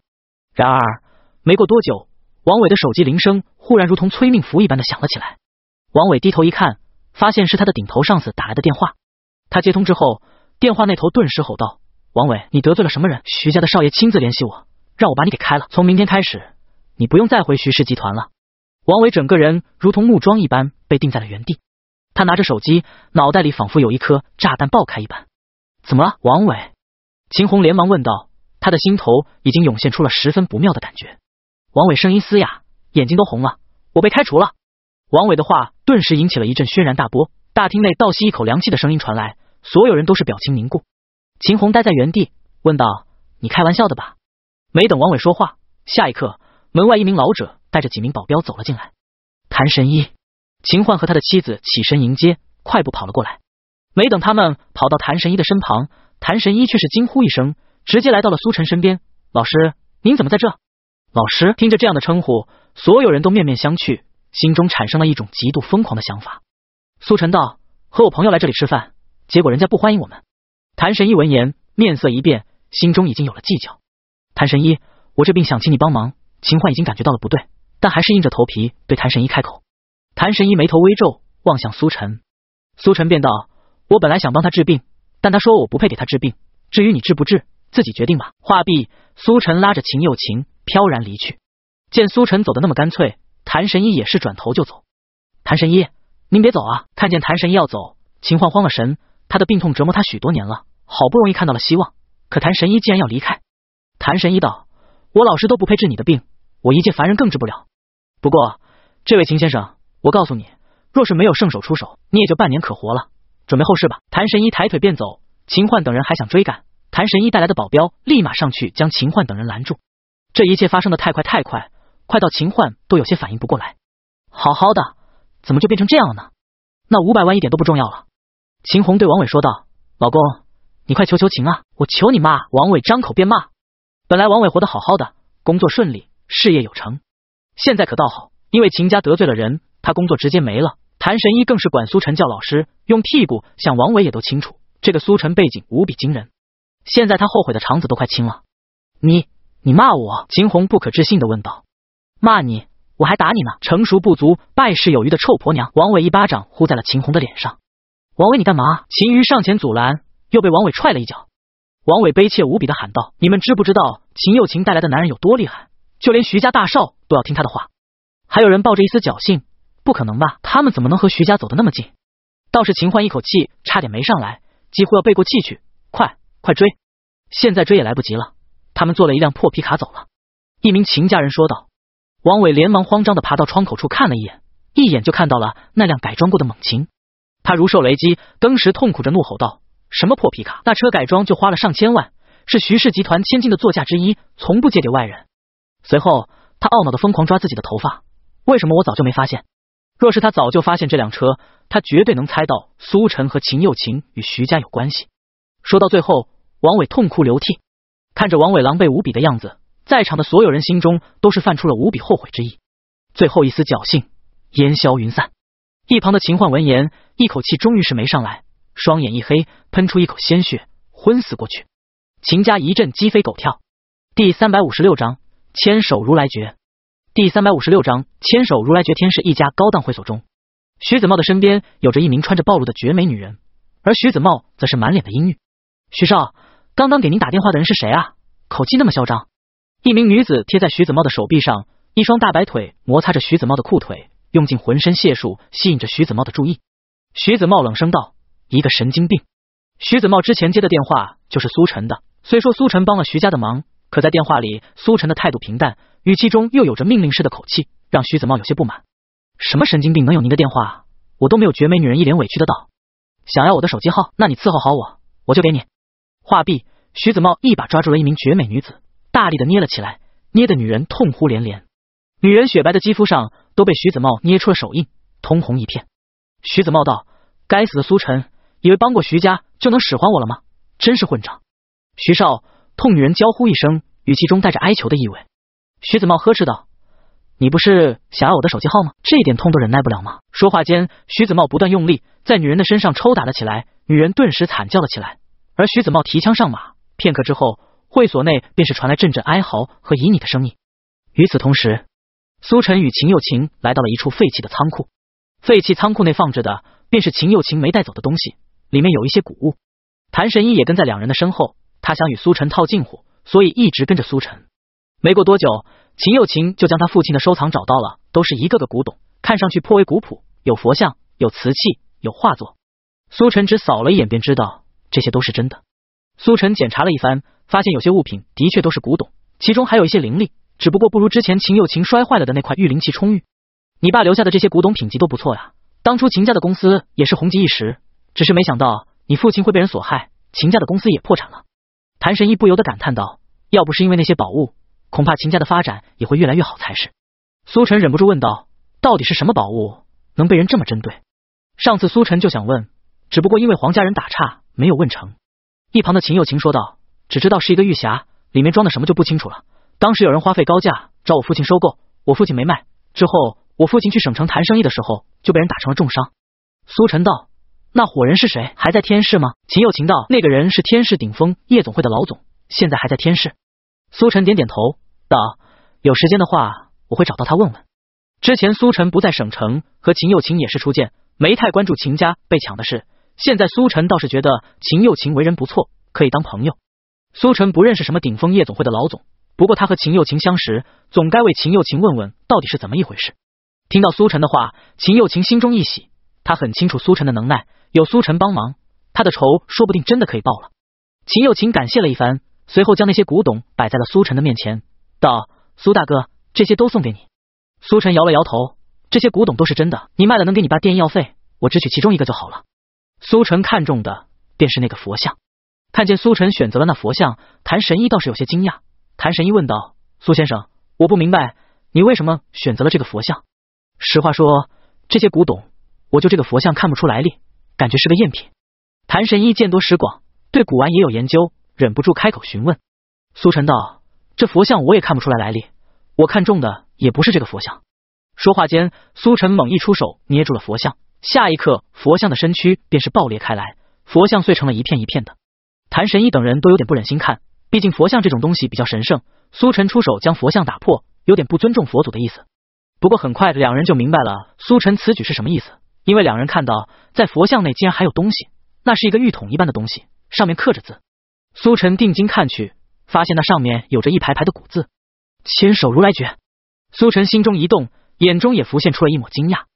然而，没过多久，王伟的手机铃声忽然如同催命符一般的响了起来。王伟低头一看，发现是他的顶头上司打来的电话。他接通之后，电话那头顿时吼道：“王伟，你得罪了什么人？徐家的少爷亲自联系我，让我把你给开了。从明天开始，你不用再回徐氏集团了。”王伟整个人如同木桩一般被定在了原地，他拿着手机，脑袋里仿佛有一颗炸弹爆开一般。怎么了？王伟？秦红连忙问道。他的心头已经涌现出了十分不妙的感觉。王伟声音嘶哑，眼睛都红了，我被开除了。王伟的话顿时引起了一阵轩然大波，大厅内倒吸一口凉气的声音传来，所有人都是表情凝固。秦红呆在原地，问道：“你开玩笑的吧？”没等王伟说话，下一刻门外一名老者带着几名保镖走了进来。谭神医、秦焕和他的妻子起身迎接，快步跑了过来。没等他们跑到谭神医的身旁，谭神医却是惊呼一声。直接来到了苏晨身边，老师，您怎么在这？老师听着这样的称呼，所有人都面面相觑，心中产生了一种极度疯狂的想法。苏晨道：“和我朋友来这里吃饭，结果人家不欢迎我们。”谭神医闻言，面色一变，心中已经有了计较。谭神医，我这病想请你帮忙。秦焕已经感觉到了不对，但还是硬着头皮对谭神医开口。谭神医眉头微皱，望向苏晨，苏晨便道：“我本来想帮他治病，但他说我不配给他治病。至于你治不治？”自己决定吧。话毕，苏晨拉着秦幼晴飘然离去。见苏晨走的那么干脆，谭神医也是转头就走。谭神医，您别走啊！看见谭神医要走，秦焕慌了神。他的病痛折磨他许多年了，好不容易看到了希望，可谭神医竟然要离开。谭神医道：“我老师都不配治你的病，我一介凡人更治不了。不过，这位秦先生，我告诉你，若是没有圣手出手，你也就半年可活了。准备后事吧。”谭神医抬腿便走，秦焕等人还想追赶。谭神医带来的保镖立马上去将秦焕等人拦住，这一切发生的太快太快，快到秦焕都有些反应不过来。好好的，怎么就变成这样了呢？那五百万一点都不重要了。秦红对王伟说道：“老公，你快求求情啊！我求你妈！”王伟张口便骂。本来王伟活得好好的，工作顺利，事业有成，现在可倒好，因为秦家得罪了人，他工作直接没了。谭神医更是管苏晨叫老师，用屁股想王伟也都清楚，这个苏晨背景无比惊人。现在他后悔的肠子都快青了，你你骂我？秦红不可置信的问道。骂你？我还打你呢！成熟不足，败事有余的臭婆娘！王伟一巴掌呼在了秦红的脸上。王伟，你干嘛？秦鱼上前阻拦，又被王伟踹了一脚。王伟悲切无比的喊道：“你们知不知道秦又晴带来的男人有多厉害？就连徐家大少都要听他的话。还有人抱着一丝侥幸，不可能吧？他们怎么能和徐家走得那么近？倒是秦焕一口气差点没上来，几乎要背过气去。快！”快追！现在追也来不及了。他们坐了一辆破皮卡走了。一名秦家人说道。王伟连忙慌张的爬到窗口处看了一眼，一眼就看到了那辆改装过的猛禽。他如受雷击，登时痛苦着怒吼道：“什么破皮卡？那车改装就花了上千万，是徐氏集团千金的座驾之一，从不借给外人。”随后，他懊恼的疯狂抓自己的头发：“为什么我早就没发现？若是他早就发现这辆车，他绝对能猜到苏晨和秦又琴与徐家有关系。”说到最后。王伟痛哭流涕，看着王伟狼狈无比的样子，在场的所有人心中都是泛出了无比后悔之意。最后一丝侥幸烟消云散。一旁的秦焕闻言，一口气终于是没上来，双眼一黑，喷出一口鲜血，昏死过去。秦家一阵鸡飞狗跳。第三百五十六章《千手如来诀》。第三百五十六章《千手如来诀》。天是一家高档会所中，徐子茂的身边有着一名穿着暴露的绝美女人，而徐子茂则是满脸的阴郁。徐少。刚刚给您打电话的人是谁啊？口气那么嚣张！一名女子贴在徐子茂的手臂上，一双大白腿摩擦着徐子茂的裤腿，用尽浑身解数吸引着徐子茂的注意。徐子茂冷声道：“一个神经病！”徐子茂之前接的电话就是苏晨的，虽说苏晨帮了徐家的忙，可在电话里苏晨的态度平淡，语气中又有着命令式的口气，让徐子茂有些不满。什么神经病能有您的电话？我都没有。绝美女人一脸委屈的道：“想要我的手机号，那你伺候好我，我就给你。”画壁，徐子茂一把抓住了一名绝美女子，大力的捏了起来，捏的女人痛呼连连，女人雪白的肌肤上都被徐子茂捏出了手印，通红一片。徐子茂道：“该死的苏晨，以为帮过徐家就能使唤我了吗？真是混账！”徐少痛，女人娇呼一声，语气中带着哀求的意味。徐子茂呵斥道：“你不是想要我的手机号吗？这一点痛都忍耐不了吗？”说话间，徐子茂不断用力在女人的身上抽打了起来，女人顿时惨叫了起来。而徐子茂提枪上马，片刻之后，会所内便是传来阵阵哀嚎和旖旎的声音。与此同时，苏晨与秦又晴来到了一处废弃的仓库，废弃仓库内放着的便是秦又晴没带走的东西，里面有一些古物。谭神医也跟在两人的身后，他想与苏晨套近乎，所以一直跟着苏晨。没过多久，秦又晴就将他父亲的收藏找到了，都是一个个古董，看上去颇为古朴，有佛像，有瓷器，有画作。苏晨只扫了一眼，便知道。这些都是真的。苏晨检查了一番，发现有些物品的确都是古董，其中还有一些灵力，只不过不如之前秦有情摔坏了的那块玉灵气充裕。你爸留下的这些古董品级都不错呀。当初秦家的公司也是红极一时，只是没想到你父亲会被人所害，秦家的公司也破产了。谭神医不由得感叹道：“要不是因为那些宝物，恐怕秦家的发展也会越来越好才是。”苏晨忍不住问道：“到底是什么宝物能被人这么针对？”上次苏晨就想问，只不过因为黄家人打岔。没有问成，一旁的秦有晴说道：“只知道是一个玉匣，里面装的什么就不清楚了。当时有人花费高价找我父亲收购，我父亲没卖。之后我父亲去省城谈生意的时候，就被人打成了重伤。”苏晨道：“那伙人是谁？还在天市吗？”秦有晴道：“那个人是天市顶峰夜总会的老总，现在还在天市。”苏晨点点头道：“有时间的话，我会找到他问问。”之前苏晨不在省城，和秦有晴也是初见，没太关注秦家被抢的事。现在苏晨倒是觉得秦佑晴为人不错，可以当朋友。苏晨不认识什么顶峰夜总会的老总，不过他和秦佑晴相识，总该为秦佑晴问问到底是怎么一回事。听到苏晨的话，秦佑晴心中一喜，他很清楚苏晨的能耐，有苏晨帮忙，他的仇说不定真的可以报了。秦佑晴感谢了一番，随后将那些古董摆在了苏晨的面前，道：“苏大哥，这些都送给你。”苏晨摇了摇头：“这些古董都是真的，你卖了能给你爸垫医药费，我只取其中一个就好了。”苏晨看中的便是那个佛像，看见苏晨选择了那佛像，谭神医倒是有些惊讶。谭神医问道：“苏先生，我不明白，你为什么选择了这个佛像？”实话说，这些古董，我就这个佛像看不出来历，感觉是个赝品。谭神医见多识广，对古玩也有研究，忍不住开口询问。苏晨道：“这佛像我也看不出来来历，我看中的也不是这个佛像。”说话间，苏晨猛一出手，捏住了佛像。下一刻，佛像的身躯便是爆裂开来，佛像碎成了一片一片的。谭神医等人都有点不忍心看，毕竟佛像这种东西比较神圣。苏晨出手将佛像打破，有点不尊重佛祖的意思。不过很快两人就明白了苏晨此举是什么意思，因为两人看到在佛像内竟然还有东西，那是一个玉桶一般的东西，上面刻着字。苏晨定睛看去，发现那上面有着一排排的古字，千手如来诀。苏晨心中一动，眼中也浮现出了一抹惊讶。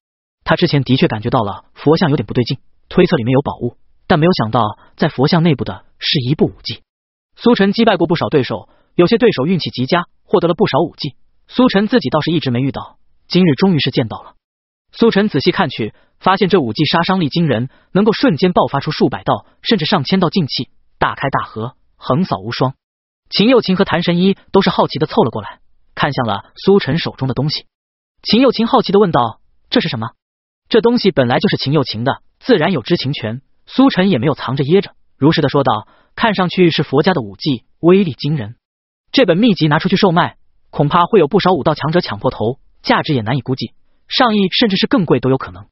他之前的确感觉到了佛像有点不对劲，推测里面有宝物，但没有想到在佛像内部的是一部武技。苏晨击败过不少对手，有些对手运气极佳，获得了不少武技。苏晨自己倒是一直没遇到，今日终于是见到了。苏晨仔细看去，发现这武技杀伤力惊人，能够瞬间爆发出数百道甚至上千道劲气，大开大合，横扫无双。秦又琴和谭神医都是好奇的凑了过来，看向了苏晨手中的东西。秦又琴好奇的问道：“这是什么？”这东西本来就是秦又晴的，自然有知情权。苏晨也没有藏着掖着，如实的说道：“看上去是佛家的武技，威力惊人。这本秘籍拿出去售卖，恐怕会有不少武道强者抢破头，价值也难以估计，上亿甚至是更贵都有可能。”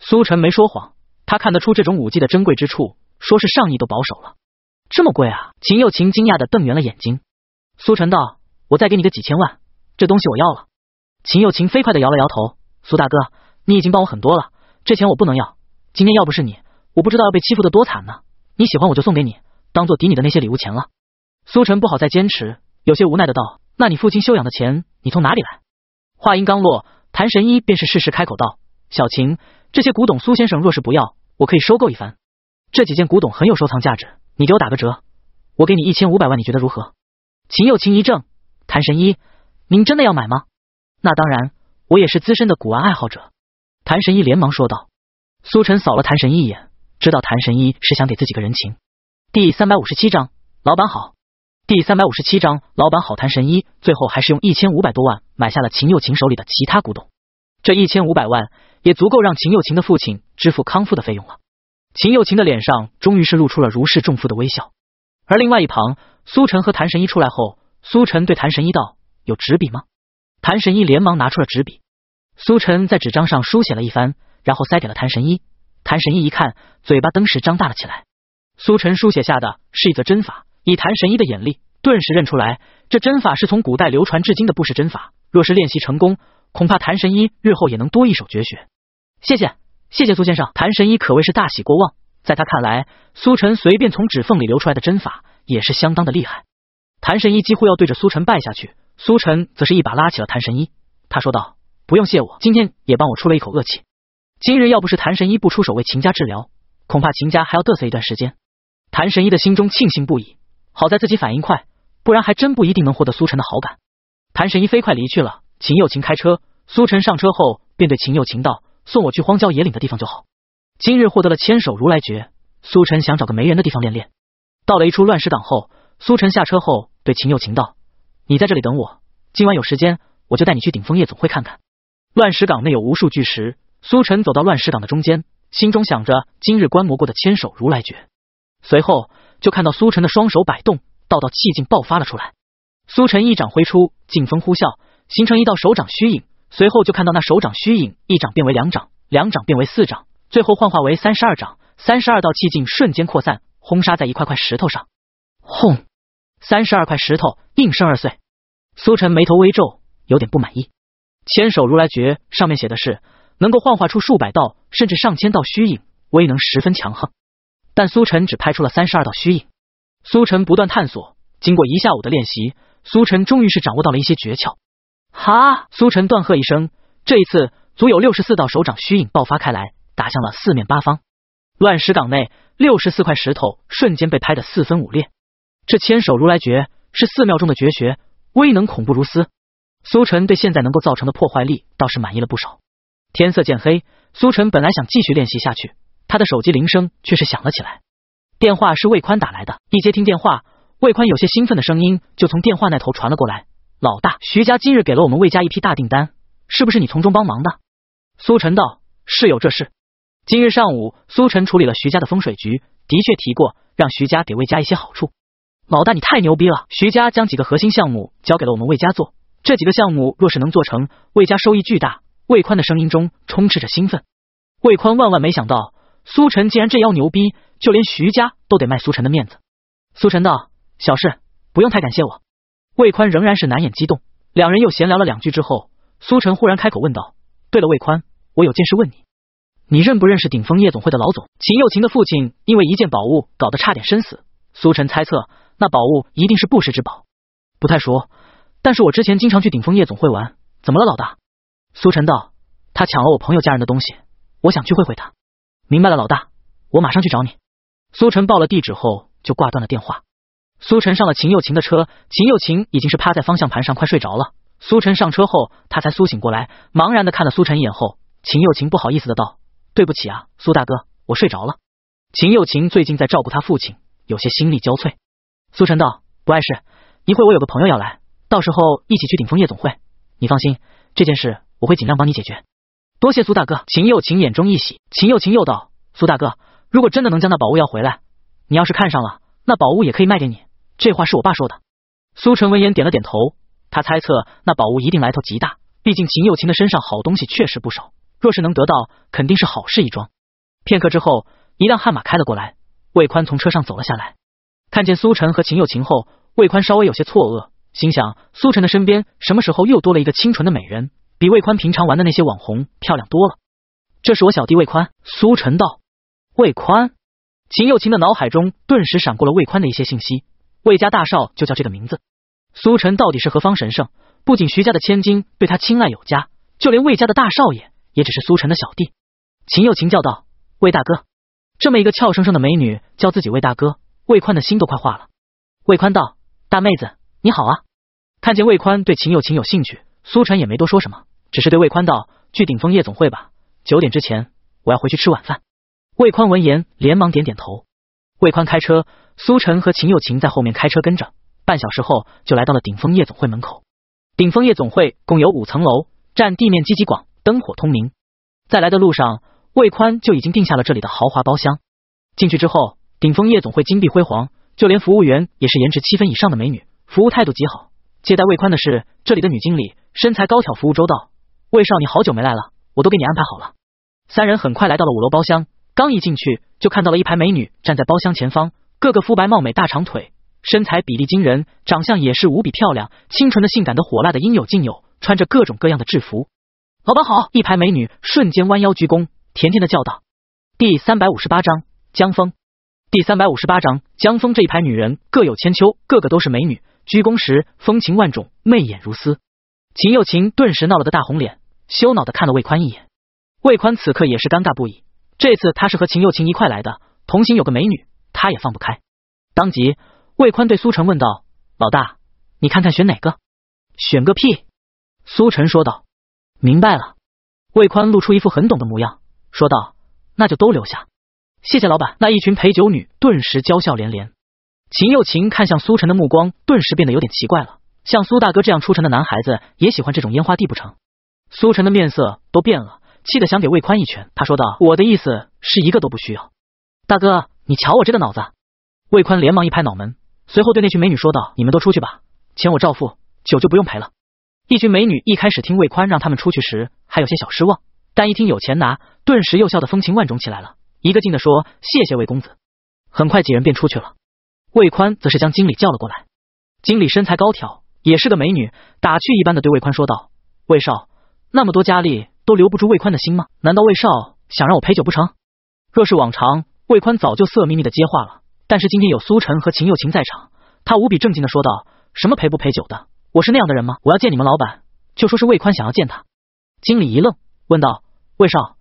苏晨没说谎，他看得出这种武技的珍贵之处，说是上亿都保守了。这么贵啊！秦又晴惊讶的瞪圆了眼睛。苏晨道：“我再给你个几千万，这东西我要了。”秦又晴飞快的摇了摇头：“苏大哥。”你已经帮我很多了，这钱我不能要。今天要不是你，我不知道要被欺负的多惨呢。你喜欢我就送给你，当做抵你的那些礼物钱了。苏晨不好再坚持，有些无奈的道：“那你父亲休养的钱你从哪里来？”话音刚落，谭神医便是适时开口道：“小晴，这些古董苏先生若是不要，我可以收购一番。这几件古董很有收藏价值，你给我打个折，我给你一千五百万，你觉得如何？”秦幼晴一怔：“谭神医，您真的要买吗？”“那当然，我也是资深的古玩爱好者。”谭神医连忙说道：“苏晨扫了谭神医一眼，知道谭神医是想给自己个人情。”第三百五十七章老板好。第三百五十七章老板好。谭神医最后还是用一千五百多万买下了秦佑晴手里的其他古董，这一千五百万也足够让秦佑晴的父亲支付康复的费用了。秦佑晴的脸上终于是露出了如释重负的微笑。而另外一旁，苏晨和谭神医出来后，苏晨对谭神医道：“有纸笔吗？”谭神医连忙拿出了纸笔。苏晨在纸张上书写了一番，然后塞给了谭神医。谭神医一看，嘴巴登时张大了起来。苏晨书写下的是一则针法，以谭神医的眼力，顿时认出来这针法是从古代流传至今的不世针法。若是练习成功，恐怕谭神医日后也能多一手绝学。谢谢，谢谢苏先生。谭神医可谓是大喜过望，在他看来，苏晨随便从指缝里流出来的针法也是相当的厉害。谭神医几乎要对着苏晨拜下去，苏晨则是一把拉起了谭神医，他说道。不用谢我，今天也帮我出了一口恶气。今日要不是谭神医不出手为秦家治疗，恐怕秦家还要得瑟一段时间。谭神医的心中庆幸不已，好在自己反应快，不然还真不一定能获得苏晨的好感。谭神医飞快离去了。秦幼晴开车，苏晨上车后便对秦幼晴道：“送我去荒郊野岭的地方就好。”今日获得了千手如来诀，苏晨想找个没人的地方练练。到了一处乱石岗后，苏晨下车后对秦幼晴道：“你在这里等我，今晚有时间我就带你去顶峰夜总会看看。”乱石岗内有无数巨石，苏晨走到乱石岗的中间，心中想着今日观摩过的千手如来诀，随后就看到苏晨的双手摆动，道道气劲爆发了出来。苏晨一掌挥出，劲风呼啸，形成一道手掌虚影，随后就看到那手掌虚影一掌变为两掌，两掌变为四掌，最后幻化为三十二掌，三十二道气劲瞬间扩散，轰杀在一块块石头上，轰，三十二块石头应声而碎。苏晨眉头微皱，有点不满意。千手如来诀上面写的是能够幻化出数百道甚至上千道虚影，威能十分强横。但苏晨只拍出了三十二道虚影。苏晨不断探索，经过一下午的练习，苏晨终于是掌握到了一些诀窍。哈！苏晨断喝一声，这一次足有六十四道手掌虚影爆发开来，打向了四面八方。乱石岗内，六十四块石头瞬间被拍得四分五裂。这千手如来诀是寺庙中的绝学，威能恐怖如斯。苏晨对现在能够造成的破坏力倒是满意了不少。天色渐黑，苏晨本来想继续练习下去，他的手机铃声却是响了起来。电话是魏宽打来的，一接听电话，魏宽有些兴奋的声音就从电话那头传了过来：“老大，徐家今日给了我们魏家一批大订单，是不是你从中帮忙的？”苏晨道：“是有这事。今日上午，苏晨处理了徐家的风水局，的确提过让徐家给魏家一些好处。老大，你太牛逼了！徐家将几个核心项目交给了我们魏家做。”这几个项目若是能做成，魏家收益巨大。魏宽的声音中充斥着兴奋。魏宽万万没想到，苏晨竟然这妖牛逼，就连徐家都得卖苏晨的面子。苏晨道：“小事，不用太感谢我。”魏宽仍然是难掩激动。两人又闲聊了两句之后，苏晨忽然开口问道：“对了，魏宽，我有件事问你，你认不认识顶峰夜总会的老总秦又琴的父亲？因为一件宝物搞得差点身死。苏晨猜测，那宝物一定是不世之宝。不太熟。”但是我之前经常去顶峰夜总会玩，怎么了，老大？苏晨道。他抢了我朋友家人的东西，我想去会会他。明白了，老大，我马上去找你。苏晨报了地址后就挂断了电话。苏晨上了秦佑晴的车，秦佑晴已经是趴在方向盘上快睡着了。苏晨上车后，他才苏醒过来，茫然的看了苏晨一眼后，秦佑晴不好意思的道：“对不起啊，苏大哥，我睡着了。”秦佑晴最近在照顾他父亲，有些心力交瘁。苏晨道：“不碍事，一会我有个朋友要来。”到时候一起去顶峰夜总会，你放心，这件事我会尽量帮你解决。多谢苏大哥。秦又秦眼中一喜，秦又秦又道：“苏大哥，如果真的能将那宝物要回来，你要是看上了那宝物，也可以卖给你。”这话是我爸说的。苏晨闻言点了点头，他猜测那宝物一定来头极大，毕竟秦又秦的身上好东西确实不少，若是能得到，肯定是好事一桩。片刻之后，一辆悍马开了过来，魏宽从车上走了下来，看见苏晨和秦又晴后，魏宽稍微有些错愕。心想，苏晨的身边什么时候又多了一个清纯的美人，比魏宽平常玩的那些网红漂亮多了。这是我小弟魏宽，苏晨道。魏宽，秦佑晴的脑海中顿时闪过了魏宽的一些信息，魏家大少就叫这个名字。苏晨到底是何方神圣？不仅徐家的千金对他青睐有加，就连魏家的大少爷也只是苏晨的小弟。秦佑晴叫道：“魏大哥！”这么一个俏生生的美女叫自己魏大哥，魏宽的心都快化了。魏宽道：“大妹子。”你好啊，看见魏宽对秦有情有兴趣，苏晨也没多说什么，只是对魏宽道：“去顶峰夜总会吧，九点之前我要回去吃晚饭。”魏宽闻言连忙点点头。魏宽开车，苏晨和秦有情在后面开车跟着。半小时后就来到了顶峰夜总会门口。顶峰夜总会共有五层楼，占地面积极广，灯火通明。在来的路上，魏宽就已经定下了这里的豪华包厢。进去之后，顶峰夜总会金碧辉煌，就连服务员也是颜值七分以上的美女。服务态度极好，接待魏宽的是这里的女经理，身材高挑，服务周到。魏少，你好久没来了，我都给你安排好了。三人很快来到了五楼包厢，刚一进去就看到了一排美女站在包厢前方，个个肤白貌美，大长腿，身材比例惊人，长相也是无比漂亮，清纯的、性感的、火辣的，应有尽有，穿着各种各样的制服。老板好！一排美女瞬间弯腰鞠躬，甜甜的叫道：“第三百五十八章江峰。”第三百五十八章江峰，这一排女人各有千秋，个个都是美女。鞠躬时风情万种，媚眼如丝，秦幼琴顿时闹了个大红脸，羞恼的看了魏宽一眼。魏宽此刻也是尴尬不已，这次他是和秦幼琴一块来的，同行有个美女，他也放不开。当即，魏宽对苏晨问道：“老大，你看看选哪个？选个屁！”苏晨说道：“明白了。”魏宽露出一副很懂的模样，说道：“那就都留下，谢谢老板。”那一群陪酒女顿时娇笑连连。秦又晴看向苏晨的目光顿时变得有点奇怪了。像苏大哥这样出尘的男孩子，也喜欢这种烟花地不成？苏晨的面色都变了，气得想给魏宽一拳。他说道：“我的意思是一个都不需要，大哥，你瞧我这个脑子。”魏宽连忙一拍脑门，随后对那群美女说道：“你们都出去吧，钱我照付，酒就不用赔了。”一群美女一开始听魏宽让他们出去时还有些小失望，但一听有钱拿，顿时又笑得风情万种起来了，一个劲的说：“谢谢魏公子。”很快几人便出去了。魏宽则是将经理叫了过来，经理身材高挑，也是个美女，打趣一般的对魏宽说道：“魏少，那么多佳丽都留不住魏宽的心吗？难道魏少想让我陪酒不成？”若是往常，魏宽早就色眯眯的接话了，但是今天有苏晨和秦又晴在场，他无比正经的说道：“什么陪不陪酒的？我是那样的人吗？我要见你们老板，就说是魏宽想要见他。”经理一愣，问道：“魏少，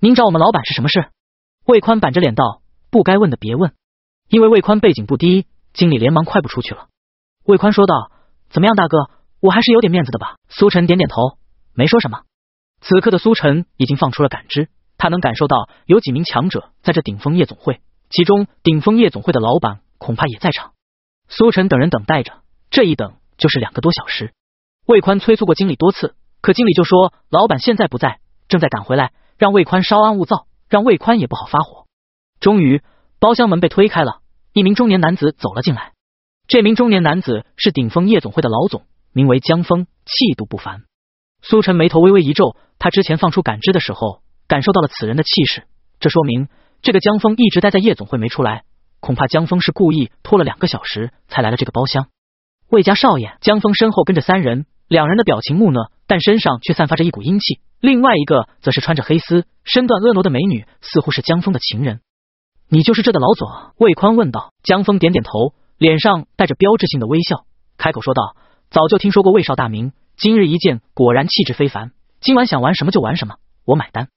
您找我们老板是什么事？”魏宽板着脸道：“不该问的别问。”因为魏宽背景不低，经理连忙快步出去了。魏宽说道：“怎么样，大哥，我还是有点面子的吧？”苏晨点点头，没说什么。此刻的苏晨已经放出了感知，他能感受到有几名强者在这顶峰夜总会，其中顶峰夜总会的老板恐怕也在场。苏晨等人等待着，这一等就是两个多小时。魏宽催促过经理多次，可经理就说老板现在不在，正在赶回来，让魏宽稍安勿躁，让魏宽也不好发火。终于。包厢门被推开了，一名中年男子走了进来。这名中年男子是顶峰夜总会的老总，名为江峰，气度不凡。苏晨眉头微微一皱，他之前放出感知的时候，感受到了此人的气势，这说明这个江峰一直待在夜总会没出来。恐怕江峰是故意拖了两个小时才来了这个包厢。魏家少爷江峰身后跟着三人，两人的表情木讷，但身上却散发着一股阴气。另外一个则是穿着黑丝、身段婀娜的美女，似乎是江峰的情人。你就是这的老总？魏宽问道。江峰点点头，脸上带着标志性的微笑，开口说道：“早就听说过魏少大名，今日一见，果然气质非凡。今晚想玩什么就玩什么，我买单。”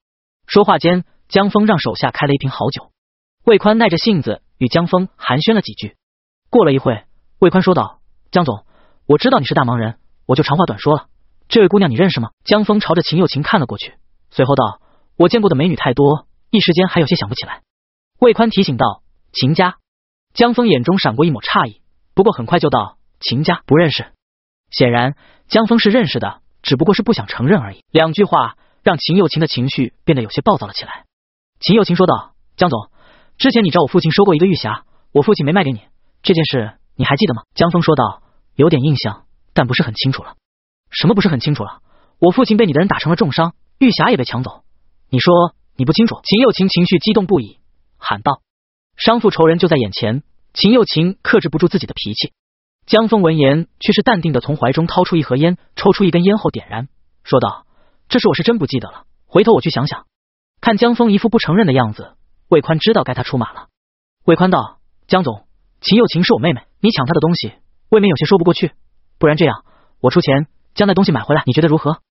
说话间，江峰让手下开了一瓶好酒。魏宽耐着性子与江峰寒暄了几句。过了一会，魏宽说道：“江总，我知道你是大忙人，我就长话短说了。这位姑娘你认识吗？”江峰朝着秦又晴看了过去，随后道：“我见过的美女太多，一时间还有些想不起来。”魏宽提醒道：“秦家。”江峰眼中闪过一抹诧异，不过很快就道：“秦家不认识。”显然江峰是认识的，只不过是不想承认而已。两句话让秦幼晴的情绪变得有些暴躁了起来。秦幼晴说道：“江总，之前你找我父亲收过一个玉匣，我父亲没卖给你，这件事你还记得吗？”江峰说道：“有点印象，但不是很清楚了。”“什么不是很清楚了？我父亲被你的人打成了重伤，玉匣也被抢走，你说你不清楚？”秦幼晴情绪激动不已。喊道：“商父仇人就在眼前。”秦又晴克制不住自己的脾气。江峰闻言却是淡定的，从怀中掏出一盒烟，抽出一根烟后点燃，说道：“这事我是真不记得了，回头我去想想。”看江峰一副不承认的样子，魏宽知道该他出马了。魏宽道：“江总，秦又晴是我妹妹，你抢她的东西，未免有些说不过去。不然这样，我出钱将那东西买回来，你觉得如何？”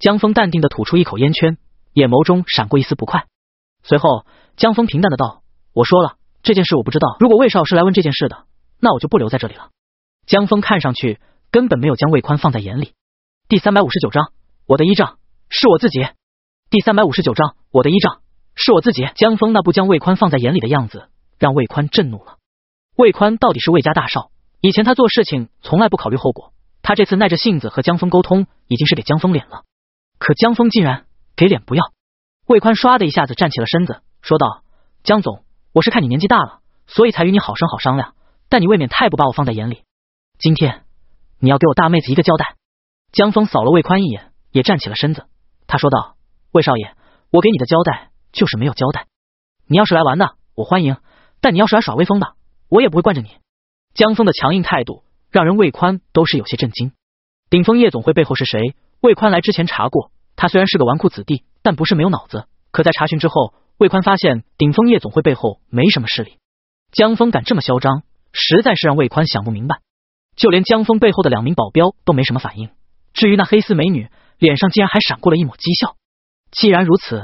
江峰淡定的吐出一口烟圈，眼眸中闪过一丝不快，随后。江峰平淡的道：“我说了这件事我不知道。如果魏少是来问这件事的，那我就不留在这里了。”江峰看上去根本没有将魏宽放在眼里。第三百五十九章，我的依仗是我自己。第三百五十九章，我的依仗是我自己。江峰那不将魏宽放在眼里的样子，让魏宽震怒了。魏宽到底是魏家大少，以前他做事情从来不考虑后果，他这次耐着性子和江峰沟通，已经是给江峰脸了，可江峰竟然给脸不要。魏宽唰的一下子站起了身子。说道：“江总，我是看你年纪大了，所以才与你好生好商量。但你未免太不把我放在眼里。今天你要给我大妹子一个交代。”江峰扫了魏宽一眼，也站起了身子。他说道：“魏少爷，我给你的交代就是没有交代。你要是来玩的，我欢迎；但你要是来耍威风的，我也不会惯着你。”江峰的强硬态度让人魏宽都是有些震惊。鼎峰夜总会背后是谁？魏宽来之前查过，他虽然是个纨绔子弟，但不是没有脑子。可在查询之后。魏宽发现顶峰夜总会背后没什么势力，江峰敢这么嚣张，实在是让魏宽想不明白。就连江峰背后的两名保镖都没什么反应，至于那黑丝美女，脸上竟然还闪过了一抹讥笑。既然如此，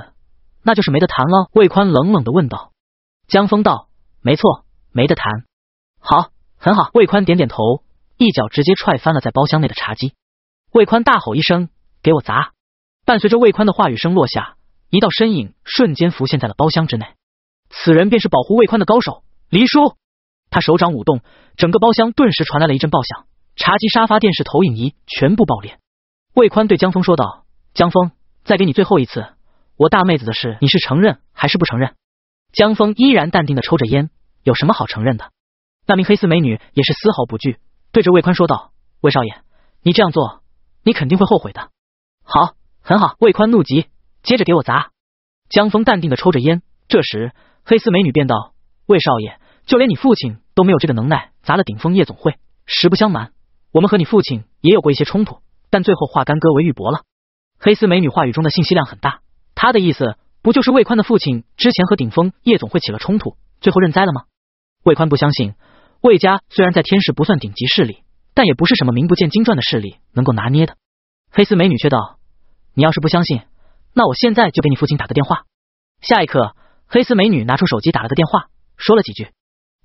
那就是没得谈了。魏宽冷冷的问道。江峰道：“没错，没得谈。好，很好。”魏宽点点头，一脚直接踹翻了在包厢内的茶几。魏宽大吼一声：“给我砸！”伴随着魏宽的话语声落下。一道身影瞬间浮现在了包厢之内，此人便是保护魏宽的高手黎叔。他手掌舞动，整个包厢顿时传来了一阵爆响，茶几、沙发、电视、投影仪全部爆裂。魏宽对江峰说道：“江峰，再给你最后一次，我大妹子的事，你是承认还是不承认？”江峰依然淡定的抽着烟，有什么好承认的？那名黑丝美女也是丝毫不惧，对着魏宽说道：“魏少爷，你这样做，你肯定会后悔的。”“好，很好。”魏宽怒极。接着给我砸！江峰淡定的抽着烟。这时，黑丝美女便道：“魏少爷，就连你父亲都没有这个能耐砸了顶峰夜总会。实不相瞒，我们和你父亲也有过一些冲突，但最后化干戈为玉帛了。”黑丝美女话语中的信息量很大，她的意思不就是魏宽的父亲之前和顶峰夜总会起了冲突，最后认栽了吗？魏宽不相信，魏家虽然在天市不算顶级势力，但也不是什么名不见经传的势力能够拿捏的。黑丝美女却道：“你要是不相信。”那我现在就给你父亲打个电话。下一刻，黑丝美女拿出手机打了个电话，说了几句。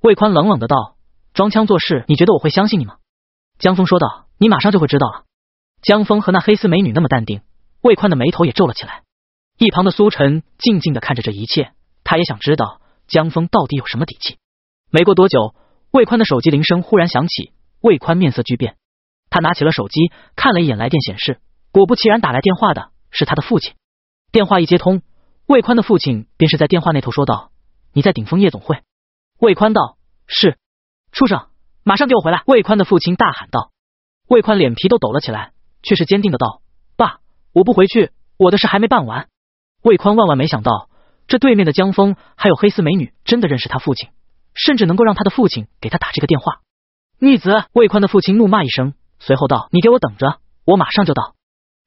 魏宽冷冷的道：“装腔作势，你觉得我会相信你吗？”江峰说道：“你马上就会知道了。”江峰和那黑丝美女那么淡定，魏宽的眉头也皱了起来。一旁的苏晨静静的看着这一切，他也想知道江峰到底有什么底气。没过多久，魏宽的手机铃声忽然响起，魏宽面色巨变，他拿起了手机，看了一眼来电显示，果不其然，打来电话的是他的父亲。电话一接通，魏宽的父亲便是在电话那头说道：“你在顶峰夜总会？”魏宽道：“是。”“畜生，马上给我回来！”魏宽的父亲大喊道。魏宽脸皮都抖了起来，却是坚定的道：“爸，我不回去，我的事还没办完。”魏宽万万没想到，这对面的江峰还有黑丝美女真的认识他父亲，甚至能够让他的父亲给他打这个电话。逆子！魏宽的父亲怒骂一声，随后道：“你给我等着，我马上就到。”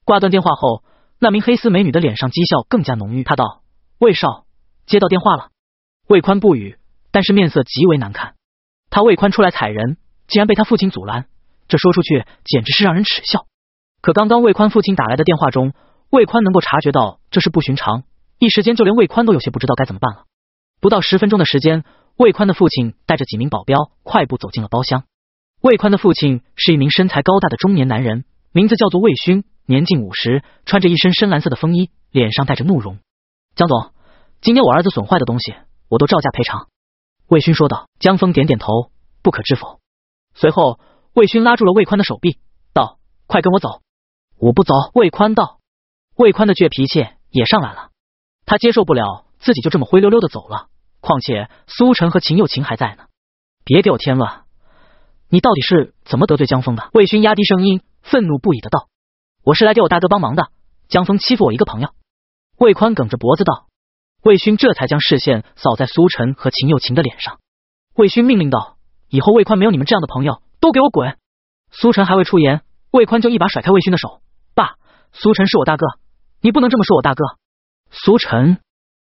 挂断电话后。那名黑丝美女的脸上讥笑更加浓郁，她道：“魏少接到电话了。”魏宽不语，但是面色极为难看。他魏宽出来踩人，竟然被他父亲阻拦，这说出去简直是让人耻笑。可刚刚魏宽父亲打来的电话中，魏宽能够察觉到这是不寻常，一时间就连魏宽都有些不知道该怎么办了。不到十分钟的时间，魏宽的父亲带着几名保镖快步走进了包厢。魏宽的父亲是一名身材高大的中年男人。名字叫做魏勋，年近五十，穿着一身深蓝色的风衣，脸上带着怒容。江总，今天我儿子损坏的东西，我都照价赔偿。”魏勋说道。江峰点点头，不可置否。随后，魏勋拉住了魏宽的手臂，道：“快跟我走！”“我不走。”魏宽道。魏宽的倔脾气也上来了，他接受不了自己就这么灰溜溜的走了。况且苏晨和秦佑晴还在呢，别给我添乱！你到底是怎么得罪江峰的？”魏勋压低声音。愤怒不已的道：“我是来给我大哥帮忙的。”江峰欺负我一个朋友，魏宽梗着脖子道。魏勋这才将视线扫在苏晨和秦又晴的脸上。魏勋命令道：“以后魏宽没有你们这样的朋友，都给我滚！”苏晨还未出言，魏宽就一把甩开魏勋的手：“爸，苏晨是我大哥，你不能这么说我大哥。”苏晨，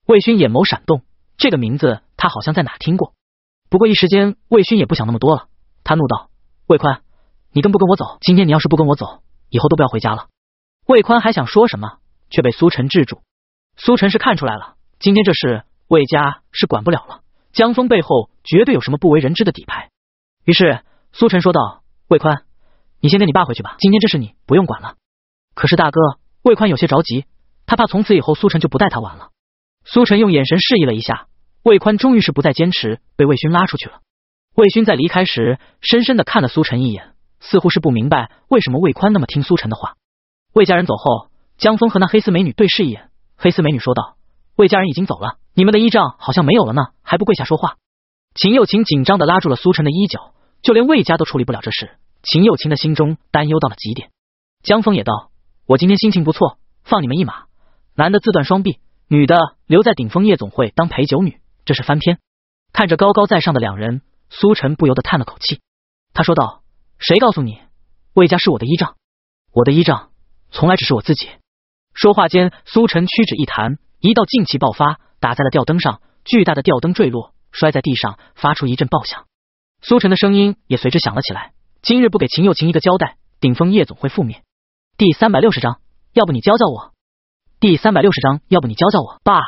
魏勋眼眸闪动，这个名字他好像在哪听过。不过一时间，魏勋也不想那么多了，他怒道：“魏宽！”你跟不跟我走？今天你要是不跟我走，以后都不要回家了。魏宽还想说什么，却被苏晨制住。苏晨是看出来了，今天这事魏家是管不了了。江峰背后绝对有什么不为人知的底牌。于是苏晨说道：“魏宽，你先跟你爸回去吧，今天这事你不用管了。”可是大哥，魏宽有些着急，他怕从此以后苏晨就不带他玩了。苏晨用眼神示意了一下，魏宽终于是不再坚持，被魏勋拉出去了。魏勋在离开时，深深的看了苏晨一眼。似乎是不明白为什么魏宽那么听苏晨的话。魏家人走后，江峰和那黑丝美女对视一眼，黑丝美女说道：“魏家人已经走了，你们的依仗好像没有了呢，还不跪下说话？”秦又晴紧张的拉住了苏晨的衣角，就连魏家都处理不了这事，秦又晴的心中担忧到了极点。江峰也道：“我今天心情不错，放你们一马，男的自断双臂，女的留在顶峰夜总会当陪酒女，这是翻篇。”看着高高在上的两人，苏晨不由得叹了口气，他说道。谁告诉你，魏家是我的依仗？我的依仗从来只是我自己。说话间，苏晨屈指一弹，一道劲气爆发，打在了吊灯上，巨大的吊灯坠落，摔在地上，发出一阵爆响。苏晨的声音也随之响了起来：“今日不给秦有情一个交代，顶峰夜总会覆灭。”第三百六十章，要不你教教我。第三百六十章，要不你教教我。爸，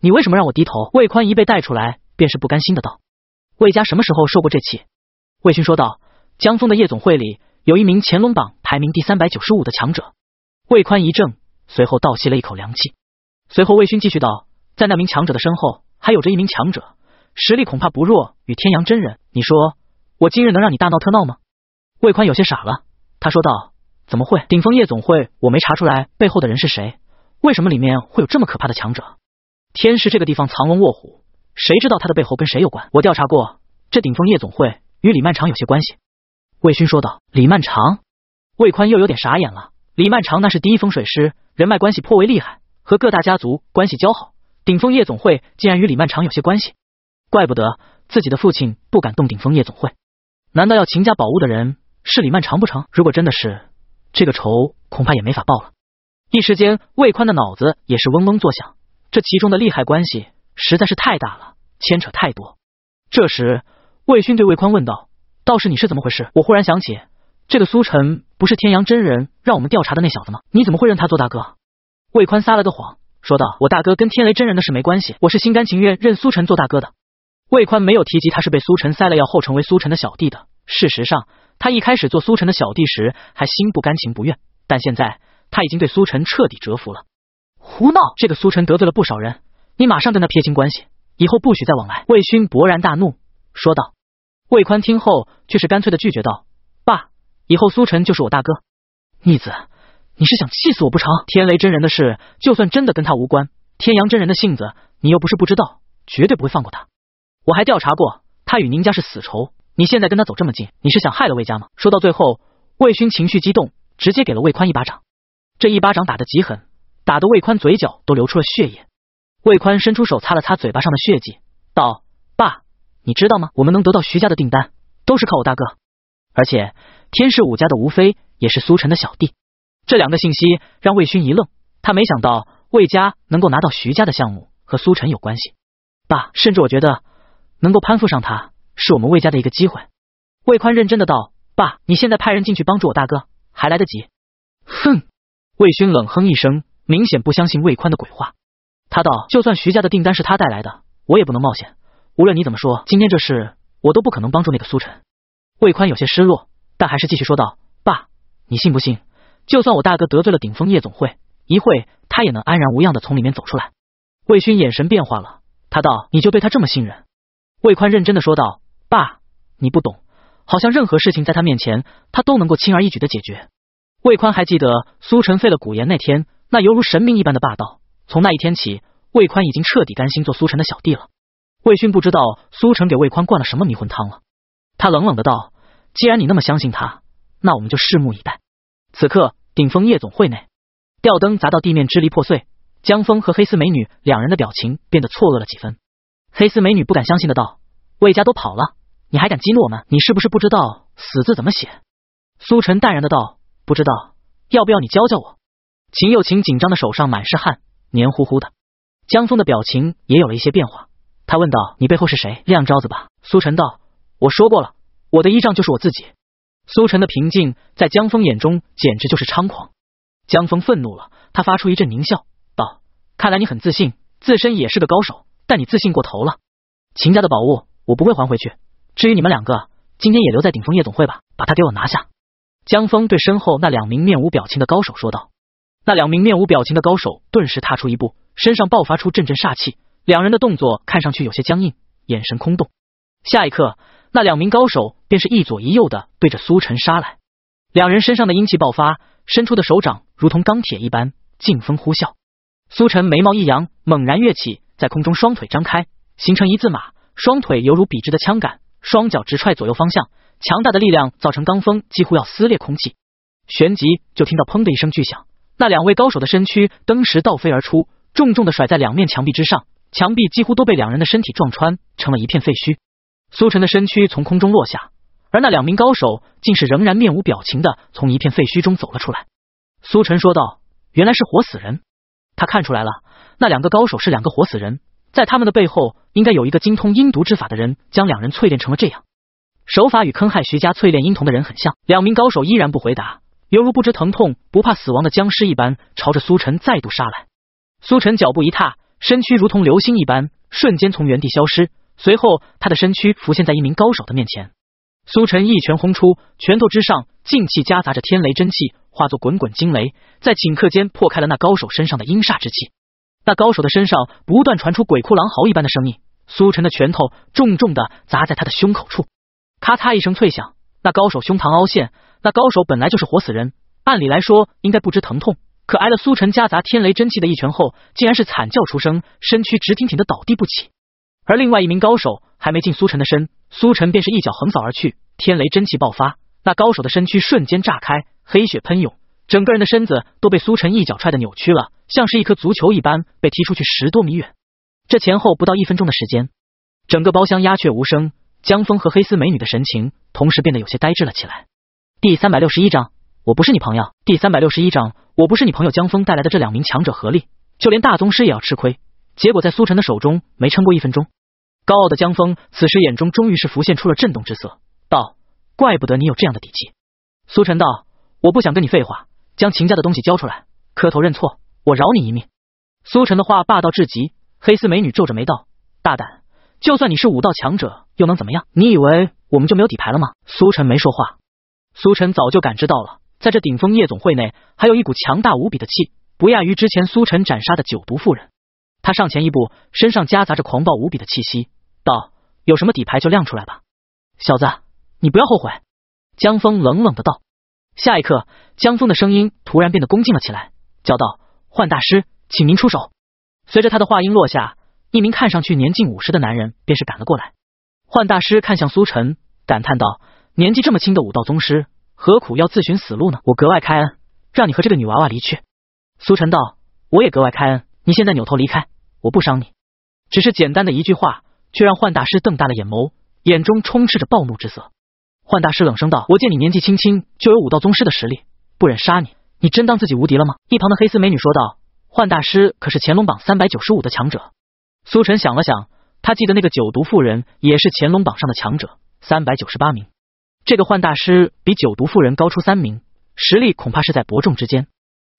你为什么让我低头？魏宽一被带出来，便是不甘心的道：“魏家什么时候受过这气？”魏勋说道。江峰的夜总会里有一名乾隆榜排名第三百九十五的强者，魏宽一怔，随后倒吸了一口凉气。随后魏勋继续道：“在那名强者的身后还有着一名强者，实力恐怕不弱于天阳真人。你说我今日能让你大闹特闹吗？”魏宽有些傻了，他说道：“怎么会？顶峰夜总会我没查出来背后的人是谁，为什么里面会有这么可怕的强者？天师这个地方藏龙卧虎，谁知道他的背后跟谁有关？我调查过，这顶峰夜总会与李漫长有些关系。”魏勋说道：“李曼长，魏宽又有点傻眼了。李曼长那是第一风水师，人脉关系颇为厉害，和各大家族关系交好。顶峰夜总会竟然与李曼长有些关系，怪不得自己的父亲不敢动顶峰夜总会。难道要秦家宝物的人是李曼长不成？如果真的是，这个仇恐怕也没法报了。一时间，魏宽的脑子也是嗡嗡作响，这其中的利害关系实在是太大了，牵扯太多。这时，魏勋对魏宽问道。”道士，你是怎么回事？我忽然想起，这个苏晨不是天阳真人让我们调查的那小子吗？你怎么会认他做大哥？魏宽撒了个谎，说道：“我大哥跟天雷真人的事没关系，我是心甘情愿认苏晨做大哥的。”魏宽没有提及他是被苏晨塞了药后成为苏晨的小弟的。事实上，他一开始做苏晨的小弟时还心不甘情不愿，但现在他已经对苏晨彻底折服了。胡闹！这个苏晨得罪了不少人，你马上跟他撇清关系，以后不许再往来。魏勋勃然大怒，说道。魏宽听后却是干脆的拒绝道：“爸，以后苏晨就是我大哥。逆子，你是想气死我不成？天雷真人的事，就算真的跟他无关，天阳真人的性子你又不是不知道，绝对不会放过他。我还调查过，他与宁家是死仇。你现在跟他走这么近，你是想害了魏家吗？”说到最后，魏勋情绪激动，直接给了魏宽一巴掌。这一巴掌打得极狠，打得魏宽嘴角都流出了血液。魏宽伸出手擦了擦嘴巴上的血迹，道：“爸。”你知道吗？我们能得到徐家的订单，都是靠我大哥。而且天世武家的吴非也是苏晨的小弟。这两个信息让魏勋一愣，他没想到魏家能够拿到徐家的项目和苏晨有关系。爸，甚至我觉得能够攀附上他，是我们魏家的一个机会。魏宽认真的道：“爸，你现在派人进去帮助我大哥，还来得及。”哼，魏勋冷哼一声，明显不相信魏宽的鬼话。他道：“就算徐家的订单是他带来的，我也不能冒险。”无论你怎么说，今天这事我都不可能帮助那个苏晨。魏宽有些失落，但还是继续说道：“爸，你信不信？就算我大哥得罪了顶峰夜总会，一会他也能安然无恙的从里面走出来。”魏勋眼神变化了，他道：“你就对他这么信任？”魏宽认真的说道：“爸，你不懂，好像任何事情在他面前，他都能够轻而易举的解决。”魏宽还记得苏晨废了古岩那天，那犹如神明一般的霸道。从那一天起，魏宽已经彻底甘心做苏晨的小弟了。魏勋不知道苏晨给魏宽灌了什么迷魂汤了，他冷冷的道：“既然你那么相信他，那我们就拭目以待。”此刻，顶峰夜总会内，吊灯砸到地面，支离破碎。江峰和黑丝美女两人的表情变得错愕了几分。黑丝美女不敢相信的道：“魏家都跑了，你还敢激怒我们？你是不是不知道‘死’字怎么写？”苏晨淡然的道：“不知道，要不要你教教我？”秦又晴紧张的手上满是汗，黏糊糊的。江峰的表情也有了一些变化。他问道：“你背后是谁？亮招子吧。”苏晨道：“我说过了，我的依仗就是我自己。”苏晨的平静在江峰眼中简直就是猖狂。江峰愤怒了，他发出一阵狞笑，道：“看来你很自信，自身也是个高手，但你自信过头了。秦家的宝物我不会还回去，至于你们两个，今天也留在顶峰夜总会吧。把他给我拿下。”江峰对身后那两名面无表情的高手说道。那两名面无表情的高手顿时踏出一步，身上爆发出阵阵煞气。两人的动作看上去有些僵硬，眼神空洞。下一刻，那两名高手便是一左一右的对着苏晨杀来。两人身上的阴气爆发，伸出的手掌如同钢铁一般，劲风呼啸。苏晨眉毛一扬，猛然跃起，在空中双腿张开，形成一字马，双腿犹如笔直的枪杆，双脚直踹左右方向，强大的力量造成罡风，几乎要撕裂空气。旋即就听到砰的一声巨响，那两位高手的身躯登时倒飞而出，重重的甩在两面墙壁之上。墙壁几乎都被两人的身体撞穿，成了一片废墟。苏晨的身躯从空中落下，而那两名高手竟是仍然面无表情的从一片废墟中走了出来。苏晨说道：“原来是活死人，他看出来了，那两个高手是两个活死人，在他们的背后应该有一个精通阴毒之法的人将两人淬炼成了这样，手法与坑害徐家淬炼婴童的人很像。”两名高手依然不回答，犹如不知疼痛、不怕死亡的僵尸一般，朝着苏晨再度杀来。苏晨脚步一踏。身躯如同流星一般，瞬间从原地消失。随后，他的身躯浮现在一名高手的面前。苏晨一拳轰出，拳头之上劲气夹杂着天雷真气，化作滚滚惊雷，在顷刻间破开了那高手身上的阴煞之气。那高手的身上不断传出鬼哭狼嚎一般的声音。苏晨的拳头重重的砸在他的胸口处，咔嚓一声脆响，那高手胸膛凹陷。那高手本来就是活死人，按理来说应该不知疼痛。可挨了苏晨夹杂天雷真气的一拳后，竟然是惨叫出声，身躯直挺挺的倒地不起。而另外一名高手还没进苏晨的身，苏晨便是一脚横扫而去，天雷真气爆发，那高手的身躯瞬间炸开，黑血喷涌，整个人的身子都被苏晨一脚踹的扭曲了，像是一颗足球一般被踢出去十多米远。这前后不到一分钟的时间，整个包厢鸦雀无声，江峰和黑丝美女的神情同时变得有些呆滞了起来。第三百六十一章，我不是你朋友。第三百六十一章。我不是你朋友江峰带来的这两名强者合力，就连大宗师也要吃亏。结果在苏晨的手中没撑过一分钟。高傲的江峰此时眼中终于是浮现出了震动之色，道：“怪不得你有这样的底气。”苏晨道：“我不想跟你废话，将秦家的东西交出来，磕头认错，我饶你一命。”苏晨的话霸道至极，黑丝美女皱着眉道：“大胆，就算你是武道强者，又能怎么样？你以为我们就没有底牌了吗？”苏晨没说话，苏晨早就感知到了。在这顶峰夜总会内，还有一股强大无比的气，不亚于之前苏晨斩杀的九毒妇人。他上前一步，身上夹杂着狂暴无比的气息，道：“有什么底牌就亮出来吧，小子，你不要后悔。”江峰冷冷的道。下一刻，江峰的声音突然变得恭敬了起来，叫道：“幻大师，请您出手。”随着他的话音落下，一名看上去年近五十的男人便是赶了过来。幻大师看向苏晨，感叹道：“年纪这么轻的武道宗师。”何苦要自寻死路呢？我格外开恩，让你和这个女娃娃离去。苏晨道：“我也格外开恩，你现在扭头离开，我不伤你。只是简单的一句话，却让幻大师瞪大了眼眸，眼中充斥着暴怒之色。幻大师冷声道：‘我见你年纪轻轻就有武道宗师的实力，不忍杀你。你真当自己无敌了吗？’一旁的黑丝美女说道：‘幻大师可是乾龙榜三百九十五的强者。’苏晨想了想，他记得那个九毒妇人也是乾龙榜上的强者，三百九十八名。”这个幻大师比九毒妇人高出三名，实力恐怕是在伯仲之间。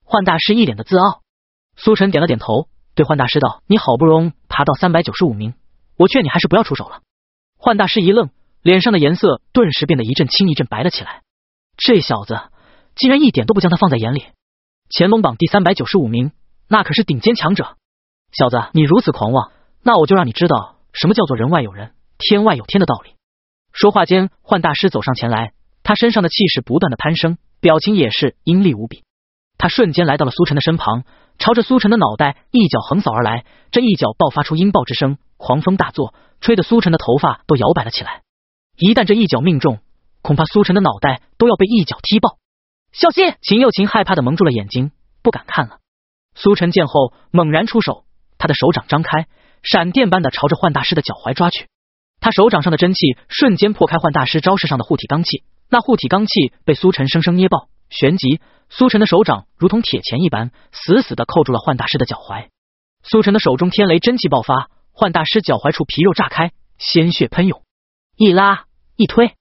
幻大师一脸的自傲，苏晨点了点头，对幻大师道：“你好不容易爬到三百九十五名，我劝你还是不要出手了。”幻大师一愣，脸上的颜色顿时变得一阵青一阵白了起来。这小子竟然一点都不将他放在眼里！乾隆榜第三百九十五名，那可是顶尖强者。小子，你如此狂妄，那我就让你知道什么叫做人外有人，天外有天的道理。说话间，幻大师走上前来，他身上的气势不断的攀升，表情也是阴厉无比。他瞬间来到了苏晨的身旁，朝着苏晨的脑袋一脚横扫而来。这一脚爆发出音爆之声，狂风大作，吹得苏晨的头发都摇摆了起来。一旦这一脚命中，恐怕苏晨的脑袋都要被一脚踢爆。小心！秦又琴害怕的蒙住了眼睛，不敢看了。苏晨见后，猛然出手，他的手掌张开，闪电般的朝着幻大师的脚踝抓去。他手掌上的真气瞬间破开幻大师招式上的护体罡气，那护体罡气被苏晨生生捏爆。旋即，苏晨的手掌如同铁钳一般，死死的扣住了幻大师的脚踝。苏晨的手中天雷真气爆发，幻大师脚踝处皮肉炸开，鲜血喷涌。一拉一推，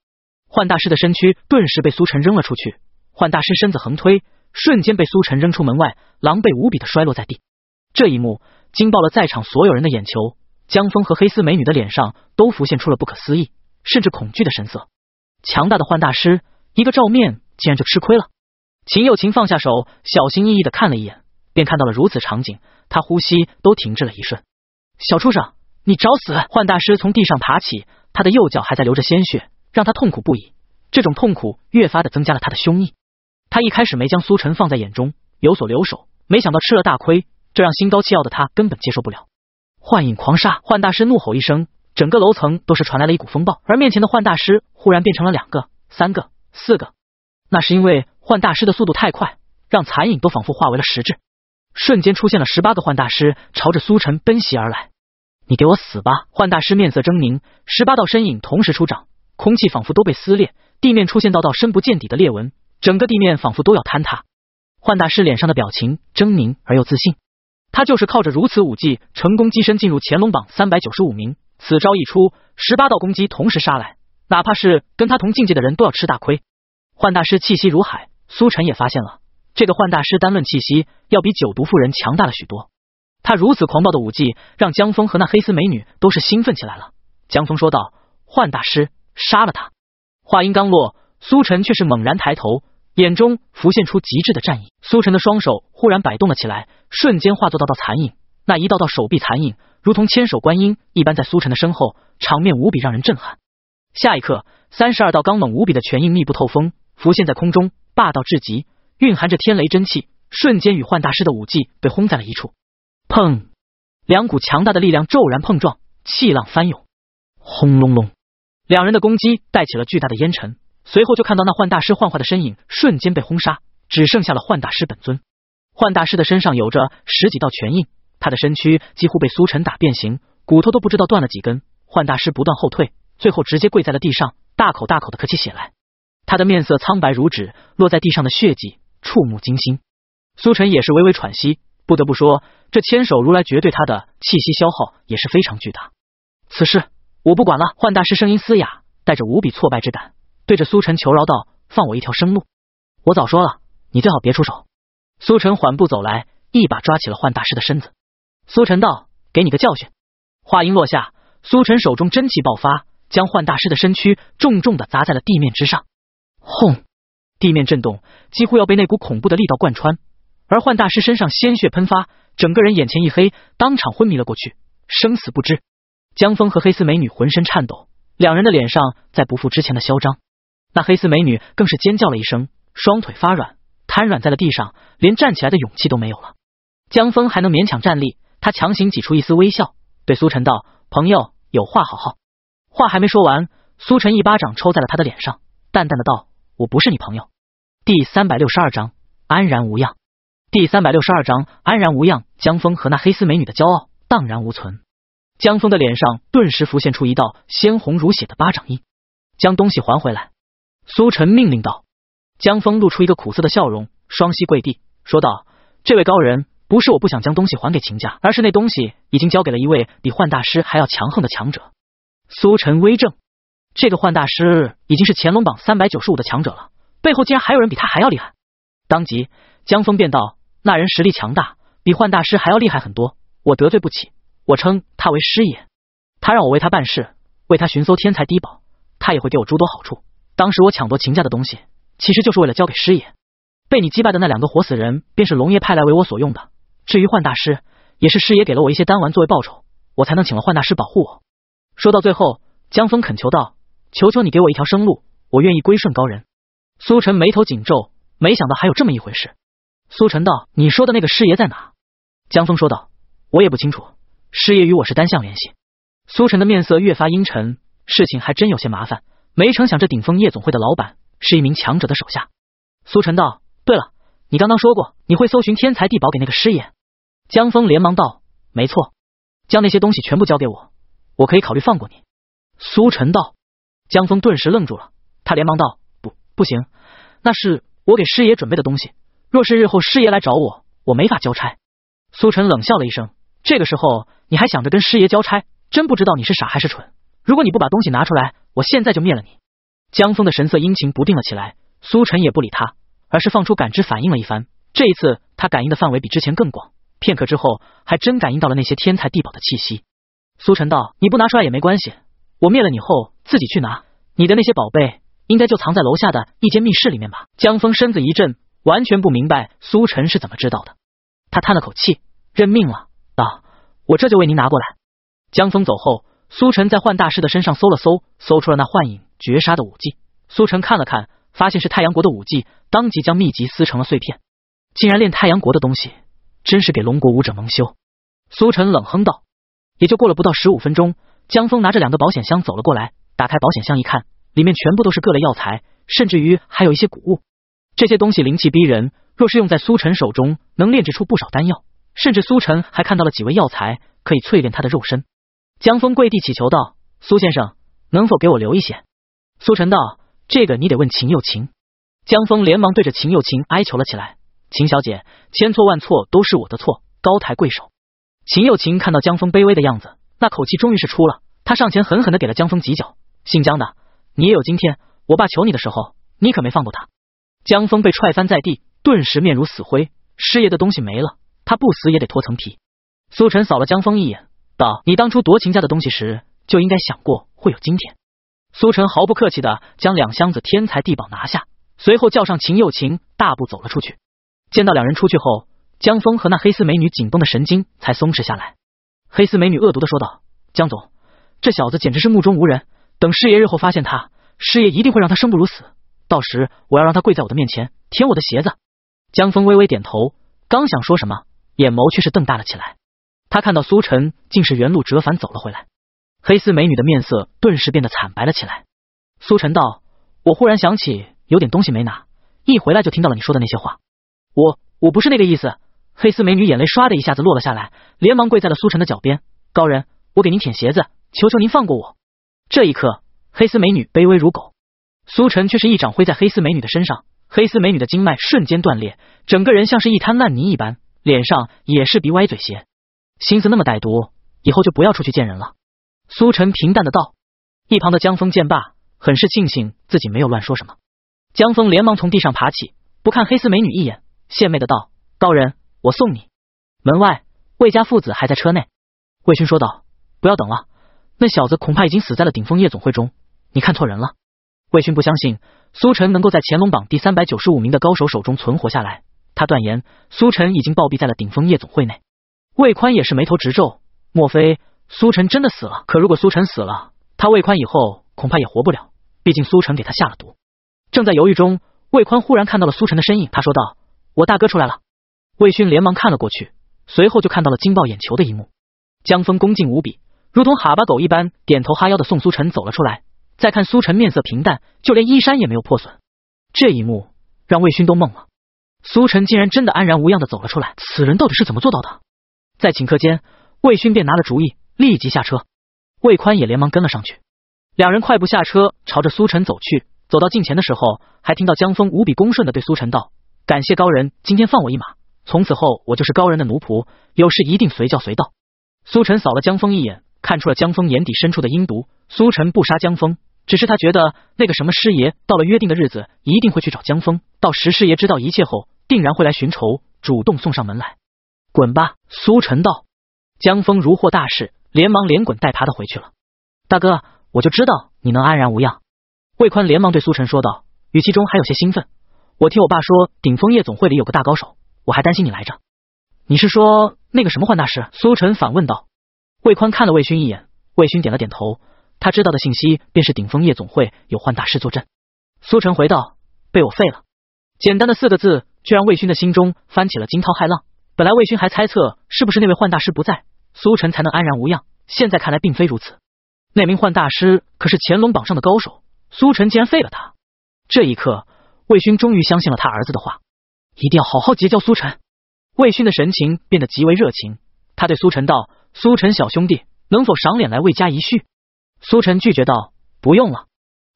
幻大师的身躯顿时被苏晨扔了出去。幻大师身子横推，瞬间被苏晨扔出门外，狼狈无比的摔落在地。这一幕惊爆了在场所有人的眼球。江峰和黑丝美女的脸上都浮现出了不可思议，甚至恐惧的神色。强大的幻大师一个照面竟然就吃亏了。秦又晴放下手，小心翼翼的看了一眼，便看到了如此场景，他呼吸都停滞了一瞬。小畜生，你找死！幻大师从地上爬起，他的右脚还在流着鲜血，让他痛苦不已。这种痛苦越发的增加了他的凶意。他一开始没将苏晨放在眼中，有所留手，没想到吃了大亏，这让心高气傲的他根本接受不了。幻影狂杀，幻大师怒吼一声，整个楼层都是传来了一股风暴，而面前的幻大师忽然变成了两个、三个、四个，那是因为幻大师的速度太快，让残影都仿佛化为了实质，瞬间出现了十八个幻大师朝着苏晨奔袭而来。你给我死吧！幻大师面色狰狞，十八道身影同时出掌，空气仿佛都被撕裂，地面出现道道深不见底的裂纹，整个地面仿佛都要坍塌。幻大师脸上的表情狰狞而又自信。他就是靠着如此武技，成功跻身进入乾隆榜三百九十五名。此招一出，十八道攻击同时杀来，哪怕是跟他同境界的人都要吃大亏。幻大师气息如海，苏晨也发现了，这个幻大师单论气息，要比九毒妇人强大了许多。他如此狂暴的武技，让江峰和那黑丝美女都是兴奋起来了。江峰说道：“幻大师，杀了他！”话音刚落，苏晨却是猛然抬头。眼中浮现出极致的战意，苏晨的双手忽然摆动了起来，瞬间化作道道残影。那一道道手臂残影，如同千手观音一般，在苏晨的身后，场面无比让人震撼。下一刻，三十二道刚猛无比的拳印密不透风，浮现在空中，霸道至极，蕴含着天雷真气，瞬间与幻大师的武技被轰在了一处。砰！两股强大的力量骤然碰撞，气浪翻涌，轰隆隆！两人的攻击带起了巨大的烟尘。随后就看到那幻大师幻化的身影瞬间被轰杀，只剩下了幻大师本尊。幻大师的身上有着十几道拳印，他的身躯几乎被苏晨打变形，骨头都不知道断了几根。幻大师不断后退，最后直接跪在了地上，大口大口的咳起血来。他的面色苍白如纸，落在地上的血迹触目惊心。苏晨也是微微喘息，不得不说，这千手如来绝对他的气息消耗也是非常巨大。此事我不管了。幻大师声音嘶哑，带着无比挫败之感。对着苏晨求饶道：“放我一条生路，我早说了，你最好别出手。”苏晨缓步走来，一把抓起了幻大师的身子。苏晨道：“给你个教训。”话音落下，苏晨手中真气爆发，将幻大师的身躯重重的砸在了地面之上。轰！地面震动，几乎要被那股恐怖的力道贯穿。而幻大师身上鲜血喷发，整个人眼前一黑，当场昏迷了过去，生死不知。江峰和黑丝美女浑身颤抖，两人的脸上再不复之前的嚣张。那黑丝美女更是尖叫了一声，双腿发软，瘫软在了地上，连站起来的勇气都没有了。江峰还能勉强站立，他强行挤出一丝微笑，对苏晨道：“朋友，有话好好。”话还没说完，苏晨一巴掌抽在了他的脸上，淡淡的道：“我不是你朋友。”第三百六十二章安然无恙。第三百六十二章安然无恙。江峰和那黑丝美女的骄傲荡然无存，江峰的脸上顿时浮现出一道鲜红如血的巴掌印。将东西还回来。苏晨命令道：“江峰露出一个苦涩的笑容，双膝跪地，说道：‘这位高人，不是我不想将东西还给秦家，而是那东西已经交给了一位比幻大师还要强横的强者。’”苏晨微怔，这个幻大师已经是乾隆榜三百九十五的强者了，背后竟然还有人比他还要厉害。当即，江峰便道：“那人实力强大，比幻大师还要厉害很多，我得罪不起。我称他为师爷，他让我为他办事，为他寻搜天才低宝，他也会给我诸多好处。”当时我抢夺秦家的东西，其实就是为了交给师爷。被你击败的那两个活死人，便是龙爷派来为我所用的。至于幻大师，也是师爷给了我一些丹丸作为报酬，我才能请了幻大师保护我。说到最后，江峰恳求道：“求求你给我一条生路，我愿意归顺高人。”苏晨眉头紧皱，没想到还有这么一回事。苏晨道：“你说的那个师爷在哪？”江峰说道：“我也不清楚，师爷与我是单向联系。”苏晨的面色越发阴沉，事情还真有些麻烦。没成想，这顶峰夜总会的老板是一名强者的手下。苏晨道：“对了，你刚刚说过你会搜寻天才地宝给那个师爷。”江峰连忙道：“没错，将那些东西全部交给我，我可以考虑放过你。”苏晨道。江峰顿时愣住了，他连忙道：“不，不行，那是我给师爷准备的东西，若是日后师爷来找我，我没法交差。”苏晨冷笑了一声：“这个时候你还想着跟师爷交差，真不知道你是傻还是蠢。如果你不把东西拿出来，”我现在就灭了你！江峰的神色阴晴不定了起来。苏晨也不理他，而是放出感知，反应了一番。这一次，他感应的范围比之前更广。片刻之后，还真感应到了那些天才地宝的气息。苏晨道：“你不拿出来也没关系，我灭了你后自己去拿。你的那些宝贝，应该就藏在楼下的一间密室里面吧？”江峰身子一震，完全不明白苏晨是怎么知道的。他叹了口气，认命了，道：“我这就为您拿过来。”江峰走后。苏晨在幻大师的身上搜了搜，搜出了那幻影绝杀的武技。苏晨看了看，发现是太阳国的武技，当即将秘籍撕成了碎片。竟然练太阳国的东西，真是给龙国武者蒙羞。苏晨冷哼道。也就过了不到十五分钟，江峰拿着两个保险箱走了过来，打开保险箱一看，里面全部都是各类药材，甚至于还有一些古物。这些东西灵气逼人，若是用在苏晨手中，能炼制出不少丹药。甚至苏晨还看到了几味药材，可以淬炼他的肉身。江峰跪地乞求道：“苏先生，能否给我留一些？”苏晨道：“这个你得问秦又晴。”江峰连忙对着秦又晴哀求了起来：“秦小姐，千错万错都是我的错，高抬贵手。”秦又晴看到江峰卑微的样子，那口气终于是出了。他上前狠狠的给了江峰几脚：“姓江的，你也有今天！我爸求你的时候，你可没放过他。”江峰被踹翻在地，顿时面如死灰。师爷的东西没了，他不死也得脱层皮。苏晨扫了江峰一眼。道：“你当初夺秦家的东西时，就应该想过会有今天。苏晨毫不客气的将两箱子天才地宝拿下，随后叫上秦又秦，大步走了出去。见到两人出去后，江峰和那黑丝美女紧绷的神经才松弛下来。黑丝美女恶毒的说道：“江总，这小子简直是目中无人。等师爷日后发现他，师爷一定会让他生不如死。到时我要让他跪在我的面前，舔我的鞋子。”江峰微微点头，刚想说什么，眼眸却是瞪大了起来。他看到苏晨竟是原路折返走了回来，黑丝美女的面色顿时变得惨白了起来。苏晨道：“我忽然想起有点东西没拿，一回来就听到了你说的那些话。我我不是那个意思。”黑丝美女眼泪唰的一下子落了下来，连忙跪在了苏晨的脚边：“高人，我给您舔鞋子，求求您放过我！”这一刻，黑丝美女卑微如狗。苏晨却是一掌挥在黑丝美女的身上，黑丝美女的经脉瞬间断裂，整个人像是一滩烂泥一般，脸上也是鼻歪嘴斜。心思那么歹毒，以后就不要出去见人了。”苏晨平淡的道。一旁的江峰见罢，很是庆幸自己没有乱说什么。江峰连忙从地上爬起，不看黑丝美女一眼，献媚的道：“高人，我送你。”门外，魏家父子还在车内。魏勋说道：“不要等了，那小子恐怕已经死在了顶峰夜总会中。你看错人了。”魏勋不相信苏晨能够在乾隆榜第三百九十五名的高手手中存活下来，他断言苏晨已经暴毙在了顶峰夜总会内。魏宽也是眉头直皱，莫非苏晨真的死了？可如果苏晨死了，他魏宽以后恐怕也活不了，毕竟苏晨给他下了毒。正在犹豫中，魏宽忽然看到了苏晨的身影，他说道：“我大哥出来了。”魏勋连忙看了过去，随后就看到了惊爆眼球的一幕。江峰恭敬无比，如同哈巴狗一般点头哈腰的送苏晨走了出来。再看苏晨面色平淡，就连衣衫也没有破损，这一幕让魏勋都懵了。苏晨竟然真的安然无恙的走了出来，此人到底是怎么做到的？在顷刻间，魏勋便拿了主意，立即下车。魏宽也连忙跟了上去，两人快步下车，朝着苏晨走去。走到近前的时候，还听到江峰无比恭顺的对苏晨道：“感谢高人，今天放我一马。从此后，我就是高人的奴仆，有事一定随叫随到。”苏晨扫了江峰一眼，看出了江峰眼底深处的阴毒。苏晨不杀江峰，只是他觉得那个什么师爷，到了约定的日子，一定会去找江峰。到时师爷知道一切后，定然会来寻仇，主动送上门来。滚吧！苏晨道。江峰如获大事，连忙连滚带爬的回去了。大哥，我就知道你能安然无恙。魏宽连忙对苏晨说道，语气中还有些兴奋。我听我爸说，顶峰夜总会里有个大高手，我还担心你来着。你是说那个什么幻大师？苏晨反问道。魏宽看了魏勋一眼，魏勋点了点头。他知道的信息便是顶峰夜总会有幻大师坐镇。苏晨回道：被我废了。简单的四个字，却让魏勋的心中翻起了惊涛骇浪。本来魏勋还猜测是不是那位幻大师不在，苏晨才能安然无恙。现在看来并非如此。那名幻大师可是乾隆榜上的高手，苏晨竟然废了他。这一刻，魏勋终于相信了他儿子的话，一定要好好结交苏晨。魏勋的神情变得极为热情，他对苏晨道：“苏晨小兄弟，能否赏脸来魏家一叙？”苏晨拒绝道：“不用了。”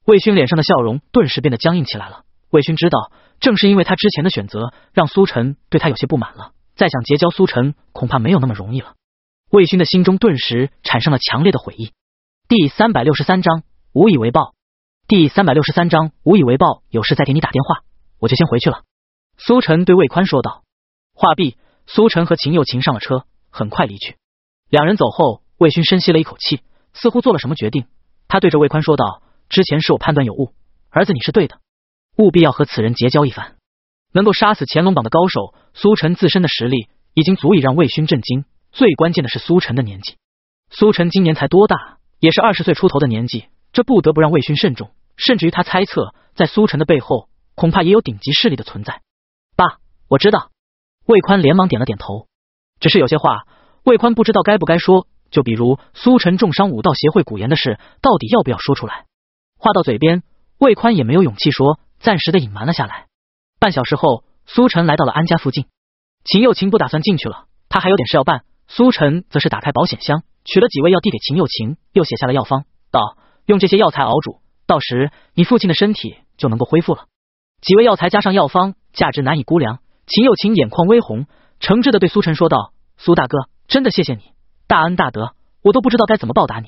魏勋脸上的笑容顿时变得僵硬起来了。魏勋知道，正是因为他之前的选择，让苏晨对他有些不满了。再想结交苏晨，恐怕没有那么容易了。魏勋的心中顿时产生了强烈的悔意。第三百六十三章无以为报。第三百六十三章无以为报。有事再给你打电话，我就先回去了。苏晨对魏宽说道。话毕，苏晨和秦又晴上了车，很快离去。两人走后，魏勋深吸了一口气，似乎做了什么决定。他对着魏宽说道：“之前是我判断有误，儿子你是对的，务必要和此人结交一番。”能够杀死乾隆榜的高手，苏晨自身的实力已经足以让魏勋震惊。最关键的是苏晨的年纪，苏晨今年才多大，也是二十岁出头的年纪，这不得不让魏勋慎重。甚至于他猜测，在苏晨的背后，恐怕也有顶级势力的存在。爸，我知道。魏宽连忙点了点头，只是有些话，魏宽不知道该不该说，就比如苏晨重伤武道协会古岩的事，到底要不要说出来？话到嘴边，魏宽也没有勇气说，暂时的隐瞒了下来。半小时后，苏晨来到了安家附近。秦幼琴不打算进去了，他还有点事要办。苏晨则是打开保险箱，取了几味药递给秦幼琴，又写下了药方，道：“用这些药材熬煮，到时你父亲的身体就能够恢复了。”几味药材加上药方，价值难以估量。秦幼琴眼眶微红，诚挚的对苏晨说道：“苏大哥，真的谢谢你，大恩大德，我都不知道该怎么报答你。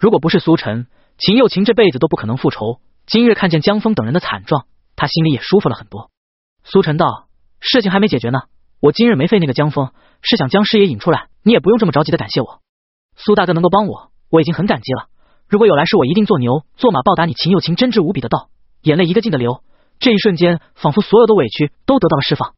如果不是苏晨，秦幼琴这辈子都不可能复仇。今日看见江峰等人的惨状，他心里也舒服了很多。”苏晨道：“事情还没解决呢，我今日没废那个江峰，是想将师爷引出来。你也不用这么着急的感谢我，苏大哥能够帮我，我已经很感激了。如果有来世，我一定做牛做马报答你。”秦又秦真挚无比的道，眼泪一个劲的流，这一瞬间仿佛所有的委屈都得到了释放。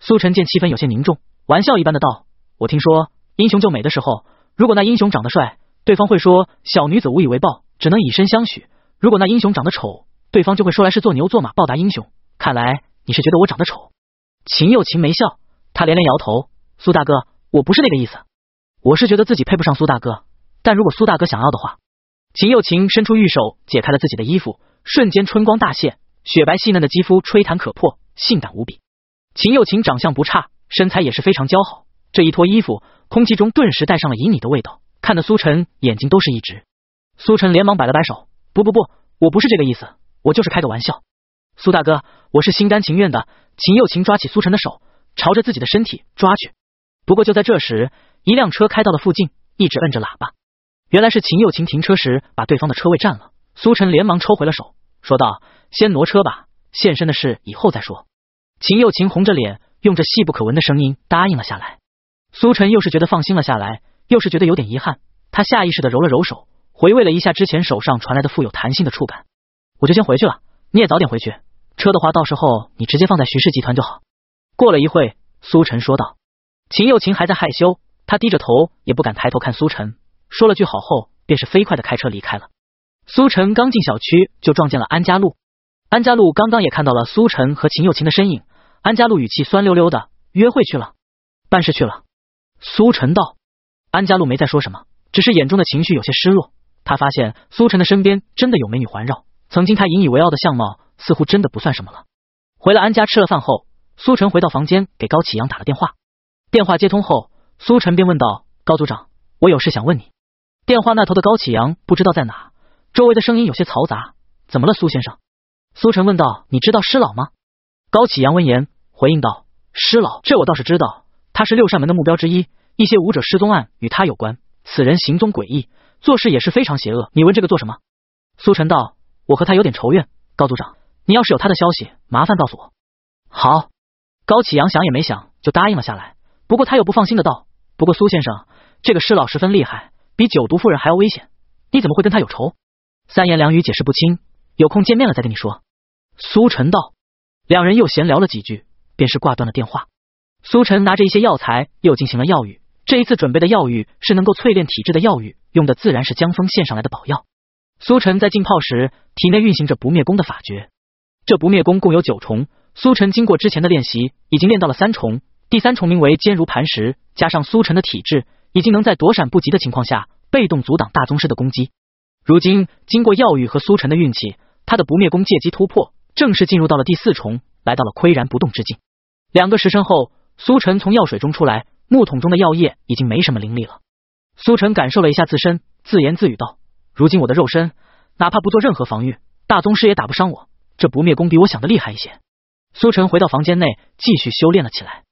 苏晨见气氛有些凝重，玩笑一般的道：“我听说英雄救美的时候，如果那英雄长得帅，对方会说小女子无以为报，只能以身相许；如果那英雄长得丑，对方就会说来是做牛做马报答英雄。看来……”你是觉得我长得丑？秦又晴没笑，他连连摇头。苏大哥，我不是那个意思，我是觉得自己配不上苏大哥。但如果苏大哥想要的话，秦又晴伸出玉手解开了自己的衣服，瞬间春光大现，雪白细嫩的肌肤吹弹可破，性感无比。秦又晴长相不差，身材也是非常姣好，这一脱衣服，空气中顿时带上了旖旎的味道，看得苏晨眼睛都是一直。苏晨连忙摆了摆手：“不不不，我不是这个意思，我就是开个玩笑。”苏大哥，我是心甘情愿的。秦又晴抓起苏晨的手，朝着自己的身体抓去。不过就在这时，一辆车开到了附近，一直摁着喇叭。原来是秦又晴停车时把对方的车位占了。苏晨连忙抽回了手，说道：“先挪车吧，现身的事以后再说。”秦又晴红着脸，用着细不可闻的声音答应了下来。苏晨又是觉得放心了下来，又是觉得有点遗憾。他下意识的揉了揉手，回味了一下之前手上传来的富有弹性的触感。我就先回去了。你也早点回去，车的话到时候你直接放在徐氏集团就好。过了一会，苏晨说道。秦又晴还在害羞，他低着头也不敢抬头看苏晨，说了句好后，便是飞快的开车离开了。苏晨刚进小区就撞见了安家路，安家路刚刚也看到了苏晨和秦又晴的身影。安家路语气酸溜溜的，约会去了，办事去了。苏晨道。安家路没再说什么，只是眼中的情绪有些失落。他发现苏晨的身边真的有美女环绕。曾经他引以为傲的相貌，似乎真的不算什么了。回了安家吃了饭后，苏晨回到房间给高启阳打了电话。电话接通后，苏晨便问道：“高组长，我有事想问你。”电话那头的高启阳不知道在哪，周围的声音有些嘈杂。怎么了，苏先生？苏晨问道：“你知道施老吗？”高启阳闻言回应道：“施老，这我倒是知道，他是六扇门的目标之一，一些武者失踪案与他有关。此人行踪诡异，做事也是非常邪恶。你问这个做什么？”苏晨道。我和他有点仇怨，高组长，你要是有他的消息，麻烦告诉我。好，高启阳想也没想就答应了下来。不过他又不放心的道：“不过苏先生，这个施老十分厉害，比九毒夫人还要危险，你怎么会跟他有仇？”三言两语解释不清，有空见面了再跟你说。苏晨道。两人又闲聊了几句，便是挂断了电话。苏晨拿着一些药材，又进行了药浴。这一次准备的药浴是能够淬炼体质的药浴，用的自然是江峰献上来的宝药。苏晨在浸泡时，体内运行着不灭功的法诀。这不灭功共有九重，苏晨经过之前的练习，已经练到了三重。第三重名为坚如磐石，加上苏晨的体质，已经能在躲闪不及的情况下，被动阻挡大宗师的攻击。如今经过药浴和苏晨的运气，他的不灭功借机突破，正式进入到了第四重，来到了岿然不动之境。两个时辰后，苏晨从药水中出来，木桶中的药液已经没什么灵力了。苏晨感受了一下自身，自言自语道。如今我的肉身，哪怕不做任何防御，大宗师也打不伤我。这不灭功比我想的厉害一些。苏晨回到房间内，继续修炼了起来。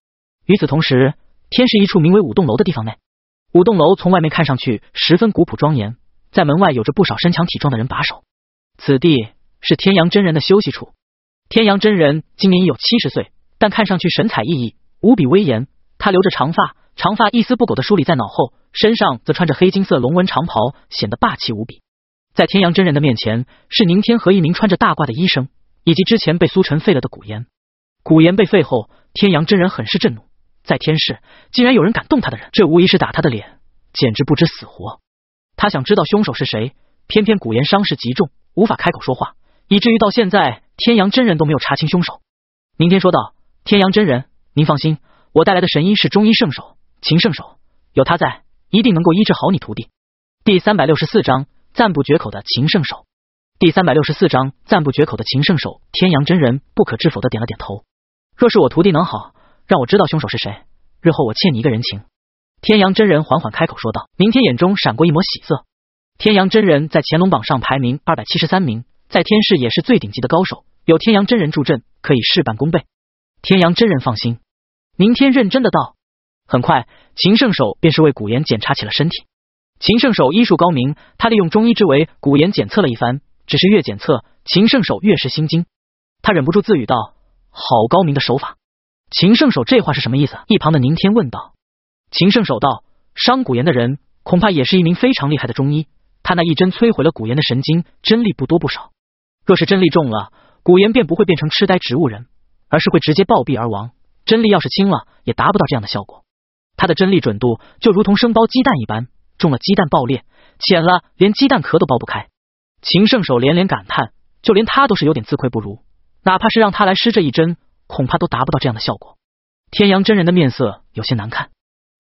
与此同时，天是一处名为五栋楼的地方内，五栋楼从外面看上去十分古朴庄严，在门外有着不少身强体壮的人把守。此地是天阳真人的休息处。天阳真人今年已有七十岁，但看上去神采奕奕，无比威严。他留着长发。长发一丝不苟的梳理在脑后，身上则穿着黑金色龙纹长袍，显得霸气无比。在天阳真人的面前，是宁天和一名穿着大褂的医生，以及之前被苏晨废了的古岩。古岩被废后，天阳真人很是震怒，在天世竟然有人敢动他的人，这无疑是打他的脸，简直不知死活。他想知道凶手是谁，偏偏古岩伤势极重，无法开口说话，以至于到现在天阳真人都没有查清凶手。宁天说道：“天阳真人，您放心，我带来的神医是中医圣手。”情圣手有他在，一定能够医治好你徒弟。第三百六十四章赞不绝口的情圣手。第三百六十四章赞不绝口的情圣手。天阳真人不可置否的点了点头。若是我徒弟能好，让我知道凶手是谁，日后我欠你一个人情。天阳真人缓缓开口说道，明天眼中闪过一抹喜色。天阳真人在乾隆榜上排名二百七十三名，在天世也是最顶级的高手。有天阳真人助阵，可以事半功倍。天阳真人放心，明天认真的道。很快，秦圣手便是为古岩检查起了身体。秦圣手医术高明，他利用中医之为古岩检测了一番。只是越检测，秦圣手越是心惊，他忍不住自语道：“好高明的手法。”秦圣手这话是什么意思？一旁的宁天问道。秦圣手道：“伤古岩的人恐怕也是一名非常厉害的中医，他那一针摧毁了古岩的神经，真力不多不少。若是真力重了，古岩便不会变成痴呆植物人，而是会直接暴毙而亡。真力要是轻了，也达不到这样的效果。”他的针力准度就如同生包鸡蛋一般，中了鸡蛋爆裂，浅了连鸡蛋壳都剥不开。秦圣手连连感叹，就连他都是有点自愧不如，哪怕是让他来施这一针，恐怕都达不到这样的效果。天阳真人的面色有些难看，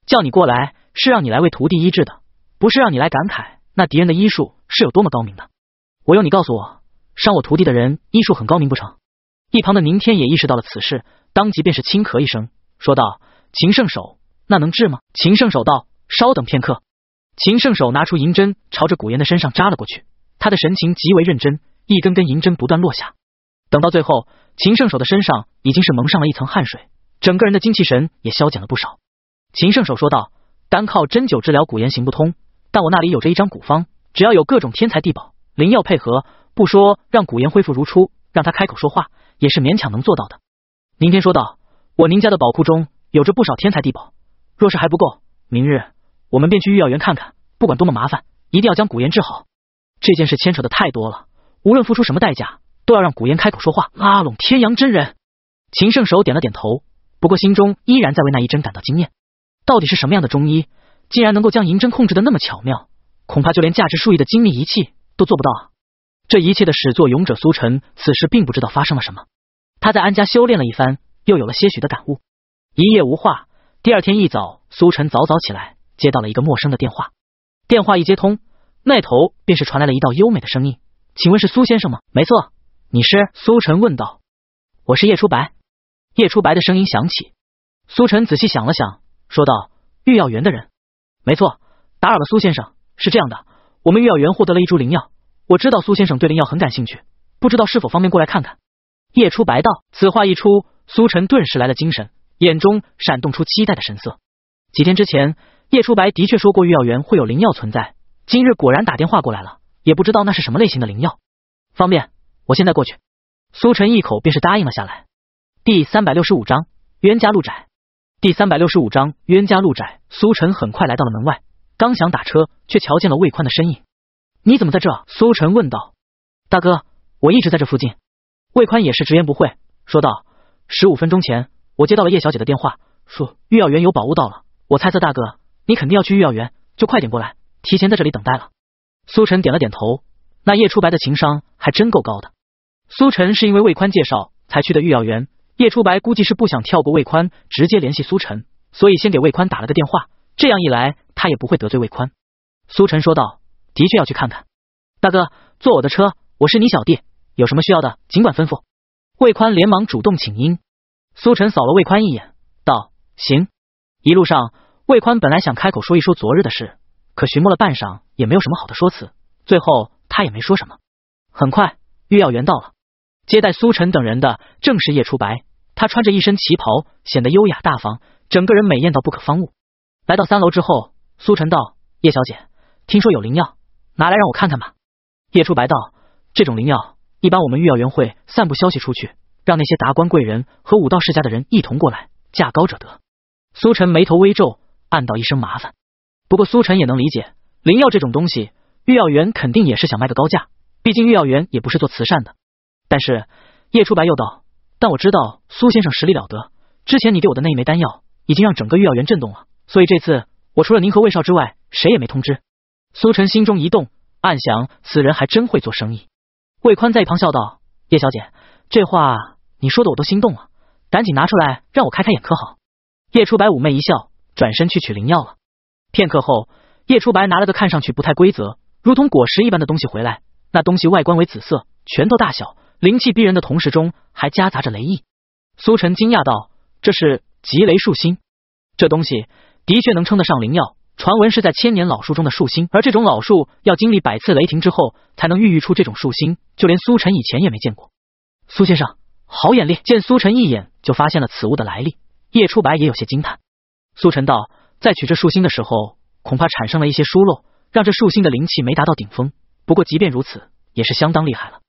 叫你过来是让你来为徒弟医治的，不是让你来感慨那敌人的医术是有多么高明的。我用你告诉我，伤我徒弟的人医术很高明不成？一旁的宁天也意识到了此事，当即便是轻咳一声，说道：“秦圣手。”那能治吗？秦圣手道：“稍等片刻。”秦圣手拿出银针，朝着古岩的身上扎了过去。他的神情极为认真，一根根银针不断落下。等到最后，秦圣手的身上已经是蒙上了一层汗水，整个人的精气神也消减了不少。秦圣手说道：“单靠针灸治疗古岩行不通，但我那里有着一张古方，只要有各种天才地宝、灵药配合，不说让古岩恢复如初，让他开口说话也是勉强能做到的。”宁天说道：“我宁家的宝库中有着不少天才地宝。”若是还不够，明日我们便去御药园看看。不管多么麻烦，一定要将古岩治好。这件事牵扯的太多了，无论付出什么代价，都要让古岩开口说话，拉拢天阳真人。秦圣手点了点头，不过心中依然在为那一针感到惊艳。到底是什么样的中医，竟然能够将银针控制的那么巧妙？恐怕就连价值数亿的精密仪器都做不到啊！这一切的始作俑者苏晨，此时并不知道发生了什么。他在安家修炼了一番，又有了些许的感悟。一夜无话。第二天一早，苏晨早早起来，接到了一个陌生的电话。电话一接通，那头便是传来了一道优美的声音：“请问是苏先生吗？”“没错，你是？”苏晨问道。“我是叶初白。”叶初白的声音响起。苏晨仔细想了想，说道：“御药园的人？”“没错，打扰了苏先生。是这样的，我们御药园获得了一株灵药，我知道苏先生对灵药很感兴趣，不知道是否方便过来看看？”叶初白道。此话一出，苏晨顿时来了精神。眼中闪动出期待的神色。几天之前，叶初白的确说过御药园会有灵药存在，今日果然打电话过来了，也不知道那是什么类型的灵药。方便，我现在过去。苏晨一口便是答应了下来。第三百六十五章冤家路窄。第三百六十五章冤家路窄。苏晨很快来到了门外，刚想打车，却瞧见了魏宽的身影。你怎么在这？苏晨问道。大哥，我一直在这附近。魏宽也是直言不讳说道：“十五分钟前。”我接到了叶小姐的电话，说御药园有宝物到了。我猜测大哥你肯定要去御药园，就快点过来，提前在这里等待了。苏晨点了点头，那叶初白的情商还真够高的。苏晨是因为魏宽介绍才去的御药园，叶初白估计是不想跳过魏宽直接联系苏晨，所以先给魏宽打了个电话。这样一来，他也不会得罪魏宽。苏晨说道：“的确要去看看，大哥坐我的车，我是你小弟，有什么需要的尽管吩咐。”魏宽连忙主动请缨。苏晨扫了魏宽一眼，道：“行。”一路上，魏宽本来想开口说一说昨日的事，可寻摸了半晌也没有什么好的说辞，最后他也没说什么。很快，御药园到了，接待苏晨等人的正是叶初白。他穿着一身旗袍，显得优雅大方，整个人美艳到不可方物。来到三楼之后，苏晨道：“叶小姐，听说有灵药，拿来让我看看吧。”叶初白道：“这种灵药，一般我们御药园会散布消息出去。”让那些达官贵人和武道世家的人一同过来，价高者得。苏晨眉头微皱，暗道一声麻烦。不过苏晨也能理解，灵药这种东西，御药园肯定也是想卖个高价，毕竟御药园也不是做慈善的。但是叶初白又道：“但我知道苏先生实力了得，之前你给我的那一枚丹药，已经让整个御药园震动了。所以这次我除了您和魏少之外，谁也没通知。”苏晨心中一动，暗想此人还真会做生意。魏宽在一旁笑道：“叶小姐。”这话你说的我都心动了，赶紧拿出来让我开开眼可好？叶初白妩媚一笑，转身去取灵药了。片刻后，叶初白拿了个看上去不太规则、如同果实一般的东西回来。那东西外观为紫色，拳头大小，灵气逼人的同时中还夹杂着雷意。苏晨惊讶道：“这是极雷树心，这东西的确能称得上灵药。传闻是在千年老树中的树心，而这种老树要经历百次雷霆之后才能孕育出这种树心，就连苏晨以前也没见过。”苏先生，好眼力！见苏晨一眼就发现了此物的来历，叶初白也有些惊叹。苏晨道：“在取这树心的时候，恐怕产生了一些疏漏，让这树心的灵气没达到顶峰。不过，即便如此，也是相当厉害了。”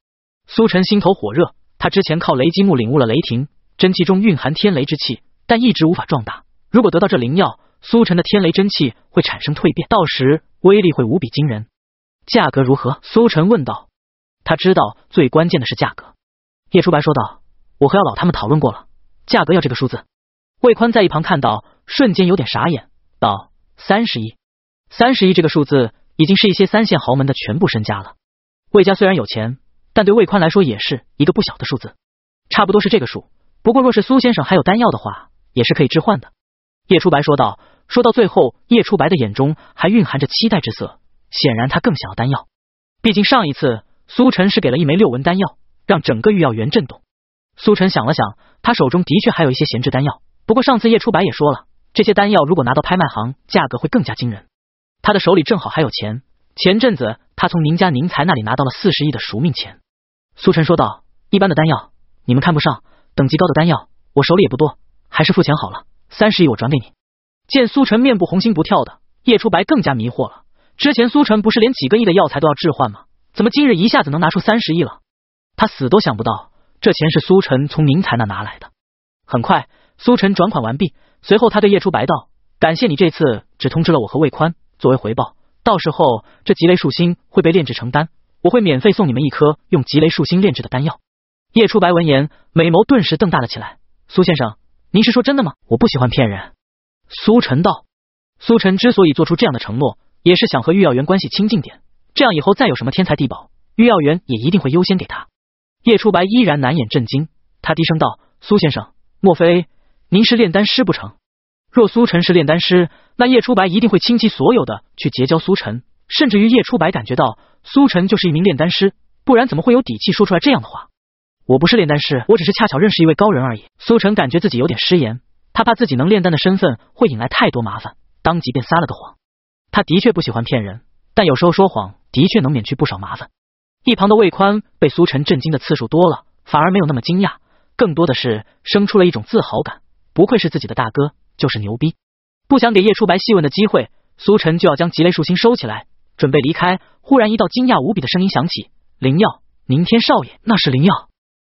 苏晨心头火热，他之前靠雷击木领悟了雷霆真气，中蕴含天雷之气，但一直无法壮大。如果得到这灵药，苏晨的天雷真气会产生蜕变，到时威力会无比惊人。价格如何？苏晨问道。他知道最关键的是价格。叶初白说道：“我和药老他们讨论过了，价格要这个数字。”魏宽在一旁看到，瞬间有点傻眼，道：“三十亿，三十亿这个数字，已经是一些三线豪门的全部身家了。魏家虽然有钱，但对魏宽来说，也是一个不小的数字，差不多是这个数。不过，若是苏先生还有丹药的话，也是可以置换的。”叶初白说道。说到最后，叶初白的眼中还蕴含着期待之色，显然他更想要丹药。毕竟上一次苏晨是给了一枚六文丹药。让整个御药园震动。苏晨想了想，他手中的确还有一些闲置丹药，不过上次叶初白也说了，这些丹药如果拿到拍卖行，价格会更加惊人。他的手里正好还有钱，前阵子他从宁家宁财那里拿到了四十亿的赎命钱。苏晨说道：“一般的丹药你们看不上，等级高的丹药我手里也不多，还是付钱好了。三十亿我转给你。”见苏晨面部红心不跳的，叶初白更加迷惑了。之前苏晨不是连几个亿的药材都要置换吗？怎么今日一下子能拿出三十亿了？他死都想不到，这钱是苏晨从宁才那拿来的。很快，苏晨转款完毕，随后他对叶初白道：“感谢你这次只通知了我和魏宽。作为回报，到时候这极雷树心会被炼制成丹，我会免费送你们一颗用极雷树心炼制的丹药。”叶初白闻言，美眸顿时瞪大了起来：“苏先生，您是说真的吗？”“我不喜欢骗人。”苏晨道。苏晨之所以做出这样的承诺，也是想和御药园关系亲近点，这样以后再有什么天才地宝，御药园也一定会优先给他。叶初白依然难掩震惊，他低声道：“苏先生，莫非您是炼丹师不成？若苏晨是炼丹师，那叶初白一定会倾其所有的去结交苏晨。甚至于叶初白感觉到苏晨就是一名炼丹师，不然怎么会有底气说出来这样的话？我不是炼丹师，我只是恰巧认识一位高人而已。”苏晨感觉自己有点失言，他怕自己能炼丹的身份会引来太多麻烦，当即便撒了个谎。他的确不喜欢骗人，但有时候说谎的确能免去不少麻烦。一旁的魏宽被苏晨震惊的次数多了，反而没有那么惊讶，更多的是生出了一种自豪感。不愧是自己的大哥，就是牛逼！不想给叶初白细问的机会，苏晨就要将极雷术心收起来，准备离开。忽然，一道惊讶无比的声音响起：“灵药，宁天少爷，那是灵药！”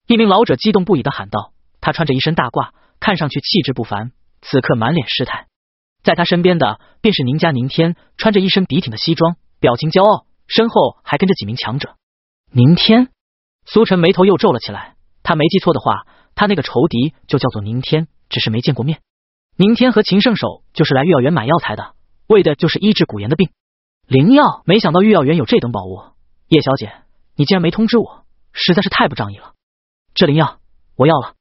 一名老者激动不已的喊道。他穿着一身大褂，看上去气质不凡，此刻满脸失态。在他身边的便是宁家宁天，穿着一身笔挺的西装，表情骄傲，身后还跟着几名强者。明天，苏晨眉头又皱了起来。他没记错的话，他那个仇敌就叫做宁天，只是没见过面。宁天和秦圣手就是来御药园买药材的，为的就是医治古岩的病。灵药，没想到御药园有这等宝物。叶小姐，你竟然没通知我，实在是太不仗义了。这灵药我要了。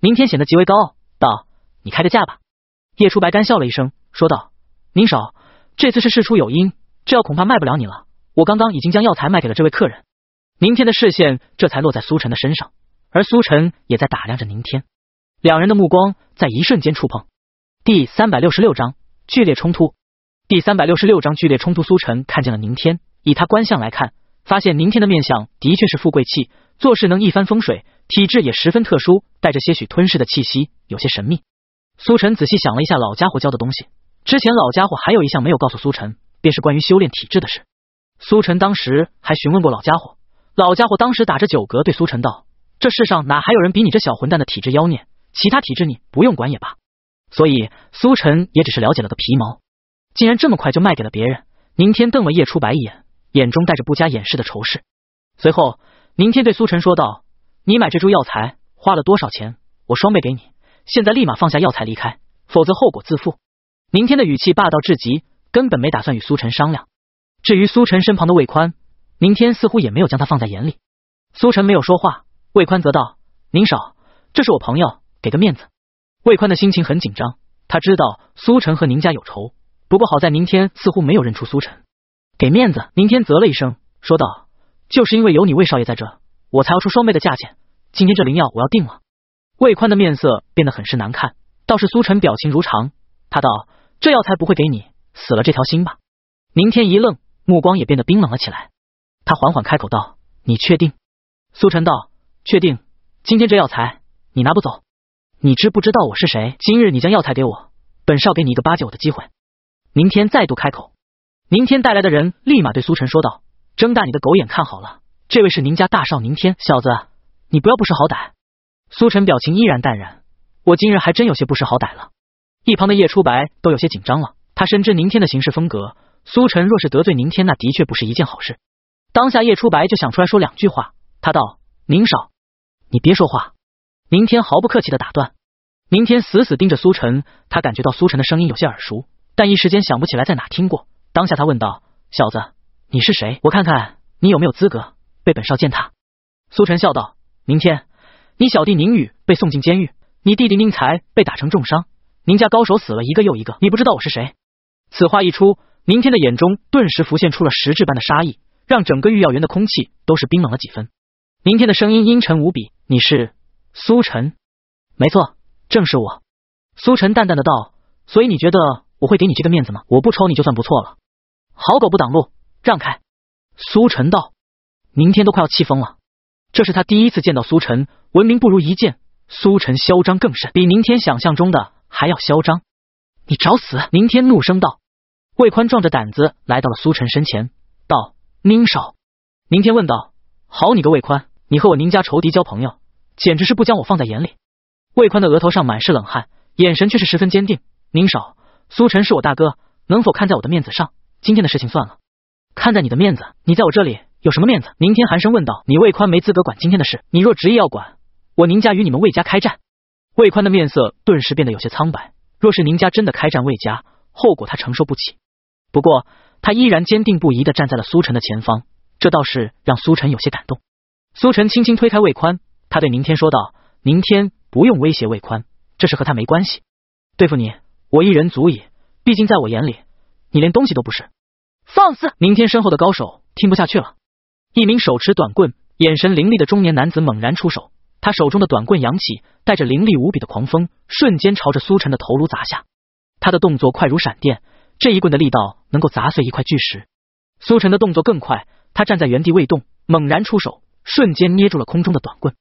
明天显得极为高傲，道：“你开个价吧。”叶初白干笑了一声，说道：“宁少，这次是事出有因，这药恐怕卖不了你了。我刚刚已经将药材卖给了这位客人。”宁天的视线这才落在苏晨的身上，而苏晨也在打量着宁天。两人的目光在一瞬间触碰。第三百六十六章剧烈冲突。第三百六十六章剧烈冲突。苏晨看见了宁天，以他观相来看，发现宁天的面相的确是富贵气，做事能一帆风顺，体质也十分特殊，带着些许吞噬的气息，有些神秘。苏晨仔细想了一下老家伙教的东西，之前老家伙还有一项没有告诉苏晨，便是关于修炼体质的事。苏晨当时还询问过老家伙。老家伙当时打着酒嗝对苏晨道：“这世上哪还有人比你这小混蛋的体质妖孽？其他体质你不用管也罢。”所以苏晨也只是了解了个皮毛，竟然这么快就卖给了别人。宁天瞪了叶初白一眼，眼中带着不加掩饰的仇视。随后，宁天对苏晨说道：“你买这株药材花了多少钱？我双倍给你。现在立马放下药材离开，否则后果自负。”宁天的语气霸道至极，根本没打算与苏晨商量。至于苏晨身旁的魏宽。明天似乎也没有将他放在眼里，苏晨没有说话，魏宽则道：“宁少，这是我朋友，给个面子。”魏宽的心情很紧张，他知道苏晨和宁家有仇，不过好在明天似乎没有认出苏晨，给面子。明天啧了一声，说道：“就是因为有你魏少爷在这，我才要出双倍的价钱。今天这灵药我要定了。”魏宽的面色变得很是难看，倒是苏晨表情如常，他道：“这药材不会给你，死了这条心吧？”明天一愣，目光也变得冰冷了起来。他缓缓开口道：“你确定？”苏晨道：“确定。今天这药材你拿不走，你知不知道我是谁？今日你将药材给我，本少给你一个巴结我的机会。明天再度开口，明天带来的人立马对苏晨说道：‘睁大你的狗眼，看好了，这位是宁家大少。’宁天小子，你不要不识好歹。”苏晨表情依然淡然：“我今日还真有些不识好歹了。”一旁的叶初白都有些紧张了，他深知宁天的行事风格，苏晨若是得罪宁天，那的确不是一件好事。当下，叶初白就想出来说两句话。他道：“宁少，你别说话。”明天毫不客气的打断。明天死死盯着苏晨，他感觉到苏晨的声音有些耳熟，但一时间想不起来在哪听过。当下他问道：“小子，你是谁？我看看你有没有资格被本少践踏。”苏晨笑道：“明天，你小弟宁宇被送进监狱，你弟弟宁才被打成重伤，宁家高手死了一个又一个，你不知道我是谁？”此话一出，明天的眼中顿时浮现出了实质般的杀意。让整个御药园的空气都是冰冷了几分。明天的声音阴沉无比：“你是苏晨，没错，正是我。”苏晨淡淡的道：“所以你觉得我会给你这个面子吗？我不抽你就算不错了。好狗不挡路，让开。”苏晨道。明天都快要气疯了，这是他第一次见到苏晨，闻名不如一见，苏晨嚣张更甚，比明天想象中的还要嚣张。你找死！明天怒声道。魏宽壮着胆子来到了苏晨身前，道。宁少，宁天问道：“好你个魏宽，你和我宁家仇敌交朋友，简直是不将我放在眼里。”魏宽的额头上满是冷汗，眼神却是十分坚定。宁少，苏晨是我大哥，能否看在我的面子上，今天的事情算了？看在你的面子，你在我这里有什么面子？宁天寒声问道：“你魏宽没资格管今天的事，你若执意要管，我宁家与你们魏家开战。”魏宽的面色顿时变得有些苍白。若是宁家真的开战魏家，后果他承受不起。不过。他依然坚定不移的站在了苏晨的前方，这倒是让苏晨有些感动。苏晨轻轻推开魏宽，他对明天说道：“明天不用威胁魏宽，这事和他没关系。对付你，我一人足矣。毕竟在我眼里，你连东西都不是。”放肆！明天身后的高手听不下去了，一名手持短棍、眼神凌厉的中年男子猛然出手，他手中的短棍扬起，带着凌厉无比的狂风，瞬间朝着苏晨的头颅砸下。他的动作快如闪电。这一棍的力道能够砸碎一块巨石，苏晨的动作更快，他站在原地未动，猛然出手，瞬间捏住了空中的短棍，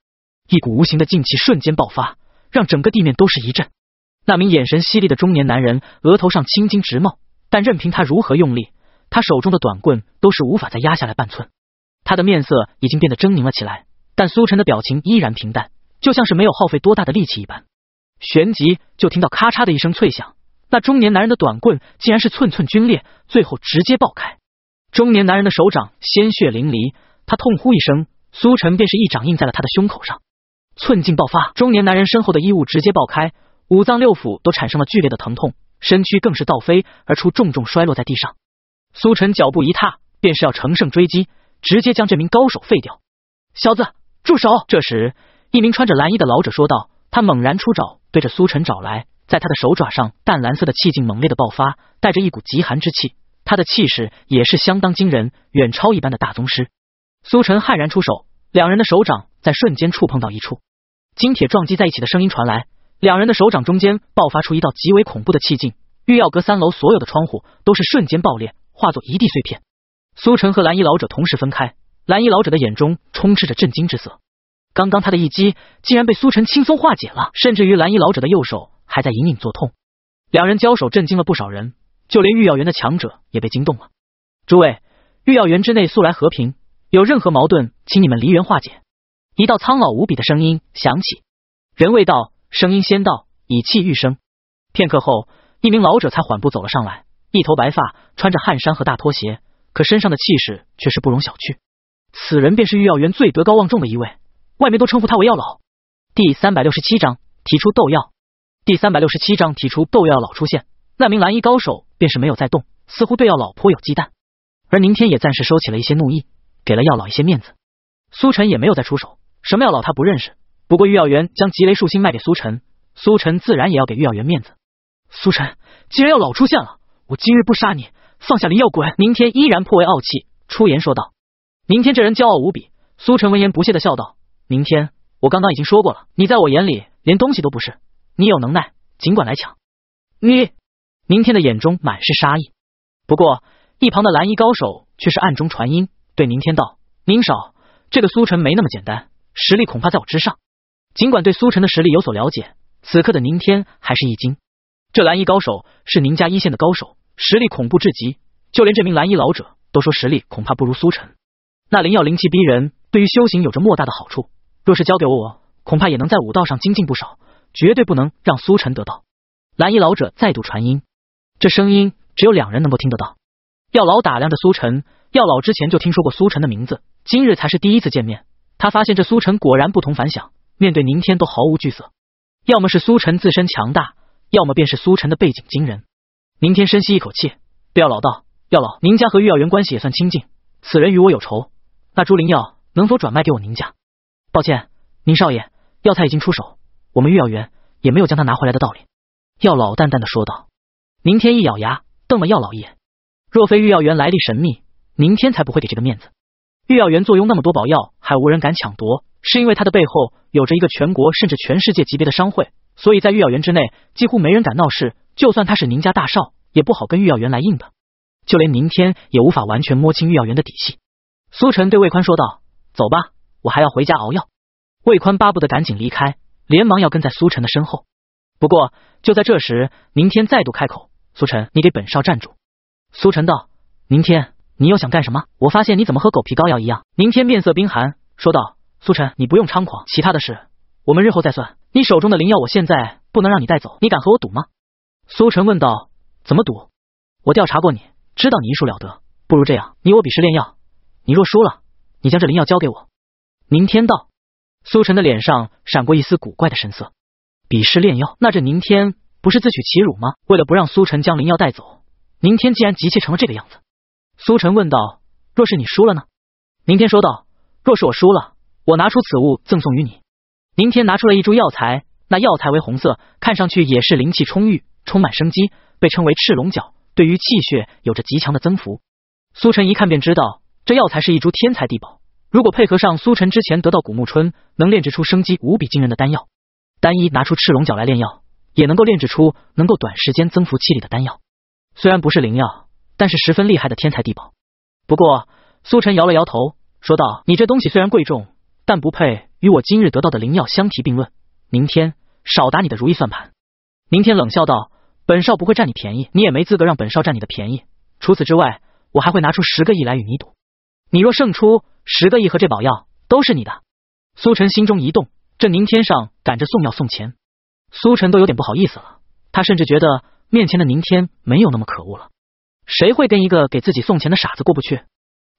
一股无形的劲气瞬间爆发，让整个地面都是一震。那名眼神犀利的中年男人额头上青筋直冒，但任凭他如何用力，他手中的短棍都是无法再压下来半寸。他的面色已经变得狰狞了起来，但苏晨的表情依然平淡，就像是没有耗费多大的力气一般。旋即就听到咔嚓的一声脆响。那中年男人的短棍竟然是寸寸皲裂，最后直接爆开。中年男人的手掌鲜血淋漓，他痛呼一声，苏晨便是一掌印在了他的胸口上，寸劲爆发。中年男人身后的衣物直接爆开，五脏六腑都产生了剧烈的疼痛，身躯更是倒飞而出，重重摔落在地上。苏晨脚步一踏，便是要乘胜追击，直接将这名高手废掉。小子，住手！这时，一名穿着蓝衣的老者说道，他猛然出爪，对着苏晨找来。在他的手爪上，淡蓝色的气劲猛烈的爆发，带着一股极寒之气。他的气势也是相当惊人，远超一般的大宗师。苏晨悍然出手，两人的手掌在瞬间触碰到一处，金铁撞击在一起的声音传来。两人的手掌中间爆发出一道极为恐怖的气劲，玉药阁三楼所有的窗户都是瞬间爆裂，化作一地碎片。苏晨和蓝衣老者同时分开，蓝衣老者的眼中充斥着震惊之色。刚刚他的一击竟然被苏晨轻松化解了，甚至于蓝衣老者的右手。还在隐隐作痛，两人交手震惊了不少人，就连御药园的强者也被惊动了。诸位，御药园之内素来和平，有任何矛盾，请你们离园化解。一道苍老无比的声音响起，人未到，声音先到，以气御声。片刻后，一名老者才缓步走了上来，一头白发，穿着汗衫和大拖鞋，可身上的气势却是不容小觑。此人便是御药园最德高望重的一位，外面都称呼他为药老。第三百六十七章提出斗药。第三百六十七章提出，斗药老出现，那名蓝衣高手便是没有再动，似乎对药老颇有忌惮。而宁天也暂时收起了一些怒意，给了药老一些面子。苏晨也没有再出手，什么药老他不认识。不过御药员将极雷树心卖给苏晨，苏晨自然也要给御药员面子。苏晨，既然药老出现了，我今日不杀你，放下灵药滚！宁天依然颇为傲气，出言说道。宁天这人骄傲无比，苏晨闻言不屑的笑道：“宁天，我刚刚已经说过了，你在我眼里连东西都不是。”你有能耐，尽管来抢！你，宁天的眼中满是杀意。不过，一旁的蓝衣高手却是暗中传音，对宁天道：“宁少，这个苏晨没那么简单，实力恐怕在我之上。”尽管对苏晨的实力有所了解，此刻的宁天还是一惊。这蓝衣高手是宁家一线的高手，实力恐怖至极，就连这名蓝衣老者都说实力恐怕不如苏晨。那灵药灵气逼人，对于修行有着莫大的好处。若是交给我，恐怕也能在武道上精进不少。绝对不能让苏晨得到。蓝衣老者再度传音，这声音只有两人能够听得到。药老打量着苏晨，药老之前就听说过苏晨的名字，今日才是第一次见面。他发现这苏晨果然不同凡响，面对宁天都毫无惧色。要么是苏晨自身强大，要么便是苏晨的背景惊人。宁天深吸一口气，药老道：“药老，宁家和御药园关系也算亲近，此人与我有仇，那朱灵药能否转卖给我宁家？”抱歉，宁少爷，药材已经出手。我们御药园也没有将他拿回来的道理，药老淡淡的说道。明天一咬牙瞪了药老一眼，若非御药园来历神秘，明天才不会给这个面子。御药园坐拥那么多宝药，还无人敢抢夺，是因为他的背后有着一个全国甚至全世界级别的商会，所以在御药园之内几乎没人敢闹事。就算他是宁家大少，也不好跟御药园来硬的。就连明天也无法完全摸清御药园的底细。苏晨对魏宽说道：“走吧，我还要回家熬药。”魏宽巴不得赶紧离开。连忙要跟在苏晨的身后，不过就在这时，宁天再度开口：“苏晨，你给本少站住。”苏晨道：“宁天，你又想干什么？我发现你怎么和狗皮膏药一样。”宁天面色冰寒说道：“苏晨，你不用猖狂，其他的事我们日后再算。你手中的灵药，我现在不能让你带走。你敢和我赌吗？”苏晨问道：“怎么赌？我调查过你，知道你医术了得，不如这样，你我比试炼药。你若输了，你将这灵药交给我。”宁天道。苏晨的脸上闪过一丝古怪的神色，比试炼药，那这宁天不是自取其辱吗？为了不让苏晨将灵药带走，宁天竟然急切成了这个样子。苏晨问道：“若是你输了呢？”宁天说道：“若是我输了，我拿出此物赠送于你。”宁天拿出了一株药材，那药材为红色，看上去也是灵气充裕，充满生机，被称为赤龙角，对于气血有着极强的增幅。苏晨一看便知道，这药材是一株天才地宝。如果配合上苏晨之前得到古木春，能炼制出生机无比惊人的丹药。单一拿出赤龙角来炼药，也能够炼制出能够短时间增幅气力的丹药。虽然不是灵药，但是十分厉害的天才地宝。不过苏晨摇了摇头，说道：“你这东西虽然贵重，但不配与我今日得到的灵药相提并论。明天少打你的如意算盘。”明天冷笑道：“本少不会占你便宜，你也没资格让本少占你的便宜。除此之外，我还会拿出十个亿来与你赌。”你若胜出，十个亿和这宝药都是你的。苏晨心中一动，这宁天上赶着送药送钱，苏晨都有点不好意思了。他甚至觉得面前的宁天没有那么可恶了。谁会跟一个给自己送钱的傻子过不去？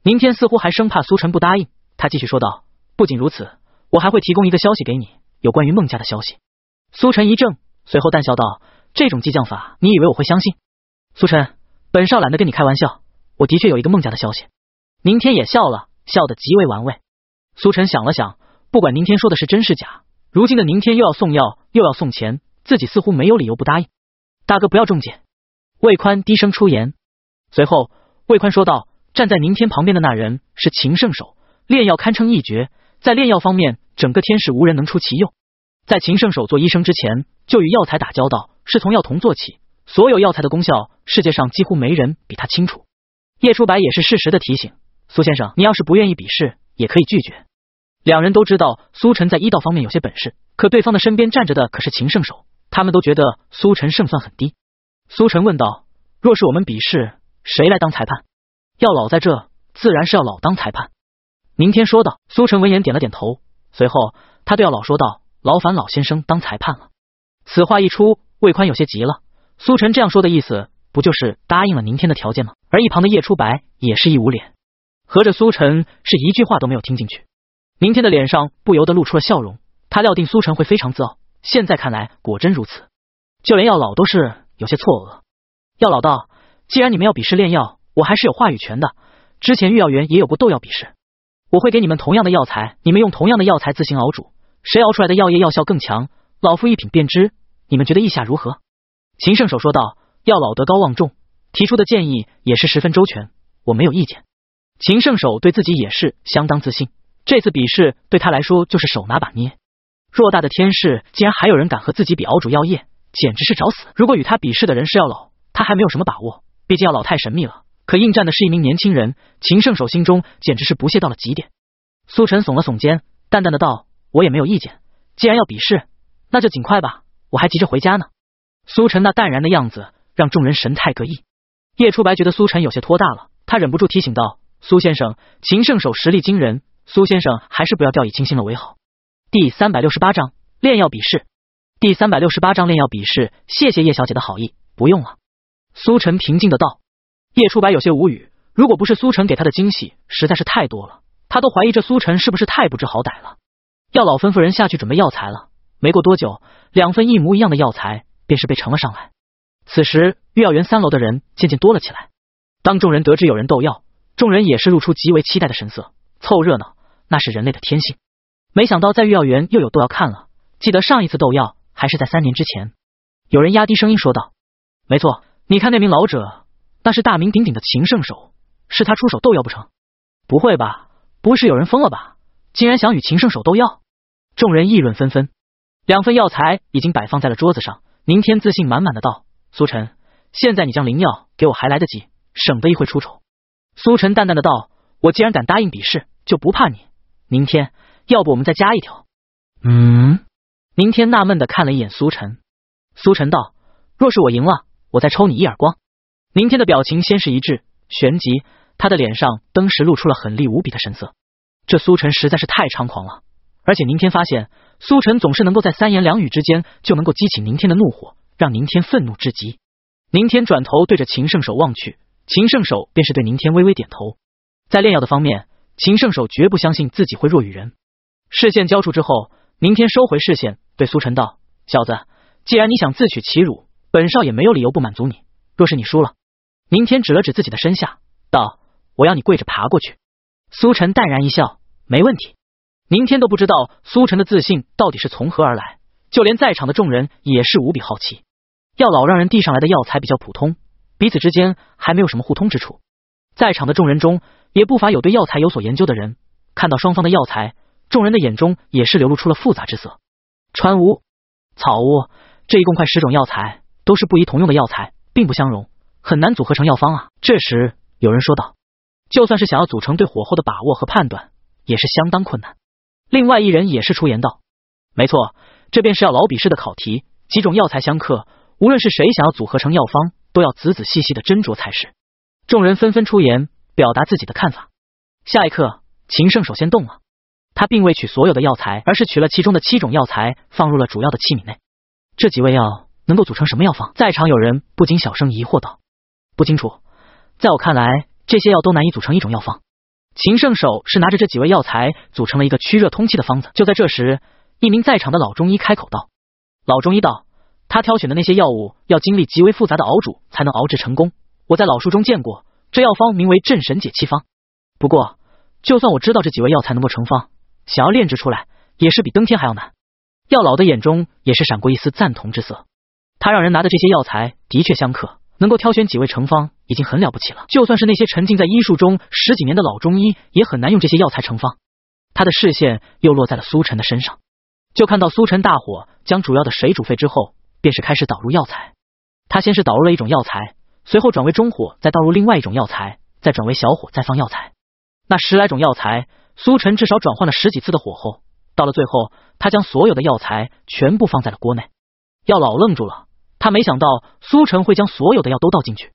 宁天似乎还生怕苏晨不答应，他继续说道：“不仅如此，我还会提供一个消息给你，有关于孟家的消息。”苏晨一怔，随后淡笑道：“这种激将法，你以为我会相信？”苏晨，本少懒得跟你开玩笑，我的确有一个孟家的消息。宁天也笑了笑得极为玩味。苏晨想了想，不管宁天说的是真是假，如今的宁天又要送药又要送钱，自己似乎没有理由不答应。大哥不要中箭。魏宽低声出言，随后魏宽说道：“站在宁天旁边的那人是秦圣手，炼药堪称一绝，在炼药方面，整个天使无人能出其右。在秦圣手做医生之前，就与药材打交道，是从药童做起，所有药材的功效，世界上几乎没人比他清楚。”叶初白也是适时的提醒。苏先生，你要是不愿意比试，也可以拒绝。两人都知道苏晨在医道方面有些本事，可对方的身边站着的可是秦圣手，他们都觉得苏晨胜算很低。苏晨问道：“若是我们比试，谁来当裁判？”药老在这，自然是要老当裁判。明天说道。苏晨闻言点了点头，随后他对药老说道：“劳烦老先生当裁判了。”此话一出，魏宽有些急了。苏晨这样说的意思，不就是答应了明天的条件吗？而一旁的叶初白也是一捂脸。合着苏晨是一句话都没有听进去，明天的脸上不由得露出了笑容。他料定苏晨会非常自傲，现在看来果真如此。就连药老都是有些错愕。药老道，既然你们要比试炼药，我还是有话语权的。之前御药园也有过斗药比试，我会给你们同样的药材，你们用同样的药材自行熬煮，谁熬出来的药液药效更强，老夫一品便知。你们觉得意下如何？秦圣手说道。药老德高望重，提出的建议也是十分周全，我没有意见。秦圣手对自己也是相当自信，这次比试对他来说就是手拿把捏。偌大的天世，竟然还有人敢和自己比熬煮药业，简直是找死！如果与他比试的人是药老，他还没有什么把握，毕竟药老太神秘了。可应战的是一名年轻人，秦圣手心中简直是不屑到了极点。苏晨耸了耸肩，淡淡的道：“我也没有意见，既然要比试，那就尽快吧，我还急着回家呢。”苏晨那淡然的样子让众人神态各异。叶初白觉得苏晨有些托大了，他忍不住提醒道。苏先生，秦圣手实力惊人，苏先生还是不要掉以轻心了为好。第三百六十八章炼药比试。第三百六十八章炼药比试。谢谢叶小姐的好意，不用了。苏晨平静的道。叶初白有些无语，如果不是苏晨给他的惊喜实在是太多了，他都怀疑这苏晨是不是太不知好歹了。药老吩咐人下去准备药材了。没过多久，两份一模一样的药材便是被呈了上来。此时御药园三楼的人渐渐多了起来。当众人得知有人斗药。众人也是露出极为期待的神色，凑热闹那是人类的天性。没想到在御药园又有斗药看了，记得上一次斗药还是在三年之前。有人压低声音说道：“没错，你看那名老者，那是大名鼎鼎的秦圣手，是他出手斗药不成？不会吧，不会是有人疯了吧？竟然想与秦圣手斗药？”众人议论纷纷。两份药材已经摆放在了桌子上，宁天自信满满的道：“苏晨，现在你将灵药给我还来得及，省得一会出丑。”苏晨淡淡的道：“我既然敢答应比试，就不怕你。明天，要不我们再加一条？”嗯，明天纳闷的看了一眼苏晨。苏晨道：“若是我赢了，我再抽你一耳光。”明天的表情先是一滞，旋即他的脸上登时露出了狠厉无比的神色。这苏晨实在是太猖狂了，而且明天发现苏晨总是能够在三言两语之间就能够激起明天的怒火，让明天愤怒至极。明天转头对着秦圣手望去。秦圣手便是对宁天微微点头，在炼药的方面，秦圣手绝不相信自己会弱于人。视线交出之后，宁天收回视线，对苏晨道：“小子，既然你想自取其辱，本少也没有理由不满足你。若是你输了，明天指了指自己的身下，道：我要你跪着爬过去。”苏晨淡然一笑，没问题。明天都不知道苏晨的自信到底是从何而来，就连在场的众人也是无比好奇。药老让人递上来的药材比较普通。彼此之间还没有什么互通之处，在场的众人中也不乏有对药材有所研究的人。看到双方的药材，众人的眼中也是流露出了复杂之色。川乌、草乌，这一共块十种药材都是不宜同用的药材，并不相容，很难组合成药方啊！这时有人说道：“就算是想要组成对火候的把握和判断，也是相当困难。”另外一人也是出言道：“没错，这便是要老比试的考题，几种药材相克，无论是谁想要组合成药方。”都要仔仔细细的斟酌才是。众人纷纷出言，表达自己的看法。下一刻，秦圣首先动了，他并未取所有的药材，而是取了其中的七种药材放入了主要的器皿内。这几味药能够组成什么药方？在场有人不禁小声疑惑道：“不清楚，在我看来，这些药都难以组成一种药方。”秦圣手是拿着这几味药材组成了一个驱热通气的方子。就在这时，一名在场的老中医开口道：“老中医道。”他挑选的那些药物要经历极为复杂的熬煮才能熬制成功。我在老书中见过这药方，名为镇神解气方。不过，就算我知道这几味药材能够成方，想要炼制出来也是比登天还要难。药老的眼中也是闪过一丝赞同之色。他让人拿的这些药材的确相克，能够挑选几味成方已经很了不起了。就算是那些沉浸在医术中十几年的老中医，也很难用这些药材成方。他的视线又落在了苏晨的身上，就看到苏晨大火将主要的水煮沸之后。便是开始导入药材，他先是导入了一种药材，随后转为中火，再倒入另外一种药材，再转为小火，再放药材。那十来种药材，苏晨至少转换了十几次的火候。到了最后，他将所有的药材全部放在了锅内。药老愣住了，他没想到苏晨会将所有的药都倒进去。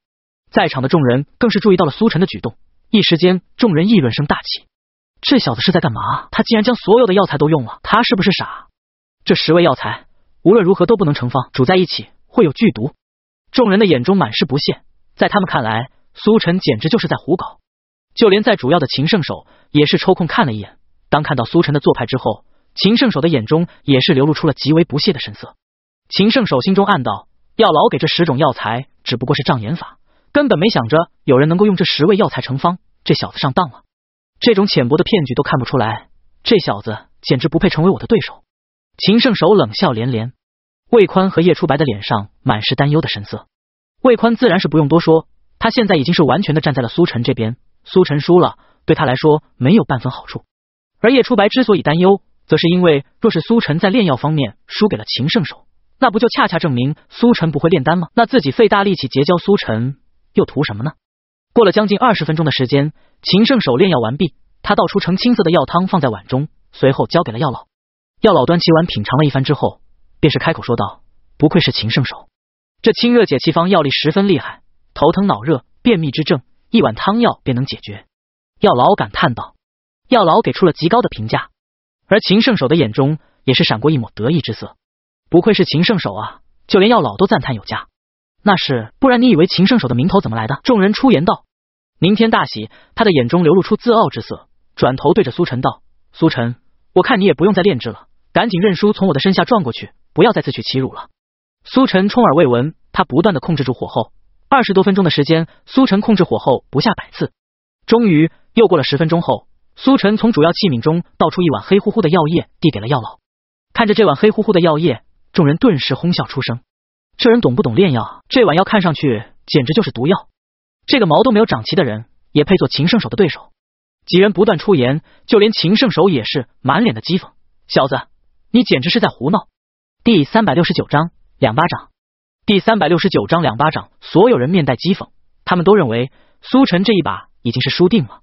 在场的众人更是注意到了苏晨的举动，一时间众人议论声大起。这小子是在干嘛？他竟然将所有的药材都用了，他是不是傻？这十味药材。无论如何都不能成方煮在一起会有剧毒。众人的眼中满是不屑，在他们看来，苏晨简直就是在胡搞。就连在主要的秦圣手也是抽空看了一眼，当看到苏晨的做派之后，秦圣手的眼中也是流露出了极为不屑的神色。秦圣手心中暗道：药老给这十种药材只不过是障眼法，根本没想着有人能够用这十味药材成方。这小子上当了，这种浅薄的骗局都看不出来，这小子简直不配成为我的对手。秦圣手冷笑连连，魏宽和叶初白的脸上满是担忧的神色。魏宽自然是不用多说，他现在已经是完全的站在了苏晨这边。苏晨输了，对他来说没有半分好处。而叶初白之所以担忧，则是因为若是苏晨在炼药方面输给了秦圣手，那不就恰恰证明苏晨不会炼丹吗？那自己费大力气结交苏晨，又图什么呢？过了将近二十分钟的时间，秦圣手炼药完毕，他倒出成青色的药汤放在碗中，随后交给了药老。药老端起碗品尝了一番之后，便是开口说道：“不愧是秦圣手，这清热解气方药力十分厉害，头疼脑热、便秘之症，一碗汤药便能解决。”药老感叹道：“药老给出了极高的评价。”而秦圣手的眼中也是闪过一抹得意之色：“不愧是秦圣手啊，就连药老都赞叹有加。”“那是，不然你以为秦圣手的名头怎么来的？”众人出言道。宁天大喜，他的眼中流露出自傲之色，转头对着苏晨道：“苏晨。”我看你也不用再炼制了，赶紧认输，从我的身下撞过去，不要再自取其辱了。苏晨充耳未闻，他不断的控制住火候。二十多分钟的时间，苏晨控制火候不下百次。终于，又过了十分钟后，苏晨从主要器皿中倒出一碗黑乎乎的药液，递给了药老。看着这碗黑乎乎的药液，众人顿时哄笑出声。这人懂不懂炼药？这碗药看上去简直就是毒药。这个毛都没有长齐的人，也配做秦圣手的对手？几人不断出言，就连秦圣手也是满脸的讥讽：“小子，你简直是在胡闹！”第三百六十九章两巴掌。第三百六十九章两巴掌，所有人面带讥讽，他们都认为苏晨这一把已经是输定了。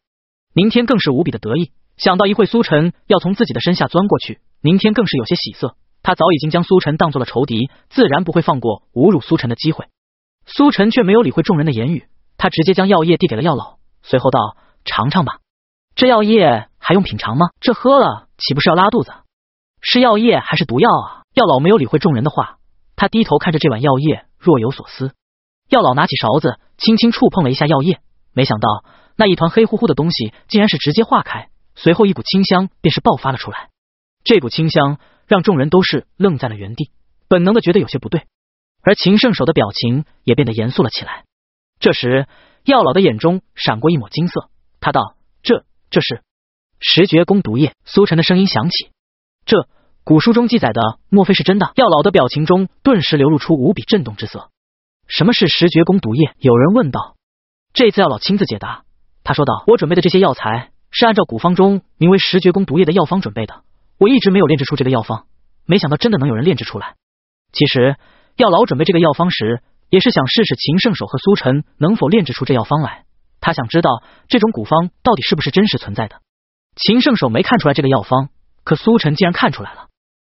宁天更是无比的得意，想到一会苏晨要从自己的身下钻过去，宁天更是有些喜色。他早已经将苏晨当做了仇敌，自然不会放过侮辱苏晨的机会。苏晨却没有理会众人的言语，他直接将药液递给了药老，随后道：“尝尝吧。”这药液还用品尝吗？这喝了岂不是要拉肚子？是药液还是毒药啊？药老没有理会众人的话，他低头看着这碗药液，若有所思。药老拿起勺子，轻轻触碰了一下药液，没想到那一团黑乎乎的东西竟然是直接化开，随后一股清香便是爆发了出来。这股清香让众人都是愣在了原地，本能的觉得有些不对，而秦圣手的表情也变得严肃了起来。这时，药老的眼中闪过一抹金色，他道。这是十绝宫毒液，苏晨的声音响起。这古书中记载的，莫非是真的？药老的表情中顿时流露出无比震动之色。什么是十绝宫毒液？有人问道。这次药老亲自解答，他说道：“我准备的这些药材是按照古方中名为十绝宫毒液的药方准备的。我一直没有炼制出这个药方，没想到真的能有人炼制出来。其实，药老准备这个药方时，也是想试试秦圣手和苏晨能否炼制出这药方来。”他想知道这种古方到底是不是真实存在的。秦圣手没看出来这个药方，可苏晨竟然看出来了。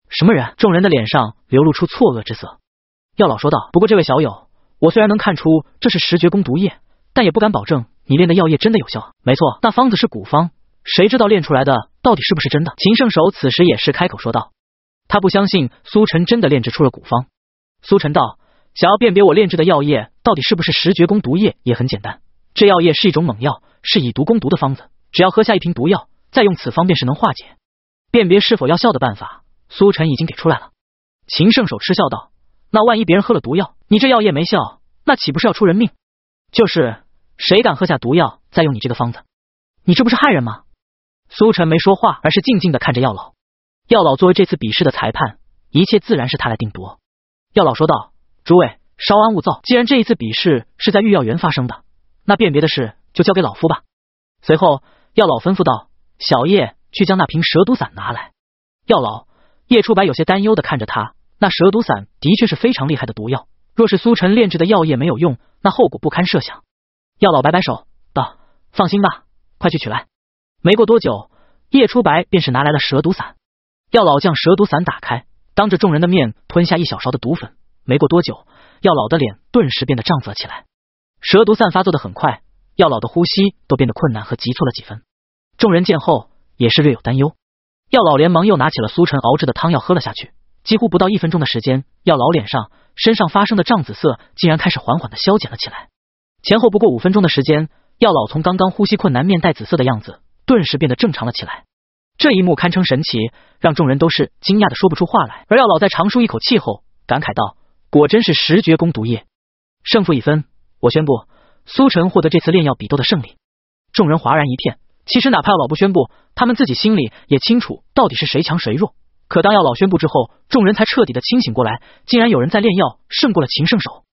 什么人？众人的脸上流露出错愕之色。药老说道：“不过这位小友，我虽然能看出这是十绝宫毒液，但也不敢保证你炼的药液真的有效。”没错，那方子是古方，谁知道炼出来的到底是不是真的？秦圣手此时也是开口说道：“他不相信苏晨真的炼制出了古方。”苏晨道：“想要辨别我炼制的药液到底是不是十绝宫毒液，也很简单。”这药液是一种猛药，是以毒攻毒的方子。只要喝下一瓶毒药，再用此方便是能化解。辨别是否药效的办法，苏晨已经给出来了。秦圣手嗤笑道：“那万一别人喝了毒药，你这药液没效，那岂不是要出人命？”就是，谁敢喝下毒药再用你这个方子，你这不是害人吗？”苏晨没说话，而是静静的看着药老。药老作为这次比试的裁判，一切自然是他来定夺。药老说道：“诸位稍安勿躁，既然这一次比试是在御药园发生的。”那辨别的事就交给老夫吧。随后，药老吩咐道：“小叶，去将那瓶蛇毒散拿来。”药老，叶初白有些担忧的看着他。那蛇毒散的确是非常厉害的毒药，若是苏晨炼制的药液没有用，那后果不堪设想。药老摆摆手道：“放心吧，快去取来。”没过多久，叶初白便是拿来了蛇毒散。药老将蛇毒散打开，当着众人的面吞下一小勺的毒粉。没过多久，药老的脸顿时变得涨紫起来。蛇毒散发做的很快，药老的呼吸都变得困难和急促了几分。众人见后也是略有担忧，药老连忙又拿起了苏晨熬制的汤药喝了下去。几乎不到一分钟的时间，药老脸上、身上发生的胀紫色竟然开始缓缓的消减了起来。前后不过五分钟的时间，药老从刚刚呼吸困难、面带紫色的样子，顿时变得正常了起来。这一幕堪称神奇，让众人都是惊讶的说不出话来。而药老在长舒一口气后，感慨道：“果真是十绝功毒液，胜负已分。”我宣布，苏晨获得这次炼药比斗的胜利。众人哗然一片。其实，哪怕药老不宣布，他们自己心里也清楚到底是谁强谁弱。可当药老宣布之后，众人才彻底的清醒过来，竟然有人在炼药胜过了秦圣手。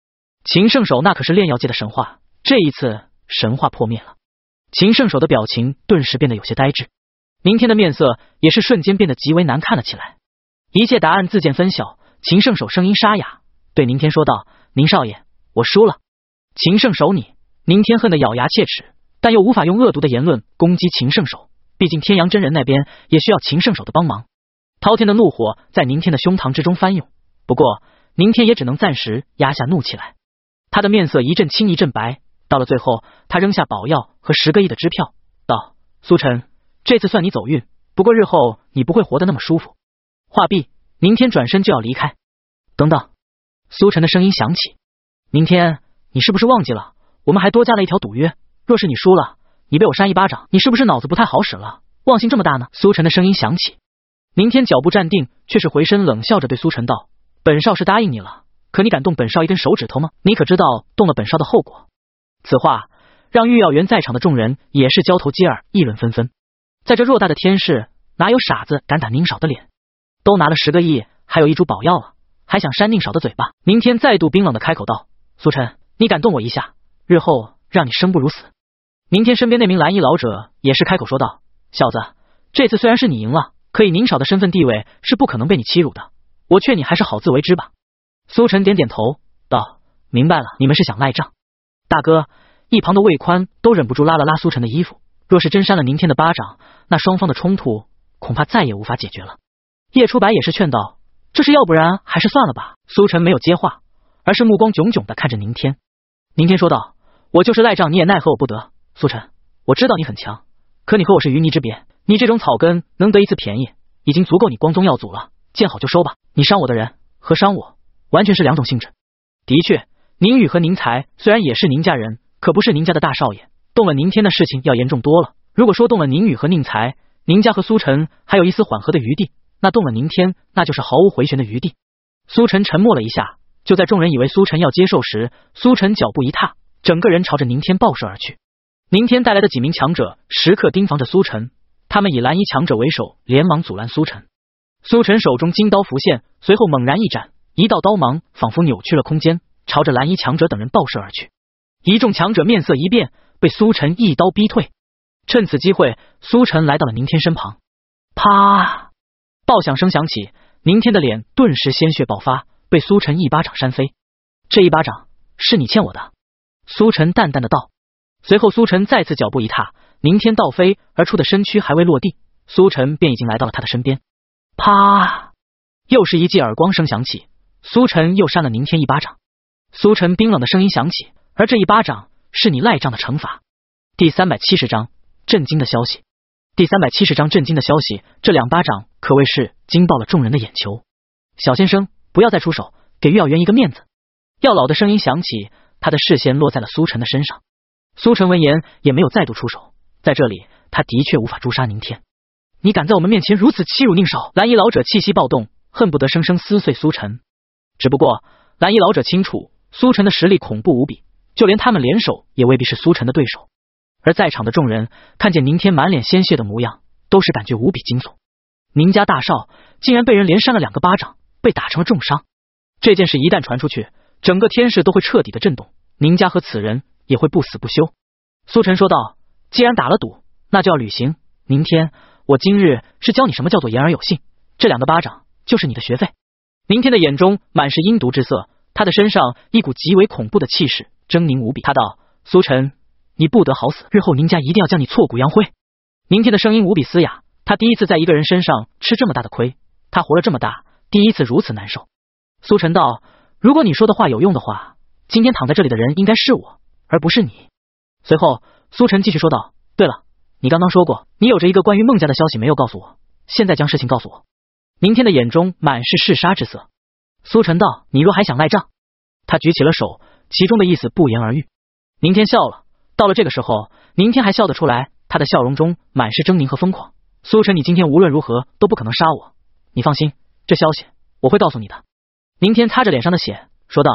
秦圣手那可是炼药界的神话，这一次神话破灭了。秦圣手的表情顿时变得有些呆滞，明天的面色也是瞬间变得极为难看了起来。一切答案自见分晓。秦圣手声音沙哑，对明天说道：“宁少爷，我输了。”秦圣手，你宁天恨得咬牙切齿，但又无法用恶毒的言论攻击秦圣手。毕竟天阳真人那边也需要秦圣手的帮忙。滔天的怒火在宁天的胸膛之中翻涌，不过宁天也只能暂时压下怒气来。他的面色一阵青一阵白，到了最后，他扔下宝药和十个亿的支票，道：“苏晨，这次算你走运，不过日后你不会活得那么舒服。”话毕，宁天转身就要离开。等等，苏晨的声音响起：“明天。”你是不是忘记了？我们还多加了一条赌约，若是你输了，你被我扇一巴掌，你是不是脑子不太好使了？忘性这么大呢？苏晨的声音响起，明天脚步站定，却是回身冷笑着对苏晨道：“本少是答应你了，可你敢动本少一根手指头吗？你可知道动了本少的后果？”此话让御药园在场的众人也是交头接耳，议论纷纷。在这偌大的天市，哪有傻子敢打宁少的脸？都拿了十个亿，还有一株宝药了，还想扇宁少的嘴巴？明天再度冰冷的开口道：“苏晨。”你敢动我一下，日后让你生不如死。明天身边那名蓝衣老者也是开口说道：“小子，这次虽然是你赢了，可以宁少的身份地位是不可能被你欺辱的。我劝你还是好自为之吧。”苏晨点点头道：“明白了。”你们是想赖账？大哥，一旁的魏宽都忍不住拉了拉苏晨的衣服。若是真扇了宁天的巴掌，那双方的冲突恐怕再也无法解决了。叶初白也是劝道：“这是，要不然还是算了吧。”苏晨没有接话，而是目光炯炯的看着宁天。宁天说道：“我就是赖账，你也奈何我不得。苏晨，我知道你很强，可你和我是鱼泥之别。你这种草根能得一次便宜，已经足够你光宗耀祖了。见好就收吧。你伤我的人和伤我，完全是两种性质。的确，宁宇和宁才虽然也是宁家人，可不是宁家的大少爷，动了宁天的事情要严重多了。如果说动了宁宇和宁才，宁家和苏晨还有一丝缓和的余地，那动了宁天，那就是毫无回旋的余地。”苏晨沉默了一下。就在众人以为苏晨要接受时，苏晨脚步一踏，整个人朝着宁天暴射而去。宁天带来的几名强者时刻盯防着苏晨，他们以蓝衣强者为首，连忙阻拦苏晨。苏晨手中金刀浮现，随后猛然一斩，一道刀芒仿佛扭曲了空间，朝着蓝衣强者等人爆射而去。一众强者面色一变，被苏晨一刀逼退。趁此机会，苏晨来到了宁天身旁，啪，爆响声响起，宁天的脸顿时鲜血爆发。被苏晨一巴掌扇飞，这一巴掌是你欠我的。”苏晨淡淡的道。随后，苏晨再次脚步一踏，宁天倒飞而出的身躯还未落地，苏晨便已经来到了他的身边。啪！又是一记耳光声响起，苏晨又扇了宁天一巴掌。苏晨冰冷的声音响起，而这一巴掌是你赖账的惩罚。第三百七十章震惊的消息。第三百七十章震惊的消息，这两巴掌可谓是惊爆了众人的眼球。小先生。不要再出手，给御药元一个面子。药老的声音响起，他的视线落在了苏晨的身上。苏晨闻言也没有再度出手，在这里他的确无法诛杀宁天。你敢在我们面前如此欺辱宁少？蓝衣老者气息暴动，恨不得生生撕碎苏晨。只不过蓝衣老者清楚，苏晨的实力恐怖无比，就连他们联手也未必是苏晨的对手。而在场的众人看见宁天满脸鲜血的模样，都是感觉无比惊悚。宁家大少竟然被人连扇了两个巴掌。被打成了重伤，这件事一旦传出去，整个天市都会彻底的震动。宁家和此人也会不死不休。苏晨说道：“既然打了赌，那就要履行。明天，我今日是教你什么叫做言而有信，这两个巴掌就是你的学费。”明天的眼中满是阴毒之色，他的身上一股极为恐怖的气势，狰狞无比。他道：“苏晨，你不得好死！日后宁家一定要将你挫骨扬灰。”明天的声音无比嘶哑，他第一次在一个人身上吃这么大的亏，他活了这么大。第一次如此难受，苏晨道：“如果你说的话有用的话，今天躺在这里的人应该是我，而不是你。”随后，苏晨继续说道：“对了，你刚刚说过你有着一个关于孟家的消息没有告诉我，现在将事情告诉我。”明天的眼中满是嗜杀之色。苏晨道：“你若还想赖账，他举起了手，其中的意思不言而喻。”明天笑了，到了这个时候，明天还笑得出来？他的笑容中满是狰狞和疯狂。苏晨，你今天无论如何都不可能杀我，你放心。这消息我会告诉你的。明天擦着脸上的血说道：“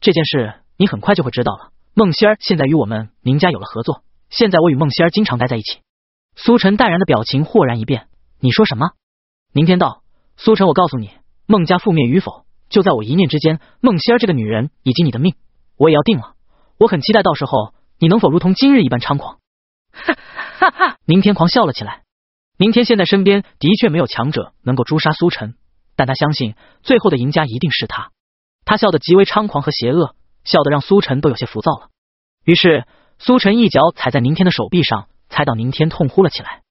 这件事你很快就会知道了。”孟仙儿现在与我们宁家有了合作，现在我与孟仙儿经常待在一起。苏晨淡然的表情豁然一变：“你说什么？”明天道：“苏晨，我告诉你，孟家覆灭与否就在我一念之间。孟仙儿这个女人以及你的命，我也要定了。我很期待到时候你能否如同今日一般猖狂。”哈哈！明天狂笑了起来。明天现在身边的确没有强者能够诛杀苏晨。但他相信，最后的赢家一定是他。他笑得极为猖狂和邪恶，笑得让苏晨都有些浮躁了。于是，苏晨一脚踩在宁天的手臂上，踩到宁天痛呼了起来。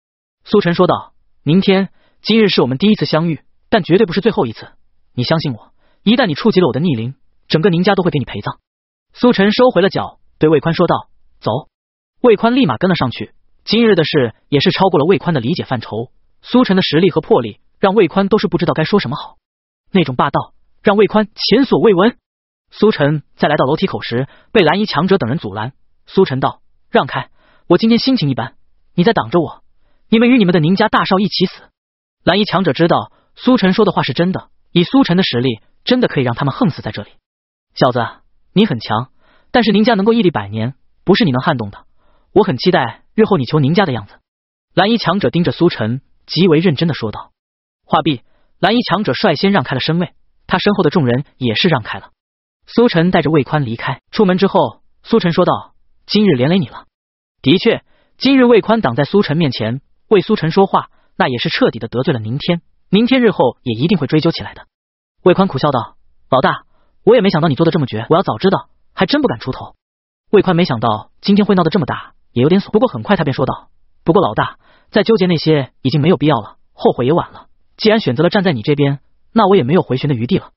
苏晨说道：“宁天，今日是我们第一次相遇，但绝对不是最后一次。你相信我，一旦你触及了我的逆鳞，整个宁家都会给你陪葬。”苏晨收回了脚，对魏宽说道：“走。”魏宽立马跟了上去。今日的事也是超过了魏宽的理解范畴。苏晨的实力和魄力。让魏宽都是不知道该说什么好，那种霸道让魏宽前所未闻。苏晨在来到楼梯口时，被蓝衣强者等人阻拦。苏晨道：“让开，我今天心情一般，你在挡着我，你们与你们的宁家大少一起死。”蓝衣强者知道苏晨说的话是真的，以苏晨的实力，真的可以让他们横死在这里。小子，你很强，但是宁家能够屹立百年，不是你能撼动的。我很期待日后你求宁家的样子。”蓝衣强者盯着苏晨，极为认真的说道。话毕，蓝衣强者率先让开了身位，他身后的众人也是让开了。苏晨带着魏宽离开。出门之后，苏晨说道：“今日连累你了。”的确，今日魏宽挡在苏晨面前为苏晨说话，那也是彻底的得罪了宁天。宁天日后也一定会追究起来的。魏宽苦笑道：“老大，我也没想到你做的这么绝，我要早知道，还真不敢出头。”魏宽没想到今天会闹得这么大，也有点怂。不过很快他便说道：“不过老大，再纠结那些已经没有必要了，后悔也晚了。”既然选择了站在你这边，那我也没有回旋的余地了。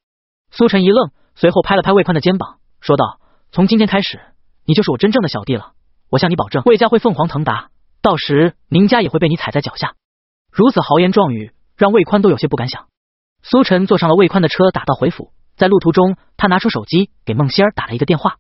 苏晨一愣，随后拍了拍魏宽的肩膀，说道：“从今天开始，你就是我真正的小弟了。我向你保证，魏家会凤凰腾达，到时宁家也会被你踩在脚下。”如此豪言壮语，让魏宽都有些不敢想。苏晨坐上了魏宽的车，打道回府。在路途中，他拿出手机给孟仙儿打了一个电话。